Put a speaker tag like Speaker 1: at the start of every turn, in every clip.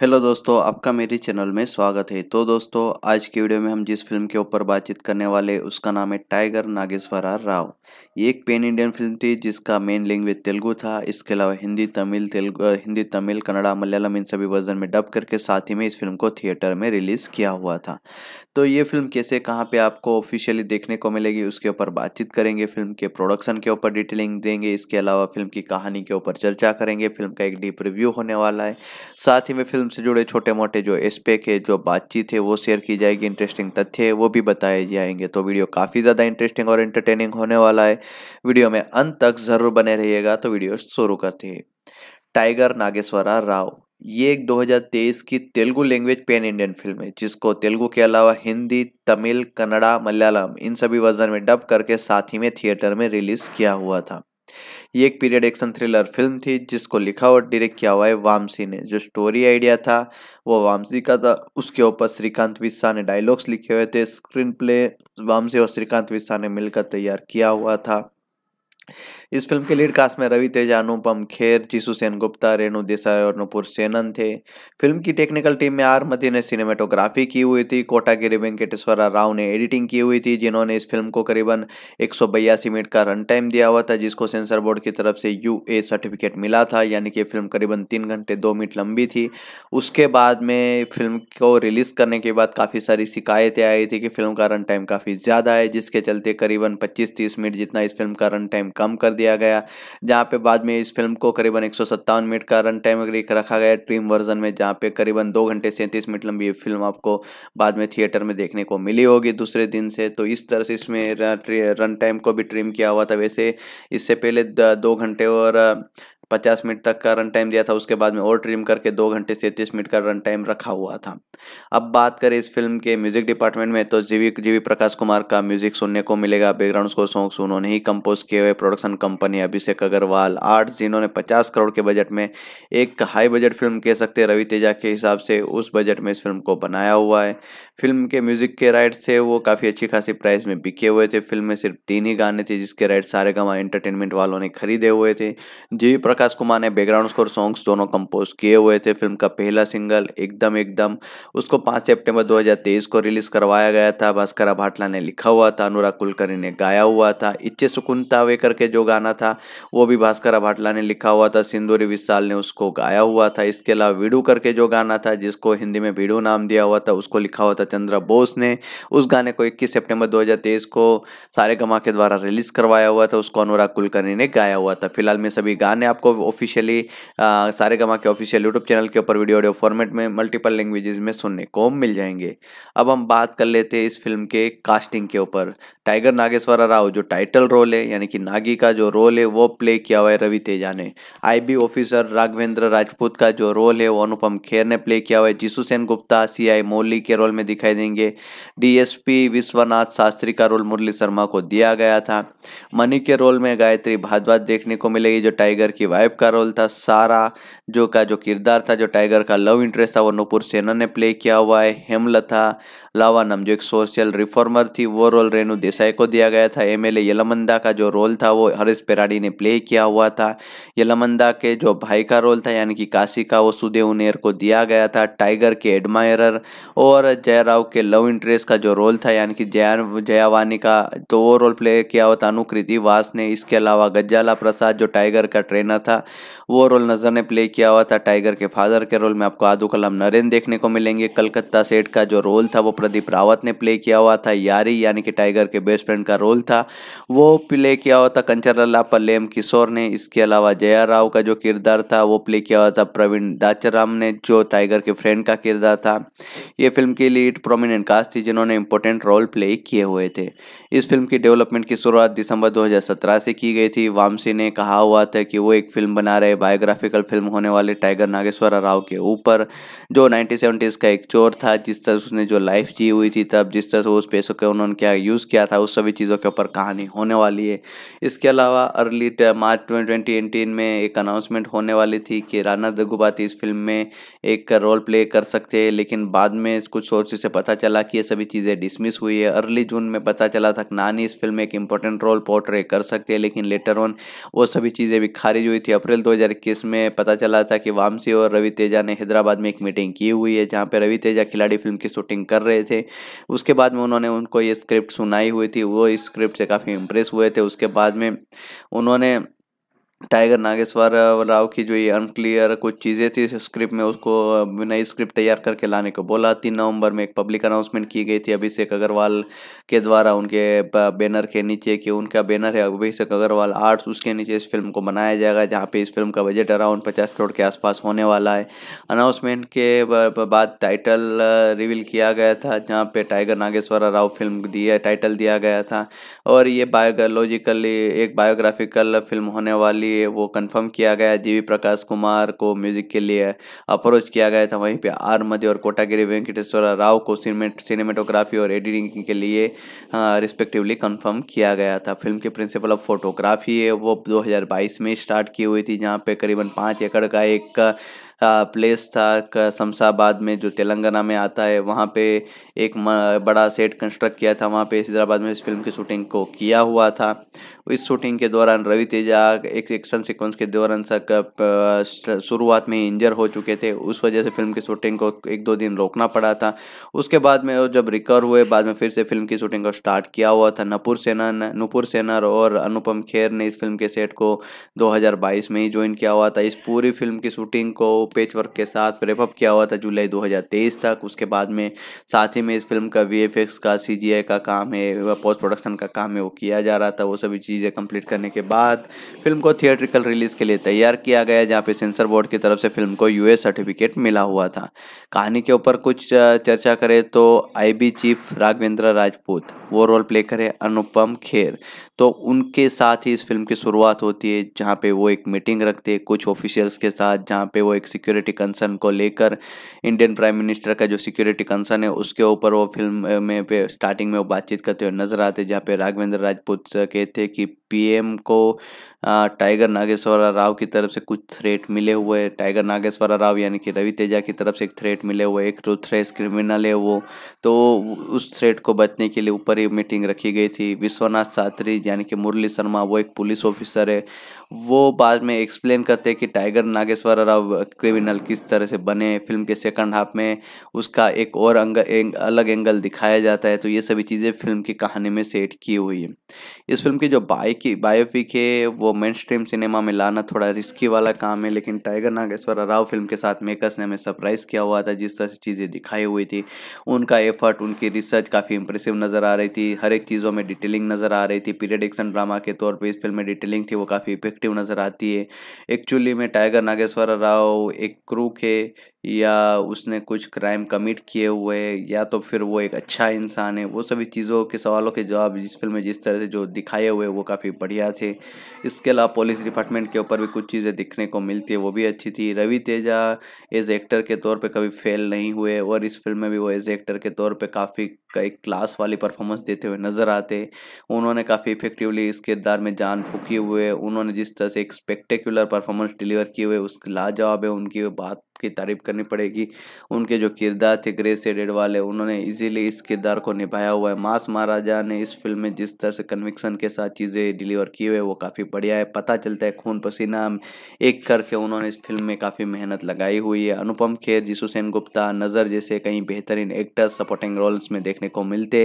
Speaker 1: hello दोस्तों आपका मेरे चैनल में स्वागत है तो दोस्तों आज की वीडियो में हम जिस फिल्म के ऊपर बातचीत करने वाले उसका नाम है टाइगर नागेश्वरा राव ये एक पेन इंडियन फिल्म थी जिसका मेन लैंग्वेज तेलुगु था इसके अलावा हिंदी तमिल तेलुगु हिंदी तमिल कन्नड़ा मलयालम इन सभी वर्जन में डब करके साथ ही में इस फिल्म को थिएटर में रिलीज़ किया हुआ था तो ये फिल्म कैसे कहाँ पर आपको ऑफिशियली देखने को मिलेगी उसके ऊपर बातचीत करेंगे फिल्म के प्रोडक्शन के ऊपर डिटेलिंग देंगे इसके अलावा फिल्म की कहानी के ऊपर चर्चा करेंगे फिल्म का एक डीप रिव्यू होने वाला है साथ ही में फिल्म फिल्म से जुड़े छोटे मोटे जो एस्पेक्ट है जो बातचीत है वो शेयर की जाएगी इंटरेस्टिंग तथ्य है वो भी बताए जाएंगे तो वीडियो काफ़ी ज़्यादा इंटरेस्टिंग और इंटरटेनिंग होने वाला है वीडियो में अंत तक ज़रूर बने रहिएगा तो वीडियो शुरू करते हैं टाइगर नागेश्वरा राव ये एक 2023 की Telugu language pan Indian film है जिसको तेलुगु के अलावा हिंदी तमिल कन्नड़ा मलयालम इन सभी वर्जन में डब करके साथ ही में थिएटर में रिलीज किया हुआ था ये एक पीरियड एक्शन थ्रिलर फिल्म थी जिसको लिखा और डायरेक्ट किया हुआ है वामसी ने जो स्टोरी आइडिया था वो वामसी का था उसके ऊपर श्रीकांत विस्सा ने डायलॉग्स लिखे हुए थे स्क्रीन प्ले वामसी और श्रीकांत विस्सा ने मिलकर तैयार किया हुआ था इस फिल्म के लीड कास्ट में रवि तेजा अनुपम खेर जीसू सेन गुप्ता रेणु देसाई और नुपुर सेनन थे फिल्म की टेक्निकल टीम में आर मती ने सिनेमेटोग्राफी की हुई थी कोटागिरी वेंकटेश्वरा राव ने एडिटिंग की हुई थी जिन्होंने इस फिल्म को करीबन एक मिनट का रन टाइम दिया हुआ था जिसको सेंसर बोर्ड की तरफ से यू सर्टिफिकेट मिला था यानी कि फिल्म करीबन तीन घंटे दो मिनट लंबी थी उसके बाद में फिल्म को रिलीज करने के बाद काफ़ी सारी शिकायतें आई थी कि फिल्म का रन टाइम काफ़ी ज़्यादा है जिसके चलते करीबन 25-30 मिनट जितना इस फिल्म का रन टाइम कम कर दिया गया जहाँ पे बाद में इस फिल्म को करीबन एक मिनट का रन टाइम रखा गया ट्रीम वर्जन में जहाँ पे करीबन दो घंटे सैंतीस मिनट लंबी फिल्म आपको बाद में थिएटर में देखने को मिली होगी दूसरे दिन से तो इस तरह से इसमें रन टाइम को भी ट्रिम किया हुआ था वैसे इससे पहले दो घंटे और पचास मिनट तक का रन टाइम दिया था उसके बाद में और ट्रिम करके दो घंटे सैंतीस मिनट का रन टाइम रखा हुआ था अब बात करें इस फिल्म के म्यूजिक डिपार्टमेंट में तो जीवी जीवी प्रकाश कुमार का म्यूजिक सुनने को मिलेगा बैकग्राउंड स्कोर सॉन्ग्स उन्होंने ही कंपोज किए हुए production company Abhishek Agarwal arts जिन्होंने पचास करोड़ के बजट में एक हाई बजट फिल्म कह सकते रवि तेजा के हिसाब से उस बजट में इस फिल्म को बनाया हुआ है फिल्म के म्यूजिक के राइट्स थे वो काफ़ी अच्छी खासी प्राइस में बिके हुए थे फिल्म में सिर्फ तीन ही गाने थे जिसके राइट सारे गवा एंटरटेनमेंट वालों ने खरीदे हुए थे जीवी प्रकाश कुमार ने बैकग्राउंड स्कोर सॉन्ग्स दोनों कंपोज किए हुए थे फिल्म का पहला सिंगल एकदम एकदम उसको 5 सितंबर 2023 को रिलीज करवाया गया था भास्कर भाटला ने लिखा हुआ था अनुराग कुलकर्णी ने गाया हुआ था इच्छे सुकुन तावे करके जो गाना था वो भी भास्कर भाटला ने लिखा हुआ था सिंदूरी विशाल ने उसको गाया हुआ था इसके अलावा वीडू करके जो गाना था जिसको हिंदी में वीडू नाम दिया हुआ था उसको लिखा हुआ था चंद्र बोस ने उस गाने को इक्कीस सेप्टेम्बर दो को सारे गमा के द्वारा रिलीज करवाया हुआ था उसको अनुराग कुलकर्णी ने गाया हुआ था फिलहाल मैं सभी गाने आपको आपको ऑफिशियली सारे गमा के ऑफिशियल यूट्यूब चैनल के ऊपर वीडियो ऑडियो फॉर्मेट में मल्टीपल लैंग्वेजेस में सुनने को मिल जाएंगे अब हम बात कर लेते हैं इस फिल्म के कास्टिंग के ऊपर टाइगर नागेश्वर राव जो टाइटल रोल है यानी कि नागी का जो रोल है वो प्ले किया हुआ है रवि तेजा ने आई ऑफिसर राघवेंद्र राजपूत का जो रोल है वो अनुपम खेर ने प्ले किया हुआ है जीसु सेन गुप्ता सी आई के रोल में दिखाई देंगे डीएसपी विश्वनाथ शास्त्री का रोल मुरली शर्मा को दिया गया था मनी के रोल में गायत्री भादवाद देखने को मिलेगी जो टाइगर की वाइफ का रोल था सारा जो का जो किरदार था जो टाइगर का लव इंटरेस्ट था वो नूपुर सेना ने प्ले किया हुआ है हेमलता लावानम जो एक सोशल रिफॉर्मर थी वो रोल रेणु देसाई को दिया गया था एमएलए यलमंदा का जो रोल था वो हरीश पेराडी ने प्ले किया हुआ था यलमंदा के जो भाई का रोल था यानी कि काशी का वो सुदेव नेर को दिया गया था टाइगर के एडमायरर और जयराव के लव इंटरेस्ट का जो रोल था यानी कि जया जयावानी का तो वो रोल प्ले किया हुआ था अनुकृति वास ने इसके अलावा गज्जाला प्रसाद जो टाइगर का ट्रेनर था वो रोल नज़र ने प्ले किया हुआ था टाइगर के फादर के रोल में आपको आदू कलाम नरेन देखने को मिलेंगे कलकत्ता सेठ का जो रोल था वो प्रदीप रावत ने प्ले किया हुआ था यारी यानी कि टाइगर के बेस्ट फ्रेंड का रोल था वो प्ले किया हुआ था लल्ला पल्लेम किशोर ने इसके अलावा जया राव का जो किरदार था वो प्ले किया हुआ था प्रवीण दाचाराम ने जो टाइगर के फ्रेंड का किरदार था ये फिल्म की लीड प्रोमिनेंट कास्ट थी जिन्होंने इंपॉर्टेंट रोल प्ले किए हुए थे इस फिल्म की डेवलपमेंट की शुरुआत दिसंबर 2017 से की गई थी वामसी ने कहा हुआ था कि वो एक फिल्म बना रहे बायोग्राफिकल फिल्म होने वाली टाइगर नागेश्वर राव के ऊपर जो नाइनटीन का एक चोर था जिस तरह उसने जो लाइफ जी हुई थी तब जिस तरह से उस पैसों के उन्होंने क्या यूज़ किया था उस सभी चीज़ों के ऊपर कहानी होने वाली है इसके अलावा अर्ली मार्च ट्वेंटी में एक अनाउंसमेंट होने वाली थी कि राना दगुबाती इस फिल्म में एक रोल प्ले कर सकते हैं लेकिन बाद में कुछ सोर्सेज से पता चला कि ये सभी चीज़ें डिसमिस हुई है अर्ली जून में पता चला था नानी इस फिल्म में एक इंपॉर्टेंट रोल पोर्ट्रे कर सकते हैं लेकिन लेटर ऑन वो सभी चीज़ें भी खारिज हुई थी अप्रैल 2021 में पता चला था कि वामसी और रवि तेजा ने हैदराबाद में एक मीटिंग की हुई है जहाँ पर रवि तेजा खिलाड़ी फिल्म की शूटिंग कर रहे थे उसके बाद में उन्होंने उनको ये स्क्रिप्ट सुनाई हुई थी वो इस स्क्रिप्ट से काफ़ी इम्प्रेस हुए थे उसके बाद में उन्होंने टाइगर नागेश्वर राव की जो ये अनक्लियर कुछ चीज़ें थी स्क्रिप्ट में उसको नई स्क्रिप्ट तैयार करके लाने को बोला तीन नवंबर में एक पब्लिक अनाउंसमेंट की गई थी अभिषेक अग्रवाल के द्वारा उनके बैनर के नीचे कि उनका बैनर है अभिषेक अग्रवाल आर्ट्स उसके नीचे इस फिल्म को बनाया जाएगा जहाँ पे इस फिल्म का बजट अराउंड पचास करोड़ के आसपास होने वाला है अनाउंसमेंट के बाद टाइटल रिवील किया गया था जहाँ पर टाइगर नागेश्वर राव फिल्म दिया टाइटल दिया गया था और ये बायोलॉजिकली एक बायोग्राफिकल फिल्म होने वाली लिए वो कंफर्म किया गया जीवी प्रकाश कुमार को म्यूजिक के लिए अप्रोच किया गया था वहीं पे आर मध्य और कोटागिरी वेंकटेश्वर राव को सिनेमेटोग्राफी और एडिटिंग के लिए रिस्पेक्टिवली कंफर्म किया गया था फिल्म के प्रिंसिपल ऑफ फोटोग्राफी है वो 2022 में स्टार्ट की हुई थी जहाँ पे करीबन पाँच एकड़ का एक प्लेस था शमशाबाद में जो तेलंगाना में आता है वहाँ पे एक बड़ा सेट कंस्ट्रक्ट किया था वहाँ पे हैदराबाद में इस फिल्म की शूटिंग को किया हुआ था इस शूटिंग के दौरान रवि तेजा एक एक्शन सीक्वेंस के दौरान सक शुरुआत में इंजर हो चुके थे उस वजह से फिल्म की शूटिंग को एक दो दिन रोकना पड़ा था उसके बाद में जब रिकवर हुए बाद में फिर से फिल्म की शूटिंग को स्टार्ट किया हुआ था नपुर सेना नूपुर सेनर और अनुपम खेर ने इस फिल्म के सेट को 2022 में ही ज्वाइन किया हुआ था इस पूरी फिल्म की शूटिंग को पेच वर्क के साथ रेपअप किया हुआ था जुलाई दो तक उसके बाद में साथ ही में इस फिल्म का वी का सी का काम है पोस्ट प्रोडक्शन का काम है वो किया जा रहा था वो सभी चीज़ चीज़ें कंप्लीट करने के बाद फिल्म को थिएट्रिकल रिलीज़ के लिए तैयार किया गया जहाँ पे सेंसर बोर्ड की तरफ से फिल्म को यू सर्टिफिकेट मिला हुआ था कहानी के ऊपर कुछ चर्चा करें तो आई चीफ राघवेंद्र राजपूत वो रोल प्ले करे अनुपम खेर तो उनके साथ ही इस फिल्म की शुरुआत होती है जहाँ पे वो एक मीटिंग रखते हैं कुछ ऑफिशियल्स के साथ जहाँ पे वो एक सिक्योरिटी कंसर्न को लेकर इंडियन प्राइम मिनिस्टर का जो सिक्योरिटी कंसर्न है उसके ऊपर वो फिल्म में पे स्टार्टिंग में वो बातचीत करते हुए नजर आते जहाँ पे राघवेंद्र राजपूत कहते हैं कि पीएम को टाइगर नागेश्वर राव की तरफ से कुछ थ्रेट मिले हुए टाइगर नागेश्वरा राव यानी कि रवि तेजा की तरफ से एक थ्रेट मिले हुए एक रूथ्रेस क्रिमिनल है वो तो उस थ्रेट को बचने के लिए ऊपर फरवरी मीटिंग रखी गई थी विश्वनाथ सात्री यानी कि मुरली शर्मा वो एक पुलिस ऑफिसर है वो बाद में एक्सप्लेन करते हैं कि टाइगर नागेश्वर राव क्रिमिनल किस तरह से बने फिल्म के सेकंड हाफ में उसका एक और अंग, एंग, अलग एंगल दिखाया जाता है तो ये सभी चीज़ें फिल्म की कहानी में सेट की हुई है इस फिल्म की जो बाइक बायोपिक है वो मेन स्ट्रीम सिनेमा में लाना थोड़ा रिस्की वाला काम है लेकिन टाइगर नागेश्वर राव फिल्म के साथ मेकर्स ने हमें सरप्राइज़ किया हुआ था जिस तरह से चीज़ें दिखाई हुई थी उनका एफर्ट उनकी रिसर्च काफ़ी इंप्रेसिव नज़र आ रही रही थी हर एक चीज़ों में डिटेलिंग नज़र आ रही थी पीरियड एक्शन ड्रामा के तौर पे इस फिल्म में डिटेलिंग थी वो काफ़ी इफेक्टिव नज़र आती है एक्चुअली में टाइगर नागेश्वर राव एक क्रू के या उसने कुछ क्राइम कमिट किए हुए या तो फिर वो एक अच्छा इंसान है वो सभी चीज़ों के सवालों के जवाब जिस फिल्म में जिस तरह से जो दिखाए हुए वो काफ़ी बढ़िया थे इसके अलावा पुलिस डिपार्टमेंट के ऊपर भी कुछ चीज़ें दिखने को मिलती है वो भी अच्छी थी रवि तेजा एज एक्टर के तौर पर कभी फेल नहीं हुए और इस फिल्म में भी वो एज एक्टर के तौर पर काफ़ी एक क्लास वाली परफॉर्मेंस देते हुए नज़र आते उन्होंने काफ़ी इफेक्टिवली इस किरदार में जान फूकी हुए उन्होंने जिस तरह से एक स्पेक्टेकुलर परफॉर्मेंस डिलीवर किए हुए उसके लाजवाब है उनकी बात की तारीफ करनी पड़ेगी उनके जो किरदार थे ग्रे सेडेड वाले उन्होंने इजीली इस किरदार को निभाया हुआ है मास महाराजा ने इस फिल्म में जिस तरह से कन्विक्सन के साथ चीज़ें डिलीवर की हुई है वो काफ़ी बढ़िया है पता चलता है खून पसीना एक करके उन्होंने इस फिल्म में काफ़ी मेहनत लगाई हुई है अनुपम खेर जी सुसैन गुप्ता नज़र जैसे कई बेहतरीन एक्टर्स सपोर्टिंग रोल्स में देखने को मिलते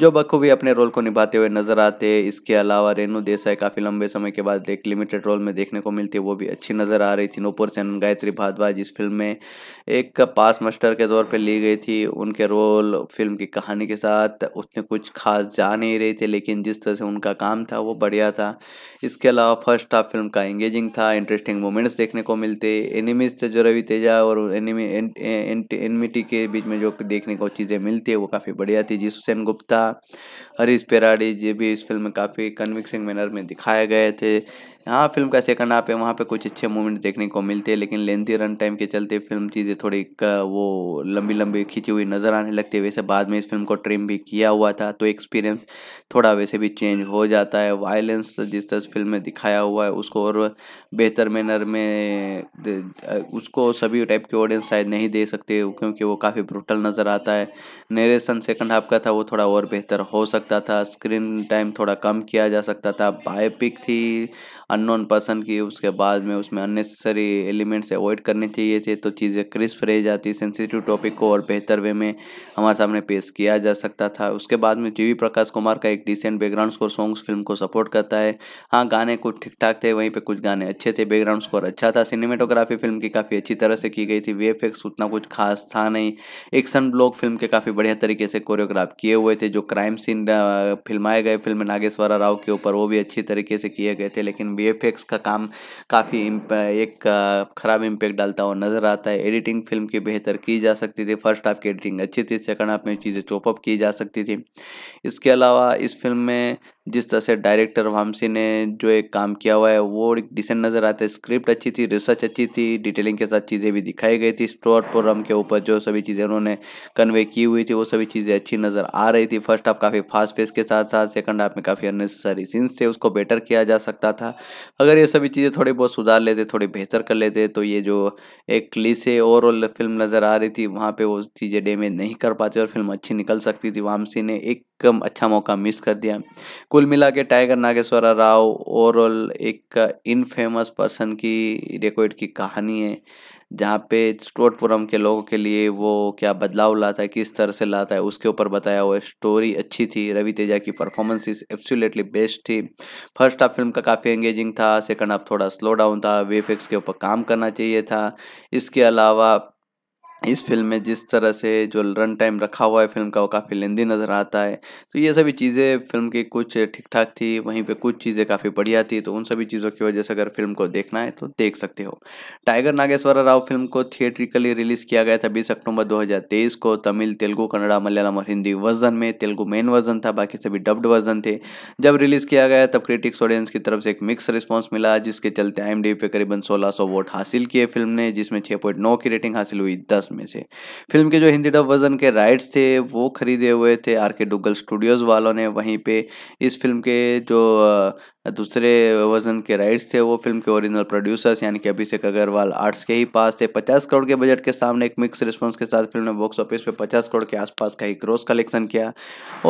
Speaker 1: जो बखूबी अपने रोल को निभाते हुए नजर आते इसके अलावा रेणु देसाई काफ़ी लंबे समय के बाद एक लिमिटेड रोल में देखने को मिलती वो भी अच्छी नज़र आ रही थी नूपुर सेन गायत्री भारद्वाज इस फिल्म फिल्म में एक पास मास्टर के तौर पे ली गई थी उनके रोल फिल्म की कहानी के साथ उसने कुछ खास जा नहीं रही थी लेकिन जिस तरह से उनका काम था वो बढ़िया था इसके अलावा फर्स्ट हाफ फिल्म का एंगेजिंग था इंटरेस्टिंग मोमेंट्स देखने को मिलते एनिमीज से जो रवि तेजा और एनिमिटी एनमिटी के बीच में जो देखने को चीज़ें मिलती है वो काफ़ी बढ़िया थी जिस सुसैन गुप्ता हरीश पेराडी जी भी इस फिल्म में काफ़ी कन्विक्सिंग मैनर में दिखाए गए थे हाँ फिल्म का सेकंड हाफ है वहाँ पे कुछ अच्छे मोमेंट देखने को मिलते हैं लेकिन लेंथी रन टाइम के चलते फिल्म चीज़ें थोड़ी वो लंबी लंबी खींची हुई नज़र आने लगती है वैसे बाद में इस फिल्म को ट्रिम भी किया हुआ था तो एक्सपीरियंस थोड़ा वैसे भी चेंज हो जाता है वायलेंस जिस तरह फिल्म में दिखाया हुआ है उसको और बेहतर मैनर में उसको सभी टाइप के ऑडियंस शायद नहीं दे सकते क्योंकि वो काफ़ी ब्रूटल नज़र आता है नरेशन सेकंड हाफ का था वो थोड़ा और बेहतर हो सकता था स्क्रीन टाइम थोड़ा कम किया जा सकता था बायोपिक थी अननोन पर्सन की उसके बाद में उसमें अननेसेसरी एलिमेंट्स अवॉइड करने चाहिए थे तो चीज़ें क्रिस्प रह जाती सेंसिटिव टॉपिक को और बेहतर वे में हमारे सामने पेश किया जा सकता था उसके बाद में जी प्रकाश कुमार का एक decent background score songs film को सपोर्ट करता है हाँ गाने कुछ ठीक ठाक थे वहीं पर कुछ गाने अच्छे थे बैकग्राउंड स्कोर अच्छा था सिनेमेटोग्राफी फिल्म की काफ़ी अच्छी तरह से की गई थी वे उतना कुछ खास था नहीं एक्शन ब्लॉक फिल्म के काफ़ी बढ़िया तरीके से कोरियोग्राफ किए हुए थे जो क्राइम सीन फिल्माए गए फिल्म नागेश्वरा राव के ऊपर वो भी अच्छी तरीके से किए गए थे लेकिन बी का काम काफ़ी एक ख़राब इम्पैक्ट डालता हुआ नज़र आता है एडिटिंग फिल्म की बेहतर की जा सकती थी फर्स्ट हाफ की एडिटिंग अच्छी थी सेकंड हाफ में चीज़ें चॉपअप की जा सकती थी इसके अलावा इस फिल्म में जिस तरह से डायरेक्टर वामसी ने जो एक काम किया हुआ है वो एक डिसेंट नज़र आते हैं स्क्रिप्ट अच्छी थी रिसर्च अच्छी थी डिटेलिंग के साथ चीज़ें भी दिखाई गई थी स्टोर प्रोग्राम के ऊपर जो सभी चीज़ें उन्होंने कन्वे की हुई थी वो सभी चीज़ें अच्छी नज़र आ रही थी फर्स्ट हाफ काफ़ी फास्ट फेस के साथ साथ सेकंड हाफ में काफ़ी अननेसेसरी सीन्स थे उसको बेटर किया जा सकता था अगर ये सभी चीज़ें थोड़ी बहुत सुधार लेते थोड़ी बेहतर कर लेते तो ये जो एक क्लीसे ओवरऑल फिल्म नज़र आ रही थी वहाँ पर वो चीज़ें डेमेज नहीं कर पाते और फिल्म अच्छी निकल सकती थी वामसी ने एक कम अच्छा मौका मिस कर दिया कुल मिला के टाइगर नागेश्वरा राव ओवरऑल एक इनफेमस पर्सन की रिकॉर्ड की कहानी है जहाँ पे स्टोटपुरम के लोगों के लिए वो क्या बदलाव लाता है किस तरह से लाता है उसके ऊपर बताया हुआ स्टोरी अच्छी थी रवि तेजा की परफॉर्मेंस इस एब्सोल्युटली बेस्ट थी फर्स्ट हाफ फिल्म का काफ़ी एंगेजिंग था सेकंड हाफ थोड़ा स्लो डाउन था वे के ऊपर काम करना चाहिए था इसके अलावा इस फिल्म में जिस तरह से जो रन टाइम रखा हुआ है फिल्म का वो काफ़ी लेंदी नज़र आता है तो ये सभी चीज़ें फिल्म की कुछ ठीक ठाक थी वहीं पे कुछ चीज़ें काफ़ी बढ़िया थी तो उन सभी चीज़ों की वजह से अगर फिल्म को देखना है तो देख सकते हो टाइगर नागेश्वर राव फिल्म को थिएट्रिकली रिलीज़ किया गया था बीस अक्टूबर दो को तमिल तेलुगु कन्नड़ा मलयालम और हिंदी वर्जन में तेलुगु मेन वर्जन था बाकी सभी डब्ड वर्जन थे जब रिलीज़ किया गया तब क्रिटिक्स ऑडियंस की तरफ से एक मिक्स रिस्पॉन्स मिला जिसके चलते आई पे करीबन सोलह वोट हासिल किए फिल्म ने जिसमें छः की रेटिंग हासिल हुई दस पचास में से फिल्म के जो हिंदी डब वर्जन के राइट्स थे वो खरीदे हुए थे आर के डुगल स्टूडियोज़ वालों ने वहीं पे इस फिल्म के जो दूसरे वजन के राइट्स थे वो फिल्म के ओरिजिनल प्रोड्यूसर्स यानी कि अभिषेक अग्रवाल आर्ट्स के ही पास थे पचास करोड़ के बजट के सामने एक मिक्स रिस्पॉन्स के साथ फिल्म ने बॉक्स ऑफिस पे पचास करोड़ के आसपास का ही ग्रोस कलेक्शन किया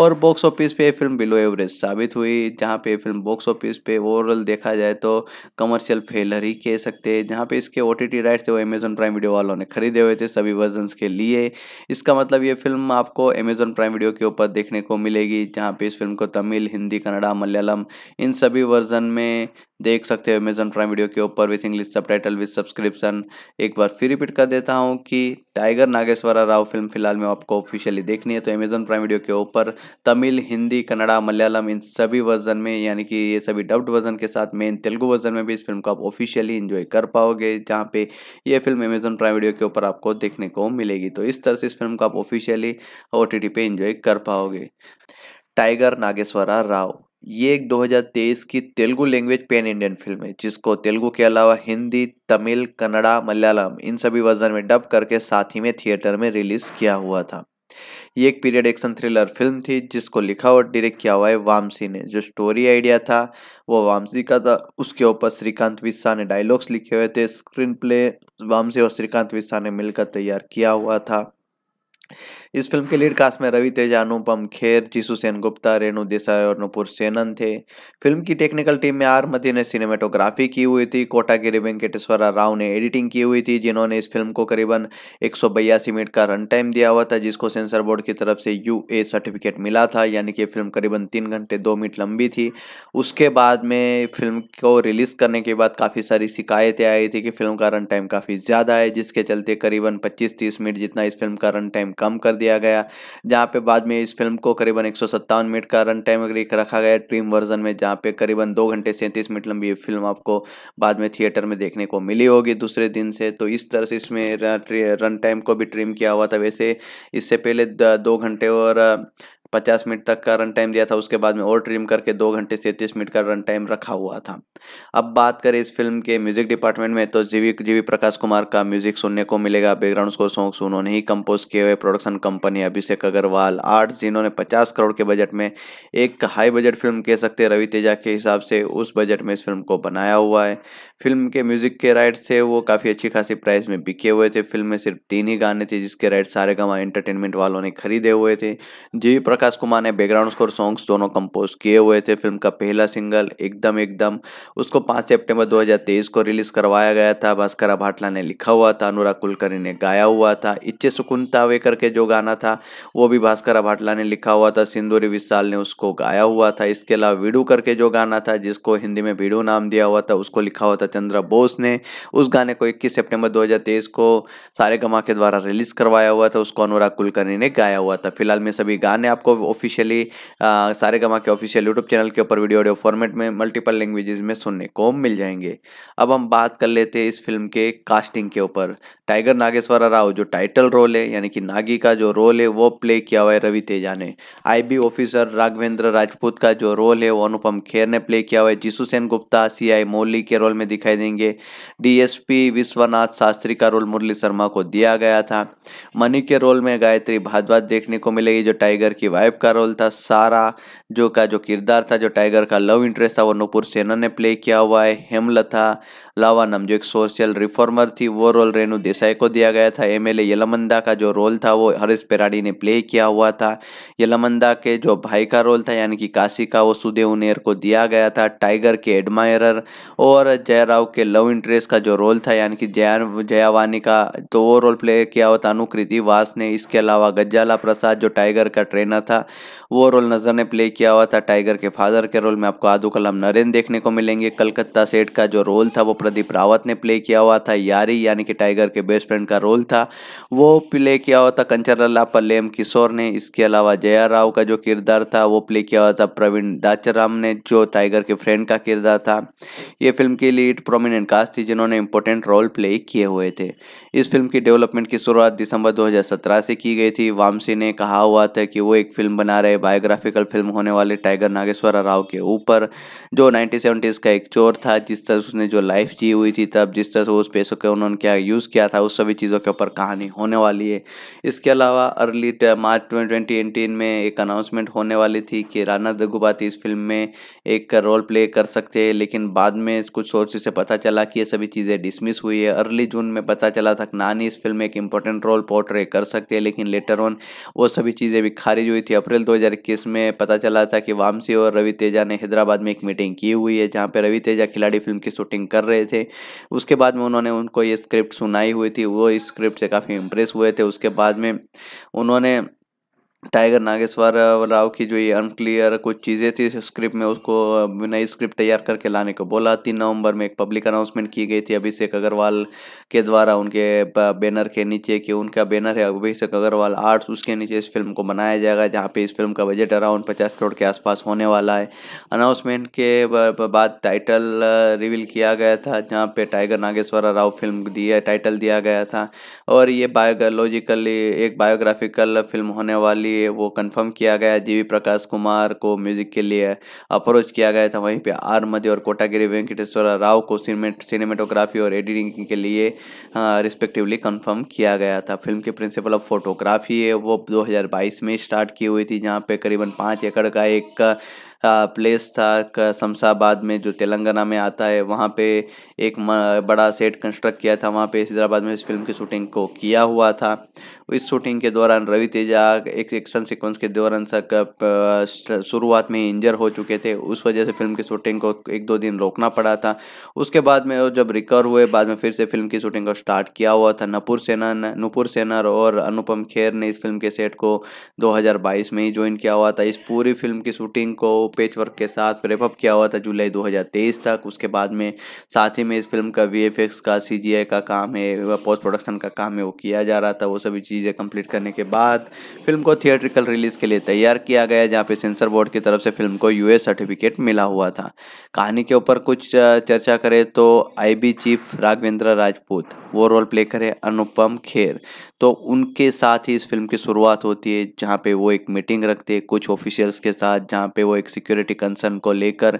Speaker 1: और बॉक्स ऑफिस पे फिल्म बिलो एवरेज साबित हुई जहाँ पे फिल्म बॉक्स ऑफिस पे ओवरऑल देखा जाए तो कमर्शियल फेलर ही कह सकते हैं जहाँ पे इसके ओ राइट्स थे वो अमेजन प्राइम वीडियो वालों ने खरीदे हुए थे सभी वर्जन के लिए इसका मतलब ये फिल्म आपको अमेजन प्राइम वीडियो के ऊपर देखने को मिलेगी जहाँ पे इस फिल्म को तमिल हिंदी कन्नडा मलयालम इन सभी वर्जन में देख सकते हो अमेजन प्राइम वीडियो के ऊपर with English subtitle with subscription एक बार फिर रिपीट कर देता हूँ कि टाइगर नागेश्वरा राव फिल्म फिलहाल में आपको ऑफिशियली देखनी है तो अमेजन प्राइम वीडियो के ऊपर तमिल हिंदी कन्नड़ा मलयालम इन सभी वर्जन में यानी कि ये सभी डब्ड वर्जन के साथ मेन तेलुगु वर्जन में भी इस फिल्म को आप ऑफिशियली इन्जॉय कर पाओगे जहाँ पे ये फिल्म अमेजन प्राइम वीडियो के ऊपर आपको देखने को मिलेगी तो इस तरह से इस फिल्म को आप ऑफिशियली ओ टी पे इन्जॉय कर पाओगे टाइगर नागेश्वरा राव ये एक 2023 की Telugu language pan Indian film है जिसको तेलुगु के अलावा हिंदी तमिल कन्नड़ा मलयालम इन सभी वर्जन में डब करके साथ ही में थिएटर में रिलीज किया हुआ था ये एक पीरियड एक्शन थ्रिलर फिल्म थी जिसको लिखा और डायरेक्ट किया हुआ है वामसी ने जो स्टोरी आइडिया था वो वामसी का था उसके ऊपर श्रीकांत विस्सा ने डायलॉग्स लिखे हुए थे स्क्रीन प्ले वामसी और श्रीकांत विस्सा ने मिलकर तैयार किया हुआ था इस फिल्म के लीड कास्ट में रवि तेजा अनुपम खेर जीसू सेन गुप्ता रेणु देसाई और नुपुर सेनन थे फिल्म की टेक्निकल टीम में आर मती ने सिनेमेटोग्राफी की हुई थी कोटागिरी वेंकटेश्वरा राव ने एडिटिंग की हुई थी जिन्होंने इस फिल्म को करीबन एक मिनट का रन टाइम दिया हुआ था जिसको सेंसर बोर्ड की तरफ से यू सर्टिफिकेट मिला था यानी कि फिल्म करीबन तीन घंटे दो मिनट लंबी थी उसके बाद में फिल्म को रिलीज करने के बाद काफ़ी सारी शिकायतें आई थी कि फिल्म का रन टाइम काफ़ी ज़्यादा है जिसके चलते करीबन पच्चीस तीस मिनट जितना इस फिल्म का रन टाइम कम कर दिया गया जहाँ पे बाद में इस फिल्म को करीबन एक मिनट का रन टाइम रखा गया ट्रीम वर्जन में जहाँ पे करीबन दो घंटे सैंतीस मिनट लंबी फिल्म आपको बाद में थिएटर में देखने को मिली होगी दूसरे दिन से तो इस तरह से इसमें रन टाइम को भी ट्रिम किया हुआ था वैसे इससे पहले दो घंटे और पचास मिनट तक का रन टाइम दिया था उसके बाद में और ट्रिम करके दो घंटे सैंतीस मिनट का रन टाइम रखा हुआ था अब बात करें इस फिल्म के म्यूजिक डिपार्टमेंट में तो जीवी जीवी प्रकाश कुमार का म्यूजिक सुनने को मिलेगा बैकग्राउंड स्कोर सॉन्ग्स उन्होंने ही कंपोज किए हुए production company Abhishek Agarwal arts जिन्होंने पचास करोड़ के बजट में एक हाई बजट फिल्म कह सकते रवि तेजा के हिसाब से उस बजट में इस फिल्म को बनाया हुआ है फिल्म के म्यूजिक के राइट्स थे वो काफ़ी अच्छी खासी प्राइस में बिके हुए थे फिल्म में सिर्फ तीन ही गाने थे जिसके राइट सारे गवा एंटरटेनमेंट वालों ने खरीदे हुए थे जीवी प्रकाश कुमार ने बैकग्राउंड स्कोर सॉन्ग्स दोनों कंपोज किए हुए थे फिल्म का पहला सिंगल एकदम एकदम उसको 5 सितंबर 2023 को रिलीज करवाया गया था भास्कर भाटला ने लिखा हुआ था अनुराग कुलकर्णी ने गाया हुआ था इच्छे सुकुन तावे करके जो गाना था वो भी भास्कर भाटला ने लिखा हुआ था सिंदूरी विशाल ने उसको गाया हुआ था इसके अलावा वीडू करके जो गाना था जिसको हिंदी में वीडू नाम दिया हुआ था उसको लिखा हुआ था चंद्र बोस ने उस गाने को इक्कीस सेप्टेम्बर दो को सारे गमा के द्वारा रिलीज करवाया हुआ था उसको अनुराग कुलकर्णी ने गाया हुआ था फिलहाल मैं सभी गाने आपको आपको ऑफिशियली सारे गमा के ऑफिशियल यूट्यूब चैनल के ऊपर वीडियो ऑडियो फॉर्मेट में मल्टीपल लैंग्वेजेस में सुनने को मिल जाएंगे अब हम बात कर लेते हैं इस फिल्म के कास्टिंग के ऊपर टाइगर नागेश्वर राव जो टाइटल रोल है यानी कि नागी का जो रोल है वो प्ले किया हुआ है रवि तेजा ने आई ऑफिसर राघवेंद्र राजपूत का जो रोल है वो अनुपम खेर ने प्ले किया हुआ है जीसु सेन गुप्ता सी आई के रोल में दिखाई देंगे डीएसपी विश्वनाथ शास्त्री का रोल मुरली शर्मा को दिया गया था मनी के रोल में गायत्री भादवाद देखने को मिलेगी जो टाइगर की वाइफ का रोल था सारा जो का जो किरदार था जो टाइगर का लव इंटरेस्ट था वो नूपुर सेना ने प्ले किया हुआ है हेमलता लावानम जो एक सोशल रिफॉर्मर थी वो रोल रेणु देसाई को दिया गया था एमएलए यलमंदा का जो रोल था वो हरीश पेराडी ने प्ले किया हुआ था यलमंदा के जो भाई का रोल था यानी कि काशी का वो सुदेव नेर को दिया गया था टाइगर के एडमायरर और जयराव के लव इंटरेस्ट का जो रोल था यानी कि जया जयावानी का तो वो रोल प्ले किया हुआ था अनुकृति वास ने इसके अलावा गज्जाला प्रसाद जो टाइगर का ट्रेनर था वो रोल नज़र ने प्ले किया हुआ था टाइगर के फादर के रोल में आपको आदू कलाम नरेन देखने को मिलेंगे कलकत्ता सेठ का जो रोल था वो प्रदीप रावत ने प्ले किया हुआ था यारी यानी कि टाइगर के बेस्ट फ्रेंड का रोल था वो प्ले किया हुआ था लल्ला पल्लेम किशोर ने इसके अलावा जया राव का जो किरदार था वो प्ले किया हुआ था प्रवीण दाचाराम ने जो टाइगर के फ्रेंड का किरदार था ये फिल्म की लीड प्रोमिनेंट कास्ट थी जिन्होंने इंपॉर्टेंट रोल प्ले किए हुए थे इस फिल्म की डेवलपमेंट की शुरुआत दिसंबर 2017 से की गई थी वामसी ने कहा हुआ था कि वो एक फिल्म बना रहे बायोग्राफिकल फिल्म होने वाली टाइगर नागेश्वर राव के ऊपर जो नाइनटीन का एक चोर था जिस तरह उसने जो लाइफ जी हुई थी तब जिस तरह से उस पैसों के उन्होंने क्या यूज़ किया था उस सभी चीज़ों के ऊपर कहानी होने वाली है इसके अलावा अर्ली मार्च ट्वेंटी में एक अनाउंसमेंट होने वाली थी कि राना दगुबाती इस फिल्म में एक रोल प्ले कर सकते हैं लेकिन बाद में कुछ सोर्सेज से पता चला कि ये सभी चीज़ें डिसमिस हुई है अर्ली जून में पता चला था नानी इस फिल्म में एक इंपॉर्टेंट रोल पोर्ट्रे कर सकते हैं लेकिन लेटर ऑन वो सभी चीज़ें भी खारिज हुई थी अप्रैल दो 2021 में पता चला था कि वामसी और रवि तेजा ने हैदराबाद में एक मीटिंग की हुई है जहाँ पर रवि तेजा खिलाड़ी फिल्म की शूटिंग कर रहे थे उसके बाद में उन्होंने उनको ये स्क्रिप्ट सुनाई हुई थी वो इस स्क्रिप्ट से काफ़ी इम्प्रेस हुए थे उसके बाद में उन्होंने टाइगर नागेश्वर राव की जो ये अनक्लियर कुछ चीज़ें थी स्क्रिप्ट में उसको नई स्क्रिप्ट तैयार करके लाने को बोला तीन नवंबर में एक पब्लिक अनाउंसमेंट की गई थी अभिषेक अग्रवाल के द्वारा उनके बैनर के नीचे कि उनका बैनर है अभिषेक अग्रवाल आर्ट्स उसके नीचे इस फिल्म को बनाया जाएगा जहाँ पे इस फिल्म का बजट अराउंड पचास करोड़ के आसपास होने वाला है अनाउंसमेंट के बाद टाइटल रिवील किया गया था जहाँ पर टाइगर नागेश्वर राव फिल्म दिया टाइटल दिया गया था और ये बायोलॉजिकली एक बायोग्राफिकल फिल्म होने वाली लिए वो कंफर्म किया गया जीवी प्रकाश कुमार को म्यूजिक के लिए अप्रोच किया गया था वहीं पे आर मध्य और कोटागिरी वेंकटेश्वर राव को सिनेमेटोग्राफी और एडिटिंग के लिए रिस्पेक्टिवली हाँ, कंफर्म किया गया था फिल्म के प्रिंसिपल ऑफ फोटोग्राफी है वो 2022 में स्टार्ट की हुई थी जहाँ पे करीबन पाँच एकड़ का एक प्लेस था शमशाबाद में जो तेलंगाना में आता है वहाँ पे एक बड़ा सेट कंस्ट्रक्ट किया था वहाँ पे हैदराबाद में इस फिल्म की शूटिंग को किया हुआ था इस शूटिंग के दौरान रवि तेजा एक एक्शन सिक्वेंस के दौरान सक शुरुआत में इंजर हो चुके थे उस वजह से फिल्म की शूटिंग को एक दो दिन रोकना पड़ा था उसके बाद में जब रिकवर हुए बाद में फिर से फिल्म की शूटिंग को स्टार्ट किया हुआ था नपुर सेना नुपुर सेनर और अनुपम खेर ने इस फिल्म के सेट को 2022 में ही ज्वाइन किया हुआ था इस पूरी फिल्म की शूटिंग को पेच वर्क के साथ रेपअप किया हुआ था जुलाई 2023 तक उसके बाद में साथ ही में इस फिल्म का वी का सी का काम है पोस्ट प्रोडक्शन का काम है वो किया जा रहा था वो सभी चीज़ें कंप्लीट करने के बाद फिल्म को थिएट्रिकल रिलीज़ के लिए तैयार किया गया जहाँ पे सेंसर बोर्ड की तरफ से फिल्म को यू सर्टिफिकेट मिला हुआ था कहानी के ऊपर कुछ चर्चा करें तो आई चीफ राघवेंद्र राजपूत वो रोल प्ले करे अनुपम खेर तो उनके साथ ही इस फिल्म की शुरुआत होती है जहाँ पे वो एक मीटिंग रखते हैं कुछ ऑफिशियल्स के साथ जहाँ पे वो एक सिक्योरिटी कंसर्न को लेकर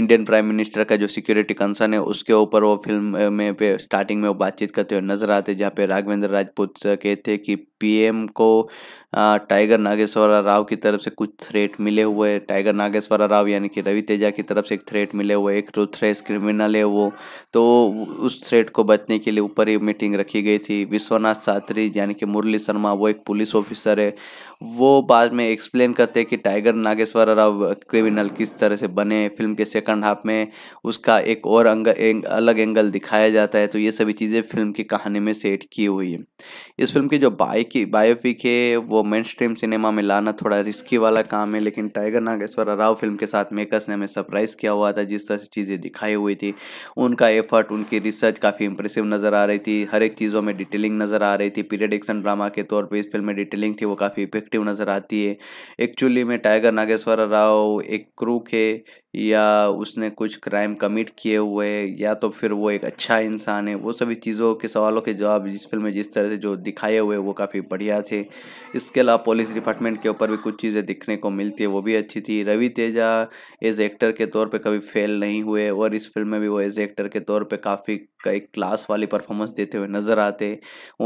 Speaker 1: इंडियन प्राइम मिनिस्टर का जो सिक्योरिटी कंसर्न है उसके ऊपर वो फिल्म में पे स्टार्टिंग में वो बातचीत करते हुए नजर आते जहाँ पे राघवेंद्र राजपूत कहते हैं कि पीएम को टाइगर नागेश्वरा राव की तरफ से कुछ थ्रेट मिले हुए टाइगर नागेश्वरा राव यानी कि रवि तेजा की तरफ से एक थ्रेट मिले हुए एक थ्रेस क्रिमिनल है वो तो उस थ्रेट को बचने के लिए ऊपर ही मीटिंग रखी गई थी विश्वनाथ सात्री यानी कि मुरली शर्मा वो एक पुलिस ऑफिसर है वो बाद में एक्सप्लेन करते हैं कि टाइगर नागेश्वरा राव क्रिमिनल किस तरह से बने फिल्म के सेकंड हाफ में उसका एक और अंग, एंग, अलग एंगल दिखाया जाता है तो ये सभी चीज़ें फिल्म की कहानी में सेट की हुई है इस फिल्म की जो बाइक की बायोपिक है वो मेन स्ट्रीम सिनेमा में लाना थोड़ा रिस्की वाला काम है लेकिन टाइगर नागेश्वर राव फिल्म के साथ मेकर्स ने हमें सरप्राइज़ किया हुआ था जिस तरह से चीज़ें दिखाई हुई थी उनका एफर्ट उनकी रिसर्च काफ़ी इंप्रेसिव नज़र आ रही थी हर एक चीज़ों में डिटेलिंग नज़र आ रही थी पीरियड एक्शन ड्रामा के तौर पर इस फिल्म में डिटेलिंग थी वो काफ़ी इफेक्टिव नज़र आती है एक्चुअली में टाइगर नागेश्वर राव एक क्रू के या उसने कुछ क्राइम कमिट किए हुए या तो फिर वो एक अच्छा इंसान है वो सभी चीज़ों के सवालों के जवाब जिस फिल्म में जिस तरह से जो दिखाए हुए वो काफ़ी बढ़िया थे इसके अलावा पुलिस डिपार्टमेंट के ऊपर भी कुछ चीज़ें दिखने को मिलती है वो भी अच्छी थी रवि तेजा एज एक्टर के तौर पर कभी फेल नहीं हुए और इस फिल्म में भी वो एज एक्टर के तौर पर काफ़ी एक क्लास वाली परफॉर्मेंस देते हुए नज़र आते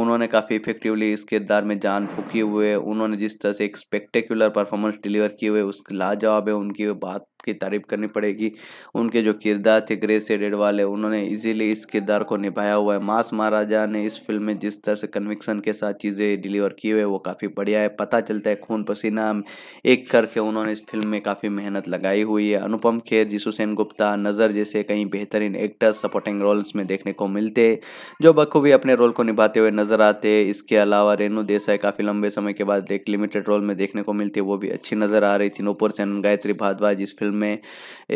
Speaker 1: उन्होंने काफ़ी इफेक्टिवली इस किरदार में जान फूकी हुए उन्होंने जिस तरह से एक स्पेक्टेकुलर परफॉर्मेंस डिलीवर किए हुए उसके लाजवाब है उनकी बात की तारीफ करनी पड़ेगी उनके जो किरदार थे ग्रे सेडेड वाले उन्होंने इजीली इस किरदार को निभाया हुआ है मास महाराजा ने इस फिल्म में जिस तरह से कन्विक्सन के साथ चीज़ें डिलीवर की हुई है वो काफ़ी बढ़िया है पता चलता है खून पसीना एक करके उन्होंने इस फिल्म में काफ़ी मेहनत लगाई हुई है अनुपम खेर जी सुसैन गुप्ता नज़र जैसे कई बेहतरीन एक्टर्स सपोर्टिंग रोल्स में देखने को मिलते जो बखूबी अपने रोल को निभाते हुए नजर आते इसके अलावा रेणु देसाई काफ़ी लंबे समय के बाद एक लिमिटेड रोल में देखने को मिलती वो भी अच्छी नज़र आ रही थी नूपुर सेन गायत्री भारद्वाज इस फिल्म फिल्म में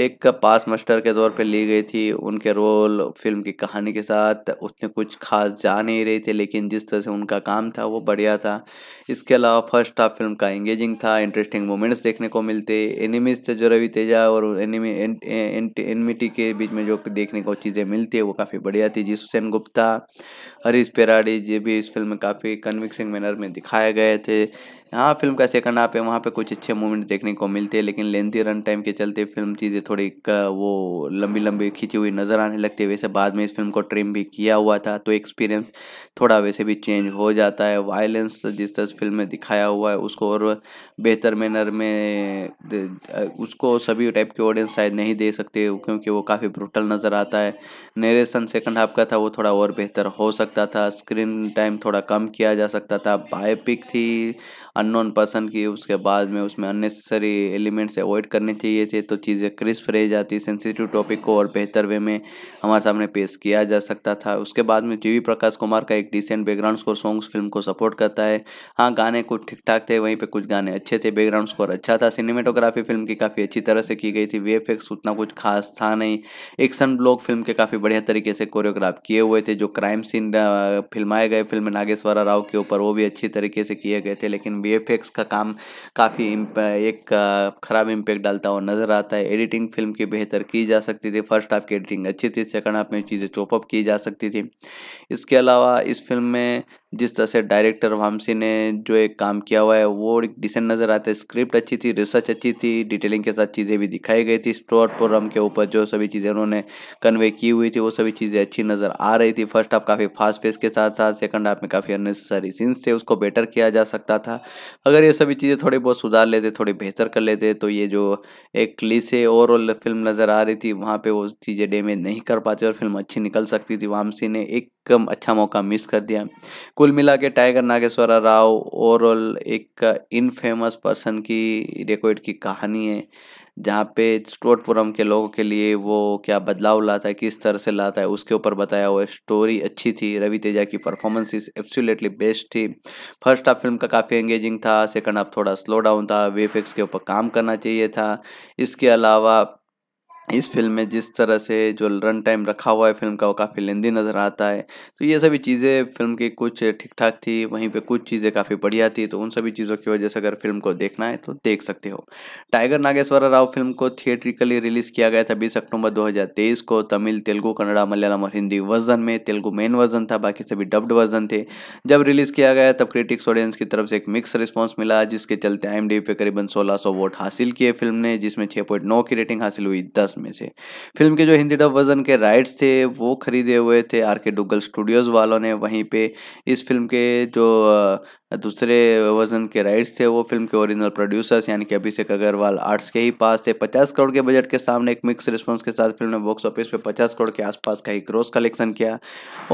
Speaker 1: एक पास मास्टर के तौर पे ली गई थी उनके रोल फिल्म की कहानी के साथ उसने कुछ खास जा नहीं रही थी लेकिन जिस तरह से उनका काम था वो बढ़िया था इसके अलावा फर्स्ट हाफ फिल्म का एंगेजिंग था इंटरेस्टिंग मोमेंट्स देखने को मिलते एनिमीज से जो रवि तेजा और एनिमी एनमिटी के बीच में जो देखने को चीज़ें मिलती है वो काफ़ी बढ़िया थी जिस हुसैन गुप्ता हरीश पेराडी जी भी इस फिल्म में काफ़ी कन्विक्सिंग मैनर में दिखाए गए थे हाँ फिल्म का सेकंड हाफ है वहाँ पे कुछ अच्छे मोमेंट देखने को मिलते हैं लेकिन लेंथी रन टाइम के चलते फिल्म चीज़ें थोड़ी वो लंबी लंबी खींची हुई नज़र आने लगती है वैसे बाद में इस फिल्म को ट्रिम भी किया हुआ था तो एक्सपीरियंस थोड़ा वैसे भी चेंज हो जाता है वायलेंस जिस तरह फिल्म में दिखाया हुआ है उसको और बेहतर मैनर में उसको सभी टाइप के ऑडियंस शायद नहीं दे सकते क्योंकि वो काफ़ी ब्रूटल नज़र आता है नरेशन सेकंड हाफ का था वो थोड़ा और बेहतर हो सकता सकता था स्क्रीन टाइम थोड़ा कम किया जा सकता था बायोपिक थी अननोन पर्सन की उसके बाद में उसमें अननेसेसरी एलिमेंट्स अवॉइड करने चाहिए थे तो चीज़ें क्रिस्प रह जाती सेंसिटिव टॉपिक को और बेहतर वे में हमारे सामने पेश किया जा सकता था उसके बाद में जी प्रकाश कुमार का एक decent background score songs film को सपोर्ट करता है हाँ गाने कुछ ठीक ठाक थे वहीं पर कुछ गाने अच्छे थे बैकग्राउंड स्कोर अच्छा था सिनेमेटोग्राफी फिल्म की काफ़ी अच्छी तरह से की गई थी वे उतना कुछ खास था नहीं एक्शन ब्लॉक फिल्म के काफ़ी बढ़िया तरीके से कोरियोग्राफ किए हुए थे जो क्राइम सीन फिल्माए गए फिल्म नागेश्वरा राव के ऊपर वो भी अच्छी तरीके से किए गए थे लेकिन बी का काम काफ़ी एक ख़राब इम्पैक्ट डालता हुआ नज़र आता है एडिटिंग फिल्म की बेहतर की जा सकती थी फर्स्ट हाफ की एडिटिंग अच्छी थी सेकंड हाफ में चीज़ें चॉपअप की जा सकती थी इसके अलावा इस फिल्म में जिस तरह से डायरेक्टर वामसी ने जो एक काम किया हुआ है वो एक डिसेंट नज़र आते हैं स्क्रिप्ट अच्छी थी रिसर्च अच्छी थी डिटेलिंग के साथ चीज़ें भी दिखाई गई थी स्टोर प्रोग्राम के ऊपर जो सभी चीज़ें उन्होंने कन्वे की हुई थी वो सभी चीज़ें अच्छी नज़र आ रही थी फर्स्ट हाफ काफ़ी फास्ट फेस के साथ साथ सेकंड हाफ में काफ़ी अननेसेसरी सीन्स थे उसको बेटर किया जा सकता था अगर ये सभी चीज़ें थोड़ी बहुत सुधार लेते थोड़ी बेहतर कर लेते तो ये जो एक क्लीसे ओवरऑल फिल्म नज़र आ रही थी वहाँ पर वो चीज़ें डेमेज नहीं कर पाते और फिल्म अच्छी निकल सकती थी वामसी ने एक कम अच्छा मौका मिस कर दिया कुल मिला के टाइगर नागेश्वरा राव ओवरऑल एक इनफेमस पर्सन की रिकॉर्ड की कहानी है जहाँ पे स्टोटपुरम के लोगों के लिए वो क्या बदलाव लाता है किस तरह से लाता है उसके ऊपर बताया हुआ है स्टोरी अच्छी थी रवि तेजा की परफॉर्मेंस इज एब्सोल्युटली बेस्ट थी फर्स्ट हाफ फिल्म का काफ़ी एंगेजिंग था सेकंड हाफ थोड़ा स्लो डाउन था वे के ऊपर काम करना चाहिए था इसके अलावा इस फिल्म में जिस तरह से जो रन टाइम रखा हुआ है फिल्म का वो काफ़ी लेंदी नज़र आता है तो ये सभी चीज़ें फिल्म की कुछ ठीक ठाक थी वहीं पे कुछ चीज़ें काफ़ी बढ़िया थी तो उन सभी चीज़ों की वजह से अगर फिल्म को देखना है तो देख सकते हो टाइगर नागेश्वर राव फिल्म को थिएट्रिकली रिलीज़ किया गया था बीस अक्टूबर दो को तमिल तेलुगु कन्नड़ा मलयालम और हिंदी वर्जन में तेलुगु मेन वर्जन था बाकी सभी डब्ड वर्जन थे जब रिलीज़ किया गया तब क्रिटिक्स ऑडियंस की तरफ से एक मिक्स रिस्पॉन्स मिला जिसके चलते आई पे करीबन सोलह वोट हासिल किए फिल्म ने जिसमें छः की रेटिंग हासिल हुई दस पचास में से फिल्म के जो हिंदी डब वर्जन के राइट्स थे वो खरीदे हुए थे आर के डुगल स्टूडियोज़ वालों ने वहीं पे इस फिल्म के जो दूसरे वजन के राइट्स थे वो फिल्म के ओरिजिनल प्रोड्यूसर्स यानी कि अभिषेक अग्रवाल आर्ट्स के ही पास थे पचास करोड़ के बजट के सामने एक मिक्स रिस्पांस के साथ फिल्म ने बॉक्स ऑफिस पे पचास करोड़ के आसपास का ही ग्रोस कलेक्शन किया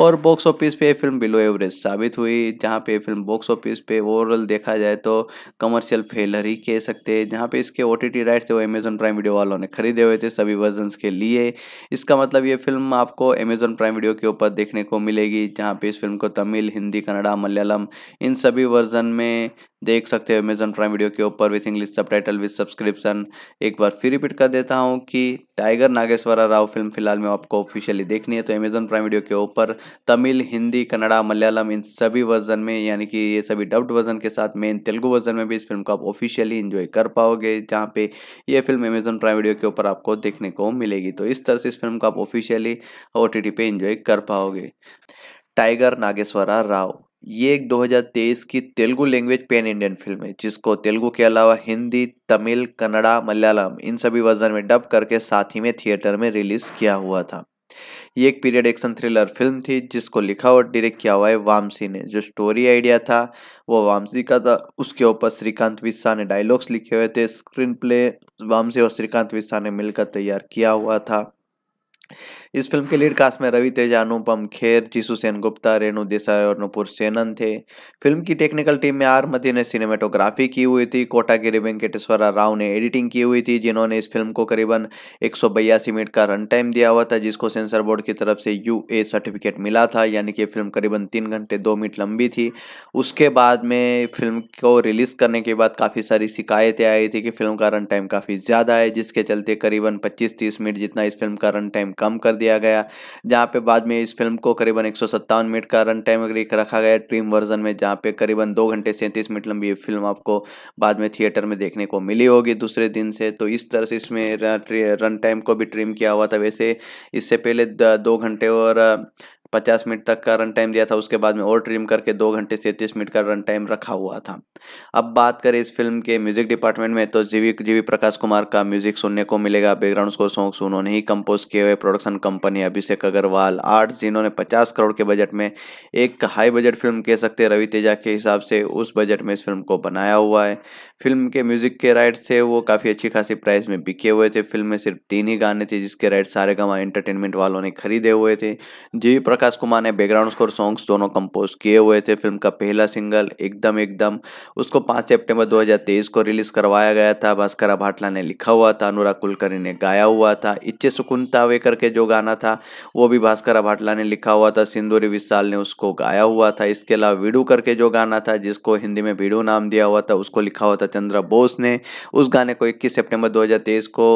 Speaker 1: और बॉक्स ऑफिस पे फिल्म बिलो एवरेज साबित हुई जहाँ पे फिल्म बॉक्स ऑफिस पे ओवरऑल देखा जाए तो कमर्शियल फेलर ही कह सकते हैं जहाँ पे इसके ओ राइट्स थे वो अमेजन प्राइम वीडियो वालों ने खरीदे हुए थे सभी वर्जन के लिए इसका मतलब ये फिल्म आपको अमेजन प्राइम वीडियो के ऊपर देखने को मिलेगी जहाँ पे इस फिल्म को तमिल हिंदी कन्नडा मलयालम इन सभी वर्जन में देख सकते हो अमेजन प्राइम वीडियो के ऊपर with English subtitle with subscription एक बार फिर रिपीट कर देता हूँ कि टाइगर नागेश्वरा राव फिल्म फिलहाल में आपको ऑफिशियली देखनी है तो अमेजन प्राइम वीडियो के ऊपर तमिल हिंदी कन्नड़ा मलयालम इन सभी वर्जन में यानी कि ये सभी डब्ड वर्जन के साथ मेन तेलुगु वर्जन में भी इस फिल्म को आप ऑफिशियली इन्जॉय कर पाओगे जहाँ पे ये फिल्म अमेजन प्राइम वीडियो के ऊपर आपको देखने को मिलेगी तो इस तरह से इस फिल्म को आप ऑफिशियली ओ टी पे इंजॉय कर पाओगे टाइगर नागेश्वरा राव ये एक 2023 की Telugu language pan Indian film है जिसको तेलुगु के अलावा हिंदी तमिल कन्नड़ा मलयालम इन सभी वर्जन में डब करके साथ ही में थिएटर में रिलीज किया हुआ था ये एक पीरियड एक्शन थ्रिलर फिल्म थी जिसको लिखा और डायरेक्ट किया हुआ है वामसी ने जो स्टोरी आइडिया था वो वामसी का था उसके ऊपर श्रीकांत विस्सा ने डायलॉग्स लिखे हुए थे स्क्रीन प्ले वामसी और श्रीकांत विस्सा ने मिलकर तैयार किया हुआ था इस फिल्म के लीड कास्ट में रवि तेजा अनुपम खेर जीसु सेन गुप्ता रेणु देसाई और नुपुर सेनन थे फिल्म की टेक्निकल टीम में आर मती ने सिनेमेटोग्राफी की हुई थी कोटागिरी वेंकटेश्वरा राव ने एडिटिंग की हुई थी जिन्होंने इस फिल्म को करीबन एक मिनट का रन टाइम दिया हुआ था जिसको सेंसर बोर्ड की तरफ से यू सर्टिफिकेट मिला था यानी कि फिल्म करीबन तीन घंटे दो मिनट लंबी थी उसके बाद में फिल्म को रिलीज़ करने के बाद काफ़ी सारी शिकायतें आई थी कि फिल्म का रन टाइम काफ़ी ज़्यादा है जिसके चलते करीबन पच्चीस तीस मिनट जितना इस फिल्म का रन टाइम कम कर दिया गया जहाँ पे बाद में इस फिल्म को करीबन एक मिनट का रन टाइम रखा गया ट्रीम वर्जन में जहाँ पे करीबन दो घंटे सैंतीस मिनट लंबी फिल्म आपको बाद में थिएटर में देखने को मिली होगी दूसरे दिन से तो इस तरह से इसमें रन टाइम को भी ट्रिम किया हुआ था वैसे इससे पहले दो घंटे और पचास मिनट तक का रन टाइम दिया था उसके बाद में और ट्रिम करके दो घंटे सैंतीस मिनट का रन टाइम रखा हुआ था अब बात करें इस फिल्म के म्यूजिक डिपार्टमेंट में तो जीवी जीवी प्रकाश कुमार का म्यूजिक सुनने को मिलेगा बैकग्राउंड स्कोर सॉन्ग्स उन्होंने ही कंपोज किए हुए production company Abhishek Agarwal arts जिन्होंने पचास करोड़ के बजट में एक हाई बजट फिल्म कह सकते रवि तेजा के हिसाब से उस बजट में इस फिल्म को बनाया हुआ है फिल्म के म्यूज़िक के राइट्स थे वो काफ़ी अच्छी खासी प्राइस में बिके हुए थे फिल्म में सिर्फ तीन ही गाने थे जिसके राइट्स सारे गवा एंटरटेनमेंट वालों ने खरीदे हुए थे जी प्रकाश कुमार ने बैकग्राउंड स्कोर सॉन्ग्स दोनों कंपोज किए हुए थे फिल्म का पहला सिंगल एकदम एकदम उसको पाँच सेप्टेम्बर दो को रिलीज़ करवाया गया था भास्करा भाटला ने लिखा हुआ था अनुराग कुलकर्णी ने गाया हुआ था इच्छे सुकुन तावे करके जो गाना था वो भी भास्करा भाटला ने लिखा हुआ था सिंदूरी विशाल ने उसको गाया हुआ था इसके अलावा वीडू करके जो गाना था जिसको हिंदी में वीडू नाम दिया हुआ था उसको लिखा हुआ था चंद्र बोस ने उस गाने को 21 सितंबर 2023 को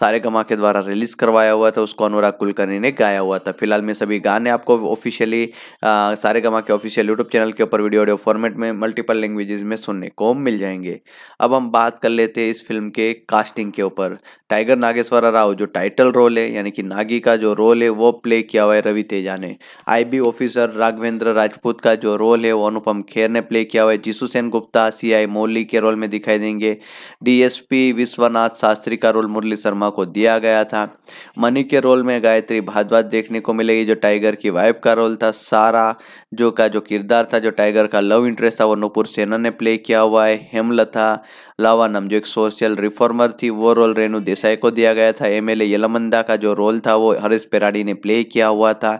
Speaker 1: सारे गमा के द्वारा रिलीज़ करवाया हुआ था उसको अनुराग कुलकर्णी ने गाया हुआ था फिलहाल में सभी गाने आपको ऑफिशियली सारे गमा के ऑफिशियल यूट्यूब चैनल के ऊपर वीडियो ऑडियो फॉर्मेट में मल्टीपल लैंग्वेजेस में सुनने को मिल जाएंगे अब हम बात कर लेते हैं इस फिल्म के कास्टिंग के ऊपर टाइगर नागेश्वर राव जो टाइटल रोल है यानी कि नागी का जो रोल है वो प्ले किया हुआ है रवि तेजा ने आईबी ऑफिसर राघवेंद्र राजपूत का जो रोल है वो अनुपम खेर ने प्ले किया हुआ है जीसु सेन गुप्ता सीआई मोली के रोल में दिखाई देंगे डीएसपी विश्वनाथ शास्त्री का रोल मुरली शर्मा को दिया गया था मनी के रोल में गायत्री भादवाद देखने को मिलेगी जो टाइगर की वाइफ का रोल था सारा जो का जो किरदार था जो टाइगर का लव इंटरेस्ट था वो नूपुर सेना ने प्ले किया हुआ है हेमलता लावा नाम जो एक सोशल रिफॉर्मर थी वो रोल रेणु देसाई को दिया गया था एमएलए यलमंदा का जो रोल था वो हरीश पेराडी ने प्ले किया हुआ था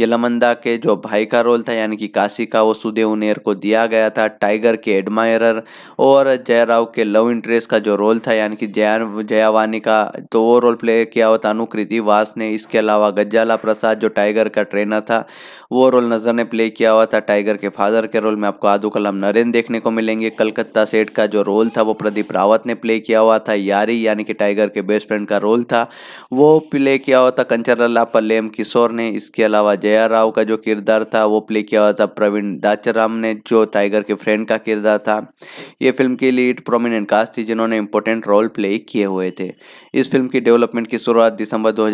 Speaker 1: यलमंदा के जो भाई का रोल था यानी कि काशी का वो सुदेव नेर को दिया गया था टाइगर के एडमायरर और जयराव के लव इंटरेस्ट का जो रोल था यानी कि जया जयावानी का तो वो रोल प्ले किया हुआ था अनुकृति वास ने इसके अलावा गज्जाला प्रसाद जो टाइगर का ट्रेनर था वो रोल नज़र ने प्ले किया हुआ था टाइगर के फादर के रोल में आपको आदू कलाम नरेंद्र देखने को मिलेंगे कलकत्ता सेठ का जो रोल था वो प्रदीप रावत ने प्ले किया हुआ था यारी यानी कि टाइगर के बेस्ट फ्रेंड का रोल था वो प्ले किया हुआ था लल्ला पल्लेम किशोर ने इसके अलावा जया राव का जो किरदार था वो प्ले किया हुआ था प्रवीण दाचाराम ने जो टाइगर के फ्रेंड का किरदार था ये फिल्म की लीड प्रोमिनेंट कास्ट थी जिन्होंने इंपॉर्टेंट रोल प्ले किए हुए थे इस फिल्म की डेवलपमेंट की शुरुआत दिसंबर दो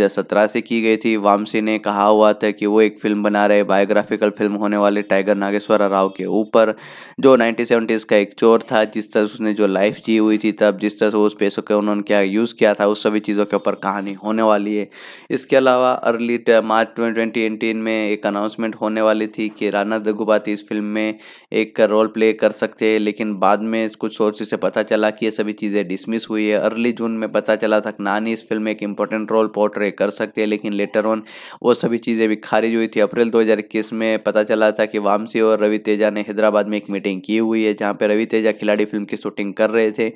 Speaker 1: से की गई थी वामसी ने कहा हुआ था कि वो एक फिल्म बना रहे बायोग्राफिकल फिल्म होने वाले टाइगर नागेश्वर राव के ऊपर जो नाइनटीन का एक चोर था जिस तरह उसने जो लाइफ एफ जी हुई थी तब जिस तरह से उस पैसों के उन्होंने क्या यूज़ किया था उस सभी चीज़ों के ऊपर कहानी होने वाली है इसके अलावा अर्ली मार्च ट्वेंटी में एक अनाउंसमेंट होने वाली थी कि राना दगुबाती इस फिल्म में एक रोल प्ले कर सकते हैं लेकिन बाद में कुछ सोर्सेज से पता चला कि ये सभी चीज़ें डिसमिस हुई है अर्ली जून में पता चला था नानी इस फिल्म में एक इंपॉर्टेंट रोल पोर्ट्रे कर सकते हैं लेकिन लेटर ऑन वो सभी चीज़ें भी खारिज हुई थी अप्रैल दो में पता चला था कि वामसी और रवि तेजा ने हैदराबाद में एक मीटिंग की हुई है जहाँ पर रवि तेजा खिलाड़ी फिल्म की शूटिंग कर रहे गए थे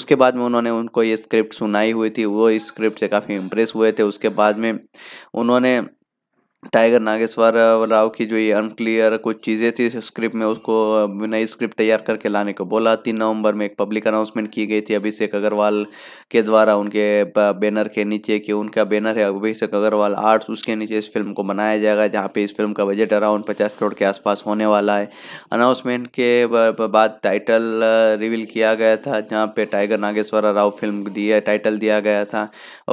Speaker 1: उसके बाद में उन्होंने उनको ये स्क्रिप्ट सुनाई हुई थी वो इस स्क्रिप्ट से काफ़ी इम्प्रेस हुए थे उसके बाद में उन्होंने टाइगर नागेश्वर राव की जो ये अनक्लियर कुछ चीज़ें थी स्क्रिप्ट में उसको नई स्क्रिप्ट तैयार करके लाने को बोला तीन नवंबर में एक पब्लिक अनाउंसमेंट की गई थी अभिषेक अग्रवाल के द्वारा उनके बैनर के नीचे कि उनका बैनर है अभिषेक अग्रवाल आर्ट्स उसके नीचे इस फिल्म को बनाया जाएगा जहाँ पे इस फिल्म का बजट अराउंड पचास करोड़ के आसपास होने वाला है अनाउंसमेंट के बाद टाइटल रिवील किया गया था जहाँ पे टाइगर नागेश्वर राव फिल्म दिया टाइटल दिया गया था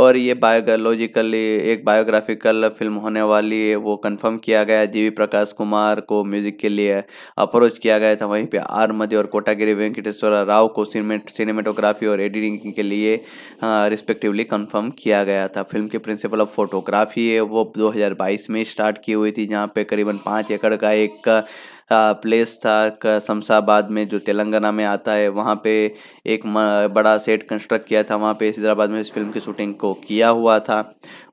Speaker 1: और ये बायोलॉजिकली एक बायोग्राफिकल फिल्म होने वाली लिए वो कंफर्म किया गया जीवी प्रकाश कुमार को म्यूजिक के लिए अप्रोच किया गया था वहीं पे आर मध्य और कोटागिरी वेंकटेश्वर राव को सिनेमेटोग्राफी और एडिटिंग के लिए रिस्पेक्टिवली हाँ, कंफर्म किया गया था फिल्म के प्रिंसिपल ऑफ फोटोग्राफी है वो 2022 में स्टार्ट की हुई थी जहाँ पे करीबन पाँच एकड़ का एक प्लेस था शमशाबाद में जो तेलंगाना में आता है वहाँ पे एक बड़ा सेट कंस्ट्रक्ट किया था वहाँ पे हैदराबाद में इस फिल्म की शूटिंग को किया हुआ था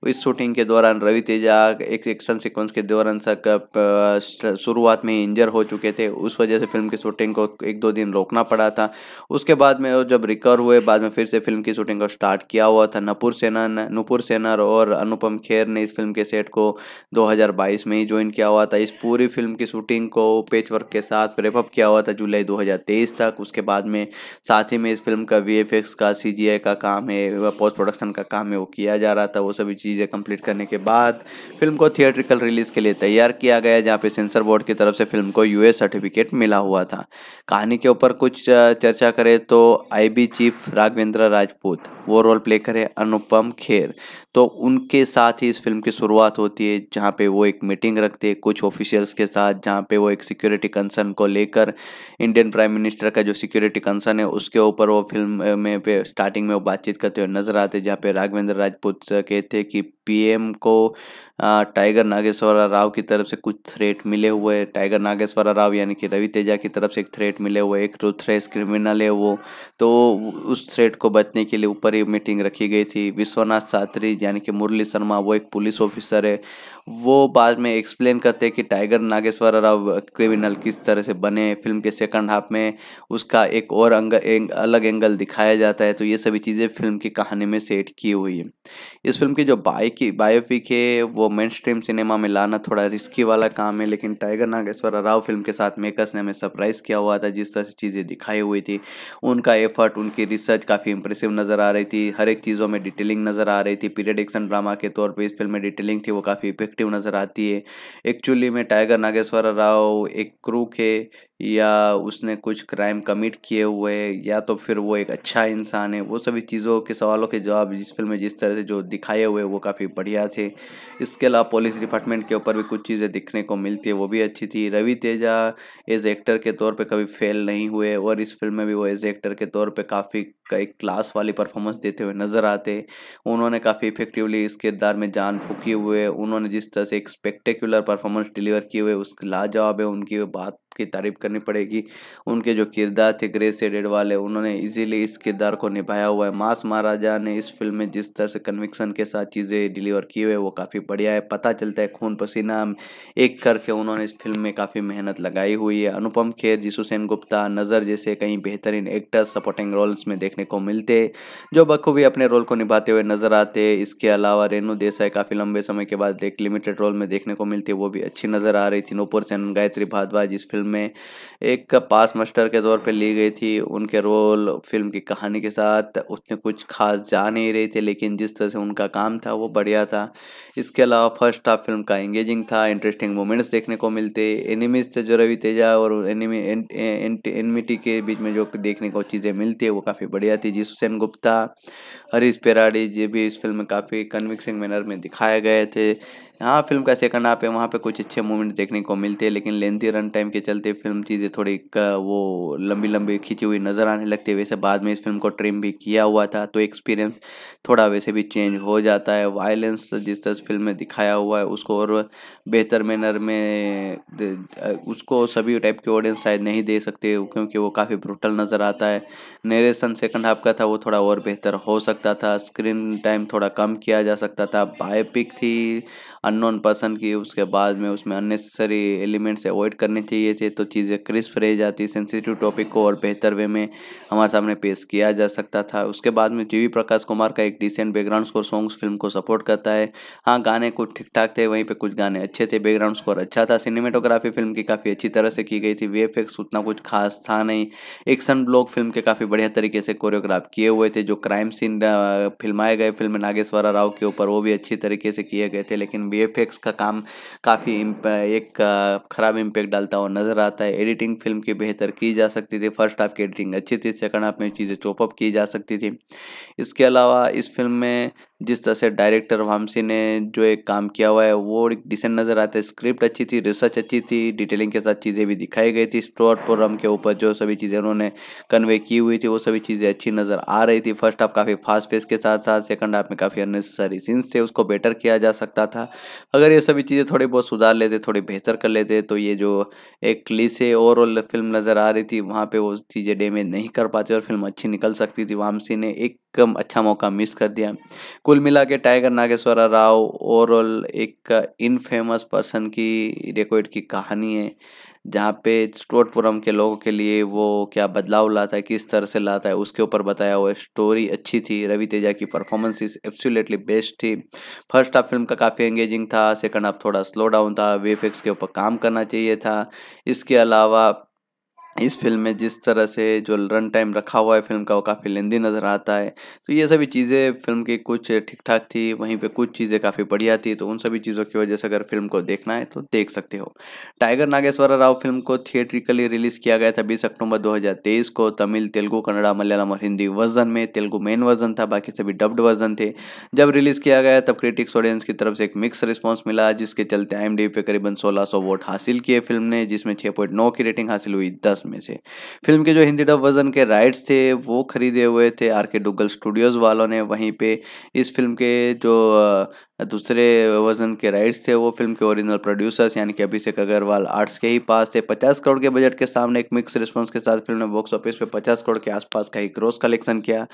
Speaker 1: इस शूटिंग के दौरान रवि तेजा एक एक्शन सीक्वेंस के दौरान सर शुरुआत में ही इंजर हो चुके थे उस वजह से फिल्म की शूटिंग को एक दो दिन रोकना पड़ा था उसके बाद में जब रिकवर हुए बाद में फिर से फिल्म की शूटिंग को स्टार्ट किया हुआ था नपुर सेना नुपुर सेनर और अनुपम खेर ने इस फिल्म के सेट को दो में ही ज्वाइन किया हुआ था इस पूरी फिल्म की शूटिंग को पेच वर्क के साथ रेपअप किया हुआ था जुलाई दो तक उसके बाद में साथ ही में इस फिल्म का वी का सी का, का काम है पोस्ट प्रोडक्शन का काम है वो किया जा रहा था वो सभी चीज़ चीज़ें कंप्लीट करने के बाद फिल्म को थिएट्रिकल रिलीज़ के लिए तैयार किया गया जहाँ पे सेंसर बोर्ड की तरफ से फिल्म को यूएस सर्टिफिकेट मिला हुआ था कहानी के ऊपर कुछ चर्चा करें तो आईबी चीफ राघवेंद्र राजपूत वो रोल प्ले करे अनुपम खेर तो उनके साथ ही इस फिल्म की शुरुआत होती है जहाँ पे वो एक मीटिंग रखते हैं कुछ ऑफिशियल्स के साथ जहाँ पे वो एक सिक्योरिटी कंसर्न को लेकर इंडियन प्राइम मिनिस्टर का जो सिक्योरिटी कंसर्न है उसके ऊपर वो फिल्म में पे स्टार्टिंग में वो बातचीत करते हुए नजर आते जहाँ पे राघवेंद्र राजपूत कहते हैं कि पीएम को टाइगर नागेश्वरा राव की तरफ से कुछ थ्रेट मिले हुए टाइगर नागेश्वरा राव यानी कि रवि तेजा की तरफ से एक थ्रेट मिले हुए एक थ्रेस क्रिमिनल है वो तो उस थ्रेट को बचने के लिए ऊपर ही मीटिंग रखी गई थी विश्वनाथ सात्री यानी कि मुरली शर्मा वो एक पुलिस ऑफिसर है वो बाद में एक्सप्लेन करते हैं कि टाइगर नागेश्वर राव क्रिमिनल किस तरह से बने फिल्म के सेकंड हाफ में उसका एक और अंग, एंग, अलग एंगल दिखाया जाता है तो ये सभी चीज़ें फिल्म की कहानी में सेट की हुई है इस फिल्म की जो बाइक की बायोपिक है वो वो मेन स्ट्रीम सिनेमा में लाना थोड़ा रिस्की वाला काम है लेकिन टाइगर नागेश्वर राव फिल्म के साथ मेकर्स ने हमें सरप्राइज़ किया हुआ था जिस तरह से चीज़ें दिखाई हुई थी उनका एफर्ट उनकी रिसर्च काफ़ी इंप्रेसिव नज़र आ रही थी हर एक चीज़ों में डिटेलिंग नज़र आ रही थी पीरियड एक्शन ड्रामा के तौर पर इस फिल्म में डिटेलिंग थी वो काफ़ी इफेक्टिव नज़र आती है एक्चुअली में टाइगर नागेश्वर राव एक क्रू के या उसने कुछ क्राइम कमिट किए हुए या तो फिर वो एक अच्छा इंसान है वो सभी चीज़ों के सवालों के जवाब जिस फिल्म में जिस तरह से जो दिखाए हुए वो काफ़ी बढ़िया थे इसके अलावा पुलिस डिपार्टमेंट के ऊपर भी कुछ चीज़ें दिखने को मिलती है वो भी अच्छी थी रवि तेजा एज एक्टर के तौर पर कभी फेल नहीं हुए और इस फिल्म में भी वो एज एक्टर के तौर पर काफ़ी एक क्लास वाली परफॉर्मेंस देते हुए नज़र आते उन्होंने काफ़ी इफेक्टिवली इस किरदार में जान फूकी हुए उन्होंने जिस तरह से एक स्पेक्टेकुलर परफॉर्मेंस डिलीवर किए हुए उसके लाजवाब है उनकी बात की तारीफ करनी पड़ेगी उनके जो किरदार थे ग्रे सेडेड वाले उन्होंने इजीली इस किरदार को निभाया हुआ है मास महाराजा ने इस फिल्म में जिस तरह से कन्विक्सन के साथ चीज़ें डिलीवर की हुई है वो काफ़ी बढ़िया है पता चलता है खून पसीना एक करके उन्होंने इस फिल्म में काफ़ी मेहनत लगाई हुई है अनुपम खेर जीसू सेन गुप्ता नज़र जैसे कई बेहतरीन एक्टर्स सपोर्टिंग रोल्स में देखने को मिलते जो बखूबी अपने रोल को निभाते हुए नज़र आते इसके अलावा रेनू देसाई काफ़ी लंबे समय के बाद एक लिमिटेड रोल में देखने को मिलती वो भी अच्छी नज़र आ रही थी नूपुर सेन गायत्री भारद्वाज इस फिल्म फिल्म में एक पास मास्टर के तौर पे ली गई थी उनके रोल फिल्म की कहानी के साथ उसने कुछ खास जा नहीं रहे थे लेकिन जिस तरह से उनका काम था वो बढ़िया था इसके अलावा फर्स्ट हाफ फिल्म का एंगेजिंग था इंटरेस्टिंग मोमेंट्स देखने को मिलते एनिमीज से जो रवि तेजा और एनिमिटी एनमिटी के बीच में जो देखने को चीज़ें मिलती है वो काफ़ी बढ़िया थी जिस हुसैन गुप्ता हरीश पेराडी ये भी इस फिल्म में काफ़ी कन्विक्सिंग मैनर में दिखाए गए थे हाँ फिल्म का सेकंड हाफ है वहाँ पे कुछ अच्छे मोमेंट देखने को मिलते हैं लेकिन लेंथी रन टाइम के चलते फिल्म चीज़ें थोड़ी वो लंबी लंबी खींची हुई नज़र आने लगती है वैसे बाद में इस फिल्म को ट्रिम भी किया हुआ था तो एक्सपीरियंस थोड़ा वैसे भी चेंज हो जाता है वायलेंस जिस तरह फिल्म में दिखाया हुआ है उसको और बेहतर मैनर में उसको सभी टाइप के ऑडियंस शायद नहीं दे सकते क्योंकि वो काफ़ी ब्रूटल नज़र आता है नरेशन सेकंड हाफ का था वो थोड़ा और बेहतर हो सकता था स्क्रीन टाइम थोड़ा कम किया जा सकता था बायोपिक थी अननोन पर्सन की उसके बाद में उसमें अननेसेसरी एलिमेंट्स अवॉइड करने चाहिए थे तो चीज़ें क्रिस्प रह जाती सेंसिटिव टॉपिक को और बेहतर वे में हमारे सामने पेश किया जा सकता था उसके बाद में जी प्रकाश कुमार का एक decent background score songs film को सपोर्ट करता है हाँ गाने कुछ ठीक ठाक थे वहीं पर कुछ गाने अच्छे थे बैकग्राउंड स्कोर अच्छा था सिनेमेटोग्राफी फिल्म की काफ़ी अच्छी तरह से की गई थी वे उतना कुछ खास था नहीं एक्शन ब्लॉक फिल्म के काफ़ी बढ़िया तरीके से कोरियोग्राफ किए हुए थे जो क्राइम सीन फिल्माए गए फिल्म नागेश्वरा राव के ऊपर वो भी अच्छी तरीके से किए गए थे लेकिन वी का काम काफ़ी एक ख़राब इम्पैक्ट डालता हुआ नज़र आता है एडिटिंग फिल्म की बेहतर की जा सकती थी फर्स्ट हाफ की एडिटिंग अच्छी थी सेकंड हाफ में चीज़ें चॉपअप की जा सकती थी इसके अलावा इस फिल्म में जिस तरह से डायरेक्टर वामसी ने जो एक काम किया हुआ है वो एक डिसेंट नज़र आता है स्क्रिप्ट अच्छी थी रिसर्च अच्छी थी डिटेलिंग के साथ चीज़ें भी दिखाई गई थी स्टोर प्रोग्राम के ऊपर जो सभी चीज़ें उन्होंने कन्वे की हुई थी वो सभी चीज़ें अच्छी नज़र आ रही थी फर्स्ट हाफ काफ़ी फास्ट पेस के साथ साथ सेकंड हाफ में काफ़ी अननेसेसरी सीन्स थे उसको बेटर किया जा सकता था अगर ये सभी चीज़ें थोड़ी बहुत सुधार लेते थोड़ी बेहतर कर लेते तो ये जो एक क्लीसे ओवरऑल फिल्म नज़र आ रही थी वहाँ पर वो चीज़ें डेमेज नहीं कर पाते और फिल्म अच्छी निकल सकती थी वामसी ने एक कम अच्छा मौका मिस कर दिया कुल मिला के टाइगर नागेश्वरा राव ओवरऑल एक इनफेमस पर्सन की रिकॉर्ड की कहानी है जहाँ पे स्टोटपुरम के लोगों के लिए वो क्या बदलाव लाता है किस तरह से लाता है उसके ऊपर बताया हुआ स्टोरी अच्छी थी रवि तेजा की परफॉर्मेंसिस एब्सोल्युटली बेस्ट थी फर्स्ट हाफ फिल्म का काफ़ी एंगेजिंग था सेकंड हाफ थोड़ा स्लो डाउन था वेफिक्स के ऊपर काम करना चाहिए था इसके अलावा इस फिल्म में जिस तरह से जो रन टाइम रखा हुआ है फिल्म का वो काफ़ी लेंदी नज़र आता है तो ये सभी चीज़ें फिल्म की कुछ ठीक ठाक थी वहीं पे कुछ चीज़ें काफ़ी बढ़िया थी तो उन सभी चीज़ों की वजह से अगर फिल्म को देखना है तो देख सकते हो टाइगर नागेश्वर राव फिल्म को थिएट्रिकली रिलीज़ किया गया था बीस अक्टूबर दो को तमिल तेलुगू कन्नड़ा मलयालम और हिंदी वर्जन में तेलुगू मेन वर्जन था बाकी सभी डब्ड वर्जन थे जब रिलीज़ किया गया तब क्रिटिक्स ऑडियंस की तरफ से एक मिक्स रिस्पॉन्स मिला जिसके चलते आई पे करीबन सोलह वोट हासिल किए फिल्म ने जिसमें छः की रेटिंग हासिल हुई दस में से फिल्म के जो हिंदी डब वर्जन के राइट्स थे वो खरीदे हुए थे आर के डुगल स्टूडियोज़ वालों ने वहीं पे इस फिल्म के जो दूसरे वजन के राइट्स थे वो फिल्म के ओरिजिनल प्रोड्यूसर्स यानी कि अभिषेक अग्रवाल आर्ट्स के ही पास थे पचास करोड़ के बजट के सामने एक मिक्स रिस्पांस के साथ फिल्म ने बॉक्स ऑफिस पे पचास करोड़ के आसपास का ही ग्रोस कलेक्शन किया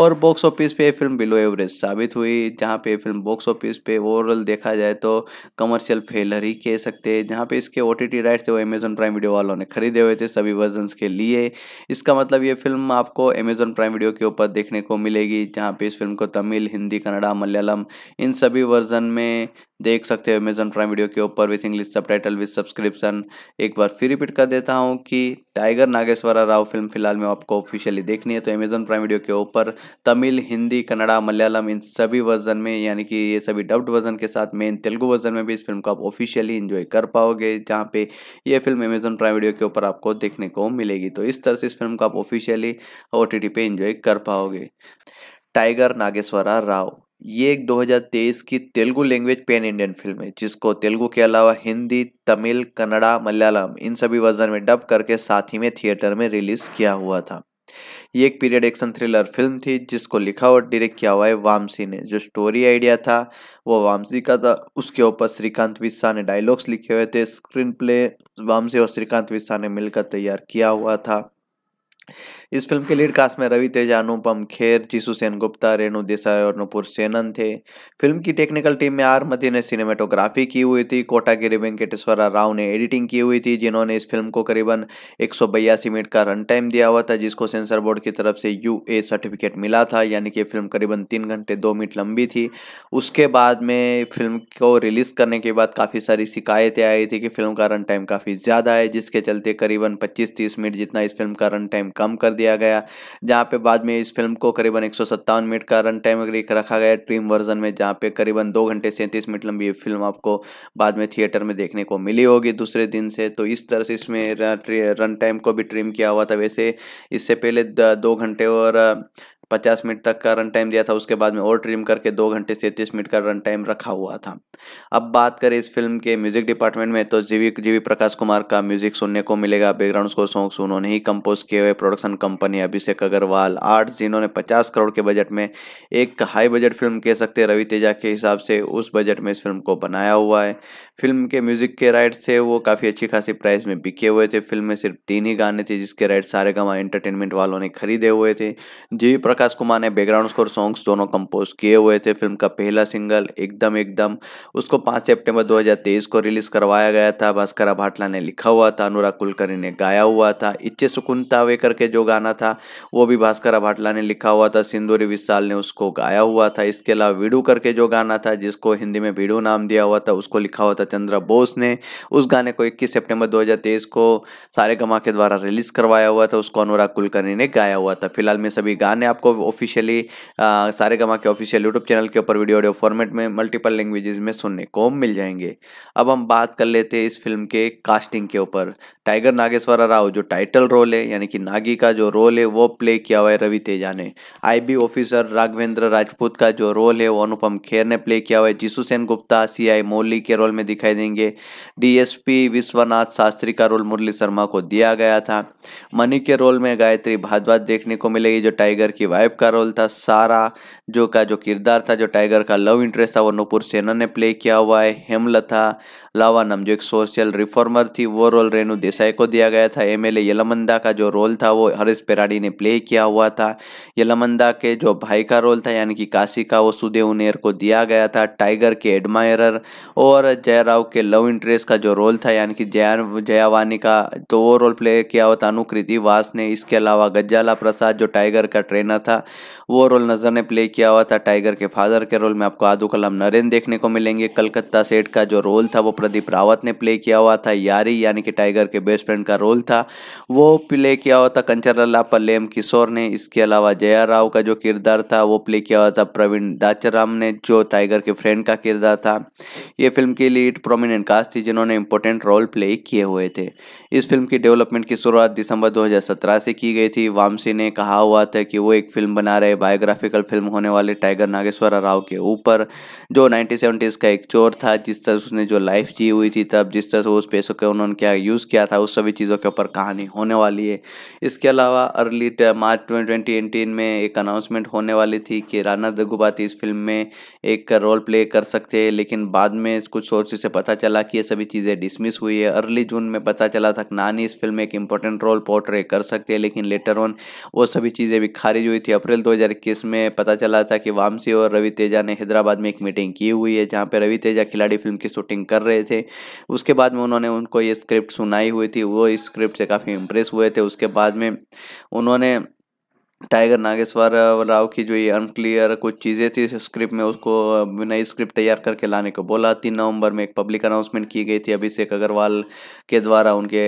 Speaker 1: और बॉक्स ऑफिस पे फिल्म बिलो एवरेज साबित हुई जहाँ पे फिल्म बॉक्स ऑफिस पे ओवरऑल देखा जाए तो कमर्शियल फेलर ही कह सकते हैं जहाँ पे इसके ओ राइट्स थे वो अमेजन प्राइम वीडियो वालों ने खरीदे हुए थे सभी वर्जन के लिए इसका मतलब ये फिल्म आपको अमेजन प्राइम वीडियो के ऊपर देखने को मिलेगी जहाँ पे इस फिल्म को तमिल हिंदी कन्नडा मलयालम इन सभी भी वर्जन में देख सकते हो अमेजन प्राइम वीडियो के ऊपर with English subtitle with subscription एक बार फिर रिपीट कर देता हूँ कि टाइगर नागेश्वरा राव फिल्म फिलहाल में आपको ऑफिशियली देखनी है तो अमेजन प्राइम वीडियो के ऊपर तमिल हिंदी कन्नड़ा मलयालम इन सभी वर्जन में यानी कि ये सभी डब्ड वर्जन के साथ मेन तेलुगु वर्जन में भी इस फिल्म को आप ऑफिशियली इन्जॉय कर पाओगे जहाँ पे ये फिल्म अमेजन प्राइम वीडियो के ऊपर आपको देखने को मिलेगी तो इस तरह से इस फिल्म को आप ऑफिशियली ओ टी पे इन्जॉय कर पाओगे टाइगर नागेश्वरा राव ये एक 2023 की Telugu language pan Indian film है जिसको तेलुगु के अलावा हिंदी तमिल कन्नड़ा मलयालम इन सभी वर्जन में डब करके साथ ही में थिएटर में रिलीज किया हुआ था ये एक पीरियड एक्शन थ्रिलर फिल्म थी जिसको लिखा और डायरेक्ट किया हुआ है वामसी ने जो स्टोरी आइडिया था वो वामसी का था उसके ऊपर श्रीकांत विस्सा ने डायलॉग्स लिखे हुए थे स्क्रीन प्ले वामसी और श्रीकांत विस्सा ने मिलकर तैयार किया हुआ था इस फिल्म के लीड कास्ट में रवि तेजा अनुपम खेर जीसू सेन गुप्ता रेणु देसाई और नुपुर सेनन थे फिल्म की टेक्निकल टीम में आर मती ने सिनेमेटोग्राफी की हुई थी कोटा के वेंकटेश्वरा राव ने एडिटिंग की हुई थी जिन्होंने इस फिल्म को करीबन एक मिनट का रन टाइम दिया हुआ था जिसको सेंसर बोर्ड की तरफ से यू सर्टिफिकेट मिला था यानी कि फिल्म करीबन तीन घंटे दो मिनट लंबी थी उसके बाद में फिल्म को रिलीज़ करने के बाद काफ़ी सारी शिकायतें आई थी कि फिल्म का रन टाइम काफ़ी ज़्यादा है जिसके चलते करीबन पच्चीस तीस मिनट जितना इस फिल्म का रन टाइम कम कर दिया गया जहाँ पे बाद में इस फिल्म को करीबन एक मिनट का रन टाइम रखा गया ट्रीम वर्जन में जहाँ पे करीबन दो घंटे सैंतीस मिनट लंबी ये फिल्म आपको बाद में थिएटर में देखने को मिली होगी दूसरे दिन से तो इस तरह से इसमें रन टाइम को भी ट्रिम किया हुआ था वैसे इससे पहले दो घंटे और पचास मिनट तक का रन टाइम दिया था उसके बाद में और ट्रिम करके दो घंटे सैंतीस मिनट का रन टाइम रखा हुआ था अब बात करें इस फिल्म के म्यूजिक डिपार्टमेंट में तो जीवी जीवी प्रकाश कुमार का म्यूजिक सुनने को मिलेगा बैकग्राउंड को सॉन्ग्स उन्होंने ही कंपोज किए हुए production company Abhishek Agarwal arts जिन्होंने पचास करोड़ के बजट में एक हाई बजट फिल्म कह सकते रवि तेजा के हिसाब से उस बजट में इस फिल्म को बनाया हुआ है फिल्म के म्यूजिक के राइट्स थे वो काफ़ी अच्छी खासी प्राइस में बिके हुए थे फिल्म में सिर्फ तीन ही गाने थे जिसके राइट सारे गमा एंटरटेनमेंट वालों ने खरीदे हुए थे जीवी प्रकाश प्रकाश कुमार ने बैकग्राउंड स्कोर सॉन्ग्स दोनों कंपोज किए हुए थे फिल्म का पहला सिंगल एकदम एकदम उसको 5 सितंबर 2023 को रिलीज करवाया गया था भास्करा भाटला ने लिखा हुआ था अनुराग कुलकर्णी ने गाया हुआ था इच्छे सुकुन तावे करके जो गाना था वो भी भास्करा भाटला ने लिखा हुआ था सिंदूरी विशाल ने उसको गाया हुआ था इसके अलावा वीडू करके जो गाना था जिसको हिंदी में वीडू नाम दिया हुआ था उसको लिखा हुआ था चंद्र बोस ने उस गाने को इक्कीस सेप्टेम्बर दो को सारे गमा के द्वारा रिलीज करवाया हुआ था उसको अनुराग कुलकर्णी ने गाया हुआ था फिलहाल में सभी गाने आपको ऑफिशियली सारे गमा के ऑफिशियल यूट्यूब चैनल के ऊपर वीडियो ऑडियो फॉर्मेट में मल्टीपल लैंग्वेजेस में सुनने को मिल जाएंगे अब हम बात कर लेते हैं इस फिल्म के कास्टिंग के ऊपर टाइगर नागेश्वर राव जो टाइटल रोल है यानी कि नागी का जो रोल है वो प्ले किया हुआ है रवि तेजा ने आई ऑफिसर राघवेंद्र राजपूत का जो रोल है वो अनुपम खेर ने प्ले किया हुआ है जीसु सेन गुप्ता सी मोली के रोल में दिखाई देंगे डीएसपी विश्वनाथ शास्त्री का रोल मुरली शर्मा को दिया गया था मनी के रोल में गायत्री भादवाद देखने को मिलेगी जो टाइगर की वाइफ का रोल था सारा जो का जो किरदार था जो टाइगर का लव इंटरेस्ट था वो नूपुर सेना ने प्ले किया हुआ है हेमलता लावा नाम जो एक सोशल रिफॉर्मर थी वो रोल रेणु देसाई को दिया गया था एमएलए यलमंदा का जो रोल था वो हरीश पेराडी ने प्ले किया हुआ था यलमंदा के जो भाई का रोल था यानी कि काशी का वो सुदेव नेर को दिया गया था टाइगर के एडमायरर और जयराव के लव इंटरेस्ट का जो रोल था यानी कि जया जयावानी का तो वो रोल प्ले किया हुआ था अनुकृति वास ने इसके अलावा गज्जाला प्रसाद जो टाइगर का ट्रेनर था वो रोल नज़र ने प्ले किया हुआ था टाइगर के फादर के रोल में आपको आदू कलाम नरेंद्र देखने को मिलेंगे कलकत्ता सेठ का जो रोल था वो प्रदीप रावत ने प्ले किया हुआ था यारी यानी कि टाइगर के बेस्ट फ्रेंड का रोल था वो प्ले किया हुआ था कंचरला पल्लेम किशोर ने इसके अलावा जया राव का जो किरदार था वो प्ले किया हुआ था प्रवीण दाचराम ने जो टाइगर के फ्रेंड का किरदार था ये फिल्म की लीड प्रोमिनेंट कास्ट थी जिन्होंने इंपॉर्टेंट रोल प्ले किए हुए थे इस फिल्म की डेवलपमेंट की शुरुआत दिसंबर दो से की गई थी वामसी ने कहा हुआ था कि वो एक फिल्म बना रहे बायोग्राफिकल फिल्म होने वाले टाइगर नागेश्वर राव के ऊपर जो नाइनटीन का एक चोर था जिस तरह उसने जो लाइफ जी हुई थी तब जिस तरह से उस पैसों का उन्होंने क्या यूज़ किया था उस सभी चीज़ों के ऊपर कहानी होने वाली है इसके अलावा अर्ली मार्च ट्वेंटी में एक अनाउंसमेंट होने वाली थी कि राना दगुबाती इस फिल्म में एक रोल प्ले कर सकते हैं लेकिन बाद में कुछ सोर्सेज से पता चला कि ये सभी चीज़ें डिसमिस हुई है अर्ली जून में पता चला था नानी इस फिल्म में एक इंपॉर्टेंट रोल पोर्ट्रे कर सकते हैं लेकिन लेटर ऑन वो सभी चीज़ें भी खारिज हुई थी अप्रैल दो में पता चला था कि वामसी और रवि तेजा ने हैदराबाद में एक मीटिंग की हुई है जहाँ पर रवि तेजा खिलाड़ी फिल्म की शूटिंग कर रहे गए थे उसके बाद में उन्होंने उनको ये स्क्रिप्ट सुनाई हुई थी वो इस स्क्रिप्ट से काफ़ी इम्प्रेस हुए थे उसके बाद में उन्होंने टाइगर नागेश्वर राव की जो ये अनक्लियर कुछ चीज़ें थी स्क्रिप्ट में उसको नई स्क्रिप्ट तैयार करके लाने को बोला तीन नवंबर में एक पब्लिक अनाउंसमेंट की गई थी अभिषेक अग्रवाल के द्वारा उनके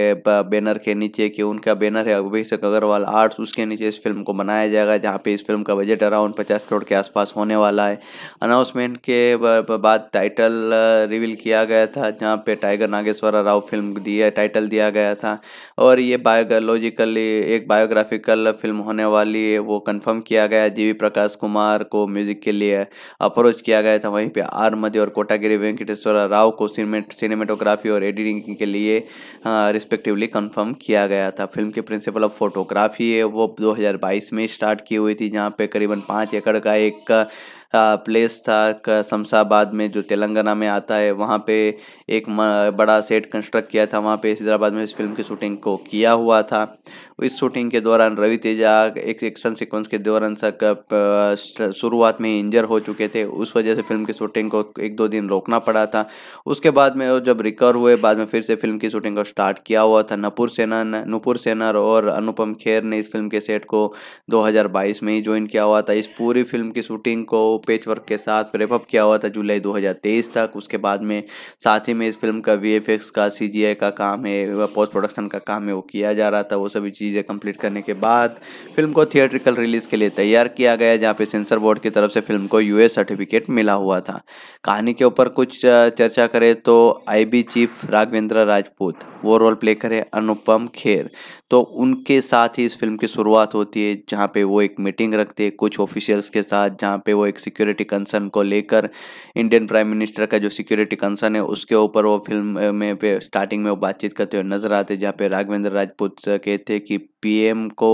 Speaker 1: बैनर के नीचे कि उनका बैनर है अभिषेक अग्रवाल आर्ट्स उसके नीचे इस फिल्म को बनाया जाएगा जहाँ पे इस फिल्म का बजट अराउंड पचास करोड़ के आसपास होने वाला है अनाउंसमेंट के बाद टाइटल रिवील किया गया था जहाँ पे टाइगर नागेश्वर राव फिल्म दिया टाइटल दिया गया था और ये बायोलॉजिकली एक बायोग्राफिकल फिल्म होने वाली लिए वो कंफर्म किया गया जी प्रकाश कुमार को म्यूजिक के लिए अप्रोच किया गया था वहीं पे आर मध्य और कोटागिरी वेंकटेश्वर राव को सिनेमेटोग्राफी और एडिटिंग के लिए रिस्पेक्टिवली कंफर्म किया गया था फिल्म के प्रिंसिपल ऑफ फोटोग्राफी है वो 2022 में स्टार्ट की हुई थी जहाँ पे करीबन पाँच एकड़ का एक प्लेस था शमशाबाद में जो तेलंगाना में आता है वहाँ पे एक बड़ा सेट कंस्ट्रक्ट किया था वहाँ पे हैदराबाद में इस फिल्म की शूटिंग को किया हुआ था इस शूटिंग के दौरान रवि तेजा एक एक्शन सीक्वेंस के दौरान शुरुआत में इंजर हो चुके थे उस वजह से फिल्म की शूटिंग को एक दो दिन रोकना पड़ा था उसके बाद में जब रिकवर हुए बाद में फिर से फिल्म की शूटिंग को स्टार्ट किया हुआ था नपुर सेना नुपुर सेनर और अनुपम खेर ने इस फिल्म के सेट को दो में ही ज्वाइन किया हुआ था इस पूरी फिल्म की शूटिंग को पेच वर्क के साथ रेपअप किया हुआ था जुलाई दो तक उसके बाद में साथ ही में इस फिल्म का वी का सी का काम है पोस्ट प्रोडक्शन का काम है वो किया जा रहा था वो सभी चीज़ चीज़ें कंप्लीट करने के बाद फिल्म को थिएट्रिकल रिलीज़ के लिए तैयार किया गया जहाँ पे सेंसर बोर्ड की तरफ से फिल्म को यूएस सर्टिफिकेट मिला हुआ था कहानी के ऊपर कुछ चर्चा करें तो आईबी चीफ राघवेंद्र राजपूत वो रोल प्ले करे अनुपम खेर तो उनके साथ ही इस फिल्म की शुरुआत होती है जहाँ पे वो एक मीटिंग रखते हैं कुछ ऑफिशियल्स के साथ जहाँ पे वो एक सिक्योरिटी कंसर्न को लेकर इंडियन प्राइम मिनिस्टर का जो सिक्योरिटी कंसर्न है उसके ऊपर वो फिल्म में पे स्टार्टिंग में वो बातचीत करते हुए नजर आते जहाँ पे राघवेंद्र राजपूत कहते हैं कि पीएम को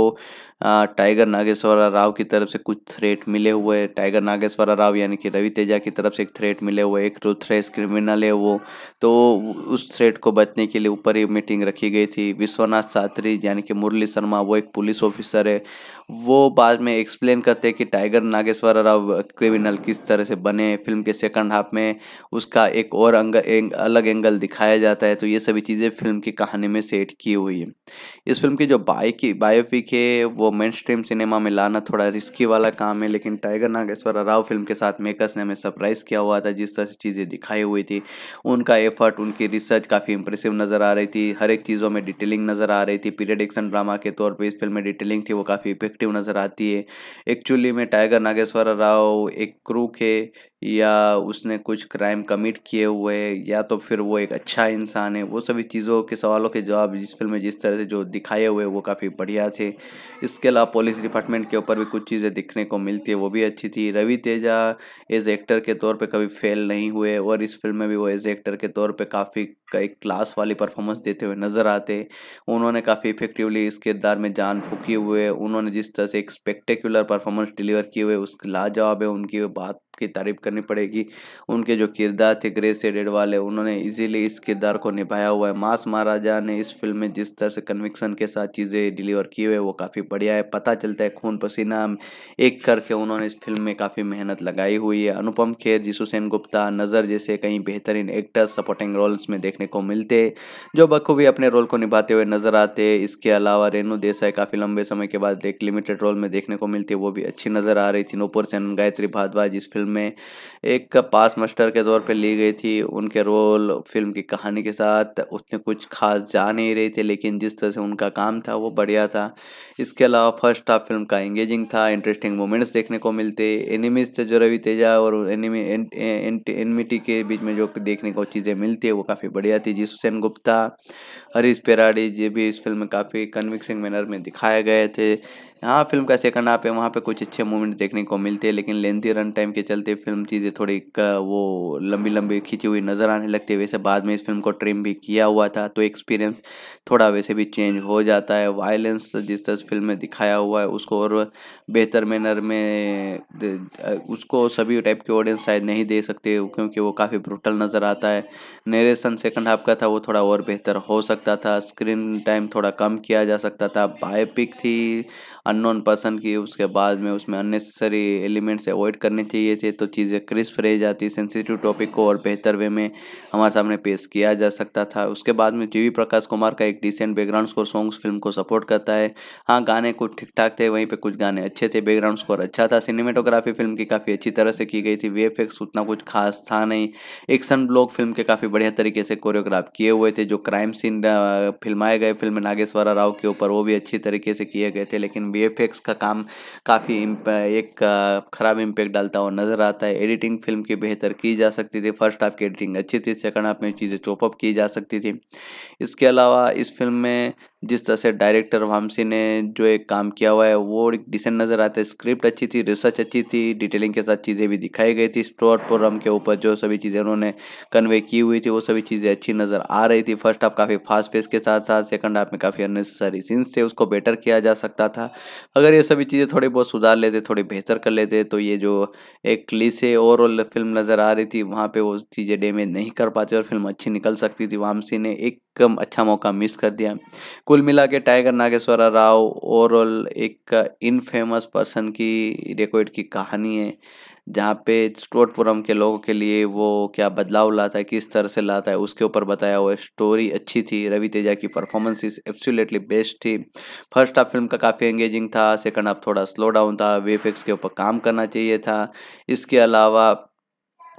Speaker 1: टाइगर नागेश्वर राव की तरफ से कुछ थ्रेट मिले हुए टाइगर नागेश्वर राव यानी कि रवि तेजा की तरफ से एक थ्रेट मिले हुए एक थ्रेस क्रिमिनल है वो तो उस थ्रेट को बचने के लिए ऊपर ही मीटिंग रखी गई थी विश्वनाथ सात्री यानी कि मुरली शर्मा वो एक पुलिस ऑफिसर है वो बाद में एक्सप्लेन करते हैं कि टाइगर नागेश्वर राव क्रिमिनल किस तरह से बने फिल्म के सेकंड हाफ में उसका एक और अंग, एंग, अलग एंगल दिखाया जाता है तो ये सभी चीज़ें फिल्म की कहानी में सेट की हुई है इस फिल्म की जो बाइक कि बायोपिक है वो मेन स्ट्रीम सिनेमा में लाना थोड़ा रिस्की वाला काम है लेकिन टाइगर नागेश्वर राव फिल्म के साथ मेकर्स ने हमें सरप्राइज़ किया हुआ था जिस तरह से चीज़ें दिखाई हुई थी उनका एफर्ट उनकी रिसर्च काफ़ी इंप्रेसिव नज़र आ रही थी हर एक चीज़ों में डिटेलिंग नज़र आ रही थी पीरियड एक्शन ड्रामा के तौर पर इस फिल्म में डिटेलिंग थी वो काफ़ी इफेक्टिव नज़र आती है एक्चुअली में टाइगर नागेश्वर राव एक क्रू के या उसने कुछ क्राइम कमिट किए हुए या तो फिर वो एक अच्छा इंसान है वो सभी चीज़ों के सवालों के जवाब जिस फिल्म में जिस तरह से जो दिखाए हुए वो काफ़ी बढ़िया थे इसके अलावा पुलिस डिपार्टमेंट के ऊपर भी कुछ चीज़ें दिखने को मिलती है वो भी अच्छी थी रवि तेजा एज एक्टर के तौर पर कभी फेल नहीं हुए और इस फिल्म में भी वो एज एक्टर के तौर पर काफ़ी एक क्लास वाली परफॉर्मेंस देते हुए नज़र आते उन्होंने काफ़ी इफेक्टिवली इस किरदार में जान फूकी हुए उन्होंने जिस तरह से एक स्पेक्टेकुलर परफॉर्मेंस डिलीवर किए हुए उसके लाजवाब है उनकी बात की तारीफ करनी पड़ेगी उनके जो किरदार थे ग्रे सेडेड वाले उन्होंने इजीली इस किरदार को निभाया हुआ है मास महाराजा ने इस फिल्म में जिस तरह से कन्विक्सन के साथ चीज़ें डिलीवर की हुई वो काफ़ी बढ़िया है पता चलता है खून पसीना एक करके उन्होंने इस फिल्म में काफ़ी मेहनत लगाई हुई है अनुपम खेर जी सेन गुप्ता नज़र जैसे कई बेहतरीन एक्टर्स सपोर्टिंग रोल्स में देखने को मिलते जो बखूबी अपने रोल को निभाते हुए नजर आते इसके अलावा रेणु देसाई काफ़ी लंबे समय के बाद एक लिमिटेड रोल में देखने को मिलती वो भी अच्छी नज़र आ रही थी नूपुर सेन गायत्री भारद्वाज इस फिल्म फिल्म में एक पास मास्टर के तौर पे ली गई थी उनके रोल फिल्म की कहानी के साथ उसने कुछ खास जा नहीं रही थी लेकिन जिस तरह से उनका काम था वो बढ़िया था इसके अलावा फर्स्ट हाफ फिल्म का एंगेजिंग था इंटरेस्टिंग मोमेंट्स देखने को मिलते एनिमीज से जो रवि तेजा और एनिमी एनमिटी के बीच में जो देखने को चीज़ें मिलती है वो काफ़ी बढ़िया थी जी सुसैन गुप्ता हरीश पेराडी ये भी इस फिल्म में काफ़ी कन्विक्सिंग मैनर में दिखाए गए थे हाँ फिल्म का सेकंड हाफ है वहाँ पे कुछ अच्छे मूवमेंट देखने को मिलते हैं लेकिन लेंथी रन टाइम के चलते फिल्म चीज़ें थोड़ी वो लंबी लंबी खींची हुई नज़र आने लगती है वैसे बाद में इस फिल्म को ट्रिम भी किया हुआ था तो एक्सपीरियंस थोड़ा वैसे भी चेंज हो जाता है वायलेंस जिस तरह फिल्म में दिखाया हुआ है उसको और बेहतर मैनर में उसको सभी टाइप के ऑडियंस शायद नहीं दे सकते क्योंकि वो काफ़ी ब्रूटल नज़र आता है नरेशन सेकंड हाफ का था वो थोड़ा और बेहतर हो सकता था स्क्रीन टाइम थोड़ा कम किया जा सकता था बायोपिक थी अननोन पर्सन की उसके बाद में उसमें अननेसेसरी एलिमेंट्स अवॉइड करने चाहिए थे तो चीज़ें क्रिस्प रह जाती सेंसिटिव टॉपिक को और बेहतर वे में हमारे सामने पेश किया जा सकता था उसके बाद में जी प्रकाश कुमार का एक decent background score songs film को सपोर्ट करता है हाँ गाने कुछ ठीक ठाक थे वहीं पर कुछ गाने अच्छे थे बैकग्राउंड स्कोर अच्छा था सिनेमेटोग्राफी फिल्म की काफ़ी अच्छी तरह से की गई थी वे उतना कुछ खास था नहीं एक्शन ब्लॉक फिल्म के काफ़ी बढ़िया तरीके से कोरियोग्राफ किए हुए थे जो क्राइम सीन फिल्माए गए फिल्म नागेश्वरा राव के ऊपर वो भी अच्छी तरीके से किए गए थे लेकिन वी का काम काफ़ी एक ख़राब इम्पैक्ट डालता हुआ नज़र आता है एडिटिंग फिल्म की बेहतर की जा सकती थी फर्स्ट हाफ की एडिटिंग अच्छी थी सेकंड हाफ में चीज़ें चॉपअप की जा सकती थी इसके अलावा इस फिल्म में जिस तरह से डायरेक्टर वामसी ने जो एक काम किया हुआ है वो एक डिसेंट नज़र आता है स्क्रिप्ट अच्छी थी रिसर्च अच्छी थी डिटेलिंग के साथ चीज़ें भी दिखाई गई थी स्टोर प्रोग्राम के ऊपर जो सभी चीज़ें उन्होंने कन्वे की हुई थी वो सभी चीज़ें अच्छी नज़र आ रही थी फर्स्ट हाफ काफ़ी फास्ट पेस के साथ साथ सेकंड हाफ में काफ़ी अननेसेसरी सीन्स थे उसको बेटर किया जा सकता था अगर ये सभी चीज़ें थोड़ी बहुत सुधार लेते थोड़ी बेहतर कर लेते तो ये जो एक क्लीसे ओवरऑल फिल्म नज़र आ रही थी वहाँ पर वो चीज़ें डेमेज नहीं कर पाते और फिल्म अच्छी निकल सकती थी वामसी ने एक कम अच्छा मौका मिस कर दिया कुल मिला के टाइगर नागेश्वरा राव ओवरऑल एक इनफेमस पर्सन की रिकॉर्ड की कहानी है जहाँ पे स्टोटपुरम के लोगों के लिए वो क्या बदलाव लाता है किस तरह से लाता है उसके ऊपर बताया हुआ स्टोरी अच्छी थी रवि तेजा की परफॉर्मेंसिस एब्सोल्युटली बेस्ट थी फर्स्ट हाफ फिल्म का काफ़ी एंगेजिंग था सेकंड हाफ थोड़ा स्लो डाउन था वेफिक्स के ऊपर काम करना चाहिए था इसके अलावा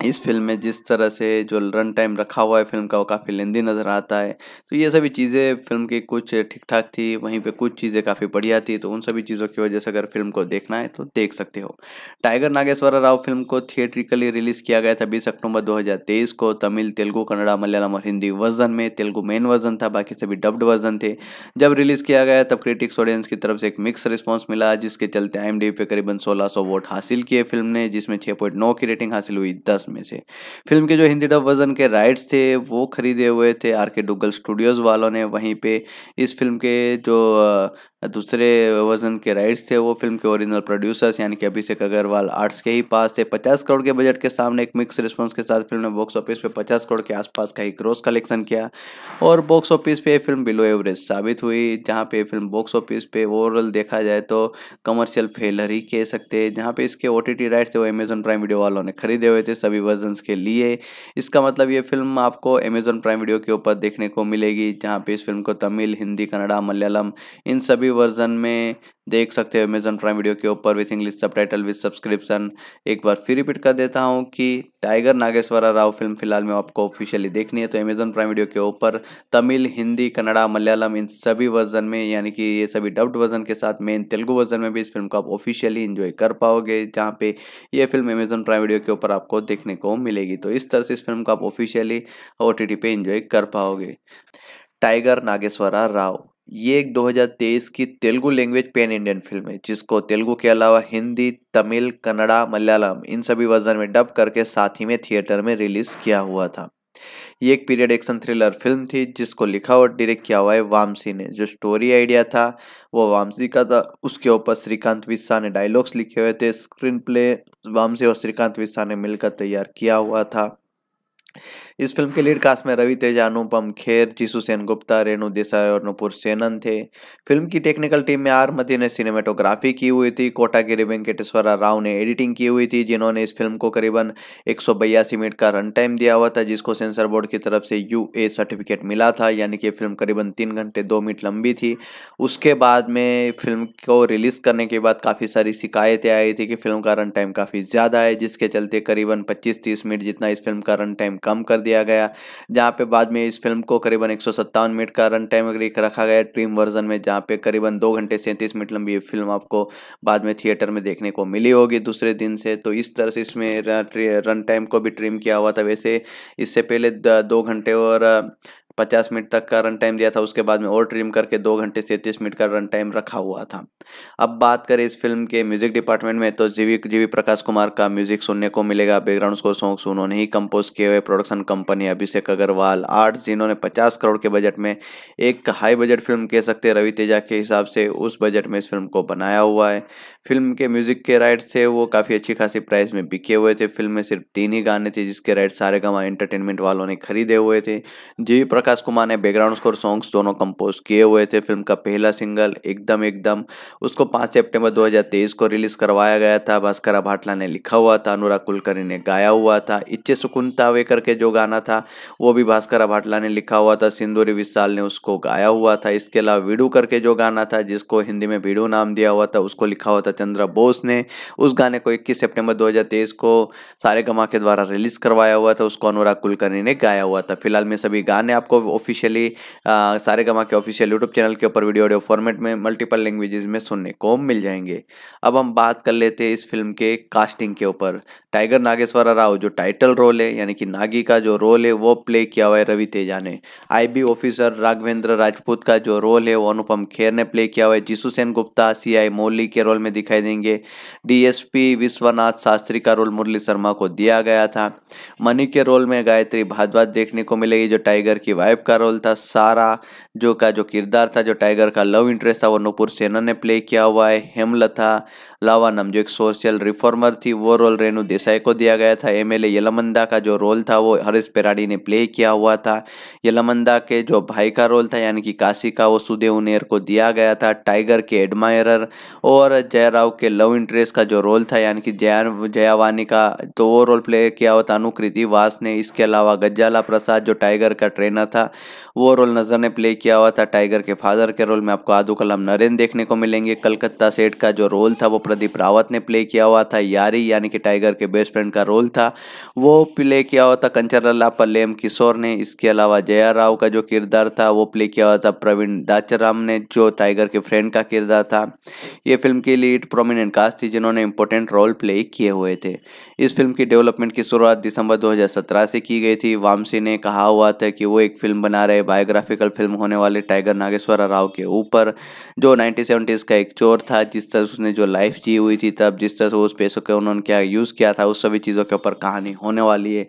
Speaker 1: इस फिल्म में जिस तरह से जो रन टाइम रखा हुआ है फिल्म का वो काफ़ी लेंदी नज़र आता है तो ये सभी चीज़ें फिल्म की कुछ ठीक ठाक थी वहीं पे कुछ चीज़ें काफ़ी बढ़िया थी तो उन सभी चीज़ों की वजह से अगर फिल्म को देखना है तो देख सकते हो टाइगर नागेश्वर राव फिल्म को थिएट्रिकली रिलीज़ किया गया था बीस अक्टूबर दो को तमिल तेलुगू कन्नड़ा मलयालम और हिंदी वर्जन में तेलुगू मेन वर्जन था बाकी सभी डब्ड वर्जन थे जब रिलीज़ किया गया तब क्रिटिक्स ऑडियंस की तरफ से एक मिक्स रिस्पॉन्स मिला जिसके चलते आई पे करीबन सोलह वोट हासिल किए फिल्म ने जिसमें छः की रेटिंग हासिल हुई दस में से फिल्म के जो हिंदी डब वर्जन के राइट्स थे वो खरीदे हुए थे आर के डुगल स्टूडियोज़ वालों ने वहीं पे इस फिल्म के जो दूसरे वर्जन के राइट्स थे वो फिल्म के ओरिजिनल प्रोड्यूसर्स यानी कि अभिषेक अग्रवाल आर्ट्स के ही पास थे पचास करोड़ के बजट के सामने एक मिक्स रिस्पॉन्स के साथ फिल्म ने बॉक्स ऑफिस पे पचास करोड़ के आसपास का ही क्रॉस कलेक्शन किया और बॉक्स ऑफिस पे फिल्म बिलो एवरेज साबित हुई जहाँ पे फिल्म बॉक्स ऑफिस पे ओवरऑल देखा जाए तो कमर्शियल फेलर ही कह सकते हैं जहाँ पे इसके ओ राइट्स थे वो अमेजन प्राइम वीडियो वालों ने खरीदे हुए थे सभी वर्जन के लिए इसका मतलब ये फिल्म आपको अमेजोन प्राइम वीडियो के ऊपर देखने को मिलेगी जहाँ पे इस फिल्म को तमिल हिंदी कन्नड़ा मलयालम इन सभी वर्जन में देख सकते हो अमेजन प्राइम वीडियो के ऊपर with English subtitle with subscription एक बार फिर रिपीट कर देता हूँ कि टाइगर नागेश्वरा राव फिल्म फिलहाल में आपको ऑफिशियली देखनी है तो अमेजन प्राइम वीडियो के ऊपर तमिल हिंदी कन्नड़ा मलयालम इन सभी वर्जन में यानी कि ये सभी डब्ड वर्जन के साथ मेन तेलुगु वर्जन में भी इस फिल्म को आप ऑफिशियली इन्जॉय कर पाओगे जहाँ पे ये फिल्म अमेजन प्राइम वीडियो के ऊपर आपको देखने को मिलेगी तो इस तरह से इस फिल्म को आप ऑफिशियली ओ टी पे इंजॉय कर पाओगे टाइगर नागेश्वरा राव ये एक 2023 की Telugu language pan Indian film है जिसको तेलुगु के अलावा हिंदी तमिल कन्नड़ा मलयालम इन सभी वर्जन में डब करके साथ ही में थिएटर में रिलीज किया हुआ था ये एक पीरियड एक्शन थ्रिलर फिल्म थी जिसको लिखा और डायरेक्ट किया हुआ है वामसी ने जो स्टोरी आइडिया था वो वामसी का था उसके ऊपर श्रीकांत विस्सा ने डायलॉग्स लिखे हुए थे स्क्रीन प्ले वामसी और श्रीकांत विस्सा ने मिलकर तैयार किया हुआ था इस फिल्म के लीड कास्ट में रवि तेजा अनुपम खेर जीसू सेन गुप्ता रेणु देसाई और नुपुर सेनन थे फिल्म की टेक्निकल टीम में आर मदी ने सिनेमेटोग्राफी की हुई थी कोटागिरी वेंकटेश्वरा राव ने एडिटिंग की हुई थी जिन्होंने इस फिल्म को करीबन एक मिनट का रन टाइम दिया हुआ था जिसको सेंसर बोर्ड की तरफ से यू सर्टिफिकेट मिला था यानी कि फिल्म करीबन तीन घंटे दो मिनट लंबी थी उसके बाद में फिल्म को रिलीज़ करने के बाद काफ़ी सारी शिकायतें आई थी कि फिल्म का रन टाइम काफ़ी ज़्यादा है जिसके चलते करीबन पच्चीस तीस मिनट जितना इस फिल्म का रन टाइम कम कर दिया दिया गया जहाँ पे बाद में इस फिल्म को करीबन एक मिनट का रन टाइम रखा गया ट्रीम वर्जन में जहाँ पे करीबन दो घंटे सैंतीस मिनट लंबी ये फिल्म आपको बाद में थिएटर में देखने को मिली होगी दूसरे दिन से तो इस तरह से इसमें रन टाइम को भी ट्रिम किया हुआ था वैसे इससे पहले दो घंटे और पचास मिनट तक का रन टाइम दिया था उसके बाद में और ट्रिम करके दो घंटे सैंतीस मिनट का रन टाइम रखा हुआ था अब बात करें इस फिल्म के म्यूजिक डिपार्टमेंट में तो जीवी जीवी प्रकाश कुमार का म्यूजिक सुनने को मिलेगा बैकग्राउंड को सॉन्ग्स उन्होंने ही कंपोज किए हुए production company Abhishek Agarwal arts जिन्होंने पचास करोड़ के बजट में एक हाई बजट फिल्म कह सकते रवि तेजा के हिसाब से उस बजट में इस फिल्म को बनाया हुआ है फिल्म के म्यूजिक के राइट्स थे वो काफ़ी अच्छी खासी प्राइस में बिके हुए थे फिल्म में सिर्फ तीन ही गाने थे जिसके राइट सारे गवा एंटरटेनमेंट वालों ने खरीदे हुए थे जीवी प्रकाश आकाश कुमार ने बैकग्राउंड स्कोर सॉन्ग्स दोनों कंपोज किए हुए थे फिल्म का पहला सिंगल एकदम एकदम उसको 5 सितंबर 2023 को रिलीज करवाया गया था भास्करा भाटला ने लिखा हुआ था अनुराग कुलकर्णी ने गाया हुआ था इच्छे सुकुन तावे करके जो गाना था वो भी भास्करा भाटला ने लिखा हुआ था सिंदूरी विशाल ने उसको गाया हुआ था इसके अलावा वीडू करके जो गाना था जिसको हिंदी में वीडू नाम दिया हुआ था उसको लिखा हुआ था चंद्र बोस ने उस गाने को इक्कीस सेप्टेम्बर दो को सारे गमा के द्वारा रिलीज करवाया हुआ था उसको अनुराग कुलकर्णी ने गाया हुआ था फिलहाल में सभी गाने आप आपको ऑफिशियली सारे गमा के ऑफिशियल यूट्यूब चैनल के ऊपर वीडियो ऑडियो फॉर्मेट में मल्टीपल लैंग्वेजेस में सुनने को मिल जाएंगे अब हम बात कर लेते हैं इस फिल्म के कास्टिंग के ऊपर टाइगर नागेश्वर राव जो टाइटल रोल है यानी कि नागी का जो रोल है वो प्ले किया हुआ है रवि तेजा ने आईबी ऑफिसर राघवेंद्र राजपूत का जो रोल है वो अनुपम खेर ने प्ले किया हुआ है जीसु सेन गुप्ता सीआई मोली के रोल में दिखाई देंगे डीएसपी विश्वनाथ शास्त्री का रोल मुरली शर्मा को दिया गया था मनी के रोल में गायत्री भारद्वाज देखने को मिलेगी जो टाइगर की वाइफ का रोल था सारा जो का जो किरदार था जो टाइगर का लव इंटरेस्ट था वो नुपुर सेना ने प्ले किया हुआ है हेमलता लावानम जो एक सोशल रिफॉर्मर थी वो रोल रेणु देसाई को दिया गया था एम एल यलमंदा का जो रोल था वो हरीश पेराडी ने प्ले किया हुआ था यलमंदा के जो भाई का रोल था यानी कि काशी का वो सुदेव नेर को दिया गया था टाइगर के एडमायरर और जयराव के लव इंटरेस्ट का जो रोल था यानी कि जया जयावानी का तो वो रोल प्ले किया हुआ था अनुकृति वास ने इसके अलावा गज्जाला प्रसाद जो टाइगर का ट्रेनर था वो रोल नज़र ने प्ले किया हुआ था टाइगर के फादर के रोल में आपको आदू कलाम नरेन देखने को मिलेंगे कलकत्ता सेठ का जो रोल था वो प्रदीप रावत ने प्ले किया हुआ था यारी यानी कि टाइगर के बेस्ट फ्रेंड का रोल था वो प्ले किया हुआ था लल्ला पल्लेम किशोर ने इसके अलावा जया राव का जो किरदार था वो प्ले किया हुआ था प्रवीण दाचाराम ने जो टाइगर के फ्रेंड का किरदार था ये फिल्म की लीड प्रोमिनेंट कास्ट थी जिन्होंने इंपॉर्टेंट रोल प्ले किए हुए थे इस फिल्म की डेवलपमेंट की शुरुआत दिसंबर दो से की गई थी वामसी ने कहा हुआ था कि वो एक फिल्म बना रहे है बायोग्राफिकल फिल्म होने वाले टाइगर नागेश्वर राव के ऊपर जो नाइनटीन का एक चोर था जिस तरह से उसने जो लाइफ जी हुई थी तब जिस तरह से उस पैसों के उन्होंने क्या यूज़ किया था उस सभी चीज़ों के ऊपर कहानी होने वाली है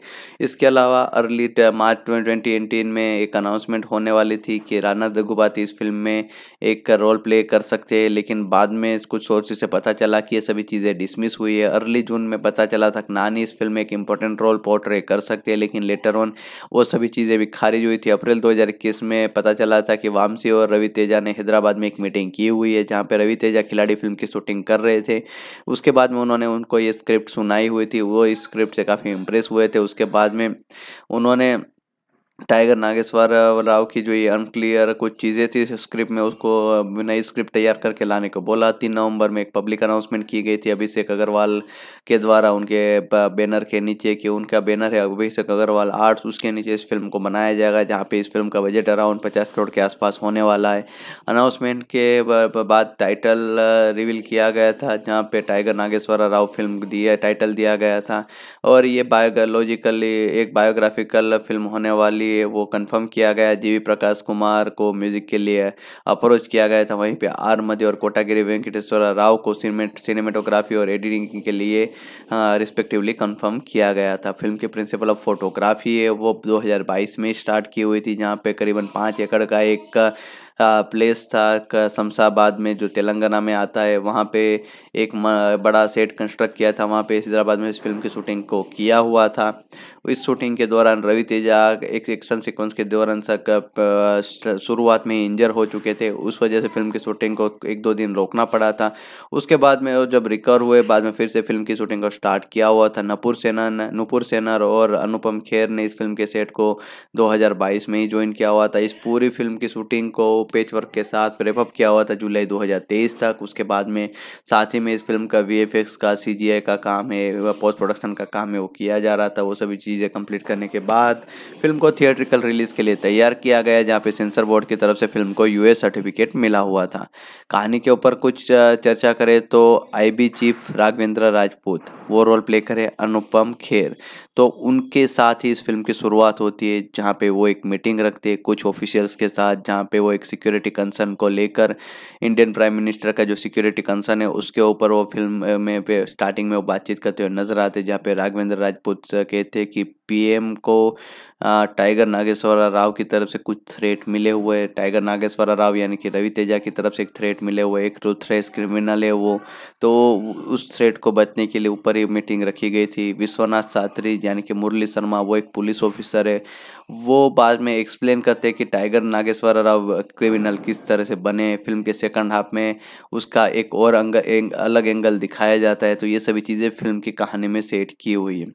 Speaker 1: इसके अलावा अर्ली मार्च ट्वेंटी में एक अनाउंसमेंट होने वाली थी कि राना दगुबाती इस फिल्म में एक रोल प्ले कर सकते हैं लेकिन बाद में कुछ सोर्सेज से पता चला कि ये सभी चीज़ें डिसमिस हुई है अर्ली जून में पता चला था नानी इस फिल्म में एक इंपॉर्टेंट रोल पोर्ट्रे कर सकते हैं लेकिन लेटर ऑन वो सभी चीज़ें भी खारिज हुई थी अप्रैल दो 2021 में पता चला था कि वामसी और रवि तेजा ने हैदराबाद में एक मीटिंग की हुई है जहाँ पर रवि तेजा खिलाड़ी फिल्म की शूटिंग कर रहे थे उसके बाद में उन्होंने उनको ये स्क्रिप्ट सुनाई हुई थी वो इस स्क्रिप्ट से काफ़ी इम्प्रेस हुए थे उसके बाद में उन्होंने टाइगर नागेश्वर राव की जो ये अनक्लियर कुछ चीज़ें थी स्क्रिप्ट में उसको नई स्क्रिप्ट तैयार करके लाने को बोला तीन नवंबर में एक पब्लिक अनाउंसमेंट की गई थी अभिषेक अग्रवाल के द्वारा उनके बैनर के नीचे कि उनका बैनर है अभिषेक अग्रवाल आर्ट्स उसके नीचे इस फिल्म को बनाया जाएगा जहाँ पे इस फिल्म का बजट अराउंड पचास करोड़ के आसपास होने वाला है अनाउंसमेंट के बाद टाइटल रिवील किया गया था जहाँ पे टाइगर नागेश्वर राव फिल्म दिया टाइटल दिया गया था और ये बायोलॉजिकली एक बायोग्राफिकल फिल्म होने वाली लिए वो कंफर्म किया गया जी प्रकाश कुमार को म्यूजिक के लिए अप्रोच किया गया था वहीं पे आर मध्य और कोटागिरी वेंकटेश्वर राव को सिनेमेटोग्राफी और एडिटिंग के लिए रिस्पेक्टिवली हाँ, कंफर्म किया गया था फिल्म के प्रिंसिपल ऑफ फोटोग्राफी है वो 2022 में स्टार्ट की हुई थी जहाँ पे करीबन पाँच एकड़ का एक प्लेस था शमशाबाद में जो तेलंगाना में आता है वहाँ पे एक बड़ा सेट कंस्ट्रक्ट किया था वहाँ पे हैदराबाद में इस फिल्म की शूटिंग को किया हुआ था इस शूटिंग के दौरान रवि तेजा एक एक्शन सीक्वेंस के दौरान सक शुरुआत में इंजर हो चुके थे उस वजह से फिल्म की शूटिंग को एक दो दिन रोकना पड़ा था उसके बाद में जब रिकवर हुए बाद में फिर से फिल्म की शूटिंग को स्टार्ट किया हुआ था नपुर सेना नूपुर सेनर और अनुपम खेर ने इस फिल्म के सेट को दो में ही ज्वाइन किया हुआ था इस पूरी फिल्म की शूटिंग को पेच वर्क के साथ रेपअप किया हुआ था जुलाई दो तक उसके बाद में साथ ही में इस फिल्म का वी का सी का काम है पोस्ट प्रोडक्शन का काम है वो किया जा रहा था वो सभी चीज़ चीज़ें कंप्लीट करने के बाद फिल्म को थिएट्रिकल रिलीज़ के लिए तैयार किया गया जहाँ पे सेंसर बोर्ड की तरफ से फिल्म को यूएस सर्टिफिकेट मिला हुआ था कहानी के ऊपर कुछ चर्चा करें तो आईबी चीफ राघवेंद्र राजपूत वो रोल प्ले करे अनुपम खेर तो उनके साथ ही इस फिल्म की शुरुआत होती है जहाँ पे वो एक मीटिंग रखते हैं कुछ ऑफिशियल्स के साथ जहाँ पे वो एक सिक्योरिटी कंसर्न को लेकर इंडियन प्राइम मिनिस्टर का जो सिक्योरिटी कंसर्न है उसके ऊपर वो फिल्म में पे स्टार्टिंग में वो बातचीत करते हुए नजर आते जहाँ पे राघवेंद्र राजपूत कहते हैं कि keep पीएम को टाइगर नागेश्वरा राव की तरफ से कुछ थ्रेट मिले हुए टाइगर नागेश्वरा राव यानी कि रवि तेजा की तरफ से एक थ्रेट मिले हुए एक थ्रेस क्रिमिनल है वो तो उस थ्रेट को बचने के लिए ऊपर ही मीटिंग रखी गई थी विश्वनाथ सात्री यानी कि मुरली शर्मा वो एक पुलिस ऑफिसर है वो बाद में एक्सप्लेन करते हैं कि टाइगर नागेश्वरा राव क्रिमिनल किस तरह से बने फिल्म के सेकंड हाफ में उसका एक और अंग, अलग एंगल दिखाया जाता है तो ये सभी चीज़ें फिल्म की कहानी में सेट की हुई है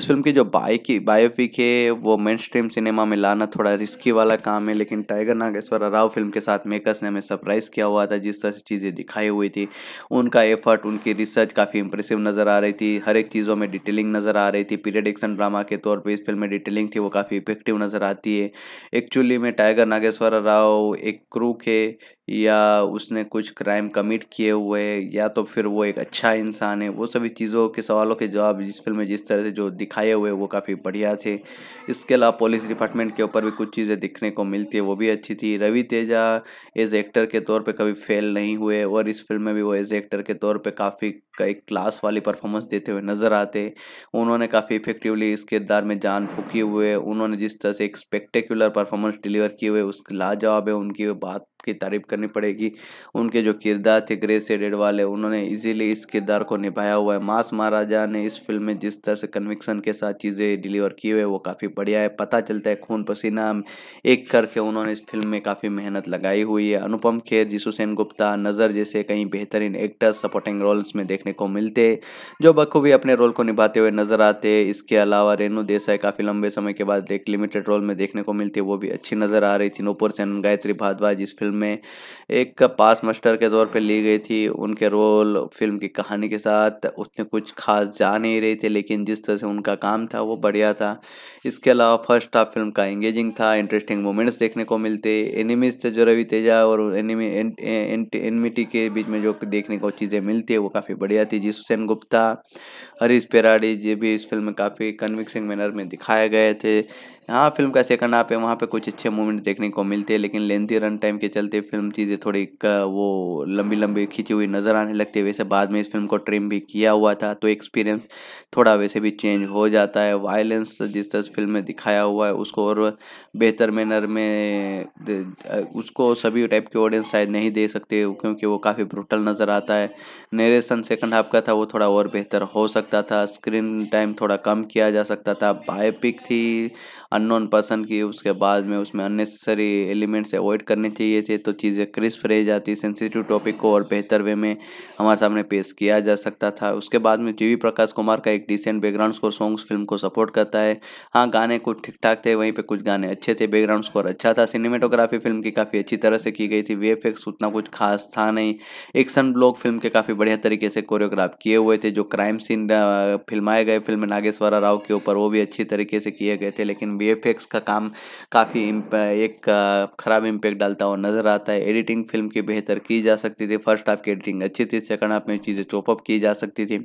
Speaker 1: इस फिल्म की जो बाइक कि बायोपिक है वो मेन स्ट्रीम सिनेमा में लाना थोड़ा रिस्की वाला काम है लेकिन टाइगर नागेश्वर राव फिल्म के साथ मेकर्स ने हमें सरप्राइज़ किया हुआ था जिस तरह से चीज़ें दिखाई हुई थी उनका एफर्ट उनकी रिसर्च काफ़ी इंप्रेसिव नज़र आ रही थी हर एक चीज़ों में डिटेलिंग नज़र आ रही थी पीरियड एक्शन ड्रामा के तौर पर इस फिल्म में डिटेलिंग थी वो काफ़ी इफेक्टिव नज़र आती है एक्चुअली में टाइगर नागेश्वर राव एक क्रू के या उसने कुछ क्राइम कमिट किए हुए या तो फिर वो एक अच्छा इंसान है वो सभी चीज़ों के सवालों के जवाब जिस फिल्म में जिस तरह से जो दिखाए हुए वो काफ़ी बढ़िया थे इसके अलावा पुलिस डिपार्टमेंट के ऊपर भी कुछ चीज़ें दिखने को मिलती है वो भी अच्छी थी रवि तेजा एज एक्टर के तौर पर कभी फेल नहीं हुए और इस फिल्म में भी वो एज एक्टर के तौर पर काफ़ी एक क्लास वाली परफॉर्मेंस देते हुए नज़र आते उन्होंने काफ़ी इफेक्टिवली इस किरदार में जान फूकी हुए उन्होंने जिस तरह से एक स्पेक्टेकुलर परफॉर्मेंस डिलीवर किए हुए उसके लाजवाब है उनकी बात की तारीफ करनी पड़ेगी उनके जो किरदार थे ग्रे सेडेड वाले उन्होंने इजीली इस किरदार को निभाया हुआ है मास महाराजा ने इस फिल्म में जिस तरह से कन्विक्सन के साथ चीज़ें डिलीवर की हुई है वो काफ़ी बढ़िया है पता चलता है खून पसीना एक करके उन्होंने इस फिल्म में काफ़ी मेहनत लगाई हुई है अनुपम खेर जी सेन गुप्ता नज़र जैसे कई बेहतरीन एक्टर्स सपोर्टिंग रोल्स में देखने को मिलते जो बखूबी अपने रोल को निभाते हुए नजर आते इसके अलावा रेणु देसाई काफ़ी लंबे समय के बाद एक लिमिटेड रोल में देखने को मिलती वो भी अच्छी नज़र आ रही थी नूपुर सेन गायत्री भारद्वाज इस फिल्म में एक पास मास्टर के तौर पे ली गई थी उनके रोल फिल्म की कहानी के साथ उसने कुछ खास जा नहीं रही थी लेकिन जिस तरह से उनका काम था वो बढ़िया था इसके अलावा फर्स्ट हाफ फिल्म का एंगेजिंग था इंटरेस्टिंग मोमेंट्स देखने को मिलते एनिमीज से जो रवि तेजा और एनिमी एनमिटी के बीच में जो देखने को चीज़ें मिलती है वो काफ़ी बढ़िया थी जी हुसैन गुप्ता हरीश पेराडी जी भी इस फिल्म में काफ़ी कन्विक्सिंग मैनर में दिखाए गए थे हाँ फिल्म का सेकंड हाफ है वहाँ पे कुछ अच्छे मूवमेंट देखने को मिलते हैं लेकिन लेंथी रन टाइम के चलते फिल्म चीज़ें थोड़ी वो लंबी लंबी खींची हुई नज़र आने लगती है वैसे बाद में इस फिल्म को ट्रिम भी किया हुआ था तो एक्सपीरियंस थोड़ा वैसे भी चेंज हो जाता है वायलेंस जिस तरह फिल्म में दिखाया हुआ है उसको और बेहतर मैनर में उसको सभी टाइप के ऑडियंस शायद नहीं दे सकते क्योंकि वो काफ़ी ब्रूटल नज़र आता है नरेशन सेकंड हाफ का था वो थोड़ा और बेहतर हो सकता था स्क्रीन टाइम थोड़ा कम किया जा सकता था बायोपिक थी अननोन पर्सन की उसके बाद में उसमें अननेसेसरी एलिमेंट्स अवॉइड करने चाहिए थे तो चीज़ें क्रिस्प रह जाती सेंसिटिव टॉपिक को और बेहतर वे में हमारे सामने पेश किया जा सकता था उसके बाद में टी प्रकाश कुमार का एक decent background score songs film को सपोर्ट करता है हाँ गाने कुछ ठीक ठाक थे वहीं पर कुछ गाने अच्छे थे बैकग्राउंड स्कोर अच्छा था सिनेमेटोग्राफी फिल्म की काफ़ी अच्छी तरह से की गई थी वे उतना कुछ खास था नहीं एक्शन ब्लॉक फिल्म के काफ़ी बढ़िया तरीके से कोरियोग्राफ किए हुए थे जो क्राइम सीन फिल्माए गए फिल्म नागेश्वरा राव के ऊपर वो भी अच्छी तरीके से किए गए थे लेकिन वी का काम काफ़ी एक ख़राब इम्पैक्ट डालता हुआ नज़र आता है एडिटिंग फिल्म की बेहतर की जा सकती थी फर्स्ट हाफ की एडिटिंग अच्छी थी सेकंड हाफ में चीज़ें चॉपअप की जा सकती थी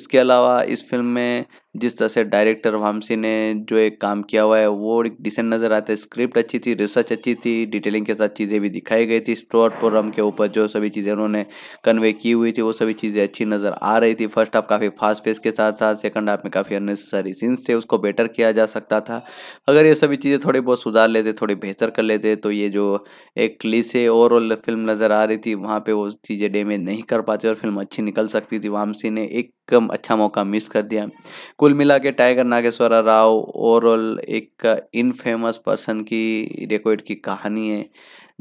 Speaker 1: इसके अलावा इस फिल्म में जिस तरह से डायरेक्टर वामसी ने जो एक काम किया हुआ है वो एक डिसेंट नज़र आता है स्क्रिप्ट अच्छी थी रिसर्च अच्छी थी डिटेलिंग के साथ चीज़ें भी दिखाई गई थी स्टोर प्रोग्राम के ऊपर जो सभी चीज़ें उन्होंने कन्वे की हुई थी वो सभी चीज़ें अच्छी नज़र आ रही थी फर्स्ट हाफ काफ़ी फास्ट पेस के साथ साथ सेकंड हाफ में काफ़ी अननेसेसरी सीन्स थे उसको बेटर किया जा सकता था अगर ये सभी चीज़ें थोड़ी बहुत सुधार लेते थोड़ी बेहतर कर लेते तो ये जो एक क्लीसे ओवरऑल फिल्म नज़र आ रही थी वहाँ पर वो चीज़ें डैमेज नहीं कर पाती और फिल्म अच्छी निकल सकती थी वामसी ने एक कम अच्छा मौका मिस कर दिया कुल मिला के टाइगर नागेश्वरा राव ओवरऑल एक इनफेमस पर्सन की रिकॉर्ड की कहानी है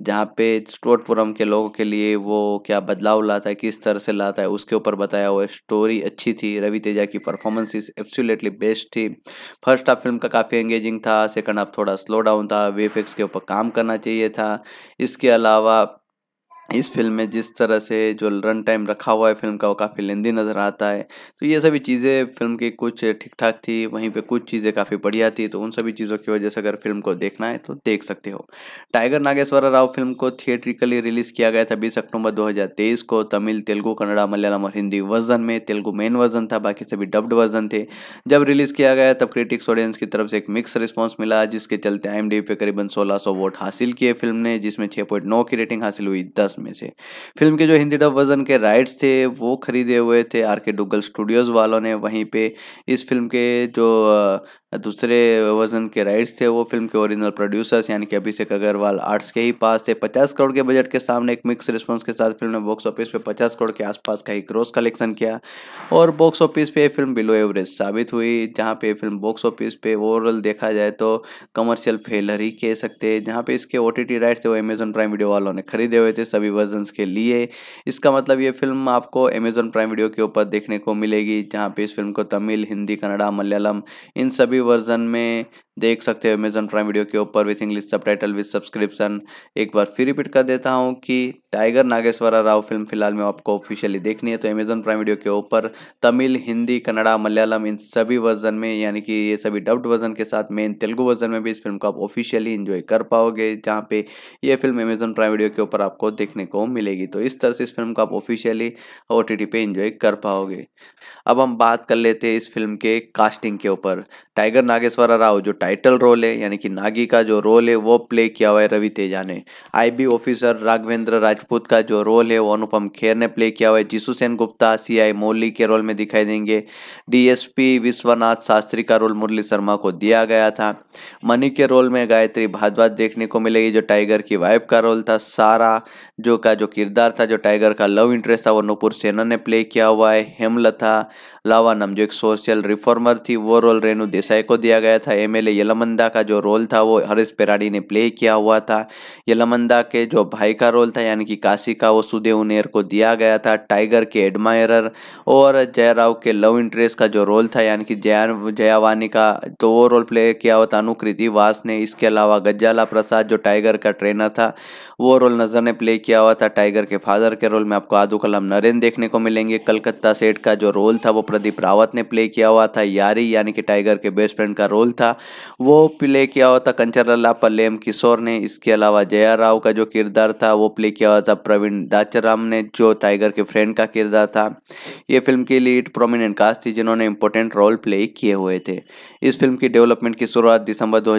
Speaker 1: जहाँ पे स्टोटपुरम के लोगों के लिए वो क्या बदलाव लाता है किस तरह से लाता है उसके ऊपर बताया हुआ स्टोरी अच्छी थी रवि तेजा की परफॉर्मेंसिस एब्सोल्युटली बेस्ट थी फर्स्ट हाफ फिल्म का काफ़ी एंगेजिंग था सेकंड हाफ थोड़ा स्लो डाउन था वे के ऊपर काम करना चाहिए था इसके अलावा इस फिल्म में जिस तरह से जो रन टाइम रखा हुआ है फिल्म का वो काफ़ी लेंदी नज़र आता है तो ये सभी चीज़ें फिल्म की कुछ ठीक ठाक थी वहीं पे कुछ चीज़ें काफ़ी बढ़िया थी तो उन सभी चीज़ों की वजह से अगर फिल्म को देखना है तो देख सकते हो टाइगर नागेश्वर राव फिल्म को थिएट्रिकली रिलीज़ किया गया था बीस अक्टूबर दो को तमिल तेलुगू कन्नड़ा मलयालम और हिंदी वर्जन में तेलुगु मेन वर्जन था बाकी सभी डब्ड वर्जन थे जब रिलीज़ किया गया तब क्रिटिक्स ऑडियंस की तरफ से एक मिक्स रिस्पॉन्स मिला जिसके चलते आई पे करीबन सोलह वोट हासिल किए फिल्म ने जिसमें छः की रेटिंग हासिल हुई दस में से फिल्म के जो हिंदी डब वर्जन के राइट्स थे वो खरीदे हुए थे आर के डुगल स्टूडियोज़ वालों ने वहीं पे इस फिल्म के जो दूसरे वजन के राइट्स थे वो फिल्म के ओरिजिनल प्रोड्यूसर्स यानी कि अभिषेक अग्रवाल आर्ट्स के ही पास थे पचास करोड़ के बजट के सामने एक मिक्स रिस्पांस के साथ फिल्म ने बॉक्स ऑफिस पे पचास करोड़ के आसपास का ही ग्रोस कलेक्शन किया और बॉक्स ऑफिस पे फिल्म बिलो एवरेज साबित हुई जहाँ पे फिल्म बॉक्स ऑफिस पे ओवरऑल देखा जाए तो कमर्शियल फेलर ही कह सकते हैं जहाँ पे इसके ओ राइट्स थे वो अमेज़न प्राइम वीडियो वालों ने खरीदे हुए थे सभी वर्जन के लिए इसका मतलब ये फिल्म आपको अमेजन प्राइम वीडियो के ऊपर देखने को मिलेगी जहाँ पे इस फिल्म को तमिल हिंदी कन्नडा मलयालम इन सभी फ्री वर्जन में देख सकते हो अमेजन प्राइम वीडियो के ऊपर with English subtitle with subscription एक बार फिर रिपीट कर देता हूँ कि टाइगर नागेश्वरा राव फिल्म फिलहाल में आपको ऑफिशियली देखनी है तो अमेजन प्राइम वीडियो के ऊपर तमिल हिंदी कन्नड़ा मलयालम इन सभी वर्जन में यानी कि ये सभी डब्ड वर्जन के साथ मेन तेलुगु वर्जन में भी इस फिल्म को आप ऑफिशियली इन्जॉय कर पाओगे जहाँ पे ये फिल्म अमेजन प्राइम वीडियो के ऊपर आपको देखने को मिलेगी तो इस तरह से इस फिल्म को आप ऑफिशियली ओ टी पे इंजॉय कर पाओगे अब हम बात कर लेते हैं इस फिल्म के कास्टिंग के ऊपर टाइगर नागेश्वर राव जो टाइटल रोल है यानी कि नागी का जो रोल है वो प्ले किया हुआ है रवि तेजा ने आईबी ऑफिसर राघवेंद्र राजपूत का जो रोल है वो अनुपम खेर ने प्ले किया हुआ है जीसु सेन गुप्ता सीआई मोली के रोल में दिखाई देंगे डीएसपी विश्वनाथ शास्त्री का रोल मुरली शर्मा को दिया गया था मनी के रोल में गायत्री भादवाद देखने को मिलेगी जो टाइगर की वाइफ का रोल था सारा जो का जो किरदार था जो टाइगर का लव इंटरेस्ट था वो नूपुर सेना ने प्ले किया हुआ है हेमलता लावा नाम जो एक सोशल रिफॉर्मर थी वो रोल रेणु देसाई को दिया गया था एमएलए यलमंदा का जो रोल था वो हरीश पेराडी ने प्ले किया हुआ था यलमंदा के जो भाई का रोल था यानी कि काशी का वो सुदेव नेर को दिया गया था टाइगर के एडमायरर और जयराव के लव इंटरेस्ट का जो रोल था यानी कि जया जयावानी का तो वो रोल प्ले किया हुआ था अनुकृति वास ने इसके अलावा गज्जाला प्रसाद जो टाइगर का ट्रेनर था वो रोल नज़र ने प्ले किया हुआ था टाइगर के फादर के रोल में आपको आदू कलाम नरेंद्र देखने को मिलेंगे कलकत्ता सेठ का जो रोल था वो प्रदीप रावत ने प्ले किया हुआ था यारी यानी कि टाइगर के बेस्ट फ्रेंड का रोल था वो प्ले किया हुआ था कंचरला पल्लेम किशोर ने इसके अलावा जया राव का जो किरदार था वो प्ले किया हुआ था प्रवीण दाचाराम ने जो टाइगर के फ्रेंड का किरदार था ये फिल्म की लीड प्रोमिनेंट कास्ट थी जिन्होंने इंपॉर्टेंट रोल प्ले किए हुए थे इस फिल्म की डेवलपमेंट की शुरुआत दिसंबर दो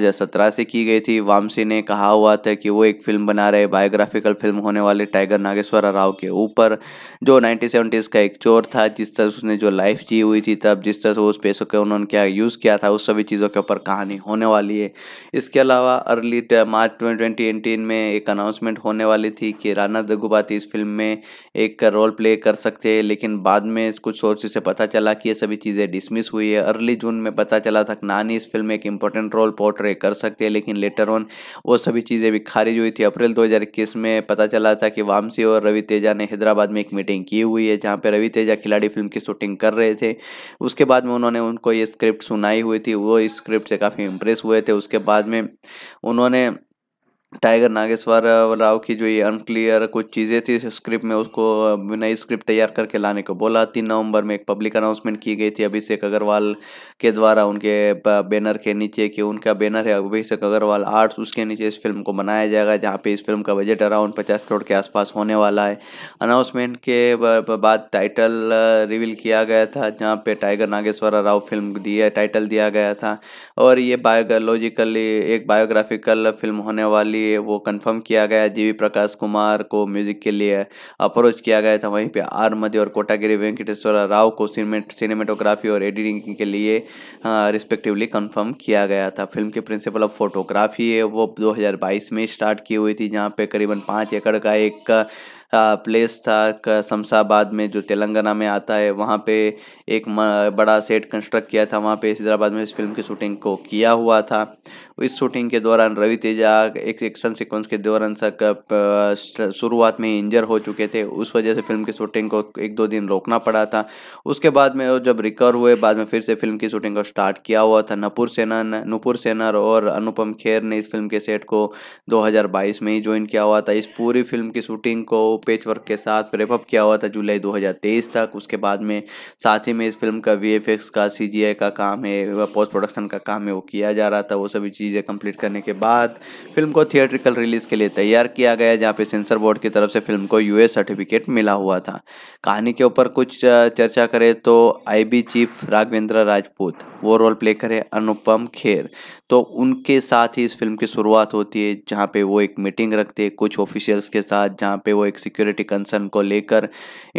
Speaker 1: से की गई थी वामसी ने कहा हुआ था कि वो एक फिल्म बना रहे बायोग्राफिकल फिल्म होने वाले टाइगर नागेश्वर राव के ऊपर जो नाइनटीन का एक चोर था जिस तरह उसने जो लाइफ एफ जी हुई थी तब जिस तरह से उस पैसों का उन्होंने क्या यूज़ किया था उस सभी चीज़ों के ऊपर कहानी होने वाली है इसके अलावा अर्ली मार्च ट्वेंटी में एक अनाउंसमेंट होने वाली थी कि राना दगुबाती इस फिल्म में एक रोल प्ले कर सकते हैं लेकिन बाद में कुछ सोर्सेज से पता चला कि ये सभी चीज़ें डिसमिस हुई है अर्ली जून में पता चला था नानी इस फिल्म में एक इंपॉर्टेंट रोल पोर्ट्रे कर सकते हैं लेकिन लेटर ऑन वो सभी चीज़ें भी खारिज हुई थी अप्रैल दो में पता चला था कि वामसी और रवि तेजा ने हैदराबाद में एक मीटिंग की हुई है जहाँ पर रवि तेजा खिलाड़ी फिल्म की शूटिंग कर रहे आए थे उसके बाद में उन्होंने उनको ये स्क्रिप्ट सुनाई हुई थी वो इस स्क्रिप्ट से काफ़ी इम्प्रेस हुए थे उसके बाद में उन्होंने टाइगर नागेश्वर राव की जो ये अनक्लियर कुछ चीज़ें थी स्क्रिप्ट में उसको नई स्क्रिप्ट तैयार करके लाने को बोला तीन नवंबर में एक पब्लिक अनाउंसमेंट की गई थी अभिषेक अग्रवाल के द्वारा उनके बैनर के नीचे कि उनका बैनर है अभिषेक अग्रवाल आर्ट्स उसके नीचे इस फिल्म को बनाया जाएगा जहाँ पे इस फिल्म का बजट अराउंड पचास करोड़ के आसपास होने वाला है अनाउंसमेंट के बाद टाइटल रिवील किया गया था जहाँ पे टाइगर नागेश्वर राव फिल्म दिया टाइटल दिया गया था और ये बायोलॉजिकली एक बायोग्राफिकल फिल्म होने वाली लिए वो कंफर्म किया गया जीवी प्रकाश कुमार को म्यूजिक के लिए अप्रोच किया गया था वहीं पे आर मध्य और कोटागिरी वेंकटेश्वर राव को सिनेमेटोग्राफी और एडिटिंग के लिए रिस्पेक्टिवली हाँ, कंफर्म किया गया था फिल्म के प्रिंसिपल ऑफ फोटोग्राफी है वो 2022 में स्टार्ट की हुई थी जहाँ पे करीबन पाँच एकड़ का एक प्लेस था शमशाबाद में जो तेलंगाना में आता है वहाँ पे एक बड़ा सेट कंस्ट्रक्ट किया था वहाँ पे हैदराबाद में इस फिल्म की शूटिंग को किया हुआ था इस शूटिंग के दौरान रवि तेजा एक एक्शन सीक्वेंस के दौरान सक शुरुआत में इंजर हो चुके थे उस वजह से फिल्म की शूटिंग को एक दो दिन रोकना पड़ा था उसके बाद में जब रिकवर हुए बाद में फिर से फिल्म की शूटिंग को स्टार्ट किया हुआ था नपुर सेना नूपुर सेनर और अनुपम खेर ने इस फिल्म के सेट को 2022 में ही ज्वाइन किया हुआ था इस पूरी फिल्म की शूटिंग को पेच वर्क के साथ रेपअप किया हुआ था जुलाई 2023 तक उसके बाद में साथ ही में इस फिल्म का वी का सी का काम है पोस्ट प्रोडक्शन का काम है वो किया जा रहा था वो सभी चीज़ें कंप्लीट करने के बाद फिल्म को थिएट्रिकल रिलीज़ के लिए तैयार किया गया जहाँ पे सेंसर बोर्ड की तरफ से फिल्म को यूएस सर्टिफिकेट मिला हुआ था कहानी के ऊपर कुछ चर्चा करें तो आई चीफ राघवेंद्र राजपूत वो रोल प्ले करे अनुपम खेर तो उनके साथ ही इस फिल्म की शुरुआत होती है जहाँ पे वो एक मीटिंग रखते हैं कुछ ऑफिशियल्स के साथ जहाँ पे वो एक सिक्योरिटी कंसर्न को लेकर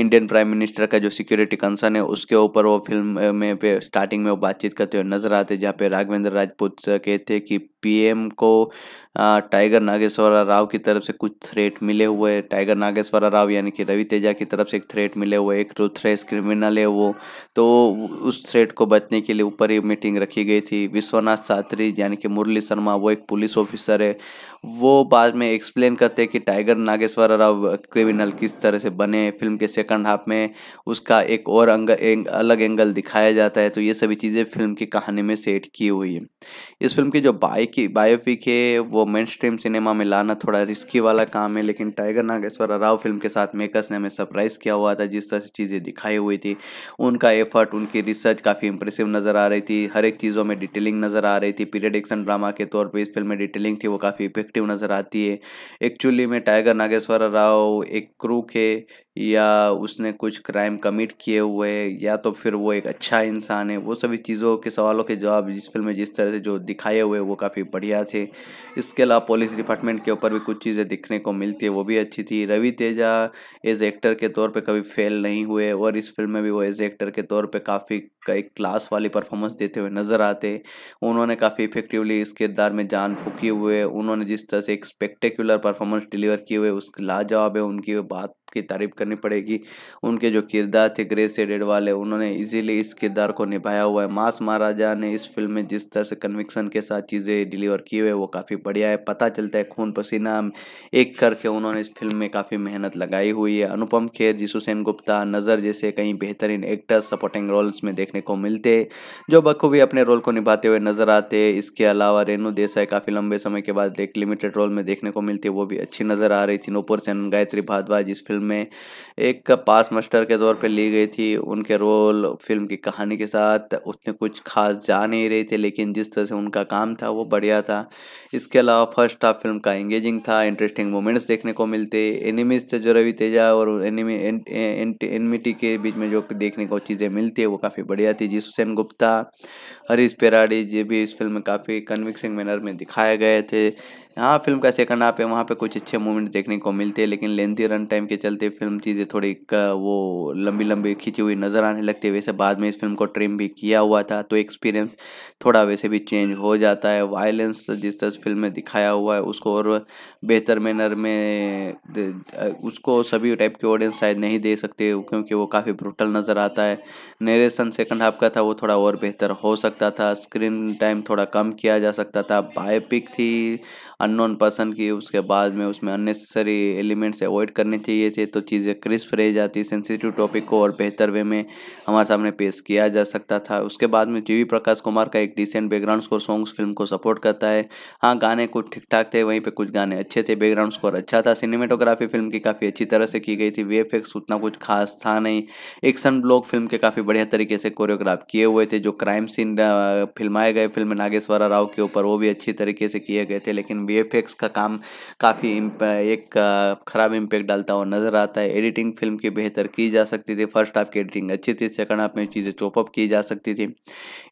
Speaker 1: इंडियन प्राइम मिनिस्टर का जो सिक्योरिटी कंसर्न है उसके ऊपर वो फिल्म में पे स्टार्टिंग में वो बातचीत करते हुए नजर आते जहाँ पे राघवेंद्र राजपूत कहते हैं कि पीएम को टाइगर नागेश्वरा राव की तरफ से कुछ थ्रेट मिले हुए टाइगर नागेश्वरा राव यानी कि रवि तेजा की तरफ से एक थ्रेट मिले हुए एक थ्रेस क्रिमिनल है वो तो उस थ्रेट को बचने के लिए ऊपर ही मीटिंग रखी गई थी विश्वनाथ सात्री यानी कि मुरली शर्मा वो एक पुलिस ऑफिसर है वो बाद में एक्सप्लेन करते हैं कि टाइगर नागेश्वरा राव क्रिमिनल किस तरह से बने फिल्म के सेकंड हाफ में उसका एक और अंग अलग एंगल दिखाया जाता है तो ये सभी चीज़ें फिल्म की कहानी में सेट की हुई है इस फिल्म की जो बाइक कि बायोपिक है वो मेन स्ट्रीम सिनेमा में लाना थोड़ा रिस्की वाला काम है लेकिन टाइगर नागेश्वर राव फिल्म के साथ मेकर्स ने हमें सरप्राइज़ किया हुआ था जिस तरह से चीज़ें दिखाई हुई थी उनका एफर्ट उनकी रिसर्च काफ़ी इंप्रेसिव नज़र आ रही थी हर एक चीज़ों में डिटेलिंग नज़र आ रही थी पीरियड एक्शन ड्रामा के तौर पर इस फिल्म में डिटेलिंग थी वो काफ़ी इफेक्टिव नज़र आती है एक्चुअली में टाइगर नागेश्वर राव एक क्रू के या उसने कुछ क्राइम कमिट किए हुए या तो फिर वो एक अच्छा इंसान है वो सभी चीज़ों के सवालों के जवाब जिस फिल्म में जिस तरह से जो दिखाए हुए वो काफ़ी बढ़िया थे इसके अलावा पुलिस डिपार्टमेंट के ऊपर भी कुछ चीज़ें दिखने को मिलती है वो भी अच्छी थी रवि तेजा एज एक्टर के तौर पर कभी फेल नहीं हुए और इस फिल्म में भी वो एज एक्टर के तौर पर काफ़ी एक क्लास वाली परफॉर्मेंस देते हुए नज़र आते उन्होंने काफ़ी इफेक्टिवली इस किरदार में जान फूकी हुए उन्होंने जिस तरह से एक स्पेक्टेकुलर परफॉर्मेंस डिलीवर किए हुए उसके लाजवाब है उनकी बात की तारीफ करनी पड़ेगी उनके जो किरदार थे ग्रे सेडेड वाले उन्होंने इजीली इस किरदार को निभाया हुआ है मास महाराजा ने इस फिल्म में जिस तरह से कन्विक्सन के साथ चीज़ें डिलीवर की हुई है वो काफ़ी बढ़िया है पता चलता है खून पसीना एक करके उन्होंने इस फिल्म में काफ़ी मेहनत लगाई हुई है अनुपम खेर जी सेन गुप्ता नज़र जैसे कई बेहतरीन एक्टर्स सपोर्टिंग रोल्स में देखने को मिलते जो बखूबी अपने रोल को निभाते हुए नजर आते इसके अलावा रेणु देसाई काफ़ी लंबे समय के बाद एक लिमिटेड रोल में देखने को मिलती वो भी अच्छी नज़र आ रही थी नूपुर सेन गायत्री भारद्वाज इस फिल्म में एक पास मास्टर के तौर पे ली गई थी उनके रोल फिल्म की कहानी के साथ उसने कुछ खास जा नहीं रही थी लेकिन जिस तरह से उनका काम था वो बढ़िया था इसके अलावा फर्स्ट हाफ फिल्म का एंगेजिंग था इंटरेस्टिंग मोमेंट्स देखने को मिलते एनिमीज से जो रवि तेजा और एनिमी एनमिटी के बीच में जो देखने को चीज़ें मिलती है वो काफ़ी बढ़िया थी जिस हुसैन गुप्ता हरीश पेराडी ये भी इस फिल्म में काफ़ी कन्विक्सिंग मैनर में दिखाए गए थे हाँ फिल्म का सेकंड हाफ है वहाँ पे कुछ अच्छे मोमेंट देखने को मिलते हैं लेकिन लेंथी रन टाइम के चलते फिल्म चीज़ें थोड़ी वो लंबी लंबी खींची हुई नज़र आने लगती है वैसे बाद में इस फिल्म को ट्रिम भी किया हुआ था तो एक्सपीरियंस थोड़ा वैसे भी चेंज हो जाता है वायलेंस जिस तरह फिल्म में दिखाया हुआ है उसको और बेहतर मैनर में उसको सभी टाइप के ऑडियंस शायद नहीं दे सकते क्योंकि वो काफ़ी ब्रूटल नज़र आता है नरेशन सेकंड हाफ का था वो थोड़ा और बेहतर हो सकता था स्क्रीन टाइम थोड़ा कम किया जा सकता था बायोपिक थी अननोन पर्सन की उसके बाद में उसमें अननेसेसरी एलिमेंट्स अवॉइड करने चाहिए थे तो चीज़ें क्रिस्प रह जाती सेंसिटिव टॉपिक को और बेहतर वे में हमारे सामने पेश किया जा सकता था उसके बाद में जी प्रकाश कुमार का एक decent background score songs film को सपोर्ट करता है हाँ गाने कुछ ठीक ठाक थे वहीं पर कुछ गाने अच्छे थे बैकग्राउंड स्कोर अच्छा था सिनेमेटोग्राफी फिल्म की काफ़ी अच्छी तरह से की गई थी वे उतना कुछ खास था नहीं एक्शन ब्लॉक फिल्म के काफ़ी बढ़िया तरीके से कोरियोग्राफ किए हुए थे जो क्राइम सीन फिल्माए गए फिल्म नागेश्वरा राव के ऊपर वो भी अच्छी तरीके से किए गए थे लेकिन वी का काम काफ़ी एक ख़राब इम्पैक्ट डालता हुआ नज़र आता है एडिटिंग फिल्म की बेहतर की जा सकती थी फर्स्ट हाफ की एडिटिंग अच्छी थी सेकंड हाफ में चीज़ें चॉपअप की जा सकती थी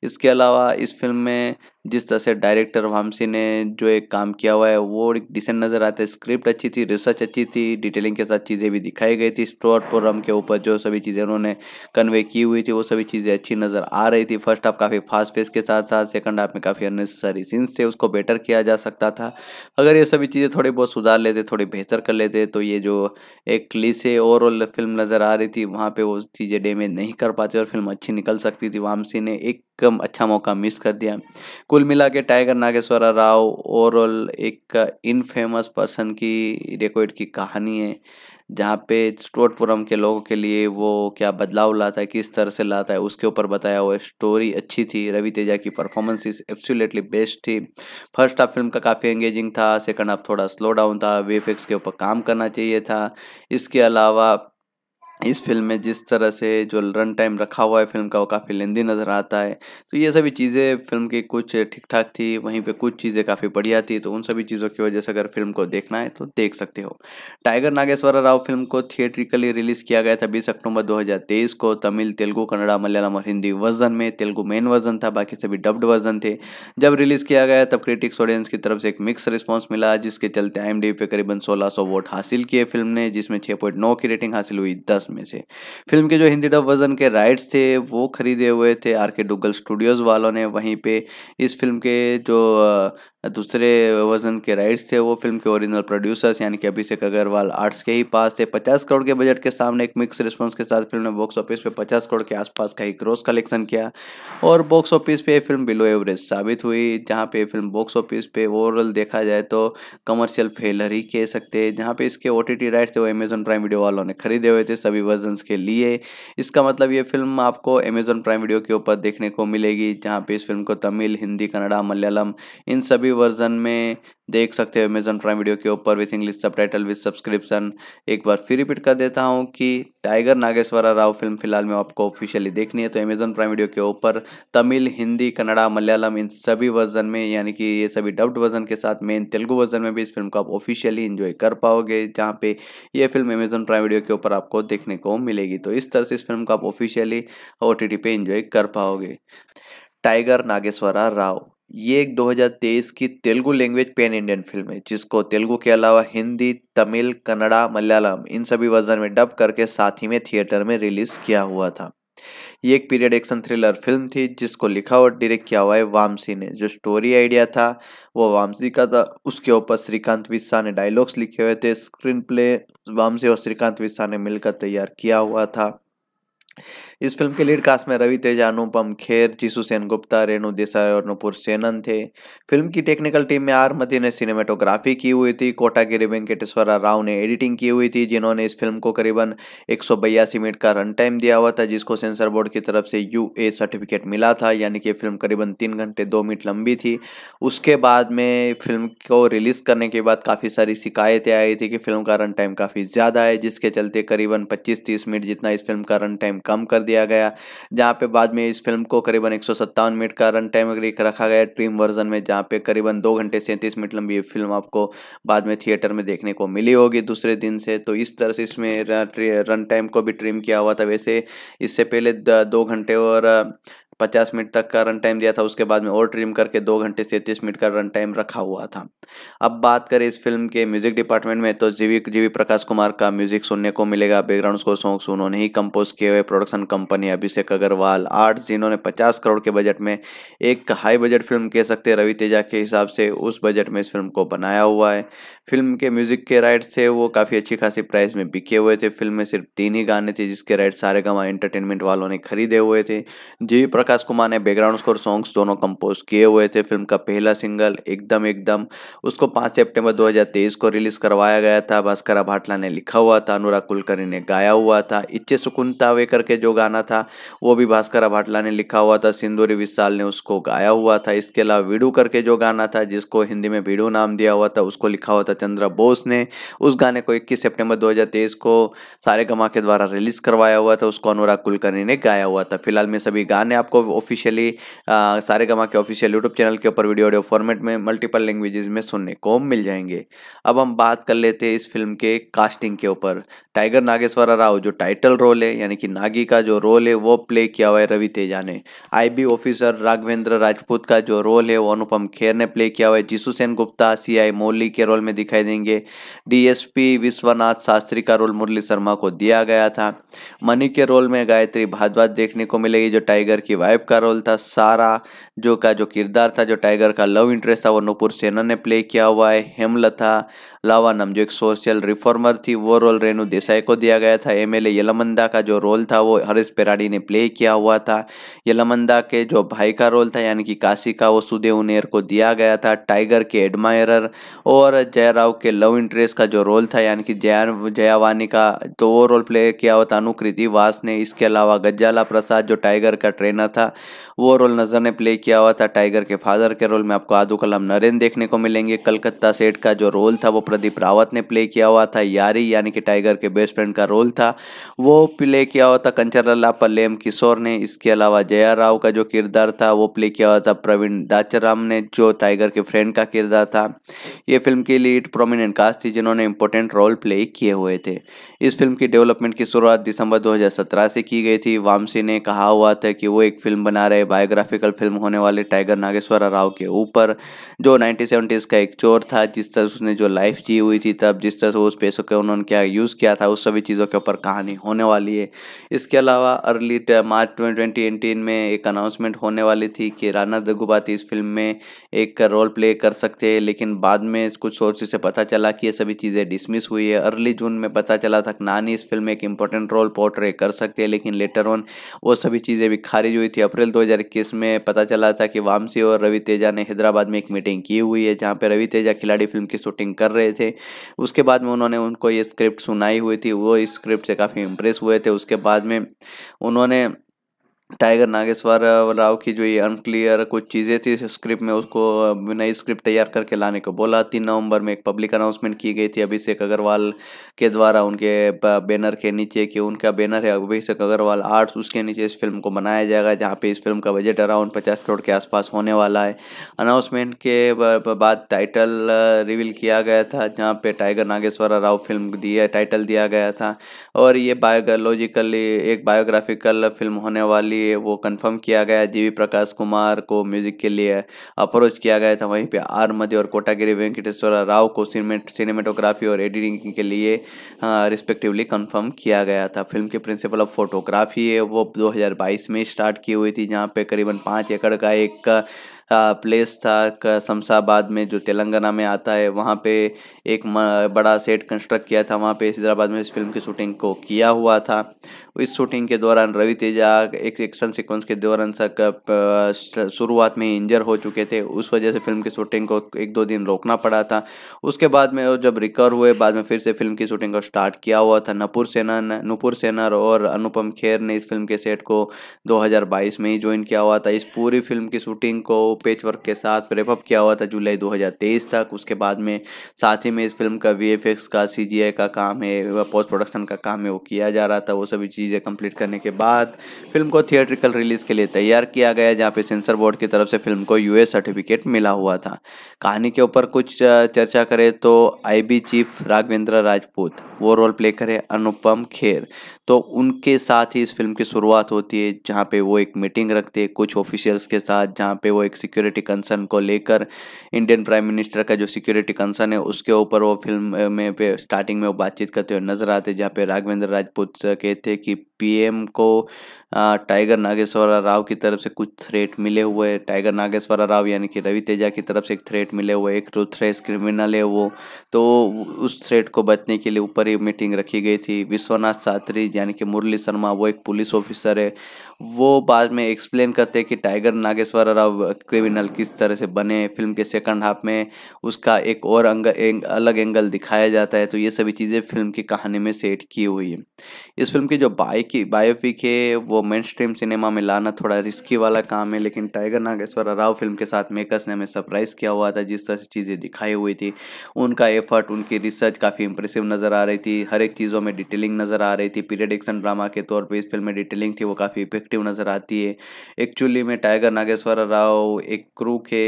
Speaker 1: इसके अलावा इस फिल्म में जिस तरह से डायरेक्टर वामसी ने जो एक काम किया हुआ है वो डिसेंट नज़र आते स्क्रिप्ट अच्छी थी रिसर्च अच्छी थी डिटेलिंग के साथ चीज़ें भी दिखाई गई थी स्टोर प्रोग्राम के ऊपर जो सभी चीज़ें उन्होंने कन्वे की हुई थी वो सभी चीज़ें अच्छी नज़र आ रही थी फर्स्ट हाफ काफ़ी फास्ट पेस के साथ साथ सेकंड हाफ में काफ़ी अननेसेसरी सीन्स थे उसको बेटर किया जा सकता था अगर ये सभी चीज़ें थोड़ी बहुत सुधार लेते थोड़ी बेहतर कर लेते तो ये जो एक क्लीसे ओवरऑल फिल्म नज़र आ रही थी वहाँ पर वो चीज़ें डेमेज नहीं कर पाती और फिल्म अच्छी निकल सकती थी वामसी ने एक कम अच्छा मौका मिस कर दिया कुल मिला के टाइगर नागेश्वरा राव ओवरऑल एक इनफेमस पर्सन की रिकॉर्ड की कहानी है जहाँ पे स्टोटपुरम के लोगों के लिए वो क्या बदलाव लाता है किस तरह से लाता है उसके ऊपर बताया हुआ स्टोरी अच्छी थी रवि तेजा की परफॉर्मेंस एब्सोल्युटली बेस्ट थी फर्स्ट हाफ फिल्म का काफ़ी एंगेजिंग था सेकंड हाफ थोड़ा स्लो डाउन था वे के ऊपर काम करना चाहिए था इसके अलावा इस फिल्म में जिस तरह से जो रन टाइम रखा हुआ है फिल्म का वो काफ़ी लेंदी नज़र आता है तो ये सभी चीज़ें फिल्म की कुछ ठीक ठाक थी वहीं पे कुछ चीज़ें काफ़ी बढ़िया थी तो उन सभी चीज़ों की वजह से अगर फिल्म को देखना है तो देख सकते हो टाइगर नागेश्वर राव फिल्म को थिएट्रिकली रिलीज़ किया गया था बीस अक्टूबर दो को तमिल तेलुगू कन्नड़ा मलयालम और हिंदी वर्जन में तेलुगू मेन वर्जन था बाकी सभी डब्ड वर्जन थे जब रिलीज़ किया गया तब क्रिटिक्स ऑडियंस की तरफ से एक मिक्स रिस्पॉन्स मिला जिसके चलते आई पे करीबन सोलह वोट हासिल किए फिल्म ने जिसमें छः की रेटिंग हासिल हुई दस में से फिल्म के जो हिंदी डब वर्जन के राइट्स थे वो खरीदे हुए थे आर के डुगल स्टूडियोज़ वालों ने वहीं पे इस फिल्म के जो दूसरे वजन के राइट्स थे वो फिल्म के ओरिजिनल प्रोड्यूसर्स यानी कि अभिषेक अग्रवाल आर्ट्स के ही पास थे पचास करोड़ के बजट के सामने एक मिक्स रिस्पांस के साथ फिल्म ने बॉक्स ऑफिस पे पचास करोड़ के आसपास का ही ग्रोस कलेक्शन किया और बॉक्स ऑफिस पे फिल्म बिलो एवरेज साबित हुई जहाँ पे फिल्म बॉक्स ऑफिस पे ओवरऑल देखा जाए तो कमर्शियल फेलर ही कह सकते हैं जहाँ पे इसके ओ राइट्स थे वो अमेजन प्राइम वीडियो वालों ने खरीदे हुए थे सभी वर्जन के लिए इसका मतलब ये फिल्म आपको अमेजन प्राइम वीडियो के ऊपर देखने को मिलेगी जहाँ पे इस फिल्म को तमिल हिंदी कन्नडा मलयालम इन सभी फ्री वर्जन में देख सकते हो अमेजन प्राइम वीडियो के ऊपर with English subtitle with subscription एक बार फिर रिपीट कर देता हूँ कि टाइगर नागेश्वरा राव फिल्म फिलहाल में आपको ऑफिशियली देखनी है तो अमेजन प्राइम वीडियो के ऊपर तमिल हिंदी कन्नड़ा मलयालम इन सभी वर्जन में यानी कि ये सभी डब्ड वर्जन के साथ मेन तेलुगु वर्जन में भी इस फिल्म को आप ऑफिशियली इन्जॉय कर पाओगे जहाँ पे ये फिल्म अमेजन प्राइम वीडियो के ऊपर आपको देखने को मिलेगी तो इस तरह से इस फिल्म को आप ऑफिशियली ओ टी पे इंजॉय कर पाओगे टाइगर नागेश्वरा राव ये एक 2023 की Telugu language pan Indian film है जिसको तेलुगु के अलावा हिंदी तमिल कन्नड़ा मलयालम इन सभी वर्जन में डब करके साथ ही में थिएटर में रिलीज किया हुआ था ये एक पीरियड एक्शन थ्रिलर फिल्म थी जिसको लिखा और डायरेक्ट किया हुआ है वामसी ने जो स्टोरी आइडिया था वो वामसी का था उसके ऊपर श्रीकांत विस्सा ने डायलॉग्स लिखे हुए थे स्क्रीन प्ले वामसी और श्रीकांत विस्सा ने मिलकर तैयार किया हुआ था इस फिल्म के लीड कास्ट में रवि तेजा अनुपम खेर जीसू सेन गुप्ता रेणु देसाई और नुपुर सेनन थे फिल्म की टेक्निकल टीम में आर मदी ने सिनेमेटोग्राफी की हुई थी कोटागिरी वेंकटेश्वरा राव ने एडिटिंग की हुई थी जिन्होंने इस फिल्म को करीबन एक मिनट का रन टाइम दिया हुआ था जिसको सेंसर बोर्ड की तरफ से यू सर्टिफिकेट मिला था यानी कि फिल्म करीबन तीन घंटे दो मिनट लंबी थी उसके बाद में फिल्म को रिलीज़ करने के बाद काफ़ी सारी शिकायतें आई थी कि फिल्म का रन टाइम काफ़ी ज़्यादा है जिसके चलते करीबन पच्चीस तीस मिनट जितना इस फिल्म का रन टाइम कम कर दिया दिया गया जहाँ पे बाद में इस फिल्म को करीबन एक मिनट का रन टाइम रखा गया ट्रीम वर्जन में जहाँ पे करीबन दो घंटे सैंतीस मिनट लंबी ये फिल्म आपको बाद में थिएटर में देखने को मिली होगी दूसरे दिन से तो इस तरह से इसमें रन टाइम को भी ट्रिम किया हुआ था वैसे इससे पहले दो घंटे और पचास मिनट तक का रन टाइम दिया था उसके बाद में और ट्रिम करके दो घंटे सैंतीस मिनट का रन टाइम रखा हुआ था अब बात करें इस फिल्म के म्यूजिक डिपार्टमेंट में तो जीवी जीवी प्रकाश कुमार का म्यूजिक सुनने को मिलेगा बैकग्राउंड को सॉन्ग्स उन्होंने ही कंपोज किए हुए production company Abhishek Agarwal arts जिन्होंने पचास करोड़ के बजट में एक हाई बजट फिल्म कह सकते रवि तेजा के हिसाब से उस बजट में इस फिल्म को बनाया हुआ है फिल्म के म्यूजिक के राइट्स थे वो काफ़ी अच्छी खासी प्राइस में बिके हुए थे फिल्म में सिर्फ तीन ही गाने थे जिसके राइट सारे गवा एंटरटेनमेंट वालों ने खरीदे हुए थे जीवी प्रकाश आकाश कुमार ने बैकग्राउंड स्कोर सॉन्ग्स दोनों कंपोज किए हुए थे फिल्म का पहला सिंगल एकदम एकदम उसको 5 सितंबर 2023 को रिलीज करवाया गया था भास्करा भाटला ने लिखा हुआ था अनुराग कुलकर्णी ने गाया हुआ था इच्छे सुकुन तावे करके जो गाना था वो भी भास्करा भाटला ने लिखा हुआ था सिंदूरी विशाल ने उसको गाया हुआ था इसके अलावा वीडू करके जो गाना था जिसको हिंदी में वीडू नाम दिया हुआ था उसको लिखा हुआ था चंद्र बोस ने उस गाने को इक्कीस सेप्टेम्बर दो को सारे गमा के द्वारा रिलीज करवाया हुआ था उसको अनुराग कुलकर्णी ने गाया हुआ था फिलहाल में सभी गाने आप आपको ऑफिशियली सारे गमा के ऑफिशियल यूट्यूब चैनल के ऊपर वीडियो ऑडियो फॉर्मेट में मल्टीपल लैंग्वेजेस में सुनने को मिल जाएंगे अब हम बात कर लेते हैं इस फिल्म के कास्टिंग के ऊपर टाइगर नागेश्वर राव जो टाइटल रोल है यानी कि नागी का जो रोल है वो प्ले किया हुआ है रवि तेजा ने आईबी ऑफिसर राघवेंद्र राजपूत का जो रोल है वो अनुपम खेर ने प्ले किया हुआ है जीसु सेन गुप्ता सीआई मोली के रोल में दिखाई देंगे डीएसपी विश्वनाथ शास्त्री का रोल मुरली शर्मा को दिया गया था मनी के रोल में गायत्री भादवा देखने को मिलेगी जो टाइगर की वाइफ का रोल था सारा जो का जो किरदार था जो टाइगर का लव इंटरेस्ट था वो नूपुर सेना ने प्ले किया हुआ है हेमलता लावानम जो एक सोशल रिफॉर्मर थी वो रोल रेणु देसाई को दिया गया था एम एल यलमंदा का जो रोल था वो हरीश पेराडी ने प्ले किया हुआ था यलमंदा के जो भाई का रोल था यानी कि काशी का वो सुदेव नेर को दिया गया था टाइगर के एडमायरर और जयराव के लव इंटरेस्ट का जो रोल था यानी कि जया जयावानी का तो वो रोल प्ले किया हुआ था अनुकृति वास ने इसके अलावा गज्जाला प्रसाद जो टाइगर का ट्रेनर था वो रोल नज़र ने प्ले किया हुआ था टाइगर के फादर के रोल में आपको आदू कलाम नरेन देखने को मिलेंगे कलकत्ता सेठ का जो रोल था वो प्रदीप रावत ने प्ले किया हुआ था यारी यानी कि टाइगर के बेस्ट फ्रेंड का रोल था वो प्ले किया हुआ था कंचर लला पल्लेम किशोर ने इसके अलावा जया राव का जो किरदार था वो प्ले किया हुआ था प्रवीण दाचाराम ने जो टाइगर के फ्रेंड का किरदार था ये फिल्म की लीड प्रोमिनेंट कास्ट थी जिन्होंने इंपॉर्टेंट रोल प्ले किए हुए थे इस फिल्म की डेवलपमेंट की शुरुआत दिसंबर दो से की गई थी वामसी ने कहा हुआ था कि वो एक फिल्म बना रहे बायोग्राफिकल फिल्म होने वाली टाइगर नागेश्वर राव के ऊपर जो नाइनटीन का एक चोर था जिस तरह से उसने जो लाइफ जी हुई थी तब जिस तरह से उस पैसों के उन्होंने क्या यूज़ किया था उस सभी चीज़ों के ऊपर कहानी होने वाली है इसके अलावा अर्ली मार्च ट्वेंटी में एक अनाउंसमेंट होने वाली थी कि राना दगुबाती इस फिल्म में एक रोल प्ले कर सकते हैं लेकिन बाद में कुछ सोर्स से पता चला कि ये सभी चीज़ें डिसमिस हुई है अर्ली जून में पता चला था नानी इस फिल्म में एक इंपॉर्टेंट रोल पोर्ट्रे कर सकते हैं लेकिन लेटर ऑन वो सभी चीज़ें भी खारिज हुई थी अप्रैल दो 2021 में पता चला था कि वामसी और रवि तेजा ने हैदराबाद में एक मीटिंग की हुई है जहाँ पर रवि तेजा खिलाड़ी फिल्म की शूटिंग कर रहे थे उसके बाद में उन्होंने उनको ये स्क्रिप्ट सुनाई हुई थी वो इस स्क्रिप्ट से काफ़ी इम्प्रेस हुए थे उसके बाद में उन्होंने टाइगर नागेश्वर राव की जो ये अनक्लियर कुछ चीज़ें थी स्क्रिप्ट में उसको नई स्क्रिप्ट तैयार करके लाने को बोला तीन नवंबर में एक पब्लिक अनाउंसमेंट की गई थी अभिषेक अग्रवाल के द्वारा उनके बैनर के नीचे कि उनका बैनर है अभिषेक अग्रवाल आर्ट्स उसके नीचे इस फिल्म को बनाया जाएगा जहाँ पे इस फिल्म का बजट अराउंड पचास करोड़ के आसपास होने वाला है अनाउंसमेंट के बाद टाइटल रिवील किया गया था जहाँ पे टाइगर नागेश्वर राव फिल्म दिया टाइटल दिया गया था और ये बायोलॉजिकली एक बायोग्राफिकल फिल्म होने वाली लिए वो कंफर्म किया गया जी प्रकाश कुमार को म्यूजिक के लिए अप्रोच किया गया था वहीं पे आर मध्य और कोटागिरी वेंकटेश्वर राव को सिनेमेटोग्राफी और एडिटिंग के लिए रिस्पेक्टिवली कंफर्म किया गया था फिल्म के प्रिंसिपल ऑफ फोटोग्राफी है वो दो में स्टार्ट की हुई थी जहाँ पे करीबन पाँच एकड़ का एक प्लेस था शमशाबाद में जो तेलंगाना में आता है वहाँ पे एक बड़ा सेट कंस्ट्रक्ट किया था वहाँ पे हैदराबाद में इस फिल्म की शूटिंग को किया हुआ था इस शूटिंग के दौरान रवि तेजा एक एक्शन सिक्वेंस के दौरान सर शुरुआत में इंजर हो चुके थे उस वजह से फिल्म की शूटिंग को एक दो दिन रोकना पड़ा था उसके बाद में जब रिकवर हुए बाद में फिर से फिल्म की शूटिंग को स्टार्ट किया हुआ था नपुर सेना नूपुर सेनर और अनुपम खेर ने इस फिल्म के सेट को 2022 में ही ज्वाइन किया हुआ था इस पूरी फिल्म की शूटिंग को पेच वर्क के साथ रेपअप किया हुआ था जुलाई 2023 तक उसके बाद में साथ ही में इस फिल्म का वी का सी का काम है पोस्ट प्रोडक्शन का काम है वो किया जा रहा था वो सभी चीज़ें कंप्लीट करने के बाद फिल्म को थिएट्रिकल रिलीज़ के लिए तैयार किया गया जहाँ पे सेंसर बोर्ड की तरफ से फिल्म को यू सर्टिफिकेट मिला हुआ था कहानी के ऊपर कुछ चर्चा करें तो आई चीफ राघवेंद्र राजपूत वो रोल प्ले करे अनुपम खेर तो उनके साथ ही इस फिल्म की शुरुआत होती है जहाँ पे वो एक मीटिंग रखते हैं कुछ ऑफिशियल्स के साथ जहाँ पे वो एक सिक्योरिटी कंसर्न को लेकर इंडियन प्राइम मिनिस्टर का जो सिक्योरिटी कंसर्न है उसके ऊपर वो फिल्म में पे स्टार्टिंग में वो बातचीत करते हुए नजर आते जहाँ पे राघवेंद्र राजपूत कहते हैं कि पीएम को टाइगर नागेश्वरा राव की तरफ से कुछ थ्रेट मिले हुए टाइगर नागेश्वरा राव यानी कि रवि तेजा की तरफ से एक थ्रेट मिले हुए एक थ्रेस क्रिमिनल है वो तो उस थ्रेट को बचने के लिए ऊपर ही मीटिंग रखी गई थी विश्वनाथ सात्री यानी कि मुरली शर्मा वो एक पुलिस ऑफिसर है वो बाद में एक्सप्लेन करते हैं कि टाइगर नागेश्वरा राव क्रिमिनल किस तरह से बने फिल्म के सेकंड हाफ में उसका एक और अंग, एंग, अलग एंगल दिखाया जाता है तो ये सभी चीज़ें फिल्म की कहानी में सेट की हुई है इस फिल्म की जो बाइक कि बायोपिक है वो मेन स्ट्रीम सिनेमा में लाना थोड़ा रिस्की वाला काम है लेकिन टाइगर नागेश्वर राव फिल्म के साथ मेकर्स ने हमें सरप्राइज़ किया हुआ था जिस तरह से चीज़ें दिखाई हुई थी उनका एफर्ट उनकी रिसर्च काफ़ी इंप्रेसिव नज़र आ रही थी हर एक चीज़ों में डिटेलिंग नज़र आ रही थी पीरियड एक्शन ड्रामा के तौर पर इस फिल्म में डिटेलिंग थी वो काफ़ी इफेक्टिव नज़र आती है एक्चुअली में टाइगर नागेश्वर राव एक क्रू के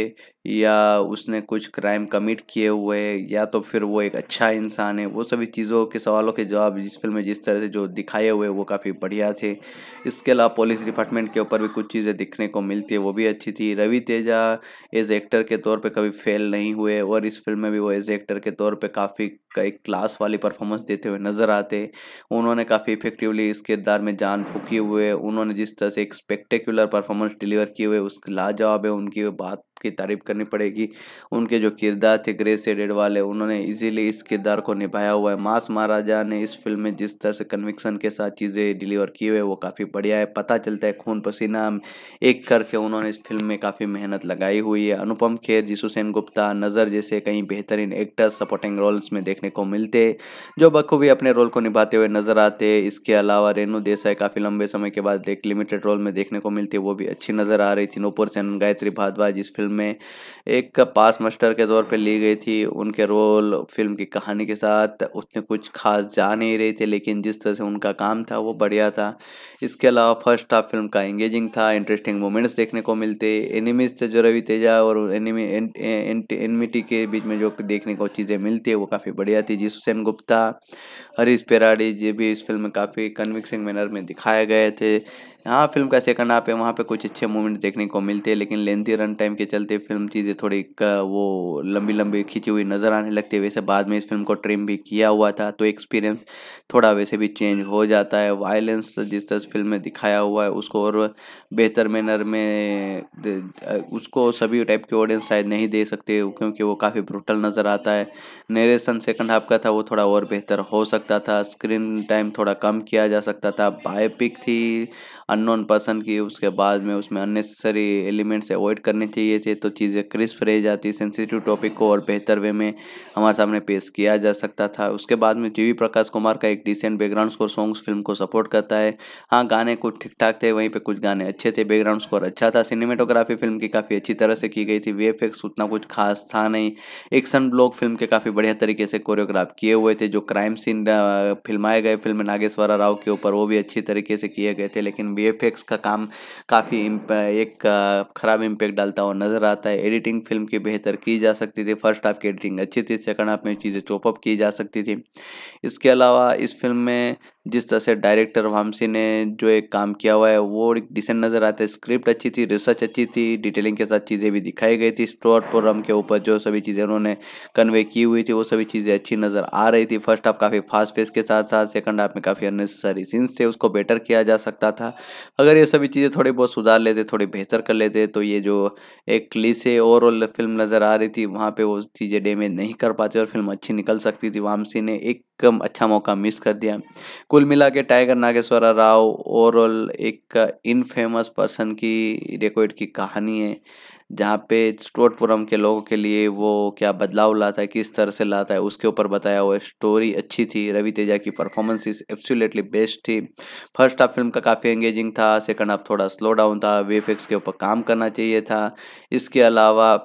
Speaker 1: या उसने कुछ क्राइम कमिट किए हुए या तो फिर वो एक अच्छा इंसान है वो सभी चीज़ों के सवालों के जवाब जिस फिल्म में जिस तरह से जो दिखाए हुए वो काफ़ी बढ़िया थे इसके अलावा पुलिस डिपार्टमेंट के ऊपर भी कुछ चीज़ें दिखने को मिलती है वो भी अच्छी थी रवि तेजा एज एक्टर के तौर पर कभी फेल नहीं हुए और इस फिल्म में भी वो एज एक्टर के तौर पर काफ़ी एक क्लास वाली परफॉर्मेंस देते हुए नज़र आते उन्होंने काफ़ी इफेक्टिवली इस किरदार में जान फूकी हुए उन्होंने जिस तरह से एक स्पेक्टेकुलर परफॉर्मेंस डिलीवर किए हुए उसके लाजवाब है उनकी बात की तारीफ करनी पड़ेगी उनके जो किरदार थे ग्रे सेडेड वाले उन्होंने इजीली इस किरदार को निभाया हुआ है मास महाराजा ने इस फिल्म में जिस तरह से कन्विक्सन के साथ चीज़ें डिलीवर की हुई है वो काफ़ी बढ़िया है पता चलता है खून पसीना एक करके उन्होंने इस फिल्म में काफ़ी मेहनत लगाई हुई है अनुपम खेर जीसू सेन गुप्ता नज़र जैसे कई बेहतरीन एक्टर्स सपोर्टिंग रोल्स में देखने को मिलते जो बखूबी अपने रोल को निभाते हुए नजर आते इसके अलावा रेणु देसाई काफ़ी लंबे समय के बाद एक लिमिटेड रोल में देखने को मिलती वो भी अच्छी नज़र आ रही थी नूपुर सेन गायत्री भारद्वाज इस फिल्म में एक पास मास्टर के तौर पे ली गई थी उनके रोल फिल्म की कहानी के साथ उसने कुछ खास जा नहीं रही थी लेकिन जिस तरह से उनका काम था वो बढ़िया था इसके अलावा फर्स्ट हाफ फिल्म का एंगेजिंग था इंटरेस्टिंग मोमेंट्स देखने को मिलते एनिमीज से जो रवि तेजा और एनिमी एनमिटी के बीच में जो देखने को चीज़ें मिलती है वो काफ़ी बढ़िया थी जी सुसैन गुप्ता हरीश पेराडी जी भी इस फिल्म में काफ़ी कन्विक्सिंग मैनर में दिखाए गए थे हाँ फिल्म का सेकंड हाफ है वहाँ पे कुछ अच्छे मूवमेंट देखने को मिलते हैं लेकिन लेंथी रन टाइम के चलते फिल्म चीज़ें थोड़ी वो लंबी लंबी खींची हुई नज़र आने लगती है वैसे बाद में इस फिल्म को ट्रिम भी किया हुआ था तो एक्सपीरियंस थोड़ा वैसे भी चेंज हो जाता है वायलेंस जिस तरह फिल्म में दिखाया हुआ है उसको और बेहतर मैनर में उसको सभी टाइप के ऑडियंस शायद नहीं दे सकते क्योंकि वो काफ़ी ब्रूटल नज़र आता है नरेशन सेकंड हाफ का था वो थोड़ा और बेहतर हो सकता था स्क्रीन टाइम थोड़ा कम किया जा सकता था बायोपिक थी अननोन पर्सन की उसके बाद में उसमें अननेसेसरी एलिमेंट्स अवॉइड करने चाहिए थे तो चीज़ें क्रिस्प रह जाती सेंसिटिव टॉपिक को और बेहतर वे में हमारे सामने पेश किया जा सकता था उसके बाद में टी प्रकाश कुमार का एक decent background score songs film को सपोर्ट करता है हाँ गाने कुछ ठीक ठाक थे वहीं पर कुछ गाने अच्छे थे बैकग्राउंड स्कोर अच्छा था सिनेमेटोग्राफी फिल्म की काफ़ी अच्छी तरह से की गई थी वे उतना कुछ खास था नहीं एक्शन ब्लॉक फिल्म के काफ़ी बढ़िया तरीके से कोरियोग्राफ किए हुए थे जो क्राइम सीन फिल्माए गए फिल्म नागेश्वरा राव के ऊपर वो भी अच्छी तरीके से किए गए थे लेकिन वी का काम काफ़ी एक ख़राब इम्पैक्ट डालता हुआ नज़र आता है एडिटिंग फिल्म की बेहतर की जा सकती थी फर्स्ट हाफ की एडिटिंग अच्छी थी सेकंड हाफ में चीज़ें चॉपअप की जा सकती थी इसके अलावा इस फिल्म में जिस तरह से डायरेक्टर वामसी ने जो एक काम किया हुआ है वो एक डिसेंट नज़र आता है स्क्रिप्ट अच्छी थी रिसर्च अच्छी थी डिटेलिंग के साथ चीज़ें भी दिखाई गई थी स्टोर प्रोग्राम के ऊपर जो सभी चीज़ें उन्होंने कन्वे की हुई थी वो सभी चीज़ें अच्छी नज़र आ रही थी फर्स्ट हाफ काफ़ी फास्ट पेस के साथ साथ सेकंड हाफ में काफ़ी अननेसेसरी सीन्स थे उसको बेटर किया जा सकता था अगर ये सभी चीज़ें थोड़ी बहुत सुधार लेते थोड़ी बेहतर कर लेते तो ये जो एक क्लीसे ओवरऑल फिल्म नज़र आ रही थी वहाँ पर वो चीज़ें डैमेज नहीं कर पाते और फिल्म अच्छी निकल सकती थी वामसी ने एक कम अच्छा मौका मिस कर दिया कुल मिला के टाइगर नागेश्वरा राव ओवरऑल एक इनफेमस पर्सन की रिकॉर्ड की कहानी है जहाँ पे स्टोटपुरम के लोगों के लिए वो क्या बदलाव लाता है किस तरह से लाता है उसके ऊपर बताया हुआ स्टोरी अच्छी थी रवि तेजा की परफॉर्मेंसिस एब्सोल्युटली बेस्ट थी फर्स्ट हाफ फिल्म का काफ़ी एंगेजिंग था सेकंड हाफ थोड़ा स्लो डाउन था वेफिक्स के ऊपर काम करना चाहिए था इसके अलावा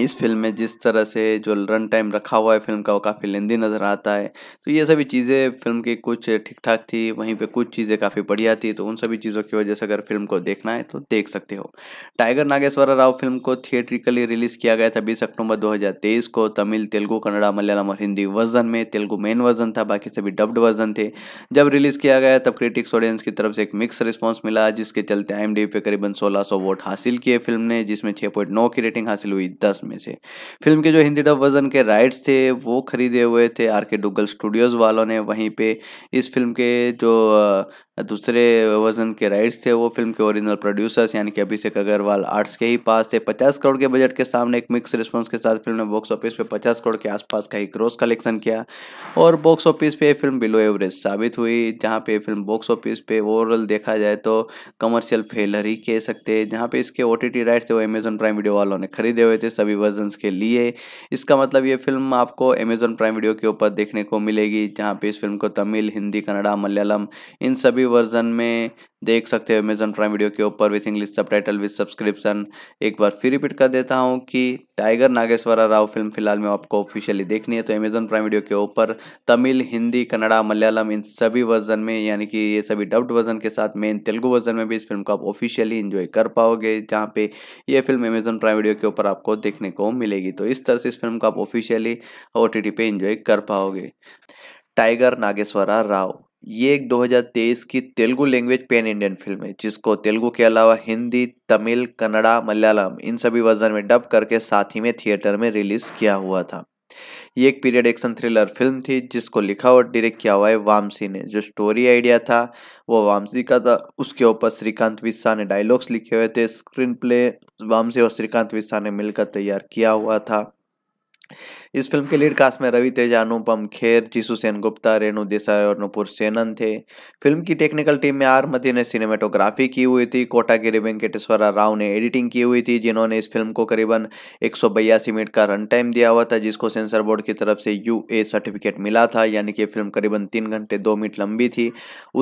Speaker 1: इस फिल्म में जिस तरह से जो रन टाइम रखा हुआ है फिल्म का वो काफ़ी लेंदी नज़र आता है तो ये सभी चीज़ें फिल्म की कुछ ठीक ठाक थी वहीं पे कुछ चीज़ें काफ़ी बढ़िया थी तो उन सभी चीज़ों की वजह से अगर फिल्म को देखना है तो देख सकते हो टाइगर नागेश्वर राव फिल्म को थिएट्रिकली रिलीज़ किया गया था बीस अक्टूबर दो को तमिल तेलुगू कन्नड़ा मलयालम और हिंदी वर्जन में तेलुगू मेन वर्जन था बाकी सभी डब्ड वर्जन थे जब रिलीज़ किया गया तब क्रिटिक्स ऑडियंस की तरफ से एक मिक्स रिस्पॉन्स मिला जिसके चलते आई पे करीबन सोलह वोट हासिल किए फिल्म ने जिसमें छः की रेटिंग हासिल हुई दस दस में से फिल्म के जो हिंदी डब वर्जन के राइट्स थे वो खरीदे हुए थे आर के डुगल स्टूडियोज़ वालों ने वहीं पे इस फिल्म के जो दूसरे वजन के राइट्स थे वो फिल्म के ओरिजिनल प्रोड्यूसर्स यानी कि अभिषेक अग्रवाल आर्ट्स के ही पास थे पचास करोड़ के बजट के सामने एक मिक्स रिस्पांस के साथ फिल्म ने बॉक्स ऑफिस पे पचास करोड़ के आसपास का ही ग्रोस कलेक्शन किया और बॉक्स ऑफिस पे फिल्म बिलो एवरेज साबित हुई जहाँ पे फिल्म बॉक्स ऑफिस पे ओवरऑल देखा जाए तो कमर्शियल फेलर ही कह सकते हैं जहाँ पे इसके ओ राइट्स थे वो अमेज़न प्राइम वीडियो वालों ने खरीदे हुए थे सभी वर्जन के लिए इसका मतलब ये फिल्म आपको अमेजन प्राइम वीडियो के ऊपर देखने को मिलेगी जहाँ पे इस फिल्म को तमिल हिंदी कन्नडा मलयालम इन सभी वर्जन में देख सकते हो अमेजन प्राइम वीडियो के ऊपर with English subtitle with subscription एक बार फिर रिपीट कर देता हूँ कि टाइगर नागेश्वरा राव फिल्म फिलहाल में आपको ऑफिशियली देखनी है तो अमेजन प्राइम वीडियो के ऊपर तमिल हिंदी कन्नड़ा मलयालम इन सभी वर्जन में यानी कि ये सभी डब्ड वर्जन के साथ मेन तेलुगु वर्जन में भी इस फिल्म को आप ऑफिशियली इन्जॉय कर पाओगे जहाँ पे ये फिल्म अमेजन प्राइम वीडियो के ऊपर आपको देखने को मिलेगी तो इस तरह से इस फिल्म को आप ऑफिशियली ओ टी पे इंजॉय कर पाओगे टाइगर नागेश्वरा राव ये एक 2023 की Telugu language pan Indian film है जिसको तेलुगु के अलावा हिंदी तमिल कन्नड़ा मलयालम इन सभी वर्जन में डब करके साथ ही में थिएटर में रिलीज किया हुआ था ये एक पीरियड एक्शन थ्रिलर फिल्म थी जिसको लिखा और डायरेक्ट किया हुआ है वामसी ने जो स्टोरी आइडिया था वो वामसी का था उसके ऊपर श्रीकांत विस्सा ने डायलॉग्स लिखे हुए थे स्क्रीन प्ले वामसी और श्रीकांत विस्सा ने मिलकर तैयार किया हुआ था इस फिल्म के लीड कास्ट में रवि तेजा अनुपम खेर जीसू सेन गुप्ता रेणु देसाई और नुपुर सेनन थे फिल्म की टेक्निकल टीम में आर मती ने सिनेमेटोग्राफी की हुई थी कोटा गिरी वेंकटेश्वरा राव ने एडिटिंग की हुई थी जिन्होंने इस फिल्म को करीबन एक मिनट का रन टाइम दिया हुआ था जिसको सेंसर बोर्ड की तरफ से यू सर्टिफिकेट मिला था यानी कि फिल्म करीबन तीन घंटे दो मिनट लंबी थी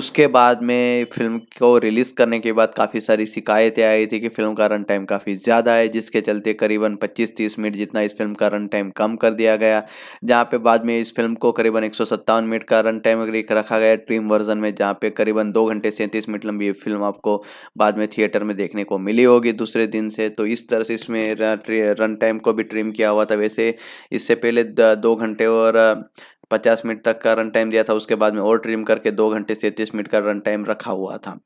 Speaker 1: उसके बाद में फिल्म को रिलीज़ करने के बाद काफ़ी सारी शिकायतें आई थी कि फिल्म का रन टाइम काफ़ी ज़्यादा है जिसके चलते करीबन पच्चीस तीस मिनट जितना इस फिल्म का रन टाइम कम कर दिया दिया गया जहाँ पे बाद में इस फिल्म को करीबन एक मिनट का रन टाइम रखा गया ट्रीम वर्जन में जहाँ पे करीबन दो घंटे सैंतीस मिनट लंबी फिल्म आपको बाद में थिएटर में देखने को मिली होगी दूसरे दिन से तो इस तरह से इसमें रन टाइम को भी ट्रिम किया हुआ था वैसे इससे पहले दो घंटे और पचास मिनट तक का रन टाइम दिया था उसके बाद में और ट्रिम करके दो घंटे सैंतीस मिनट का रन टाइम रखा हुआ था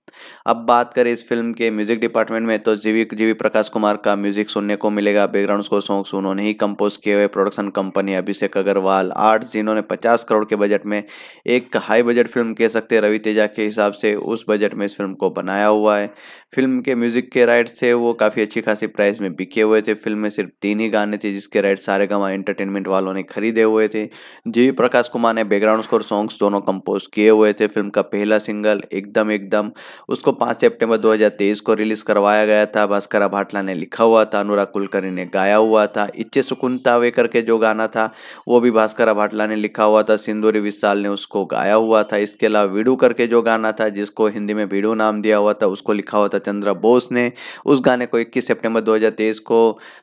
Speaker 1: अब बात करें इस फिल्म के म्यूजिक डिपार्टमेंट में तो जीवी जीवी प्रकाश कुमार का म्यूजिक सुनने को मिलेगा बैकग्राउंड स्कोर सॉन्ग्स उन्होंने ही कंपोज किए हुए production company Abhishek Agarwal arts जिन्होंने पचास करोड़ के बजट में एक हाई बजट फिल्म कह सकते रवि तेजा के हिसाब से उस बजट में इस फिल्म को बनाया हुआ है फिल्म के म्यूजिक के राइट्स थे वो काफ़ी अच्छी खासी प्राइस में बिके हुए थे फिल्म में सिर्फ तीन ही गाने थे जिसके राइट सारे गवा एंटरटेनमेंट वालों ने खरीदे हुए थे जीवी प्रकाश कुमार ने बैकग्राउंड स्कोर सॉन्ग्स दोनों कंपोज किए हुए थे फिल्म का पहला सिंगल एकदम एकदम उसको 5 सितंबर 2023 को रिलीज करवाया गया था भास्कर भाटला ने लिखा हुआ था अनुराग कुलकर्णी ने गाया हुआ था इच्छे सुकुन तावे करके जो गाना था वो भी भास्कर भाटला ने लिखा हुआ था सिंदूरी विशाल ने उसको गाया हुआ था इसके अलावा वीडू करके जो गाना था जिसको हिंदी में वीडू नाम दिया हुआ था उसको लिखा हुआ था चंद्र बोस ने उस गाने को इक्कीस सेप्टेम्बर दो को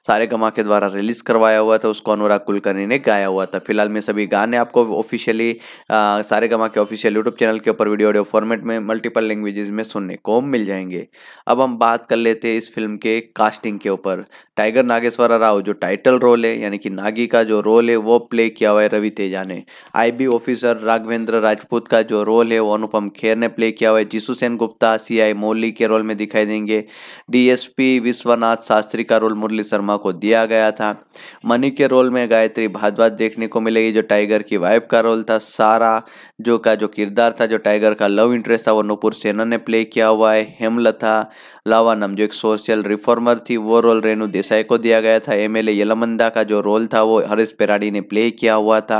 Speaker 1: सारे गमा के द्वारा रिलीज करवाया हुआ था उसको अनुराग कुलकर्णी ने गाया हुआ था फिलहाल में सभी गाने आपको आपको ऑफिशियली सारे गमा के ऑफिशियल यूट्यूब चैनल के ऊपर वीडियो ऑडियो फॉर्मेट में मल्टीपल लैंग्वेजेस में सुनने को मिल जाएंगे अब हम बात कर लेते हैं इस फिल्म के कास्टिंग के ऊपर टाइगर नागेश्वर राव जो टाइटल रोल है यानी कि नागी का जो रोल है वो प्ले किया हुआ है रवि तेजा ने आईबी ऑफिसर राघवेंद्र राजपूत का जो रोल है वो अनुपम खेर ने प्ले किया हुआ है जीसु सेन गुप्ता सी आई मौली के रोल में दिखाई देंगे डीएसपी विश्वनाथ शास्त्री का रोल मुरली शर्मा को दिया गया था मनी के रोल में गायत्री भादवाद देखने को मिलेगी जो टाइगर की वाइफ का रोल था सारा जो का जो किरदार था जो टाइगर का लव इंटरेस्ट था वो नुपुर सेना ने प्ले किया हुआ है हेमलता लावानम जो एक सोशल रिफॉर्मर थी वो रोल रेणु देसाई को दिया गया था एमएलए यलमंदा का जो रोल था वो हरीश पेराडी ने प्ले किया हुआ था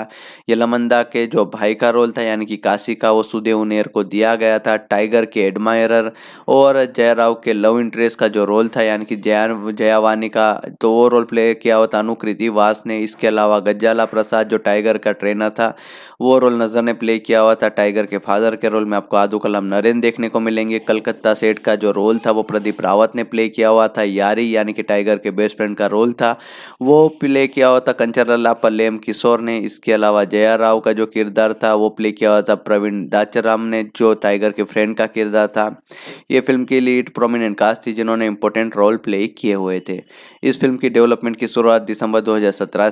Speaker 1: यलमंदा के जो भाई का रोल था यानी कि काशी का वो सुदेव नेर को दिया गया था टाइगर के एडमायरर और जयराव के लव इंटरेस्ट का जो रोल था यानी कि जया जयावानी का तो वो रोल प्ले किया हुआ था अनुकृति वास ने इसके अलावा गज्जाला प्रसाद जो टाइगर का ट्रेनर था वो रोल नज़र ने प्ले किया हुआ था टाइगर के फादर के रोल में आपको आदू कलाम नरेंद्र देखने को मिलेंगे कलकत्ता सेठ का जो रोल था वो प्रदीप रावत ने प्ले किया हुआ था यारी यानी कि टाइगर के बेस्ट फ्रेंड का रोल था वो प्ले किया हुआ था लल्ला पल्लेम किशोर ने इसके अलावा जया राव का जो किरदार था वो प्ले किया हुआ था प्रवीण दाचाराम ने जो टाइगर के फ्रेंड का किरदार था ये फिल्म की लीड प्रोमिनेंट कास्ट थी जिन्होंने इंपॉर्टेंट रोल प्ले किए हुए थे इस फिल्म की डेवलपमेंट की शुरुआत दिसंबर दो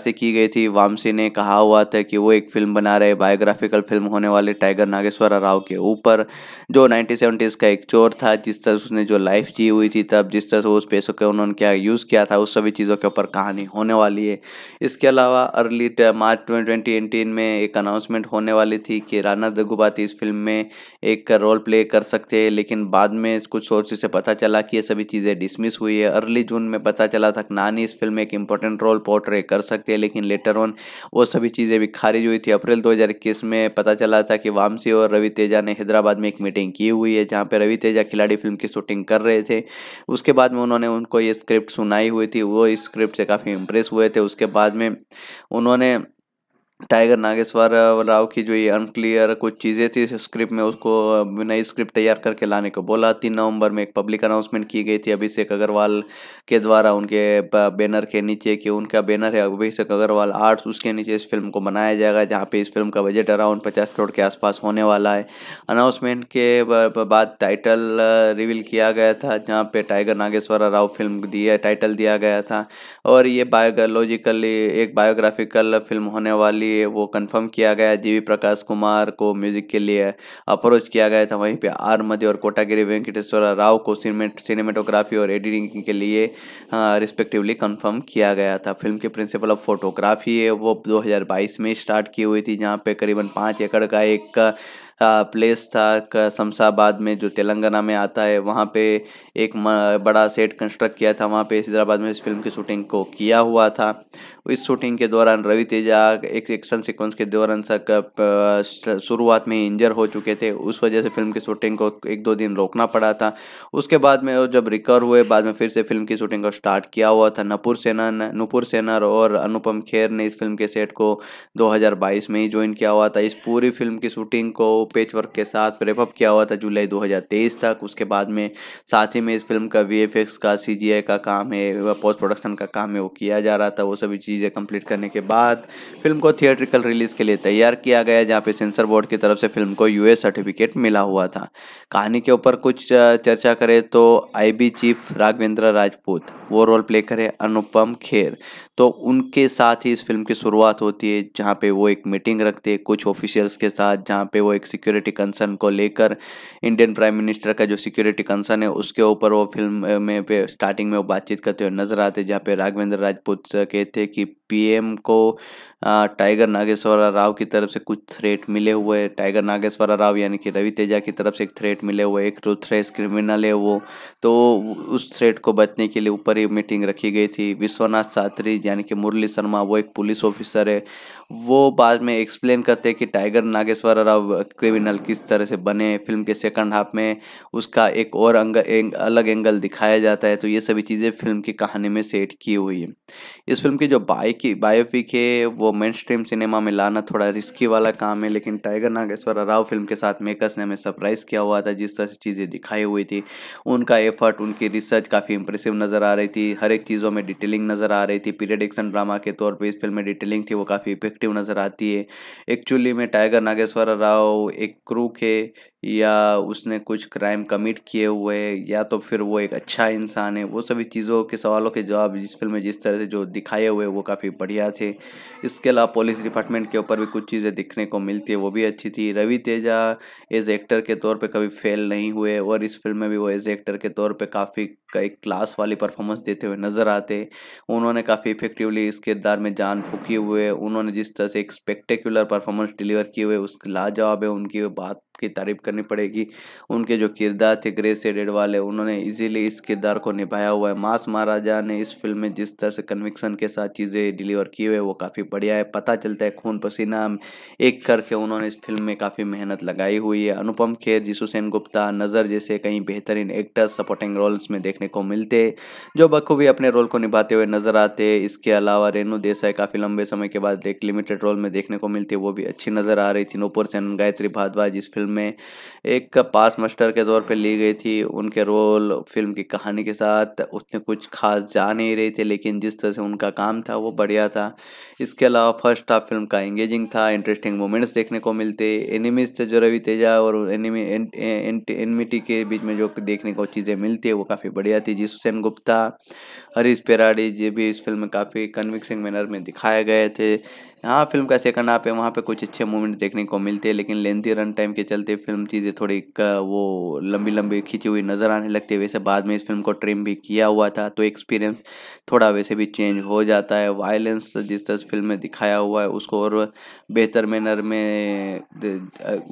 Speaker 1: से की गई थी वामसी ने कहा हुआ था कि वो एक फिल्म बना रहे पे बायोग्राफिकल फिल्म होने वाले टाइगर नागेश्वर राव के ऊपर जो नाइनटीन का एक चोर था जिस तरह से उसने जो लाइफ जी हुई थी तब जिस तरह से उस पैसों के उन्होंने क्या यूज़ किया था उस सभी चीज़ों के ऊपर कहानी होने वाली है इसके अलावा अर्ली मार्च ट्वेंटी में एक अनाउंसमेंट होने वाली थी कि राना दगुबाती इस फिल्म में एक रोल प्ले कर सकते हैं लेकिन बाद में कुछ सोर्सेज से पता चला कि ये सभी चीज़ें डिसमिस हुई है अर्ली जून में पता चला था नानी इस फिल्म में एक इंपॉर्टेंट रोल पोर्ट्रे कर सकते हैं लेकिन लेटर ऑन वो सभी चीज़ें भी खारिज हुई थी अप्रैल 2021 में पता चला था कि वामसी और रवि तेजा ने हैदराबाद में एक मीटिंग की हुई है जहाँ पर रवि तेजा खिलाड़ी फिल्म की शूटिंग कर रहे थे उसके बाद में उन्होंने उनको ये स्क्रिप्ट सुनाई हुई थी वो इस स्क्रिप्ट से काफ़ी इम्प्रेस हुए थे उसके बाद में उन्होंने टाइगर नागेश्वर राव की जो ये अनक्लियर कुछ चीज़ें थी स्क्रिप्ट में उसको नई स्क्रिप्ट तैयार करके लाने को बोला तीन नवंबर में एक पब्लिक अनाउंसमेंट की गई थी अभिषेक अग्रवाल के द्वारा उनके बैनर के नीचे कि उनका बैनर है अभिषेक अग्रवाल आर्ट्स उसके नीचे इस फिल्म को बनाया जाएगा जहाँ पे इस फिल्म का बजट अराउंड पचास करोड़ के आसपास होने वाला है अनाउंसमेंट के बाद टाइटल रिवील किया गया था जहाँ पे टाइगर नागेश्वर राव फिल्म दिया टाइटल दिया गया था और ये बायोलॉजिकली एक बायोग्राफिकल फिल्म होने वाली लिए वो कंफर्म किया गया जी प्रकाश कुमार को म्यूजिक के लिए अप्रोच किया गया था वहीं पे आर मध्य और कोटागिरी वेंकटेश्वर राव को सिनेमेटोग्राफी और एडिटिंग के लिए रिस्पेक्टिवली हाँ, कंफर्म किया गया था फिल्म के प्रिंसिपल ऑफ फोटोग्राफी है वो 2022 में स्टार्ट की हुई थी जहाँ पे करीबन पाँच एकड़ का एक प्लेस हाँ, था शमशाबाद में जो तेलंगाना में आता है वहाँ पे एक बड़ा सेट कंस्ट्रक्ट किया था वहाँ पे हैदराबाद में इस फिल्म की शूटिंग को किया हुआ था इस शूटिंग के दौरान रवि तेजा एक एक्शन सीक्वेंस के दौरान सर शुरुआत में इंजर हो चुके थे उस वजह से फिल्म की शूटिंग को एक दो दिन रोकना पड़ा था उसके बाद में जब रिकवर हुए बाद में फिर से फिल्म की शूटिंग को स्टार्ट किया हुआ था नपुर सेना नुपुर सेनर और अनुपम खेर ने इस फिल्म के सेट को 2022 में ही ज्वाइन किया हुआ था इस पूरी फिल्म की शूटिंग को पेचवर्क के साथ रेपअप किया हुआ था जुलाई दो तक उसके बाद में साथ ही इस फिल्म का वी का सी का काम है पोस्ट प्रोडक्शन का काम है वो किया जा रहा था वो सभी चीज़ें कंप्लीट करने के बाद फिल्म को थिएट्रिकल रिलीज़ के लिए तैयार किया गया जहाँ पे सेंसर बोर्ड की तरफ से फिल्म को यूएस सर्टिफिकेट मिला हुआ था कहानी के ऊपर कुछ चर्चा करें तो बी चीफ राघवेंद्र राजपूत वो रोल प्ले करे अनुपम खेर तो उनके साथ ही इस फिल्म की शुरुआत होती है जहाँ पे वो एक मीटिंग रखते हैं कुछ ऑफिशियल्स के साथ जहाँ पे वो एक सिक्योरिटी कंसर्न को लेकर इंडियन प्राइम मिनिस्टर का जो सिक्योरिटी कंसर्न है उसके ऊपर वो फिल्म में पे स्टार्टिंग में वो बातचीत करते हुए नजर आते जहाँ पे राघवेंद्र राजपूत कहते हैं कि पीएम को टाइगर नागेश्वरा राव की तरफ से कुछ थ्रेट मिले हुए टाइगर नागेश्वरा राव यानी कि रवि तेजा की तरफ से एक थ्रेट मिले हुए एक रूथरेस क्रिमिनल है वो तो उस थ्रेट को बचने के लिए ऊपर ही मीटिंग रखी गई थी विश्वनाथ शास्त्री यानी कि मुरली शर्मा वो एक पुलिस ऑफिसर है वो बाद में एक्सप्लेन करते हैं कि टाइगर नागेश्वरा राव क्रिमिनल किस तरह से बने फिल्म के सेकंड हाफ में उसका एक और अंग, एंग, अलग एंगल दिखाया जाता है तो ये सभी चीज़ें फिल्म की कहानी में सेट की हुई है इस फिल्म की जो बाइक की बायोपिक है वो मेन स्ट्रीम सिनेमा में लाना थोड़ा रिस्की वाला काम है लेकिन टाइगर नागेश्वर राव फिल्म के साथ मेकर्स ने हमें सरप्राइज़ किया हुआ था जिस तरह से चीज़ें दिखाई हुई थी उनका एफर्ट उनकी रिसर्च काफ़ी इंप्रेसिव नज़र आ रही थी हर एक चीज़ों में डिटेलिंग नज़र आ रही थी पीरियड एक्शन ड्रामा के तौर पर इस फिल्म में डिटेलिंग थी वो काफ़ी इफेक्टिव नजर आती है एक्चुअली में टाइगर नागेश्वर राव एक क्रू के या उसने कुछ क्राइम कमिट किए हुए या तो फिर वो एक अच्छा इंसान है वो सभी चीज़ों के सवालों के जवाब इस फिल्म में जिस तरह से जो दिखाए हुए वो काफ़ी बढ़िया थे इसके अलावा पुलिस डिपार्टमेंट के ऊपर भी कुछ चीज़ें दिखने को मिलती है वो भी अच्छी थी रवि तेजा एज एक्टर के तौर पर कभी फेल नहीं हुए और इस फिल्म में भी वो एज एक्टर के तौर पर काफ़ी एक क्लास वाली परफॉर्मेंस देते हुए नज़र आते उन्होंने काफ़ी इफेक्टिवली इस किरदार में जान फूकी हुए उन्होंने जिस तरह से एक स्पेक्टेकुलर परफॉर्मेंस डिलीवर किए हुए उसके लाजवाब है उनकी बात की तारीफ करनी पड़ेगी उनके जो किरदार थे ग्रे सेडेड वाले उन्होंने इजीली इस किरदार को निभाया हुआ है मास महाराजा ने इस फिल्म में जिस तरह से कन्विक्सन के साथ चीज़ें डिलीवर की हुई है वो काफ़ी बढ़िया है पता चलता है खून पसीना एक करके उन्होंने इस फिल्म में काफ़ी मेहनत लगाई हुई है अनुपम खेर जिसु सेन गुप्ता नज़र जैसे कई बेहतरीन एक्टर्स सपोर्टिंग रोल्स में देखने को मिलते जो बखूबी अपने रोल को निभाते हुए नजर आते इसके अलावा रेणु देसाई काफ़ी लंबे समय के बाद एक लिमिटेड रोल में देखने को मिलती वो भी अच्छी नज़र आ रही थी नूपुर सेन गायत्री भारद्वाज जिस फिल्म में एक पास मास्टर के तौर पे ली गई थी उनके रोल फिल्म की कहानी के साथ उसने कुछ खास जा नहीं रही थी लेकिन जिस तरह से उनका काम था वो बढ़िया था इसके अलावा फर्स्ट हाफ फिल्म का एंगेजिंग था इंटरेस्टिंग मोमेंट्स देखने को मिलते एनिमीज से जो रवि तेजा और एनिमी एनमिटी के बीच में जो देखने को चीज़ें मिलती है वो काफ़ी बढ़िया थी जी सुसैन गुप्ता हरीश पेराडी ये भी इस फिल्म में काफ़ी कन्विक्सिंग मैनर में दिखाए गए थे हाँ फिल्म का सेकंड हाफ है वहाँ पे कुछ अच्छे मोमेंट देखने को मिलते हैं लेकिन लेंथी रन टाइम के चलते फिल्म चीज़ें थोड़ी वो लंबी लंबी खींची हुई नज़र आने लगती है वैसे बाद में इस फिल्म को ट्रिम भी किया हुआ था तो एक्सपीरियंस थोड़ा वैसे भी चेंज हो जाता है वायलेंस जिस तरह फिल्म में दिखाया हुआ है उसको और बेहतर मैनर में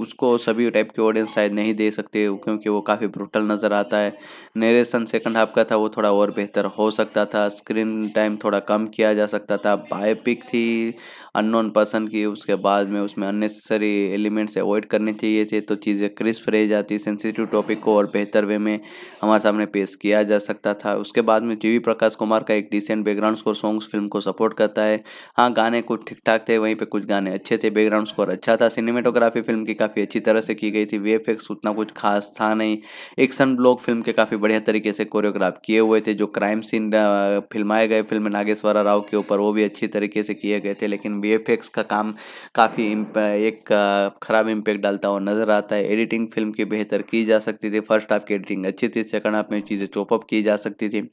Speaker 1: उसको सभी टाइप के ऑडियंस शायद नहीं दे सकते क्योंकि वो काफ़ी ब्रूटल नज़र आता है नरेशन सेकंड हाफ का था वो थोड़ा और बेहतर हो सकता था स्क्रीन टाइम थोड़ा कम किया जा सकता था बायोपिक थी अननोन पर्सन की उसके बाद में उसमें अननेसेसरी एलिमेंट्स अवॉइड करने चाहिए थे तो चीज़ें क्रिस्प रह जाती सेंसिटिव टॉपिक को और बेहतर वे में हमारे सामने पेश किया जा सकता था उसके बाद में टी प्रकाश कुमार का एक decent background score songs film को सपोर्ट करता है हाँ गाने कुछ ठीक ठाक थे वहीं पर कुछ गाने अच्छे थे बैकग्राउंड स्कोर अच्छा था सिनेमेटोग्राफी फिल्म की काफ़ी अच्छी तरह से की गई थी वे उतना कुछ खास था नहीं एक्शन ब्लॉक फिल्म के काफ़ी बढ़िया तरीके से कोरियोग्राफ किए हुए थे जो क्राइम सीन फिल्माए गए फिल्म नागेश्वरा राव के ऊपर वो भी अच्छी तरीके से किए गए थे लेकिन वी वीएफएक्स का काम काफ़ी एक ख़राब इम्पैक्ट डालता हुआ नज़र आता है एडिटिंग फिल्म की बेहतर की जा सकती थी फर्स्ट हाफ की एडिटिंग अच्छी थी सेकंड हाफ में चीज़ें चॉपअप की जा सकती थी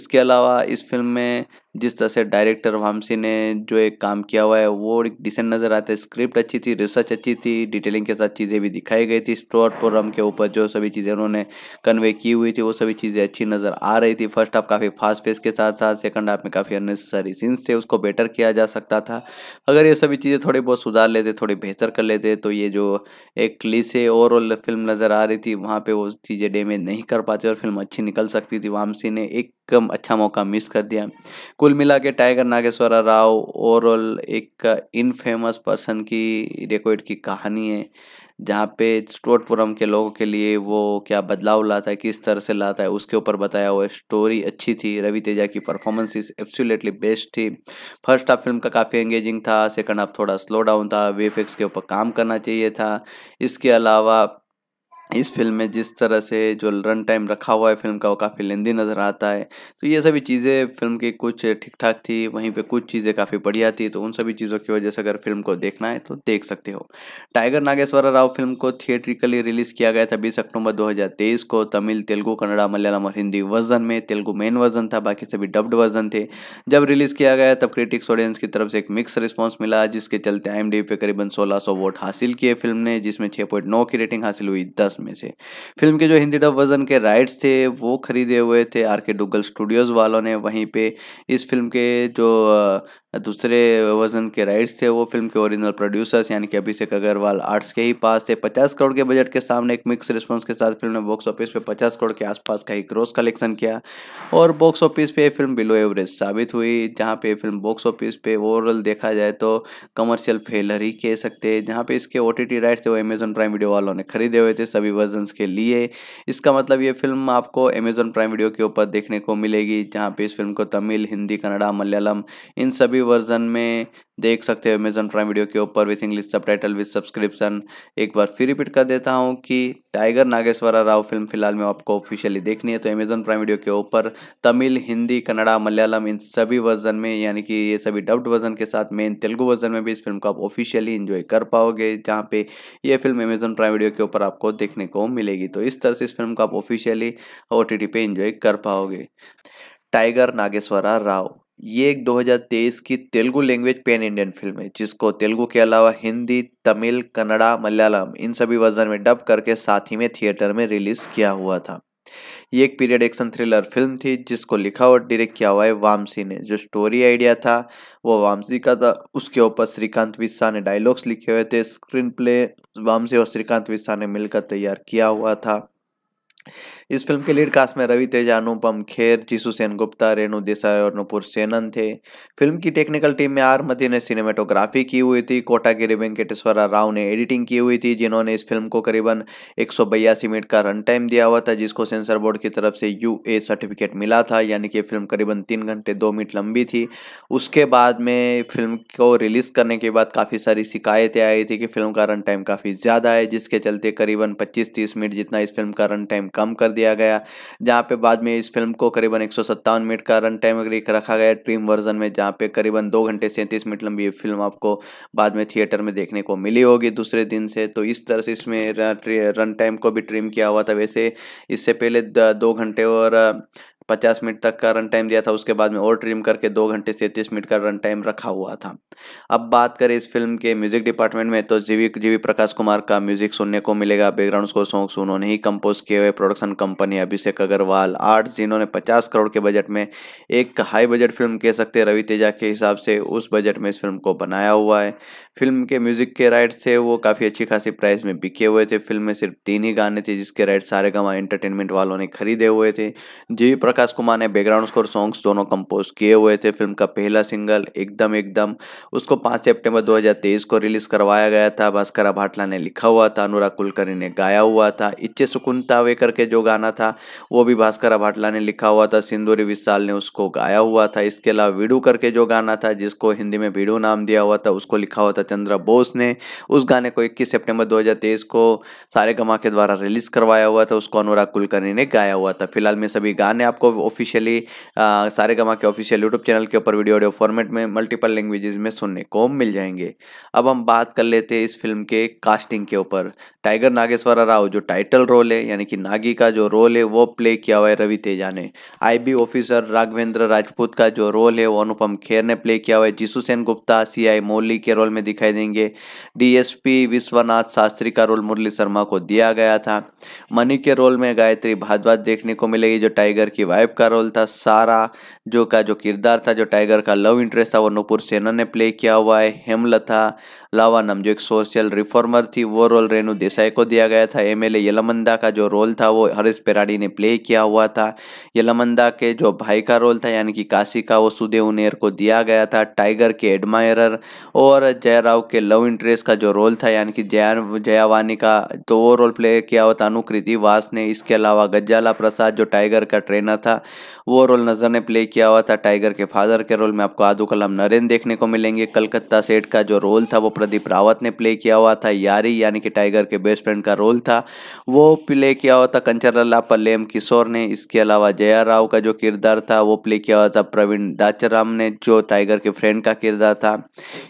Speaker 1: इसके अलावा इस फिल्म में जिस तरह से डायरेक्टर वामसी ने जो एक काम किया हुआ है वो डिसेंट नज़र आता है स्क्रिप्ट अच्छी थी रिसर्च अच्छी थी डिटेलिंग के साथ चीज़ें भी दिखाई गई थी स्टोर प्रोग्राम के ऊपर जो सभी चीज़ें उन्होंने कन्वे की हुई थी वो सभी चीज़ें अच्छी नज़र आ रही थी फर्स्ट हाफ काफ़ी फास्ट पेस के साथ साथ सेकंड हाफ में काफ़ी अननेसेसरी सीन्स थे उसको बेटर किया जा सकता था अगर ये सभी चीज़ें थोड़ी बहुत सुधार लेते थोड़ी बेहतर कर लेते तो ये जो एक क्लीसे ओवरऑल फिल्म नज़र आ रही थी वहाँ पर वो चीज़ें डेमेज नहीं कर पाते और फिल्म अच्छी निकल सकती थी वामसी ने एक कम अच्छा मौका मिस कर दिया कुल मिला के टाइगर नागेश्वरा राव ओवरऑल एक इनफेमस पर्सन की रिकॉर्ड की कहानी है जहाँ पे स्टोटपुरम के लोगों के लिए वो क्या बदलाव लाता है किस तरह से लाता है उसके ऊपर बताया हुआ स्टोरी अच्छी थी रवि तेजा की परफॉर्मेंसेस एब्सोल्युटली बेस्ट थी फर्स्ट हाफ फिल्म का काफ़ी एंगेजिंग था सेकंड हाफ थोड़ा स्लो डाउन था वे के ऊपर काम करना चाहिए था इसके अलावा इस फिल्म में जिस तरह से जो रन टाइम रखा हुआ है फिल्म का वो काफ़ी लेंदी नज़र आता है तो ये सभी चीज़ें फिल्म की कुछ ठीक ठाक थी वहीं पे कुछ चीज़ें काफ़ी बढ़िया थी तो उन सभी चीज़ों की वजह से अगर फिल्म को देखना है तो देख सकते हो टाइगर नागेश्वर राव फिल्म को थिएट्रिकली रिलीज़ किया गया था बीस अक्टूबर दो को तमिल तेलुगु कन्नड़ा मलयालम और हिंदी वर्जन में तेलुगु मेन वर्जन था बाकी सभी डब्ड वर्जन थे जब रिलीज़ किया गया तब क्रिटिक्स ऑडियंस की तरफ से एक मिक्स रिस्पॉन्स मिला जिसके चलते आई पे करीबन सोलह वोट हासिल किए फिल्म ने जिसमें छः की रेटिंग हासिल हुई दस 2010 में से फिल्म के जो हिंदी डब वर्जन के राइट्स थे वो खरीदे हुए थे आर के डुगल स्टूडियोज़ वालों ने वहीं पे इस फिल्म के जो दूसरे वजन के राइट्स थे वो फिल्म के ओरिजिनल प्रोड्यूसर्स यानी कि अभिषेक अग्रवाल आर्ट्स के ही पास थे पचास करोड़ के बजट के सामने एक मिक्स रिस्पांस के साथ फिल्म ने बॉक्स ऑफिस पे पचास करोड़ के आसपास का ही ग्रोस कलेक्शन किया और बॉक्स ऑफिस पे फिल्म बिलो एवरेज साबित हुई जहाँ पे फिल्म बॉक्स ऑफिस पे ओवरऑल देखा जाए तो कमर्शियल फेलर ही कह सकते हैं जहाँ पे इसके ओ राइट्स थे वो अमेजन प्राइम वीडियो वालों ने खरीदे हुए थे सभी वर्जन के लिए इसका मतलब ये फिल्म आपको अमेजन प्राइम वीडियो के ऊपर देखने को मिलेगी जहाँ पे इस फिल्म को तमिल हिंदी कन्नडा मलयालम इन सभी वर्जन में देख सकते हो अमेजन प्राइम वीडियो के ऊपर with English subtitle with subscription एक बार फिर रिपीट कर देता हूँ कि टाइगर नागेश्वरा राव फिल्म फिलहाल में आपको ऑफिशियली देखनी है तो अमेजन प्राइम वीडियो के ऊपर तमिल हिंदी कन्नड़ा मलयालम इन सभी वर्जन में यानी कि ये सभी डब्ड वर्जन के साथ मेन तेलुगु वर्जन में भी इस फिल्म को आप ऑफिशियली इन्जॉय कर पाओगे जहाँ पे ये फिल्म अमेजन प्राइम वीडियो के ऊपर आपको देखने को मिलेगी तो इस तरह से इस फिल्म को आप ऑफिशियली ओ टी पे इंजॉय कर पाओगे टाइगर नागेश्वरा राव ये एक 2023 की Telugu language pan Indian film है जिसको तेलुगु के अलावा हिंदी तमिल कन्नड़ा मलयालम इन सभी वर्जन में डब करके साथ ही में थिएटर में रिलीज किया हुआ था ये एक पीरियड एक्शन थ्रिलर फिल्म थी जिसको लिखा और डायरेक्ट किया हुआ है वामसी ने जो स्टोरी आइडिया था वो वामसी का था उसके ऊपर श्रीकांत विस्सा ने डायलॉग्स लिखे हुए थे स्क्रीन प्ले वामसी और श्रीकांत विस्सा ने मिलकर तैयार किया हुआ था इस फिल्म के लीड कास्ट में रवि तेजा अनुपम खेर जीसू सेन गुप्ता रेणु देसाई और नुपुर सेनन थे फिल्म की टेक्निकल टीम में आर मती ने सिनेमेटोग्राफी की हुई थी कोटागिरी वेंकटेश्वरा राव ने एडिटिंग की हुई थी जिन्होंने इस फिल्म को करीबन एक मिनट का रन टाइम दिया हुआ था जिसको सेंसर बोर्ड की तरफ से यू सर्टिफिकेट मिला था यानी कि फिल्म करीबन तीन घंटे दो मिनट लंबी थी उसके बाद में फिल्म को रिलीज करने के बाद काफ़ी सारी शिकायतें आई थी कि फिल्म का रन टाइम काफ़ी ज़्यादा है जिसके चलते करीबन पच्चीस तीस मिनट जितना इस फिल्म का रन टाइम कम कर दिया गया जहाँ पे बाद में इस फिल्म को करीबन एक मिनट का रन टाइम रखा गया ट्रीम वर्जन में जहाँ पे करीबन दो घंटे सैंतीस मिनट लंबी फिल्म आपको बाद में थिएटर में देखने को मिली होगी दूसरे दिन से तो इस तरह से इसमें रन टाइम को भी ट्रिम किया हुआ था वैसे इससे पहले दो घंटे और पचास मिनट तक का रन टाइम दिया था उसके बाद में और ट्रिम करके दो घंटे सैंतीस मिनट का रन टाइम रखा हुआ था अब बात करें इस फिल्म के म्यूजिक डिपार्टमेंट में तो जीवी जीवी प्रकाश कुमार का म्यूजिक सुनने को मिलेगा बैकग्राउंड स्कोर सॉन्ग्स उन्होंने ही कंपोज किए हुए production company Abhishek Agarwal arts जिन्होंने पचास करोड़ के बजट में एक हाई बजट फिल्म कह सकते रवि तेजा के हिसाब से उस बजट में इस फिल्म को बनाया हुआ है फिल्म के म्यूजिक के राइट्स थे वो काफ़ी अच्छी खासी प्राइस में बिके हुए थे फिल्म में सिर्फ तीन ही गाने थे जिसके राइट सारे गवा एंटरटेनमेंट वालों ने खरीदे हुए थे जीवी प्रकाश कुमार ने बैकग्राउंड स्कोर सॉन्ग्स दोनों कंपोज किए हुए थे फिल्म का पहला सिंगल एकदम एकदम उसको 5 सितंबर 2023 को रिलीज करवाया गया था भास्कर भाटला ने लिखा हुआ था अनुराग कुलकर्णी ने गाया हुआ था इच्छे सुकुन तावे करके जो गाना था वो भी भास्कर भाटला ने लिखा हुआ था सिंदूरी विशाल ने उसको गाया हुआ था इसके अलावा वीडू करके जो गाना था जिसको हिंदी में वीडू नाम दिया हुआ था उसको लिखा हुआ था चंद्र बोस ने उस गाने को इक्कीस सेप्टेम्बर दो को सारे गमा के द्वारा रिलीज करवाया हुआ था उसको अनुराग कुलकर्णी ने गाया हुआ था फिलहाल मैं सभी गाने आपको आपको ऑफिशियली सारे गमा के ऑफिशियल यूट्यूब चैनल के ऊपर वीडियो ऑडियो फॉर्मेट में मल्टीपल लैंग्वेजेस में सुनने को मिल जाएंगे अब हम बात कर लेते हैं इस फिल्म के कास्टिंग के ऊपर टाइगर नागेश्वर राव जो टाइटल रोल है यानी कि नागी का जो रोल है वो प्ले किया हुआ है रवि तेजा ने आई ऑफिसर राघवेंद्र राजपूत का जो रोल है वो अनुपम खेर ने प्ले किया हुआ है जीसू सेन गुप्ता सी मोली के रोल में दिखाई देंगे डीएसपी विश्वनाथ शास्त्री का रोल मुरली शर्मा को दिया गया था मनी के रोल में गायत्री भादवाद देखने को मिलेगी जो टाइगर की वाइफ का रोल था सारा जो का जो किरदार था जो टाइगर का लव इंटरेस्ट था वो नूपुर सेना ने प्ले किया हुआ है हेमलता लावानम जो एक सोशल रिफॉर्मर थी वो रोल रेणु देसाई को दिया गया था एमएलए यलमंदा का जो रोल था वो हरीश पेराडी ने प्ले किया हुआ था यलमंदा के जो भाई का रोल था यानी कि काशी का वो सुदेव नेर को दिया गया था टाइगर के एडमायरर और जयराव के लव इंटरेस्ट का जो रोल था यानी कि जया जयावानी का तो वो रोल प्ले किया हुआ था अनुकृति वास ने इसके अलावा गज्जाला प्रसाद जो टाइगर का ट्रेनर था वो रोल नज़र ने प्ले किया हुआ था टाइगर के फादर के रोल में आपको आदू कलाम नरेन देखने को मिलेंगे कलकत्ता सेठ का जो रोल था वो प्रदीप रावत ने प्ले किया हुआ था यारी यानी कि टाइगर के बेस्ट फ्रेंड का रोल था वो प्ले किया हुआ था लल्ला पल्लेम किशोर ने इसके अलावा जया राव का जो किरदार था वो प्ले किया हुआ था प्रवीण दाचाराम ने जो टाइगर के फ्रेंड का किरदार था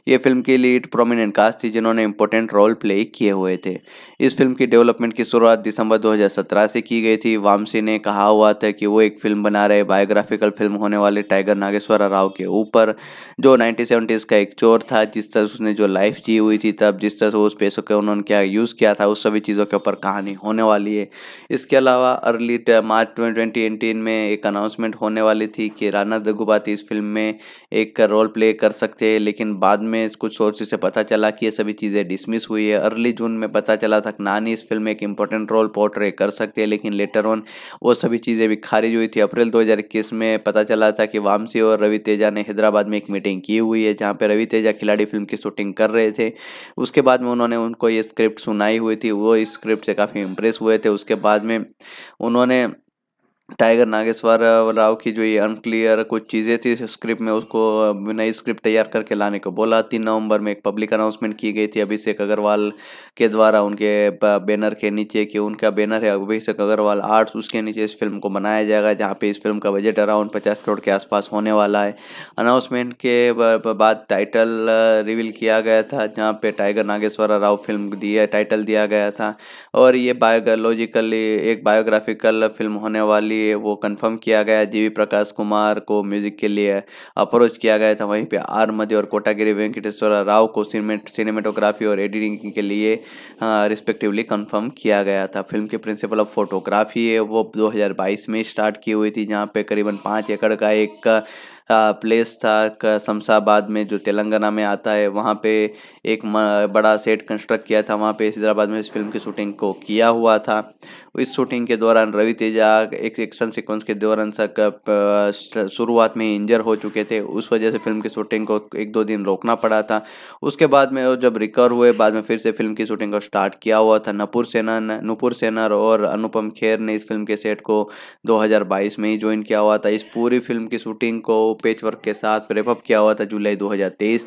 Speaker 1: ये फिल्म की लीड प्रोमिनेंट कास्ट थी जिन्होंने इंपॉर्टेंट रोल प्ले किए हुए थे इस फिल्म की डेवलपमेंट की शुरुआत दिसंबर 2017 से की गई थी वामसी ने कहा हुआ था कि वो एक फिल्म बना रहे बायोग्राफिकल फिल्म होने वाली टाइगर नागेश्वर राव के ऊपर जो नाइनटीन का एक चोर था जिस तरह उसने जो लाइफ जी हुई थी तब जिस तरह से उस पैसों के उन्होंने क्या यूज़ किया था उस सभी चीज़ों के ऊपर कहानी होने वाली है इसके अलावा अर्ली मार्च ट्वेंटी में एक अनाउंसमेंट होने वाली थी कि राना दगुबाती इस फिल्म में एक रोल प्ले कर सकते हैं लेकिन बाद में कुछ सोर्सेज से पता चला कि ये सभी चीज़ें डिसमिस हुई है अर्ली जून में पता चला था नानी इस फिल्म में एक इंपॉर्टेंट रोल पोर्ट्रे कर सकते हैं लेकिन लेटर ऑन वो सभी चीज़ें भी खारिज हुई थी अप्रैल दो 2021 में पता चला था कि वामसी और रवि तेजा ने हैदराबाद में एक मीटिंग की हुई है जहाँ पर रवि तेजा खिलाड़ी फिल्म की शूटिंग कर रहे थे उसके बाद में उन्होंने उनको ये स्क्रिप्ट सुनाई हुई थी वो इस स्क्रिप्ट से काफ़ी इम्प्रेस हुए थे उसके बाद में उन्होंने टाइगर नागेश्वर राव की जो ये अनक्लियर कुछ चीज़ें थी स्क्रिप्ट में उसको नई स्क्रिप्ट तैयार करके लाने को बोला तीन नवंबर में एक पब्लिक अनाउंसमेंट की गई थी अभिषेक अग्रवाल के द्वारा उनके बैनर के नीचे कि उनका बैनर है अभिषेक अग्रवाल आर्ट्स उसके नीचे इस फिल्म को बनाया जाएगा जहाँ पे इस फिल्म का बजट अराउंड पचास करोड़ के आसपास होने वाला है अनाउंसमेंट के बाद टाइटल रिवील किया गया था जहाँ पर टाइगर नागेश्वर राव फिल्म दिया टाइटल दिया गया था और ये बायोलॉजिकली एक बायोग्राफिकल फिल्म होने वाली लिए वो कंफर्म किया गया जी प्रकाश कुमार को म्यूजिक के लिए अप्रोच किया गया था वहीं पे आर मध्य और कोटागिरी वेंकटेश्वर राव को सिनेमेटोग्राफी और एडिटिंग के लिए रिस्पेक्टिवली कंफर्म किया गया था फिल्म के प्रिंसिपल ऑफ फोटोग्राफी है वो 2022 में स्टार्ट की हुई थी जहाँ पे करीबन पाँच एकड़ का एक प्लेस था शमशाबाद में जो तेलंगाना में आता है वहाँ पे एक बड़ा सेट कंस्ट्रक्ट किया था वहाँ पे हैदराबाद में इस फिल्म की शूटिंग को किया हुआ था इस शूटिंग के दौरान रवि तेजा एक एक्शन सीक्वेंस के दौरान सक शुरुआत में इंजर हो चुके थे उस वजह से फिल्म की शूटिंग को एक दो दिन रोकना पड़ा था उसके बाद में जब रिकवर हुए बाद में फिर से फिल्म की शूटिंग को स्टार्ट किया हुआ था नपुर सेना नूपुर सेनर और अनुपम खेर ने इस फिल्म के सेट को 2022 में ही ज्वाइन किया हुआ था इस पूरी फिल्म की शूटिंग को पेच वर्क के साथ रेपअप किया हुआ था जुलाई दो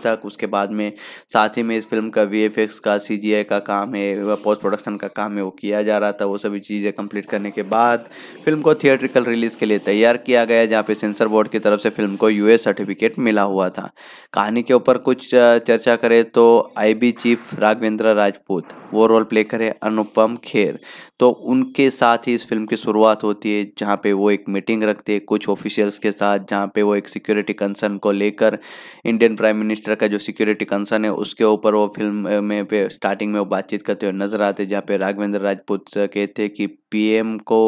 Speaker 1: तक उसके बाद में साथ ही में इस फिल्म का वी का सी का काम है पोस्ट प्रोडक्शन का काम है वो किया जा रहा था वो सभी चीज़ चीज़ें कंप्लीट करने के बाद फिल्म को थिएट्रिकल रिलीज़ के लिए तैयार किया गया जहाँ पे सेंसर बोर्ड की तरफ से फिल्म को यू सर्टिफिकेट मिला हुआ था कहानी के ऊपर कुछ चर्चा करें तो आई चीफ राघवेंद्र राजपूत वो रोल प्ले करे अनुपम खेर तो उनके साथ ही इस फिल्म की शुरुआत होती है जहाँ पे वो एक मीटिंग रखते हैं कुछ ऑफिशियल्स के साथ जहाँ पे वो एक सिक्योरिटी कंसर्न को लेकर इंडियन प्राइम मिनिस्टर का जो सिक्योरिटी कंसर्न है उसके ऊपर वो फिल्म में पे स्टार्टिंग में वो बातचीत करते हुए नजर आते जहाँ पे राघवेंद्र राजपूत कहते हैं कि पीएम को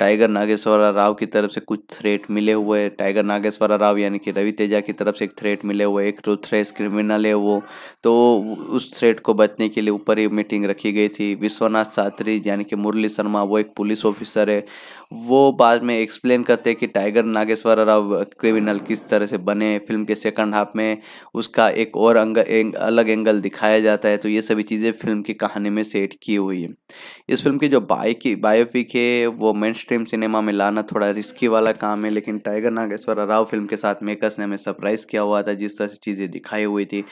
Speaker 1: टाइगर नागेश्वरा राव की तरफ से कुछ थ्रेट मिले हुए टाइगर नागेश्वरा राव यानी कि रवि तेजा की तरफ से एक थ्रेट मिले हुए एक रूथरेस क्रिमिनल है वो तो उस थ्रेट को बचने के लिए ऊपर ही मीटिंग रखी गई थी विश्वनाथ सात्री यानी कि मुरली शर्मा वो एक पुलिस ऑफिसर है वो बाद में एक्सप्लेन करते हैं कि टाइगर नागेश्वरा राव क्रिमिनल किस तरह से बने फिल्म के सेकंड हाफ में उसका एक और अंग, एंग, अलग एंगल दिखाया जाता है तो ये सभी चीज़ें फिल्म की कहानी में सेट की हुई है इस फिल्म की जो बाइक कि बायोपिक है वो मेन स्ट्रीम सिनेमा में लाना थोड़ा रिस्की वाला काम है लेकिन टाइगर नागेश्वर राव फिल्म के साथ मेकर्स ने हमें सरप्राइज़ किया हुआ था जिस तरह से चीज़ें दिखाई हुई थी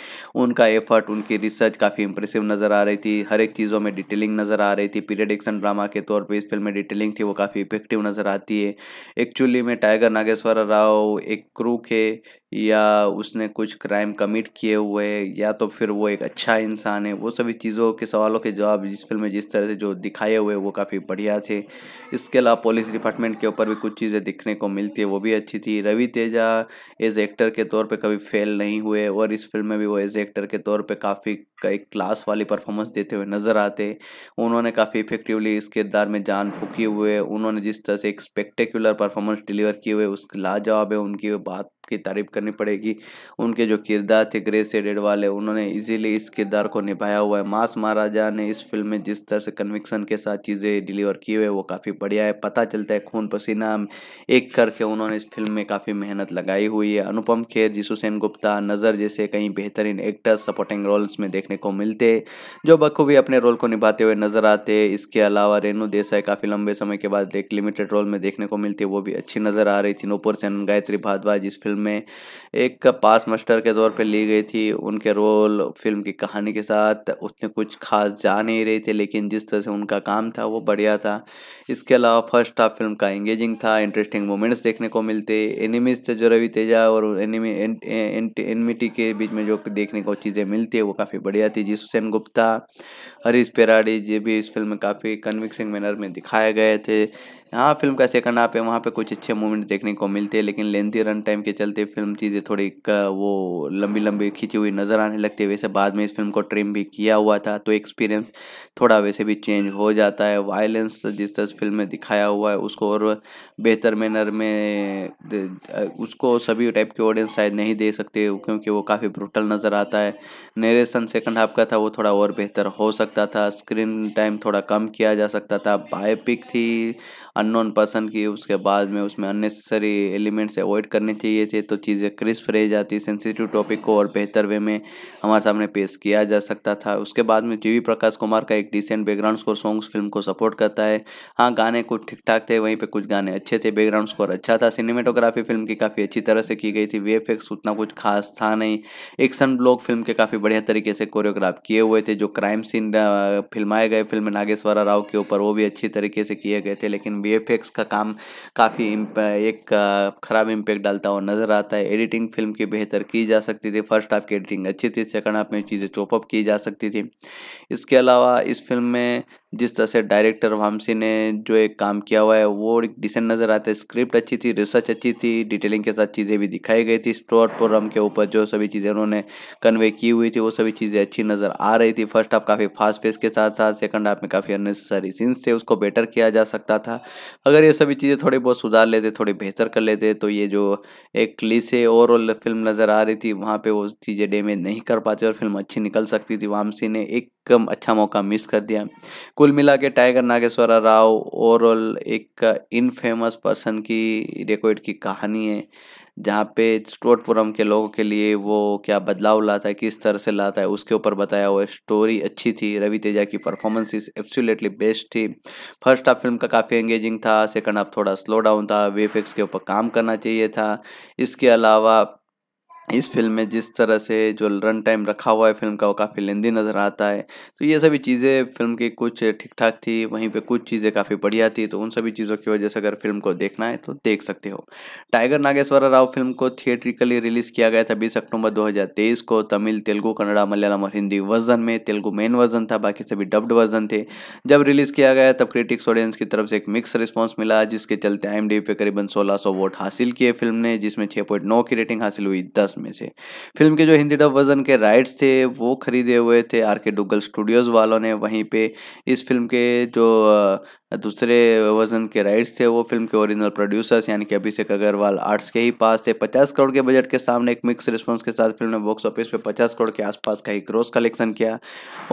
Speaker 1: उनका एफर्ट उनकी रिसर्च काफ़ी इंप्रेसिव नज़र आ रही थी हर एक चीज़ों में डिटेलिंग नज़र आ रही थी पीरियड एक्शन ड्रामा के तौर पर इस फिल्म में डिटेलिंग थी वो काफ़ी इफेक्टिव नज़र आती है एक्चुअली में टाइगर नागेश्वर राव एक क्रू है या उसने कुछ क्राइम कमिट किए हुए या तो फिर वो एक अच्छा इंसान है वो सभी चीज़ों के सवालों के जवाब जिस फिल्म में जिस तरह से जो दिखाए हुए वो काफ़ी बढ़िया थे इसके अलावा पुलिस डिपार्टमेंट के ऊपर भी कुछ चीज़ें दिखने को मिलती है वो भी अच्छी थी रवि तेजा एज एक्टर के तौर पर कभी फेल नहीं हुए और इस फिल्म में भी वो एज एक्टर के तौर पर काफ़ी एक क्लास वाली परफॉर्मेंस देते हुए नज़र आते उन्होंने काफ़ी इफेक्टिवली इस किरदार में जान फूकी हुए उन्होंने जिस तरह से एक स्पेक्टेकुलर परफॉर्मेंस डिलीवर किए हुए उसके लाजवाब है उनकी बात की तारीफ करनी पड़ेगी उनके जो किरदार थे ग्रे सेडेड वाले उन्होंने इजीली इस किरदार को निभाया हुआ है मास महाराजा ने इस फिल्म में जिस तरह से कन्विक्सन के साथ चीज़ें डिलीवर की हुई है वो काफ़ी बढ़िया है पता चलता है खून पसीना एक करके उन्होंने इस फिल्म में काफ़ी मेहनत लगाई हुई है अनुपम खेर जी सुसैन गुप्ता नज़र जैसे कई बेहतरीन एक्टर्स सपोर्टिंग रोल्स में देखने को मिलते जो बखूबी अपने रोल को निभाते हुए नजर आते इसके अलावा रेणु देसाई काफ़ी लंबे समय के बाद एक लिमिटेड रोल में देखने को मिलती वो भी अच्छी नज़र आ रही थी नूपुर सेन गायत्री भादवाज इस फिल्म फिल्म में एक पास मास्टर के तौर पे ली गई थी उनके रोल फिल्म की कहानी के साथ उसने कुछ खास जा नहीं रही थी लेकिन जिस तरह से उनका काम था वो बढ़िया था इसके अलावा फर्स्ट हाफ फिल्म का एंगेजिंग था इंटरेस्टिंग मोमेंट्स देखने को मिलते एनिमीज से जो रवि तेजा और एनिमी एनमिटी के बीच में जो देखने को चीज़ें मिलती है वो काफ़ी बढ़िया थी जी सुसैन गुप्ता हरीश पेराडी ये भी इस फिल्म में काफ़ी कन्विक्सिंग मैनर में दिखाए गए थे हाँ फिल्म का सेकंड हाफ है वहाँ पे कुछ अच्छे मोमेंट देखने को मिलते हैं लेकिन लेंथी रन टाइम के चलते फिल्म चीज़ें थोड़ी वो लंबी लंबी खींची हुई नज़र आने लगती है वैसे बाद में इस फिल्म को ट्रिम भी किया हुआ था तो एक्सपीरियंस थोड़ा वैसे भी चेंज हो जाता है वायलेंस जिस तरह फिल्म में दिखाया हुआ है उसको और बेहतर मैनर में उसको सभी टाइप के ऑडियंस शायद नहीं दे सकते क्योंकि वो काफ़ी ब्रूटल नज़र आता है नरेशन सेकंड हाफ का था वो थोड़ा और बेहतर हो सकता था स्क्रीन टाइम थोड़ा कम किया जा सकता था बायोपिक थी अननोन पर्सन की उसके बाद में उसमें अननेसेसरी एलिमेंट्स अवॉइड करने चाहिए थे तो चीज़ें क्रिस्प रह जाती सेंसिटिव टॉपिक को और बेहतर वे में हमारे सामने पेश किया जा सकता था उसके बाद में जी प्रकाश कुमार का एक decent background score songs film को सपोर्ट करता है हाँ गाने कुछ ठीक ठाक थे वहीं पर कुछ गाने अच्छे थे बैकग्राउंड स्कोर अच्छा था सिनेमेटोग्राफी फिल्म की काफ़ी अच्छी तरह से की गई थी वे उतना कुछ खास था नहीं एक्शन ब्लॉक फिल्म के काफ़ी बढ़िया तरीके से कोरियोग्राफ किए हुए थे जो क्राइम सीन फिल्माए गए फिल्म नागेश्वरा राव के ऊपर वो भी अच्छी तरीके से किए गए थे लेकिन बी का काम काफ़ी एक ख़राब इम्पैक्ट डालता हुआ नज़र आता है एडिटिंग फिल्म की बेहतर की जा सकती थी फर्स्ट हाफ की एडिटिंग अच्छी थी सेकंड हाफ में चीज़ें चॉपअप की जा सकती थी इसके अलावा इस फिल्म में जिस तरह से डायरेक्टर वामसी ने जो एक काम किया हुआ है वो एक डिसेंट नज़र आता है स्क्रिप्ट अच्छी थी रिसर्च अच्छी थी डिटेलिंग के साथ चीज़ें भी दिखाई गई थी स्टोर प्रोग्राम के ऊपर जो सभी चीज़ें उन्होंने कन्वे की हुई थी वो सभी चीज़ें अच्छी नज़र आ रही थी फर्स्ट हाफ काफ़ी फास्ट फेस के साथ साथ सेकंड हाफ में काफ़ी अननेसेसरी सीन्स थे उसको बेटर किया जा सकता था अगर ये सभी चीज़ें थोड़ी बहुत सुधार लेते थोड़ी बेहतर कर लेते तो ये जो एक क्लीसे ओवरऑल फिल्म नज़र आ रही थी वहाँ पर वो चीज़ें डेमेज नहीं कर पाते और फिल्म अच्छी निकल सकती थी वामसी ने एक कम अच्छा मौका मिस कर दिया कुल मिला के टाइगर नागेश्वरा राव ओवरऑल एक इनफेमस पर्सन की रिकॉर्ड की कहानी है जहाँ पे स्टोटपुरम के लोगों के लिए वो क्या बदलाव लाता है किस तरह से लाता है उसके ऊपर बताया हुआ स्टोरी अच्छी थी रवि तेजा की परफॉर्मेंस इस एब्सोल्युटली बेस्ट थी फर्स्ट हाफ फिल्म का काफ़ी एंगेजिंग था सेकंड हाफ थोड़ा स्लो डाउन था वे के ऊपर काम करना चाहिए था इसके अलावा इस फिल्म में जिस तरह से जो रन टाइम रखा हुआ है फिल्म का वो काफ़ी लेंदी नज़र आता है तो ये सभी चीज़ें फिल्म की कुछ ठीक ठाक थी वहीं पे कुछ चीज़ें काफ़ी बढ़िया थी तो उन सभी चीज़ों की वजह से अगर फिल्म को देखना है तो देख सकते हो टाइगर नागेश्वर राव फिल्म को थिएट्रिकली रिलीज़ किया गया था बीस अक्टूबर दो को तमिल तेलुगु कन्नड़ा मलयालम और हिंदी वर्जन में तेलुगु मेन वर्जन था बाकी सभी डब्ड वर्जन थे जब रिलीज़ किया गया तब क्रिटिक्स ऑडियंस की तरफ से एक मिक्स रिस्पॉन्स मिला जिसके चलते आई पे करीबन सोलह वोट हासिल किए फिल्म ने जिसमें छः की रेटिंग हासिल हुई दस पचास में से फिल्म के जो हिंदी डब वर्जन के राइट्स थे वो खरीदे हुए थे आर के डुगल स्टूडियोज़ वालों ने वहीं पे इस फिल्म के जो दूसरे वजन के राइट्स थे वो फिल्म के ओरिजिनल प्रोड्यूसर्स यानी कि अभिषेक अग्रवाल आर्ट्स के ही पास थे 50 करोड़ के बजट के सामने एक मिक्स रिस्पांस के साथ फिल्म ने बॉक्स ऑफिस पे 50 करोड़ के आसपास का ही ग्रोस कलेक्शन किया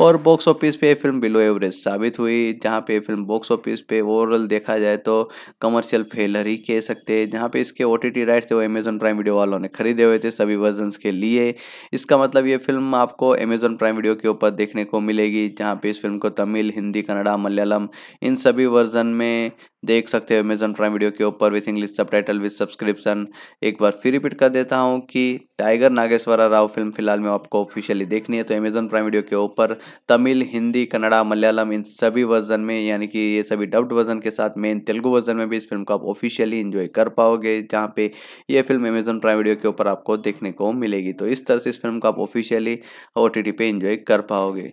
Speaker 1: और बॉक्स ऑफिस पे फिल्म बिलो एवरेज साबित हुई जहाँ पे फिल्म बॉक्स ऑफिस पे ओवरऑल देखा जाए तो कमर्शियल फेलर ही कह सकते हैं जहाँ पे इसके ओ राइट्स थे वो अमेजन प्राइम वीडियो वालों ने खरीदे हुए थे सभी वर्जन के लिए इसका मतलब ये फिल्म आपको अमेजन प्राइम वीडियो के ऊपर देखने को मिलेगी जहाँ पे इस फिल्म को तमिल हिंदी कन्नडा मलयालम इन सभी वर्जन में देख सकते हो अमेजन प्राइम वीडियो के ऊपर with English subtitle with subscription एक बार फिर रिपीट कर देता हूँ कि टाइगर नागेश्वरा राव फिल्म फिलहाल में आपको ऑफिशियली देखनी है तो अमेजन प्राइम वीडियो के ऊपर तमिल हिंदी कन्नड़ा मलयालम इन सभी वर्जन में यानी कि ये सभी डब्ड वर्जन के साथ मेन तेलुगु वर्जन में भी इस फिल्म को आप ऑफिशियली इन्जॉय कर पाओगे जहाँ पे ये फिल्म अमेजन प्राइम वीडियो के ऊपर आपको देखने को मिलेगी तो इस तरह से इस फिल्म को आप ऑफिशियली ओ टी पे इन्जॉय कर पाओगे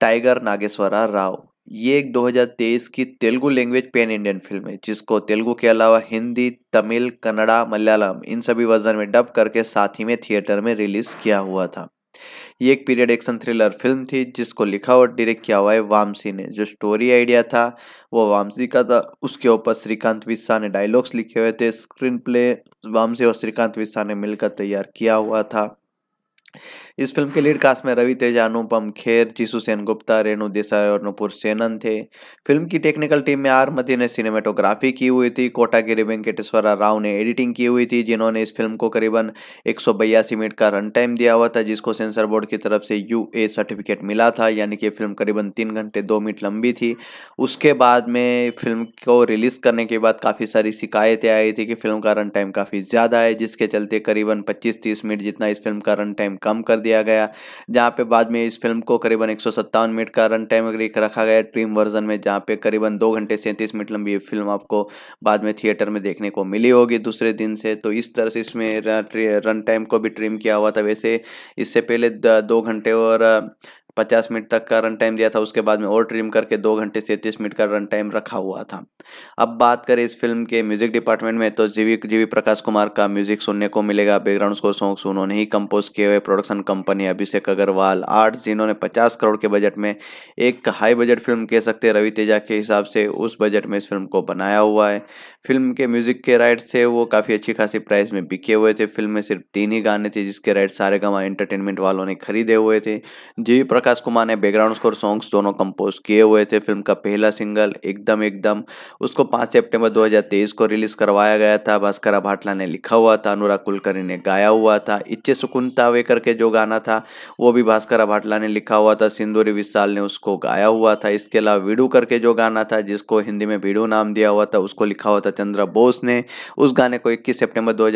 Speaker 1: टाइगर नागेश्वरा राव ये एक 2023 की Telugu language pan Indian film है जिसको तेलुगु के अलावा हिंदी तमिल कन्नड़ा मलयालम इन सभी वर्जन में डब करके साथ ही में थिएटर में रिलीज किया हुआ था ये एक पीरियड एक्शन थ्रिलर फिल्म थी जिसको लिखा और डायरेक्ट किया हुआ है वामसी ने जो स्टोरी आइडिया था वो वामसी का था उसके ऊपर श्रीकांत विस्सा ने डायलॉग्स लिखे हुए थे स्क्रीन प्ले वामसी और श्रीकांत विस्सा ने मिलकर तैयार किया हुआ था इस फिल्म के लीड कास्ट में रवि तेजा अनुपम खेर जीसू सेन गुप्ता रेणु देसाई और नुपुर सेनन थे फिल्म की टेक्निकल टीम में आर मती ने सिनेमेटोग्राफी की हुई थी कोटागिरी वेंकटेश्वरा राव ने एडिटिंग की हुई थी जिन्होंने इस फिल्म को करीबन एक मिनट का रन टाइम दिया हुआ था जिसको सेंसर बोर्ड की तरफ से यू सर्टिफिकेट मिला था यानी कि फिल्म करीबन तीन घंटे दो मिनट लंबी थी उसके बाद में फिल्म को रिलीज़ करने के बाद काफ़ी सारी शिकायतें आई थी कि फिल्म का रन टाइम काफ़ी ज़्यादा है जिसके चलते करीबन पच्चीस तीस मिनट जितना इस फिल्म का रन टाइम कम कर दिया गया जहाँ पे बाद में इस फिल्म को करीबन एक मिनट का रन टाइम रखा गया ट्रीम वर्जन में जहाँ पे करीबन दो घंटे सैंतीस मिनट लंबी फिल्म आपको बाद में थिएटर में देखने को मिली होगी दूसरे दिन से तो इस तरह से इसमें रन टाइम को भी ट्रिम किया हुआ था वैसे इससे पहले दो घंटे और पचास मिनट तक का रन टाइम दिया था उसके बाद में और ट्रिम करके दो घंटे सैंतीस मिनट का रन टाइम रखा हुआ था अब बात करें इस फिल्म के म्यूजिक डिपार्टमेंट में तो जीवी जीवी प्रकाश कुमार का म्यूजिक सुनने को मिलेगा बैकग्राउंड स्कोर सॉन्ग्स उन्होंने ही कंपोज किए हुए production company Abhishek Agarwal arts जिन्होंने पचास करोड़ के बजट में एक हाई बजट फिल्म कह सकते रवि तेजा के हिसाब से उस बजट में इस फिल्म को बनाया हुआ है फिल्म के म्यूजिक के राइट्स थे वो काफ़ी अच्छी खासी प्राइस में बिके हुए थे फिल्म में सिर्फ तीन ही गाने थे जिसके राइट सारे गवा एंटरटेनमेंट वालों ने खरीदे हुए थे जीवी प्रकाश कुमार ने बैकग्राउंड स्कोर सॉन्ग्स दोनों कंपोज किए हुए थे फिल्म का पहला सिंगल एकदम एकदम उसको 5 सितंबर 2023 को रिलीज करवाया गया था भास्करा भाटला ने लिखा हुआ था अनुराग कुलकर्णी ने गाया हुआ था इच्छे सुकुंता वेकर के जो गाना था वो भी भास्करा भाटला ने लिखा हुआ था सिंदूरी विशाल ने उसको गाया हुआ था इसके अलावा वीडू करके जो गाना था जिसको हिंदी में वीडू नाम दिया हुआ था उसको लिखा हुआ था चंद्र बोस ने उस गाने को इक्कीस सेप्टेम्बर दो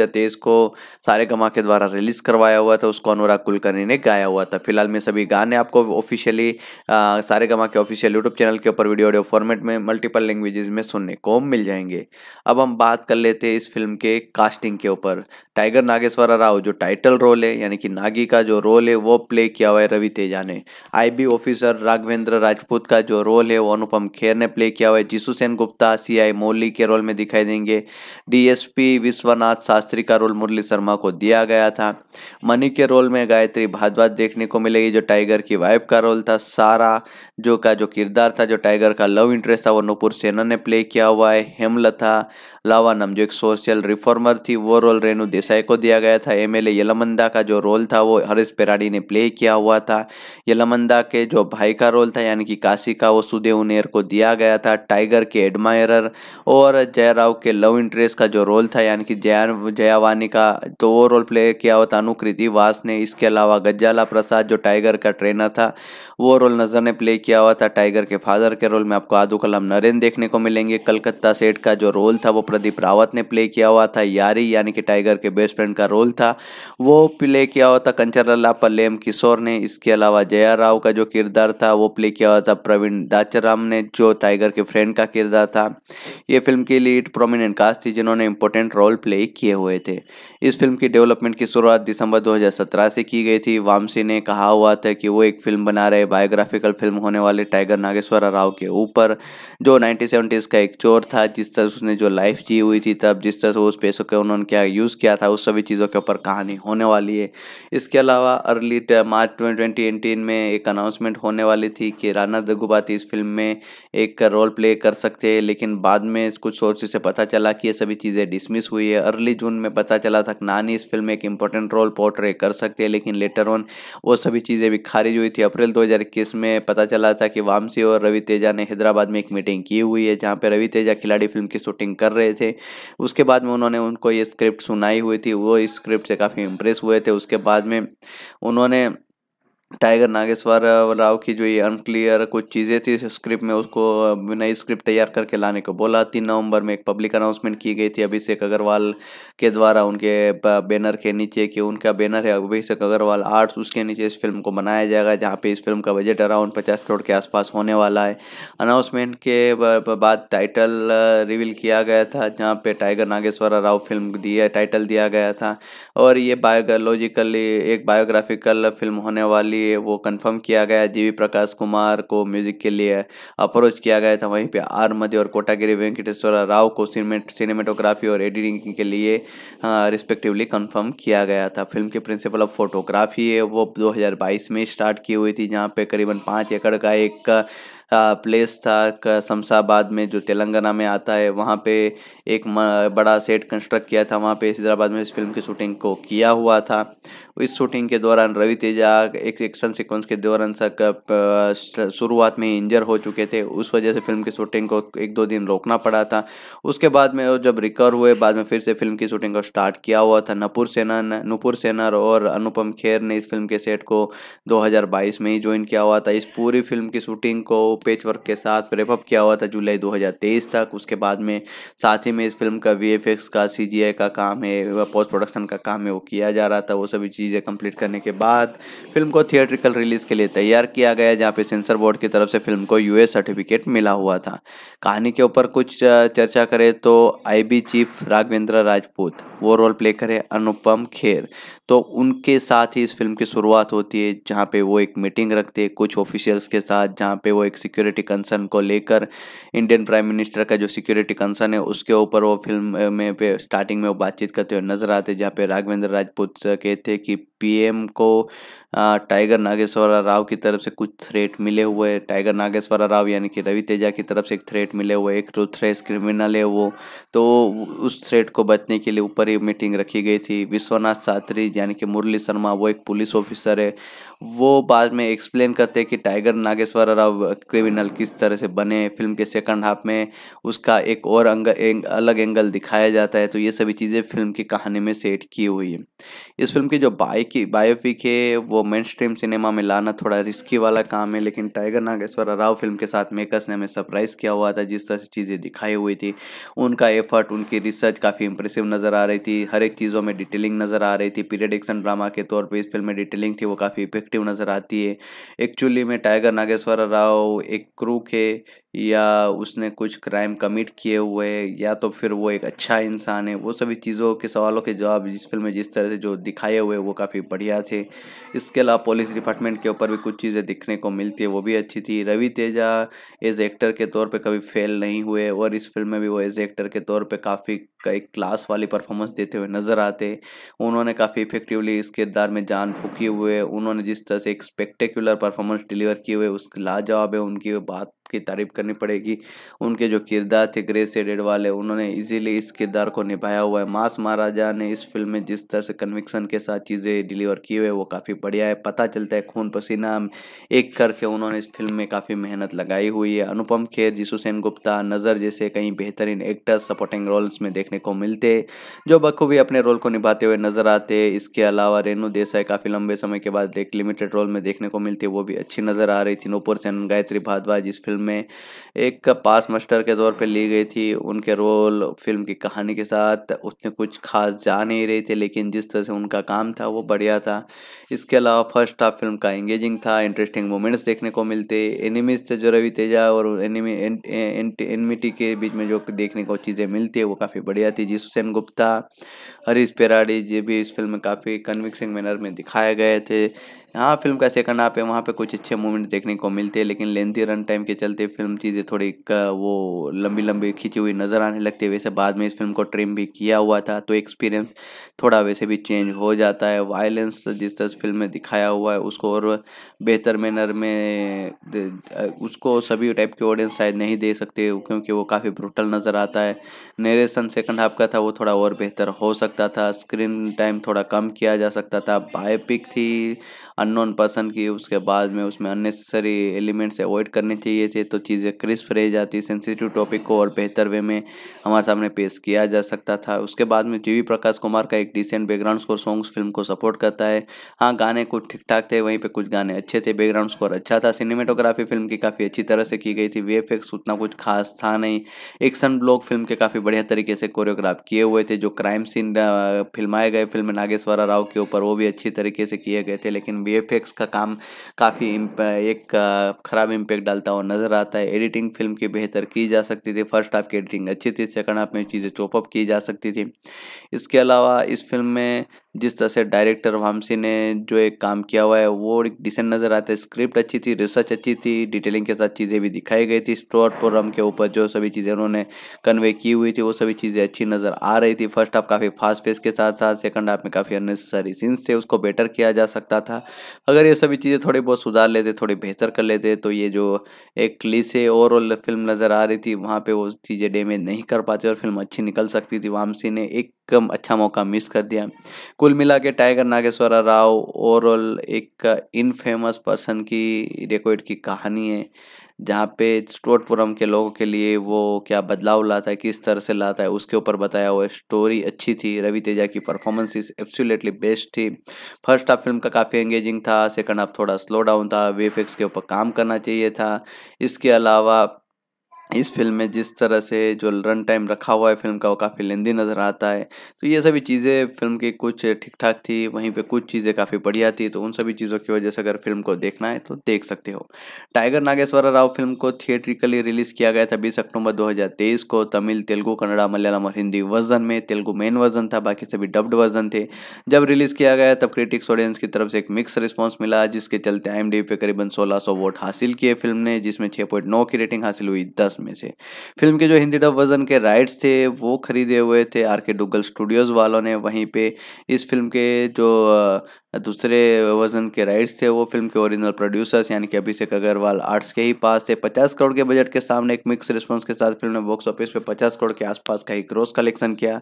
Speaker 1: को सारे गमा के द्वारा रिलीज करवाया हुआ था उसको अनुराग कुलकर्णी ने गाया हुआ था फिलहाल में सभी गाने आपको आपको ऑफिशियली सारे गमा के ऑफिशियल यूट्यूब चैनल के ऊपर वीडियो ऑडियो फॉर्मेट में मल्टीपल लैंग्वेजेस में सुनने को मिल जाएंगे अब हम बात कर लेते हैं इस फिल्म के कास्टिंग के ऊपर टाइगर नागेश्वरा राव जो टाइटल रोल है यानी कि नागी का जो रोल है वो प्ले किया हुआ है रवि तेजा ने आई ऑफिसर राघवेंद्र राजपूत का जो रोल है वो अनुपम खेर ने प्ले किया हुआ है जीसु सेन गुप्ता सी आई के रोल में दिखाई देंगे डीएसपी विश्वनाथ शास्त्री का रोल मुरली शर्मा को दिया गया था मनी के रोल में गायत्री भादवा देखने को मिलेगी जो टाइगर की वाइफ का रोल था सारा जो का जो किरदार था जो टाइगर का लव इंटरेस्ट था वो नूपुर सेना ने प्ले किया हुआ है हेमलता लावा नाम जो एक सोशल रिफॉर्मर थी वो रोल रेणु देसाई को दिया गया था एमएलए यलमंदा का जो रोल था वो हरीश पेराडी ने प्ले किया हुआ था यलमंदा के जो भाई का रोल था यानी कि काशी का वो सुदेव नेर को दिया गया था टाइगर के एडमायरर और जयराव के लव इंटरेस्ट का जो रोल था यानी कि जया जयावानी का तो वो रोल प्ले किया हुआ था अनुकृति वास ने इसके अलावा गज्जाला प्रसाद जो टाइगर का ट्रेनर था वो रोल नज़र ने प्ले किया हुआ था टाइगर के फादर के रोल में आपको आदू कलाम नरेंद्र देखने को मिलेंगे कलकत्ता सेठ का जो रोल था वो प्रदीप रावत ने प्ले किया हुआ था यारी यानी कि टाइगर के बेस्ट फ्रेंड का रोल था वो प्ले किया हुआ था लल्ला पल्लेम किशोर ने इसके अलावा जया राव का जो किरदार था वो प्ले किया हुआ था प्रवीण दाचाराम ने जो टाइगर के फ्रेंड का किरदार था ये फिल्म की लीड प्रोमिनेंट कास्ट थी जिन्होंने इंपॉर्टेंट रोल प्ले किए हुए थे इस फिल्म की डेवलपमेंट की शुरुआत दिसंबर दो से की गई थी वामसी ने कहा हुआ था कि वो एक फिल्म बना रहे बायोग्राफिकल फिल्म होने वाले टाइगर नागेश्वर राव के ऊपर जो नाइनटीन का एक चोर था जिस तरह उसने जो लाइफ की हुई थी तब जिस तरह से उस पैसों के उन्होंने क्या यूज़ किया था उस सभी चीज़ों के ऊपर कहानी होने वाली है इसके अलावा अर्ली मार्च ट्वेंटी में एक अनाउंसमेंट होने वाली थी कि राना दगुबाती इस फिल्म में एक रोल प्ले कर सकते हैं लेकिन बाद में कुछ सोर्सेज से पता चला कि ये सभी चीज़ें डिसमिस हुई है अर्ली जून में पता चला था नानी इस फिल्म में एक इंपॉर्टेंट रोल पोर्ट्रे कर सकते हैं लेकिन लेटर ऑन वो सभी चीज़ें भी खारिज हुई थी अप्रैल दो में पता चला था कि वामसी और रवि तेजा ने हैदराबाद में एक मीटिंग की हुई है जहाँ पर रवि तेजा खिलाड़ी फिल्म की शूटिंग कर रहे गए थे उसके बाद में उन्होंने उनको ये स्क्रिप्ट सुनाई हुई थी वो इस स्क्रिप्ट से काफ़ी इम्प्रेस हुए थे उसके बाद में उन्होंने टाइगर नागेश्वर राव की जो ये अनक्लियर कुछ चीज़ें थी स्क्रिप्ट में उसको नई स्क्रिप्ट तैयार करके लाने को बोला तीन नवंबर में एक पब्लिक अनाउंसमेंट की गई थी अभिषेक अग्रवाल के द्वारा उनके बैनर के नीचे कि उनका बैनर है अभिषेक अग्रवाल आर्ट्स उसके नीचे इस फिल्म को बनाया जाएगा जहाँ पे इस फिल्म का बजट अराउंड पचास करोड़ के आसपास होने वाला है अनाउंसमेंट के बाद टाइटल रिवील किया गया था जहाँ पे टाइगर नागेश्वर राव फिल्म दिया टाइटल दिया गया था और ये बायोलॉजिकली एक बायोग्राफिकल फिल्म होने वाली लिए वो कंफर्म किया गया जीवी प्रकाश कुमार को म्यूजिक के लिए अप्रोच किया गया था वहीं पे आर मध्य और कोटागिरी वेंकटेश्वर राव को सिनेमेटोग्राफी और एडिटिंग के लिए रिस्पेक्टिवली हाँ, कंफर्म किया गया था फिल्म के प्रिंसिपल ऑफ फोटोग्राफी है वो 2022 में स्टार्ट की हुई थी जहाँ पे करीबन पाँच एकड़ का एक प्लेस था शमशाबाद में जो तेलंगाना में आता है वहाँ पे एक बड़ा सेट कंस्ट्रक्ट किया था वहाँ पे हैदराबाद में इस फिल्म की शूटिंग को किया हुआ था इस शूटिंग के दौरान रवि तेजा एक एक्शन सीक्वेंस के दौरान सक शुरुआत में ही इंजर हो चुके थे उस वजह से फिल्म की शूटिंग को एक दो दिन रोकना पड़ा था उसके बाद में जब रिकवर हुए बाद में फिर से फिल्म की शूटिंग को स्टार्ट किया हुआ था नपुर सेना नुपुर सेनर और अनुपम खेर ने इस फिल्म के सेट को दो में ही ज्वाइन किया हुआ था इस पूरी फिल्म की शूटिंग को पेच वर्क के साथ रेपअप किया हुआ था जुलाई दो तक उसके बाद में साथ ही में इस फिल्म का वी का सी का, का काम है पोस्ट प्रोडक्शन का काम है वो किया जा रहा था वो सभी चीज़ चीज़ें कंप्लीट करने के बाद फिल्म को थिएट्रिकल रिलीज़ के लिए तैयार किया गया जहाँ पे सेंसर बोर्ड की तरफ से फिल्म को यूएस सर्टिफिकेट मिला हुआ था कहानी के ऊपर कुछ चर्चा करें तो आईबी चीफ राघवेंद्र राजपूत वो रोल प्ले करे अनुपम खेर तो उनके साथ ही इस फिल्म की शुरुआत होती है जहाँ पे वो एक मीटिंग रखते हैं कुछ ऑफिशियल्स के साथ जहाँ पे वो एक सिक्योरिटी कंसर्न को लेकर इंडियन प्राइम मिनिस्टर का जो सिक्योरिटी कंसर्न है उसके ऊपर वो फिल्म में पे स्टार्टिंग में वो बातचीत करते हुए नजर आते हैं जहाँ पे राघवेंद्र राजपूत कहते हैं कि पीएम को टाइगर नागेश्वर राव की तरफ से कुछ थ्रेट मिले हुए टाइगर नागेश्वर राव यानी कि रवि तेजा की तरफ से एक थ्रेट मिले हुए एक थ्रेस क्रिमिनल है वो तो उस थ्रेट को बचने के लिए ऊपर ही मीटिंग रखी गई थी विश्वनाथ सात्री यानी कि मुरली शर्मा वो एक पुलिस ऑफिसर है वो बाद में एक्सप्लेन करते हैं कि टाइगर नागेश्वर राव क्रिमिनल किस तरह से बने फिल्म के सेकंड हाफ में उसका एक और अंग, एंग, अलग एंगल दिखाया जाता है तो ये सभी चीज़ें फिल्म की कहानी में सेट की हुई है इस फिल्म की जो बाइक बायोपिक है वो मेन स्ट्रीम सिनेमा में लाना थोड़ा रिस्की वाला काम है लेकिन टाइगर नागेश्वर राव फिल्म के साथ मेकर्स ने हमें सरप्राइज़ किया हुआ था जिस तरह से चीज़ें दिखाई हुई थी उनका एफर्ट उनकी रिसर्च काफ़ी इंप्रेसिव नज़र आ रही थी हर एक चीज़ों में डिटेलिंग नज़र आ रही थी पीरियड एक्शन ड्रामा के तौर पर इस फिल्म में डिटेलिंग थी वो काफ़ी इफेक्ट एक्टिव नज़र आती है एक्चुअली में टाइगर नागेश्वर राव एक क्रू के या उसने कुछ क्राइम कमिट किए हुए या तो फिर वो एक अच्छा इंसान है वो सभी चीज़ों के सवालों के जवाब जिस फिल्म में जिस तरह से जो दिखाए हुए वो काफ़ी बढ़िया थे इसके अलावा पुलिस डिपार्टमेंट के ऊपर भी कुछ चीज़ें दिखने को मिलती है वो भी अच्छी थी रवि तेजा एज एक्टर के तौर पर कभी फेल नहीं हुए और इस फिल्म में भी वो एज एक्टर के तौर पर काफ़ी एक क्लास वाली परफॉर्मेंस देते हुए नज़र आते उन्होंने काफ़ी इफेक्टिवली इस किरदार में जान फूकी हुए उन्होंने जिस तरह से एक स्पेक्टेकुलर परफॉर्मेंस डिलीवर किए हुए उसके लाजवाब है उनकी बात की तारीफ करनी पड़ेगी उनके जो किरदार थे ग्रे सेडेड वाले उन्होंने इजीली इस किरदार को निभाया हुआ है मास महाराजा ने इस फिल्म में जिस तरह से कन्विक्सन के साथ चीज़ें डिलीवर की हुई है वो काफ़ी बढ़िया है पता चलता है खून पसीना एक करके उन्होंने इस फिल्म में काफ़ी मेहनत लगाई हुई है अनुपम खेर जिसुसेन सेन गुप्ता नज़र जैसे कई बेहतरीन एक्टर्स सपोर्टिंग रोल्स में देखने को मिलते जो बखूबी अपने रोल को निभाते हुए नजर आते इसके अलावा रेणु देसाई काफ़ी लंबे समय के बाद एक लिमिटेड रोल में देखने को मिलती वो भी अच्छी नज़र आ रही थी नूपुर सेन गायत्री भारद्वाज इस फिल्म फिल्म में एक पास मास्टर के तौर पे ली गई थी उनके रोल फिल्म की कहानी के साथ उतने कुछ खास जा नहीं रहे थे लेकिन जिस तरह से उनका काम था वो बढ़िया था इसके अलावा फर्स्ट हाफ फिल्म का एंगेजिंग था इंटरेस्टिंग मोमेंट्स देखने को मिलते एनिमीज से जो रवि तेजा और एनिमिटी एनमिटी के बीच में जो देखने को चीज़ें मिलती है वो काफ़ी बढ़िया थी जिस हुसैन गुप्ता हरीश पेराडी ये भी इस फिल्म में काफ़ी कन्विक्सिंग मैनर में दिखाए गए थे हाँ फिल्म का सेकंड हाफ है वहाँ पे कुछ अच्छे मूवमेंट देखने को मिलते हैं लेकिन लेंथी रन टाइम के चलते फिल्म चीज़ें थोड़ी वो लंबी लंबी खींची हुई नज़र आने लगती है वैसे बाद में इस फिल्म को ट्रिम भी किया हुआ था तो एक्सपीरियंस थोड़ा वैसे भी चेंज हो जाता है वायलेंस जिस तरह फिल्म में दिखाया हुआ है उसको और बेहतर मैनर में उसको सभी टाइप के ऑडियंस शायद नहीं दे सकते क्योंकि वो काफ़ी ब्रूटल नज़र आता है नरेशन सेकंड हाफ का था वो थोड़ा और बेहतर हो सकता था स्क्रीन टाइम थोड़ा कम किया जा सकता था बायोपिक थी अननोन पर्सन की उसके बाद में उसमें अननेसेसरी एलिमेंट्स अवॉइड करने चाहिए थे तो चीज़ें क्रिस्प रह जाती सेंसिटिव टॉपिक को और बेहतर वे में हमारे सामने पेश किया जा सकता था उसके बाद में टी प्रकाश कुमार का एक decent background score songs film को सपोर्ट करता है हाँ गाने कुछ ठीक ठाक थे वहीं पर कुछ गाने अच्छे थे बैकग्राउंड स्कोर अच्छा था सिनेमेटोग्राफी फिल्म की काफ़ी अच्छी तरह से की गई थी वे उतना कुछ खास था नहीं एक्शन ब्लॉक फिल्म के काफ़ी बढ़िया तरीके से कोरियोग्राफ किए हुए थे जो क्राइम सीन फिल्माए गए फिल्म नागेश्वरा राव के ऊपर वो भी अच्छी तरीके से किए गए थे लेकिन वी का काम काफ़ी एक ख़राब इम्पैक्ट डालता हुआ नज़र आता है एडिटिंग फिल्म की बेहतर की जा सकती थी फर्स्ट हाफ की एडिटिंग अच्छी थी सेकंड हाफ में चीज़ें चॉपअप की जा सकती थी इसके अलावा इस फिल्म में जिस तरह से डायरेक्टर वामसी ने जो एक काम किया हुआ है वो एक डिसेंट नज़र आता है स्क्रिप्ट अच्छी थी रिसर्च अच्छी थी डिटेलिंग के साथ चीज़ें भी दिखाई गई थी स्टोर प्रोग्राम के ऊपर जो सभी चीज़ें उन्होंने कन्वे की हुई थी वो सभी चीज़ें अच्छी नज़र आ रही थी फर्स्ट हाफ काफ़ी फास्ट पेस के साथ साथ सेकंड हाफ में काफ़ी अननेसेसरी सीन्स थे उसको बेटर किया जा सकता था अगर ये सभी चीज़ें थोड़ी बहुत सुधार लेते थोड़ी बेहतर कर लेते तो ये जो एक क्लीसे ओवरऑल फिल्म नज़र आ रही थी वहाँ पर वो चीज़ें डेमेज नहीं कर पाते और फिल्म अच्छी निकल सकती थी वामसी ने एक कम अच्छा मौका मिस कर दिया कुल मिला के टाइगर नागेश्वरा राव ओवरऑल एक इनफेमस पर्सन की रिकॉर्ड की कहानी है जहाँ पे स्टोटपुरम के लोगों के लिए वो क्या बदलाव लाता है किस तरह से लाता है उसके ऊपर बताया हुआ स्टोरी अच्छी थी रवि तेजा की परफॉर्मेंसेस एब्सोल्युटली बेस्ट थी फर्स्ट हाफ फिल्म का काफ़ी एंगेजिंग था सेकंड हाफ थोड़ा स्लो डाउन था वेफ के ऊपर काम करना चाहिए था इसके अलावा इस फिल्म में जिस तरह से जो रन टाइम रखा हुआ है फिल्म का वो काफ़ी लेंदी नज़र आता है तो ये सभी चीज़ें फिल्म की कुछ ठीक ठाक थी वहीं पे कुछ चीज़ें काफ़ी बढ़िया थी तो उन सभी चीज़ों की वजह से अगर फिल्म को देखना है तो देख सकते हो टाइगर नागेश्वर राव फिल्म को थिएट्रिकली रिलीज़ किया गया था बीस अक्टूबर दो को तमिल तेलुगु कन्नड़ा मलयालम और हिंदी वर्जन में तेलुगू मेन वर्जन था बाकी सभी डब्ड वर्जन थे जब रिलीज़ किया गया तब क्रिटिक्स ऑडियंस की तरफ से एक मिक्स रिस्पॉन्स मिला जिसके चलते आई पे करीबन सोलह वोट हासिल किए फिल्म ने जिसमें छः की रेटिंग हासिल हुई दस में से फिल्म के जो हिंदी डब वर्जन के राइट्स थे वो खरीदे हुए थे आर के डुगल स्टूडियोज़ वालों ने वहीं पे इस फिल्म के जो दूसरे वजन के राइट्स थे वो फिल्म के ओरिजिनल प्रोड्यूसर्स यानी कि अभिषेक अग्रवाल आर्ट्स के ही पास थे पचास करोड़ के बजट के सामने एक मिक्स रिस्पांस के साथ फिल्म ने बॉक्स ऑफिस पे पचास करोड़ के आसपास का ही ग्रोस कलेक्शन किया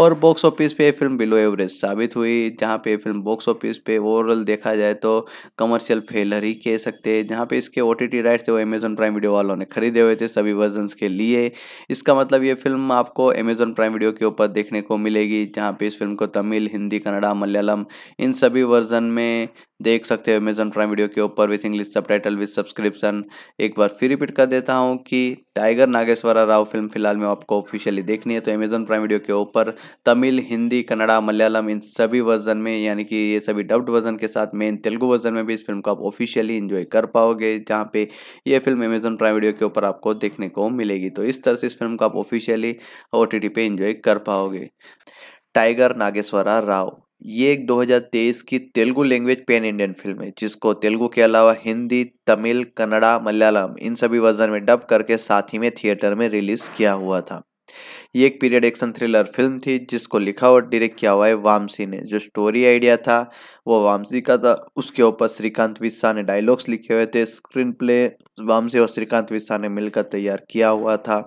Speaker 1: और बॉक्स ऑफिस पे फिल्म बिलो एवरेज साबित हुई जहाँ पे फिल्म बॉक्स ऑफिस पे ओवरऑल देखा जाए तो कमर्शियल फेलर ही कह सकते हैं जहाँ पे इसके ओ राइट्स थे वो अमेजन प्राइम वीडियो वालों ने खरीदे हुए थे सभी वर्जन के लिए इसका मतलब ये फिल्म आपको अमेजन प्राइम वीडियो के ऊपर देखने को मिलेगी जहाँ पे इस फिल्म को तमिल हिंदी कन्नडा मलयालम इन सभी भी वर्जन में देख सकते हो अमेजन प्राइम वीडियो के ऊपर with English subtitle with subscription एक बार फिर रिपीट कर देता हूँ कि टाइगर नागेश्वरा राव फिल्म फिलहाल में आपको ऑफिशियली देखनी है तो अमेजन प्राइम वीडियो के ऊपर तमिल हिंदी कन्नड़ा मलयालम इन सभी वर्जन में यानी कि ये सभी डब्ड वर्जन के साथ मेन तेलुगु वर्जन में भी इस फिल्म को आप ऑफिशियली इन्जॉय कर पाओगे जहाँ पे ये फिल्म अमेजन प्राइम वीडियो के ऊपर आपको देखने को मिलेगी तो इस तरह से इस फिल्म को आप ऑफिशियली ओ टी पे इन्जॉय कर पाओगे टाइगर नागेश्वरा राव ये एक 2023 की Telugu language pan Indian film है जिसको तेलुगु के अलावा हिंदी तमिल कन्नड़ा मलयालम इन सभी वर्जन में डब करके साथ ही में थिएटर में रिलीज किया हुआ था ये एक पीरियड एक्शन थ्रिलर फिल्म थी जिसको लिखा और डायरेक्ट किया हुआ है वामसी ने जो स्टोरी आइडिया था वो वामसी का था उसके ऊपर श्रीकांत विस्सा ने डायलॉग्स लिखे हुए थे स्क्रीन प्ले वामसी और श्रीकांत विस्सा ने मिलकर तैयार किया हुआ था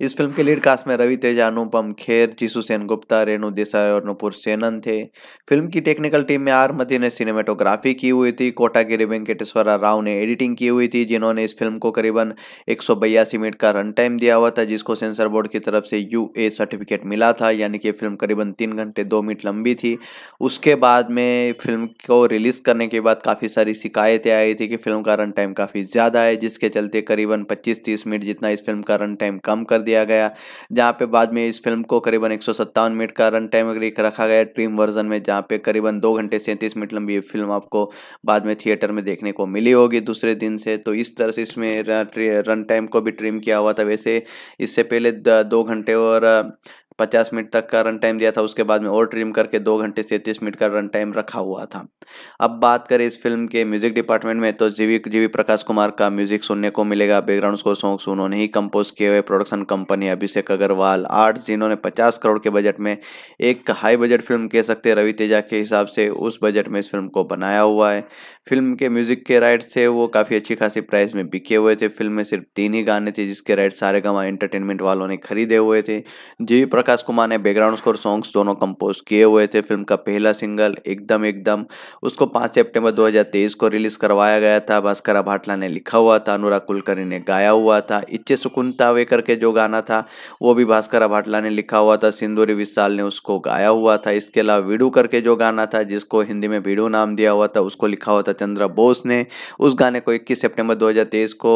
Speaker 1: इस फिल्म के लीड कास्ट में रवि तेजा अनुपम खेर जीसू सेन गुप्ता रेणु देसाई और नुपुर सेनन थे फिल्म की टेक्निकल टीम में आर मती ने सिनेमेटोग्राफी की हुई थी कोटागिरी वेंकटेश्वरा राव ने एडिटिंग की हुई थी जिन्होंने इस फिल्म को करीबन एक मिनट का रन टाइम दिया हुआ था जिसको सेंसर बोर्ड की तरफ से यू सर्टिफिकेट मिला था यानी कि फिल्म करीबन तीन घंटे दो मिनट लंबी थी उसके बाद में फिल्म को रिलीज़ करने के बाद काफ़ी सारी शिकायतें आई थी कि फिल्म का रन टाइम काफ़ी ज़्यादा है जिसके चलते करीबन पच्चीस तीस मिनट जितना इस फिल्म का रन टाइम कम कर दिया गया जहाँ पे बाद में इस फिल्म को करीबन एक मिनट का रन टाइम रखा गया ट्रीम वर्जन में जहाँ पे करीबन दो घंटे सैंतीस मिनट लंबी ये फिल्म आपको बाद में थिएटर में देखने को मिली होगी दूसरे दिन से तो इस तरह से इसमें रन टाइम को भी ट्रिम किया हुआ था वैसे इससे पहले दो घंटे और पचास मिनट तक का रन टाइम दिया था उसके बाद में और ट्रिम करके दो घंटे सैंतीस मिनट का रन टाइम रखा हुआ था अब बात करें इस फिल्म के म्यूजिक डिपार्टमेंट में तो जीवी जीवी प्रकाश कुमार का म्यूजिक सुनने को मिलेगा बैकग्राउंड को सॉन्ग्स उन्होंने ही कंपोज किए हुए production company Abhishek Agarwal arts जिन्होंने पचास करोड़ के बजट में एक हाई बजट फिल्म कह सकते रवि तेजा के हिसाब से उस बजट में इस फिल्म को बनाया हुआ है फिल्म के म्यूजिक के राइट्स थे वो काफ़ी अच्छी खासी प्राइस में बिके हुए थे फिल्म में सिर्फ तीन ही गाने थे जिसके राइट सारे गमा एंटरटेनमेंट वालों ने खरीदे हुए थे जीवी प्रकाश प्रकाश कुमार ने बैकग्राउंड स्कोर सॉन्ग्स दोनों कंपोज किए हुए थे फिल्म का पहला सिंगल एकदम एकदम उसको 5 सितंबर 2023 को रिलीज करवाया गया था भास्करा भाटला ने लिखा हुआ था अनुराग कुलकर्णी ने गाया हुआ था इच्छे सुकुंता तावे करके जो गाना था वो भी भास्करा भाटला ने लिखा हुआ था सिंदूरी विशाल ने उसको गाया हुआ था इसके अलावा वीडू करके जो गाना था जिसको हिंदी में वीडू नाम दिया हुआ था उसको लिखा हुआ था चंद्र बोस ने उस गाने को इक्कीस सेप्टेम्बर दो को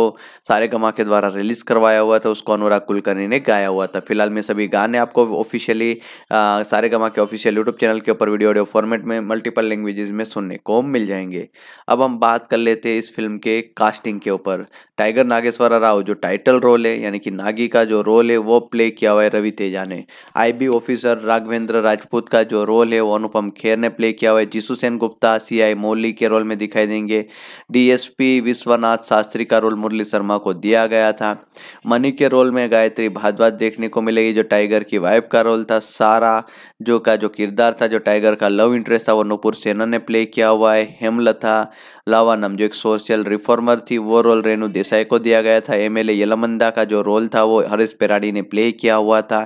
Speaker 1: सारे गमा के द्वारा रिलीज करवाया हुआ था उसको अनुराग कुलकर्णी ने गाया हुआ था फिलहाल में सभी गाने आपको ऑफिशियली सारे गमा के ऑफिशियल यूट्यूब चैनल के ऊपर वीडियो ऑडियो फॉर्मेट में मल्टीपल लैंग्वेजेस में सुनने को मिल जाएंगे अब हम बात कर लेते हैं इस फिल्म के कास्टिंग के ऊपर टाइगर नागेश्वर राव जो टाइटल रोल है यानी कि नागी का जो रोल है वो प्ले किया हुआ है रवि तेजा ने आईबी ऑफिसर राघवेंद्र राजपूत का जो रोल है वो अनुपम खेर ने प्ले किया हुआ है जीसु सेन गुप्ता सीआई मोली के रोल में दिखाई देंगे डीएसपी विश्वनाथ शास्त्री का रोल मुरली शर्मा को दिया गया था मनी के रोल में गायत्री भादवाद देखने को मिलेगी जो टाइगर की वाइफ का रोल था सारा जो का जो किरदार था जो टाइगर का लव इंटरेस्ट था वो नुपुर सेना ने प्ले किया हुआ है हेमलता लावा नाम जो एक सोशल रिफॉर्मर थी वो रोल रेणु देसाई को दिया गया था एमएलए यलमंदा का जो रोल था वो हरीश पेराडी ने प्ले किया हुआ था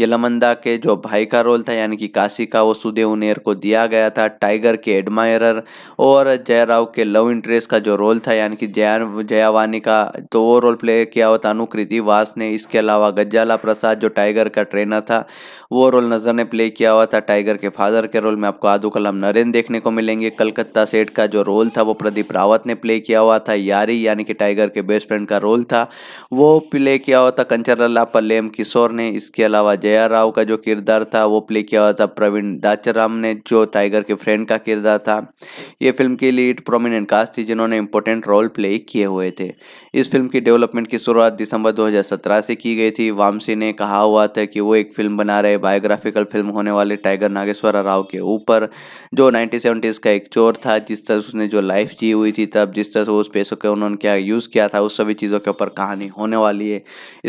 Speaker 1: यलमंदा के जो भाई का रोल था यानी कि काशी का वो सुदेव नेर को दिया गया था टाइगर के एडमायरर और जयराव के लव इंटरेस्ट का जो रोल था यानी कि जया जयावानी का तो वो रोल प्ले किया हुआ था अनुकृति वास ने इसके अलावा गज्जाला प्रसाद जो टाइगर का ट्रेनर था वो रोल नज़र ने प्ले किया हुआ था टाइगर के फादर के रोल में आपको आदू कलाम नरेंद्र देखने को मिलेंगे कलकत्ता सेठ का जो रोल था वो प्रदीप रावत ने प्ले किया हुआ था यारी यानी कि टाइगर के बेस्ट फ्रेंड का रोल था वो प्ले किया हुआ था कंचरला पल्लेम किशोर ने इसके अलावा जया राव का जो किरदार था वो प्ले किया हुआ था प्रवीण दाचराम ने जो टाइगर के फ्रेंड का किरदार था ये फिल्म की लीड प्रोमिनेंट कास्ट थी जिन्होंने इंपॉर्टेंट रोल प्ले किए हुए थे इस फिल्म की डेवलपमेंट की शुरुआत दिसंबर दो से की गई थी वामसी ने कहा हुआ था कि वो एक फिल्म बना रहे बायोग्राफिकल फिल्म होने वाले टाइगर नागेश्वर राव के ऊपर जो नाइनटीन का एक चोर था जिस तरह उसने जो लाइफ की हुई थी तब जिस तरह से उस पैसों का उन्होंने क्या यूज़ किया था उस सभी चीज़ों के ऊपर कहानी होने वाली है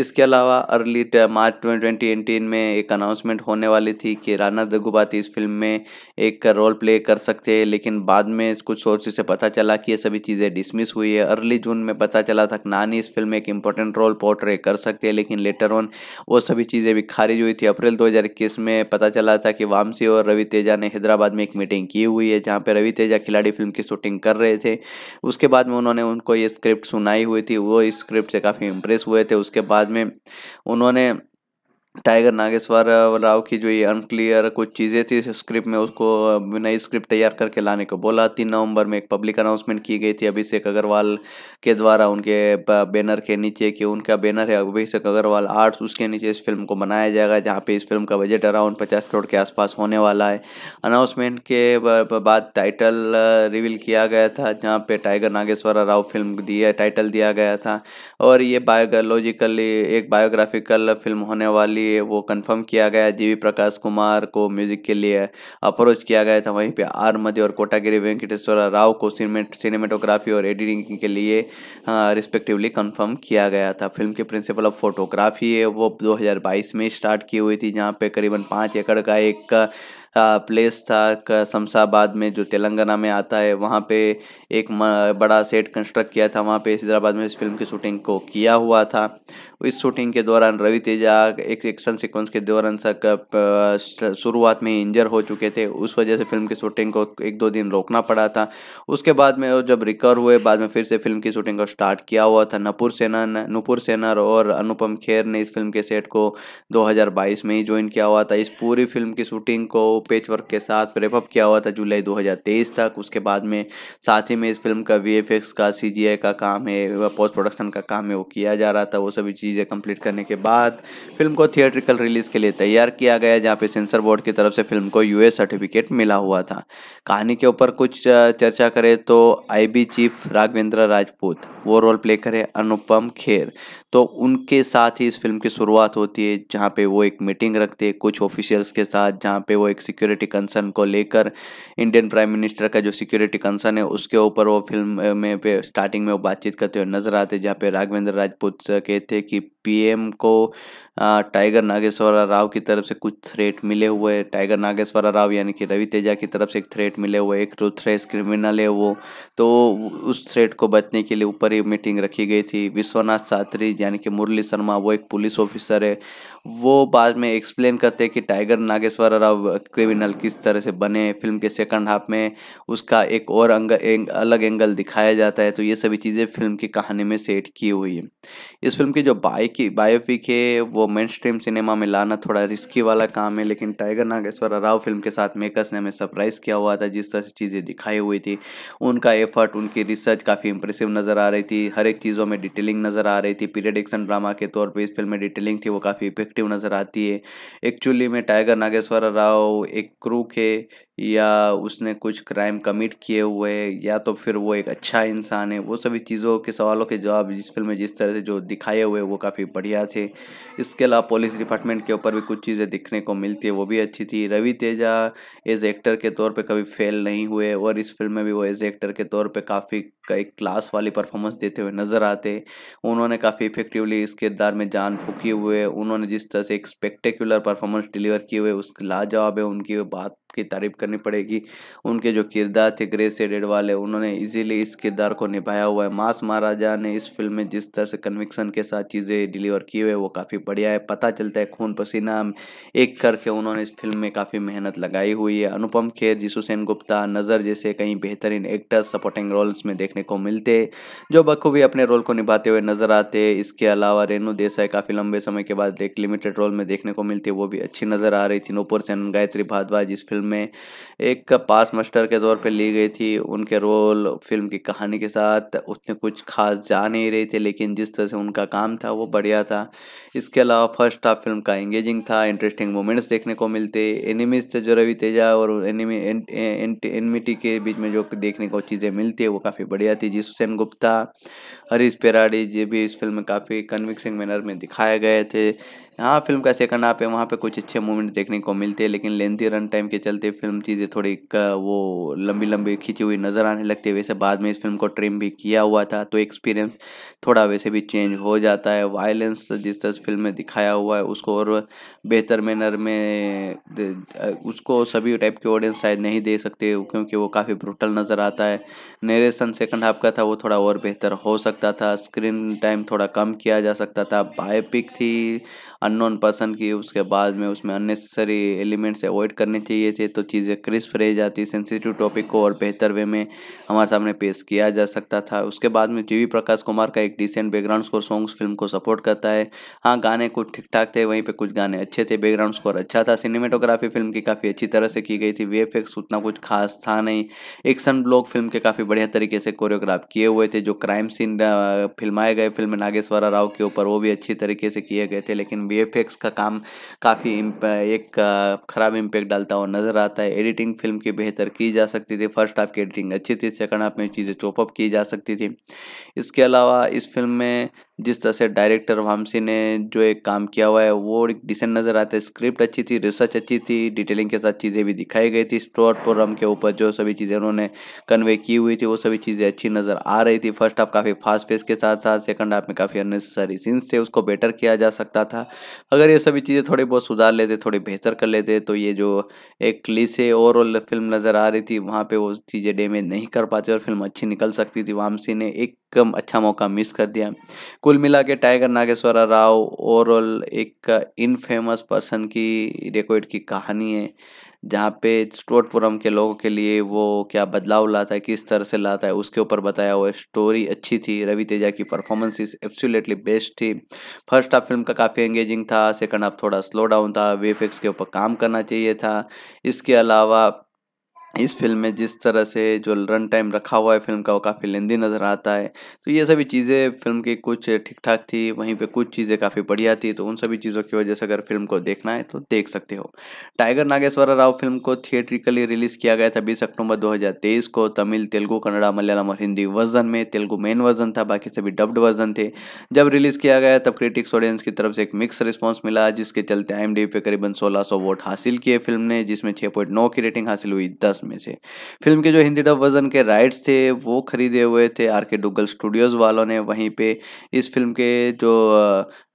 Speaker 1: इसके अलावा अर्ली मार्च ट्वेंटी में एक अनाउंसमेंट होने वाली थी कि राना दगुबाती इस फिल्म में एक रोल प्ले कर सकते हैं लेकिन बाद में कुछ सोर्सेज से पता चला कि ये सभी चीज़ें डिसमिस हुई है अर्ली जून में पता चला था नानी इस फिल्म में एक इंपॉर्टेंट रोल पोर्ट्रे कर सकते हैं लेकिन लेटर ऑन वो सभी चीज़ें भी खारिज हुई थी अप्रैल दो में पता चला था कि वामसी और रवि तेजा ने हैदराबाद में एक मीटिंग की हुई है जहाँ पर रवि तेजा खिलाड़ी फिल्म की शूटिंग कर रहे गए थे उसके बाद में उन्होंने उनको ये स्क्रिप्ट सुनाई हुई थी वो इस स्क्रिप्ट से काफ़ी इम्प्रेस हुए थे उसके बाद में उन्होंने टाइगर नागेश्वर राव की जो ये अनक्लियर कुछ चीज़ें थी स्क्रिप्ट में उसको नई स्क्रिप्ट तैयार करके लाने को बोला तीन नवंबर में एक पब्लिक अनाउंसमेंट की गई थी अभिषेक अग्रवाल के द्वारा उनके बैनर के नीचे कि उनका बैनर है अभिषेक अग्रवाल आर्ट्स उसके नीचे इस फिल्म को बनाया जाएगा जहाँ पे इस फिल्म का बजट अराउंड पचास करोड़ के आसपास होने वाला है अनाउंसमेंट के बाद टाइटल रिवील किया गया था जहाँ पे टाइगर नागेश्वर राव फिल्म दिया टाइटल दिया गया था और ये बायोलॉजिकली एक बायोग्राफिकल फिल्म होने वाली लिए वो कंफर्म किया गया जी प्रकाश कुमार को म्यूजिक के लिए अप्रोच किया गया था वहीं पे आर मध्य और कोटागिरी वेंकटेश्वर राव को सिनेमेटोग्राफी और एडिटिंग के लिए रिस्पेक्टिवली हाँ, कंफर्म किया गया था फिल्म के प्रिंसिपल ऑफ फोटोग्राफी है वो 2022 में स्टार्ट की हुई थी जहाँ पे करीबन पाँच एकड़ का एक प्लेस था शमशाबाद में जो तेलंगाना में आता है वहाँ पे एक बड़ा सेट कंस्ट्रक्ट किया था वहाँ पे हैदराबाद में इस फिल्म की शूटिंग को किया हुआ था इस शूटिंग के दौरान रवि तेजा एक एक्शन सिक्वेंस के दौरान सर शुरुआत में इंजर हो चुके थे उस वजह से फिल्म की शूटिंग को एक दो दिन रोकना पड़ा था उसके बाद में जब रिकवर हुए बाद में फिर से फिल्म की शूटिंग को स्टार्ट किया हुआ था नपुर सेना नूपुर सेनर और अनुपम खेर ने इस फिल्म के सेट को 2022 में ही ज्वाइन किया हुआ था इस पूरी फिल्म की शूटिंग को पेच वर्क के साथ रेपअप किया हुआ था जुलाई 2023 तक उसके बाद में साथ ही में इस फिल्म का वी का सी का काम है पोस्ट प्रोडक्शन का काम है वो किया जा रहा था वो सभी चीज़ें कंप्लीट करने के बाद फिल्म को थिएट्रिकल रिलीज़ के लिए तैयार किया गया जहाँ पे सेंसर बोर्ड की तरफ से फिल्म को यूएस सर्टिफिकेट मिला हुआ था कहानी के ऊपर कुछ चर्चा करें तो आई चीफ राघवेंद्र राजपूत वो रोल प्ले करे अनुपम खेर तो उनके साथ ही इस फिल्म की शुरुआत होती है जहाँ पे वो एक मीटिंग रखते हैं कुछ ऑफिशियल्स के साथ जहाँ पे वो एक सिक्योरिटी कंसर्न को लेकर इंडियन प्राइम मिनिस्टर का जो सिक्योरिटी कंसर्न है उसके ऊपर वो फिल्म में पे स्टार्टिंग में वो बातचीत करते हुए नजर आते जहाँ पे राघवेंद्र राजपूत कहते हैं कि पीएम को टाइगर नागेश्वरा राव की तरफ से कुछ थ्रेट मिले हुए टाइगर नागेश्वरा राव यानी कि रवि तेजा की तरफ से एक थ्रेट मिले हुए एक थ्रेस क्रिमिनल है वो तो उस थ्रेट को बचने के लिए ऊपर ही मीटिंग रखी गई थी विश्वनाथ सात्री यानी कि मुरली शर्मा वो एक पुलिस ऑफिसर है वो बाद में एक्सप्लेन करते हैं कि टाइगर नागेश्वरा राव क्रिमिनल किस तरह से बने फिल्म के सेकंड हाफ में उसका एक और अंग, एंग, अलग एंगल दिखाया जाता है तो ये सभी चीज़ें फिल्म की कहानी में सेट की हुई है इस फिल्म की जो बाइक कि बायोपिक है वो मेन स्ट्रीम सिनेमा में लाना थोड़ा रिस्की वाला काम है लेकिन टाइगर नागेश्वर राव फिल्म के साथ मेकर्स ने हमें सरप्राइज़ किया हुआ था जिस तरह से चीज़ें दिखाई हुई थी उनका एफर्ट उनकी रिसर्च काफ़ी इंप्रेसिव नज़र आ रही थी हर एक चीज़ों में डिटेलिंग नज़र आ रही थी पीरियड एक्शन ड्रामा के तौर पर इस फिल्म में डिटेलिंग थी वो काफ़ी इफेक्टिव नज़र आती है एक्चुअली में टाइगर नागेश्वर राव एक क्रू के या उसने कुछ क्राइम कमिट किए हुए या तो फिर वो एक अच्छा इंसान है वो सभी चीज़ों के सवालों के जवाब जिस फिल्म में जिस तरह से जो दिखाए हुए वो काफ़ी बढ़िया थे इसके अलावा पुलिस डिपार्टमेंट के ऊपर भी कुछ चीज़ें दिखने को मिलती है वो भी अच्छी थी रवि तेजा एज एक्टर के तौर पर कभी फेल नहीं हुए और इस फिल्म में भी वो एज एक्टर के तौर पर काफ़ी एक क्लास वाली परफॉर्मेंस देते हुए नज़र आते उन्होंने काफ़ी इफेक्टिवली इस किरदार में जान फूकी हुए उन्होंने जिस तरह से एक स्पेक्टेकुलर परफॉर्मेंस डिलीवर किए हुए उसके लाजवाब है उनकी बात की तारीफ करनी पड़ेगी उनके जो किरदार थे ग्रे सेडेड वाले उन्होंने इजीली इस किरदार को निभाया हुआ है मास महाराजा ने इस फिल्म में जिस तरह से कन्विक्सन के साथ चीज़ें डिलीवर की हुई है वो काफ़ी बढ़िया है पता चलता है खून पसीना एक करके उन्होंने इस फिल्म में काफ़ी मेहनत लगाई हुई है अनुपम खेर जी सुसैन गुप्ता नज़र जैसे कई बेहतरीन एक्टर्स सपोर्टिंग रोल्स में देखने को मिलते जो बखूबी अपने रोल को निभाते हुए नजर आते इसके अलावा रेणु देसाई काफ़ी लंबे समय के बाद एक लिमिटेड रोल में देखने को मिलती वो भी अच्छी नज़र आ रही थी नूपुर सेन गायत्री भारद्वाज इस फिल्म में एक पास मास्टर के तौर पे ली गई थी उनके रोल फिल्म की कहानी के साथ उसने कुछ खास जा नहीं रही थी लेकिन जिस तरह से उनका काम था वो बढ़िया था इसके अलावा फर्स्ट हाफ फिल्म का एंगेजिंग था इंटरेस्टिंग मोमेंट्स देखने को मिलते एनिमीज से जो रवि तेजा और एनिमी एनमिटी के बीच में जो देखने को चीज़ें मिलती है वो काफ़ी बढ़िया थी जिस सुसैन गुप्ता हरीश पेराडी जी भी इस फिल्म में काफ़ी कन्विक्सिंग मैनर में दिखाए गए थे हाँ फिल्म का सेकंड हाफ है वहाँ पे कुछ अच्छे मूवमेंट देखने को मिलते हैं लेकिन लेंथी रन टाइम के चलते फिल्म चीज़ें थोड़ी वो लंबी लंबी खींची हुई नज़र आने लगती है वैसे बाद में इस फिल्म को ट्रिम भी किया हुआ था तो एक्सपीरियंस थोड़ा वैसे भी चेंज हो जाता है वायलेंस जिस तरह फिल्म में दिखाया हुआ है उसको और बेहतर मैनर में उसको सभी टाइप के ऑडियंस शायद नहीं दे सकते क्योंकि वो काफ़ी ब्रूटल नज़र आता है नरेशन सेकंड हाफ का था वो थोड़ा और बेहतर हो सकता था स्क्रीन टाइम थोड़ा कम किया जा सकता था बायोपिक थी अननोन पर्सन की उसके बाद में उसमें अननेसेसरी एलिमेंट्स अवॉइड करने चाहिए थे तो चीज़ें क्रिस्प रह जाती सेंसिटिव टॉपिक को और बेहतर वे में हमारे सामने पेश किया जा सकता था उसके बाद में टी प्रकाश कुमार का एक decent background score songs film को सपोर्ट करता है हाँ गाने कुछ ठीक ठाक थे वहीं पर कुछ गाने अच्छे थे बैकग्राउंड स्कोर अच्छा था सिनेमेटोग्राफी फिल्म की काफ़ी अच्छी तरह से की गई थी वे उतना कुछ खास था नहीं एक्शन ब्लॉक फिल्म के काफ़ी बढ़िया तरीके से कोरियोग्राफ किए हुए थे जो क्राइम सीन फिल्माए गए फिल्म नागेश्वरा राव के ऊपर वो भी अच्छी तरीके से किए गए थे लेकिन वी का काम काफ़ी एक ख़राब इम्पैक्ट डालता हुआ नज़र आता है एडिटिंग फिल्म की बेहतर की जा सकती थी फर्स्ट हाफ की एडिटिंग अच्छी थी सेकंड हाफ में चीज़ें चॉपअप की जा सकती थी इसके अलावा इस फिल्म में जिस तरह से डायरेक्टर वामसी ने जो एक काम किया हुआ है वो एक डिसेंट नज़र आता है स्क्रिप्ट अच्छी थी रिसर्च अच्छी थी डिटेलिंग के साथ चीज़ें भी दिखाई गई थी स्टोर प्रोग्राम के ऊपर जो सभी चीज़ें उन्होंने कन्वे की हुई थी वो सभी चीज़ें अच्छी नज़र आ रही थी फर्स्ट हाफ काफ़ी फास्ट पेस के साथ साथ सेकंड हाफ में काफ़ी अननेसेसरी सीन्स थे उसको बेटर किया जा सकता था अगर ये सभी चीज़ें थोड़ी बहुत सुधार लेते थोड़ी बेहतर कर लेते तो ये जो एक क्लीसे ओवरऑल फिल्म नज़र आ रही थी वहाँ पर वो चीज़ें डेमेज नहीं कर पाते और फिल्म अच्छी निकल सकती थी वामसी ने एक कम अच्छा मौका मिस कर दिया कुल मिला के टाइगर नागेश्वरा राव ओवरऑल एक इनफेमस पर्सन की रिकॉर्ड की कहानी है जहाँ पे स्टोटपुरम के लोगों के लिए वो क्या बदलाव लाता है किस तरह से लाता है उसके ऊपर बताया हुआ स्टोरी अच्छी थी रवि तेजा की परफॉर्मेंस एब्सोल्युटली बेस्ट थी फर्स्ट हाफ फिल्म का काफ़ी एंगेजिंग था सेकंड हाफ थोड़ा स्लो डाउन था वेफिक्स के ऊपर काम करना चाहिए था इसके अलावा इस फिल्म में जिस तरह से जो रन टाइम रखा हुआ है फिल्म का वो काफ़ी लेंदी नज़र आता है तो ये सभी चीज़ें फिल्म की कुछ ठीक ठाक थी वहीं पे कुछ चीज़ें काफ़ी बढ़िया थी तो उन सभी चीज़ों की वजह से अगर फिल्म को देखना है तो देख सकते हो टाइगर नागेश्वर राव फिल्म को थिएट्रिकली रिलीज़ किया गया था बीस अक्टूबर दो को तमिल तेलुगू कन्नड़ा मलयालम और हिंदी वर्जन में तेलुगू मेन वर्जन था बाकी सभी डब्ड वर्जन थे जब रिलीज़ किया गया तब क्रिटिक्स ऑडियंस की तरफ से एक मिक्स रिस्पॉन्स मिला जिसके चलते आई पे करीबन सोलह वोट हासिल किए फिल्म ने जिसमें छः की रेटिंग हासिल हुई दस में से फिल्म के जो हिंदी डब वर्जन के राइट्स थे वो खरीदे हुए थे आर के डुगल स्टूडियोज़ वालों ने वहीं पे इस फिल्म के जो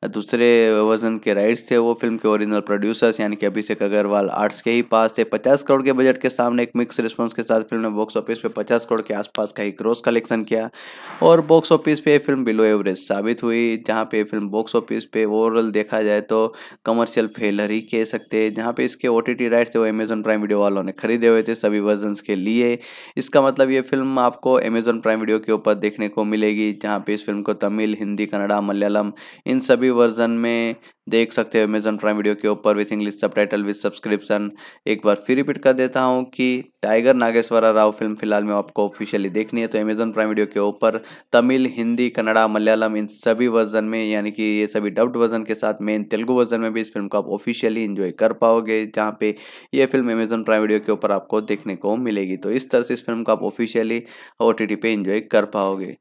Speaker 1: दूसरे वजन के राइट्स थे वो फिल्म के ओरिजिनल प्रोड्यूसर्स यानी कि अभिषेक अग्रवाल आर्ट्स के ही पास थे पचास करोड़ के बजट के सामने एक मिक्स रिस्पांस के साथ फिल्म ने बॉक्स ऑफिस पे पचास करोड़ के आसपास का ही क्रॉस कलेक्शन किया और बॉक्स ऑफिस पे फिल्म बिलो एवरेज साबित हुई जहाँ पे फिल्म बॉक्स ऑफिस पे ओवरऑल देखा जाए तो कमर्शियल फेलर ही कह सकते हैं जहाँ पे इसके ओ राइट्स थे वो अमेजन प्राइम वीडियो वालों ने खरीदे हुए थे सभी वर्जन के लिए इसका मतलब ये फिल्म आपको अमेजन प्राइम वीडियो के ऊपर देखने को मिलेगी जहाँ पे इस फिल्म को तमिल हिंदी कन्नडा मलयालम इन सभी भी वर्जन में देख सकते हो अमेजन प्राइम वीडियो के ऊपर with English subtitle with subscription एक बार फिर रिपीट कर देता हूँ कि टाइगर नागेश्वरा राव फिल्म फिलहाल में आपको ऑफिशियली देखनी है तो अमेजन प्राइम वीडियो के ऊपर तमिल हिंदी कन्नड़ा मलयालम इन सभी वर्जन में यानी कि ये सभी डब्ड वर्जन के साथ मेन तेलुगु वर्जन में भी इस फिल्म को आप ऑफिशियली इन्जॉय कर पाओगे जहाँ पे ये फिल्म अमेजन प्राइम वीडियो के ऊपर आपको देखने को मिलेगी तो इस तरह से इस फिल्म को आप ऑफिशियली ओ टी पे इंजॉय कर पाओगे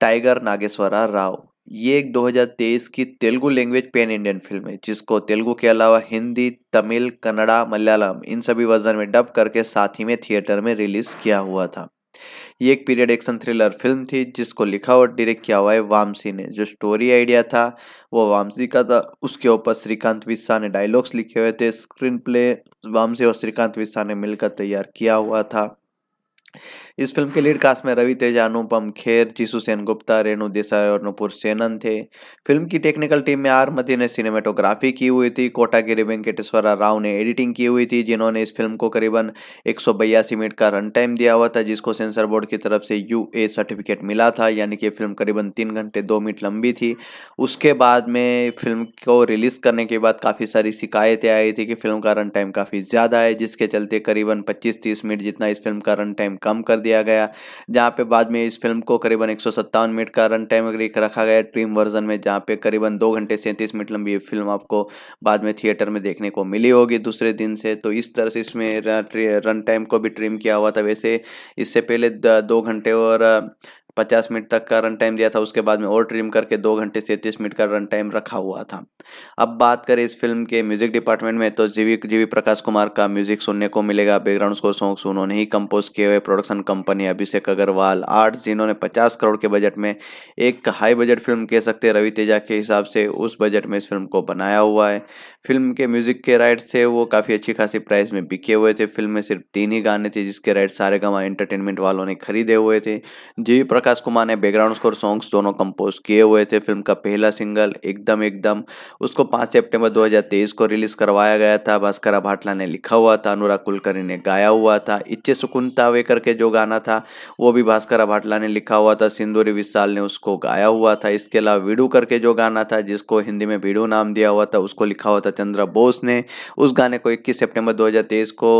Speaker 1: टाइगर नागेश्वरा राव ये एक 2023 की Telugu language pan Indian film है जिसको तेलुगु के अलावा हिंदी तमिल कन्नड़ा मलयालम इन सभी वर्जन में डब करके साथ ही में थिएटर में रिलीज किया हुआ था ये एक पीरियड एक्शन थ्रिलर फिल्म थी जिसको लिखा और डायरेक्ट किया हुआ है वामसी ने जो स्टोरी आइडिया था वो वामसी का था उसके ऊपर श्रीकांत विस्सा ने डायलॉग्स लिखे हुए थे स्क्रीन प्ले वामसी और श्रीकांत विस्सा ने मिलकर तैयार किया हुआ था इस फिल्म के लीड कास्ट में रवि तेजा अनुपम खेर जीसू सेन गुप्ता रेणु देसाई और नुपुर सेनन थे फिल्म की टेक्निकल टीम में आर मदी ने सिनेमेटोग्राफी की हुई थी कोटागिरी वेंकटेश्वरा राव ने एडिटिंग की हुई थी जिन्होंने इस फिल्म को करीबन एक मिनट का रन टाइम दिया हुआ था जिसको सेंसर बोर्ड की तरफ से यू सर्टिफिकेट मिला था यानी कि फिल्म करीबन तीन घंटे दो मिनट लंबी थी उसके बाद में फिल्म को रिलीज़ करने के बाद काफ़ी सारी शिकायतें आई थी कि फिल्म का रन टाइम काफ़ी ज़्यादा है जिसके चलते करीबन पच्चीस तीस मिनट जितना इस फिल्म का रन टाइम कम कर दिया दिया गया जहाँ पे बाद में इस फिल्म को करीबन एक मिनट का रन टाइम रखा गया ट्रीम वर्जन में जहाँ पे करीबन दो घंटे सैंतीस मिनट लंबी ये फिल्म आपको बाद में थिएटर में देखने को मिली होगी दूसरे दिन से तो इस तरह से इसमें रन टाइम को भी ट्रिम किया हुआ था वैसे इससे पहले दो घंटे और पचास मिनट तक का रन टाइम दिया था उसके बाद में और ट्रिम करके दो घंटे सैंतीस मिनट का रन टाइम रखा हुआ था अब बात करें इस फिल्म के म्यूजिक डिपार्टमेंट में तो जीवी जीवी प्रकाश कुमार का म्यूजिक सुनने को मिलेगा बैकग्राउंड को सॉन्ग्स उन्होंने ही कंपोज किए हुए production company Abhishek Agarwal arts जिन्होंने पचास करोड़ के बजट में एक हाई बजट फिल्म कह सकते रवि तेजा के हिसाब से उस बजट में इस फिल्म को बनाया हुआ है फिल्म के म्यूजिक के राइट्स थे वो काफ़ी अच्छी खासी प्राइस में बिके हुए थे फिल्म में सिर्फ तीन ही गाने थे जिसके राइट सारे गवा एंटरटेनमेंट वालों ने खरीदे हुए थे जीवी प्रकाश आकाश कुमार ने बैकग्राउंड स्कोर सॉन्ग्स दोनों कंपोज किए हुए थे फिल्म का पहला सिंगल एकदम एकदम उसको 5 सितंबर 2023 को रिलीज करवाया गया था भास्करा भाटला ने लिखा हुआ था अनुराग कुलकर्णी ने गाया हुआ था इच्छे सुकुन तावे करके जो गाना था वो भी भास्करा भाटला ने लिखा हुआ था सिंदूरी विशाल ने उसको गाया हुआ था इसके अलावा वीडू करके जो गाना था जिसको हिंदी में वीडू नाम दिया हुआ था उसको लिखा हुआ था चंद्र बोस ने उस गाने को इक्कीस सेप्टेम्बर दो को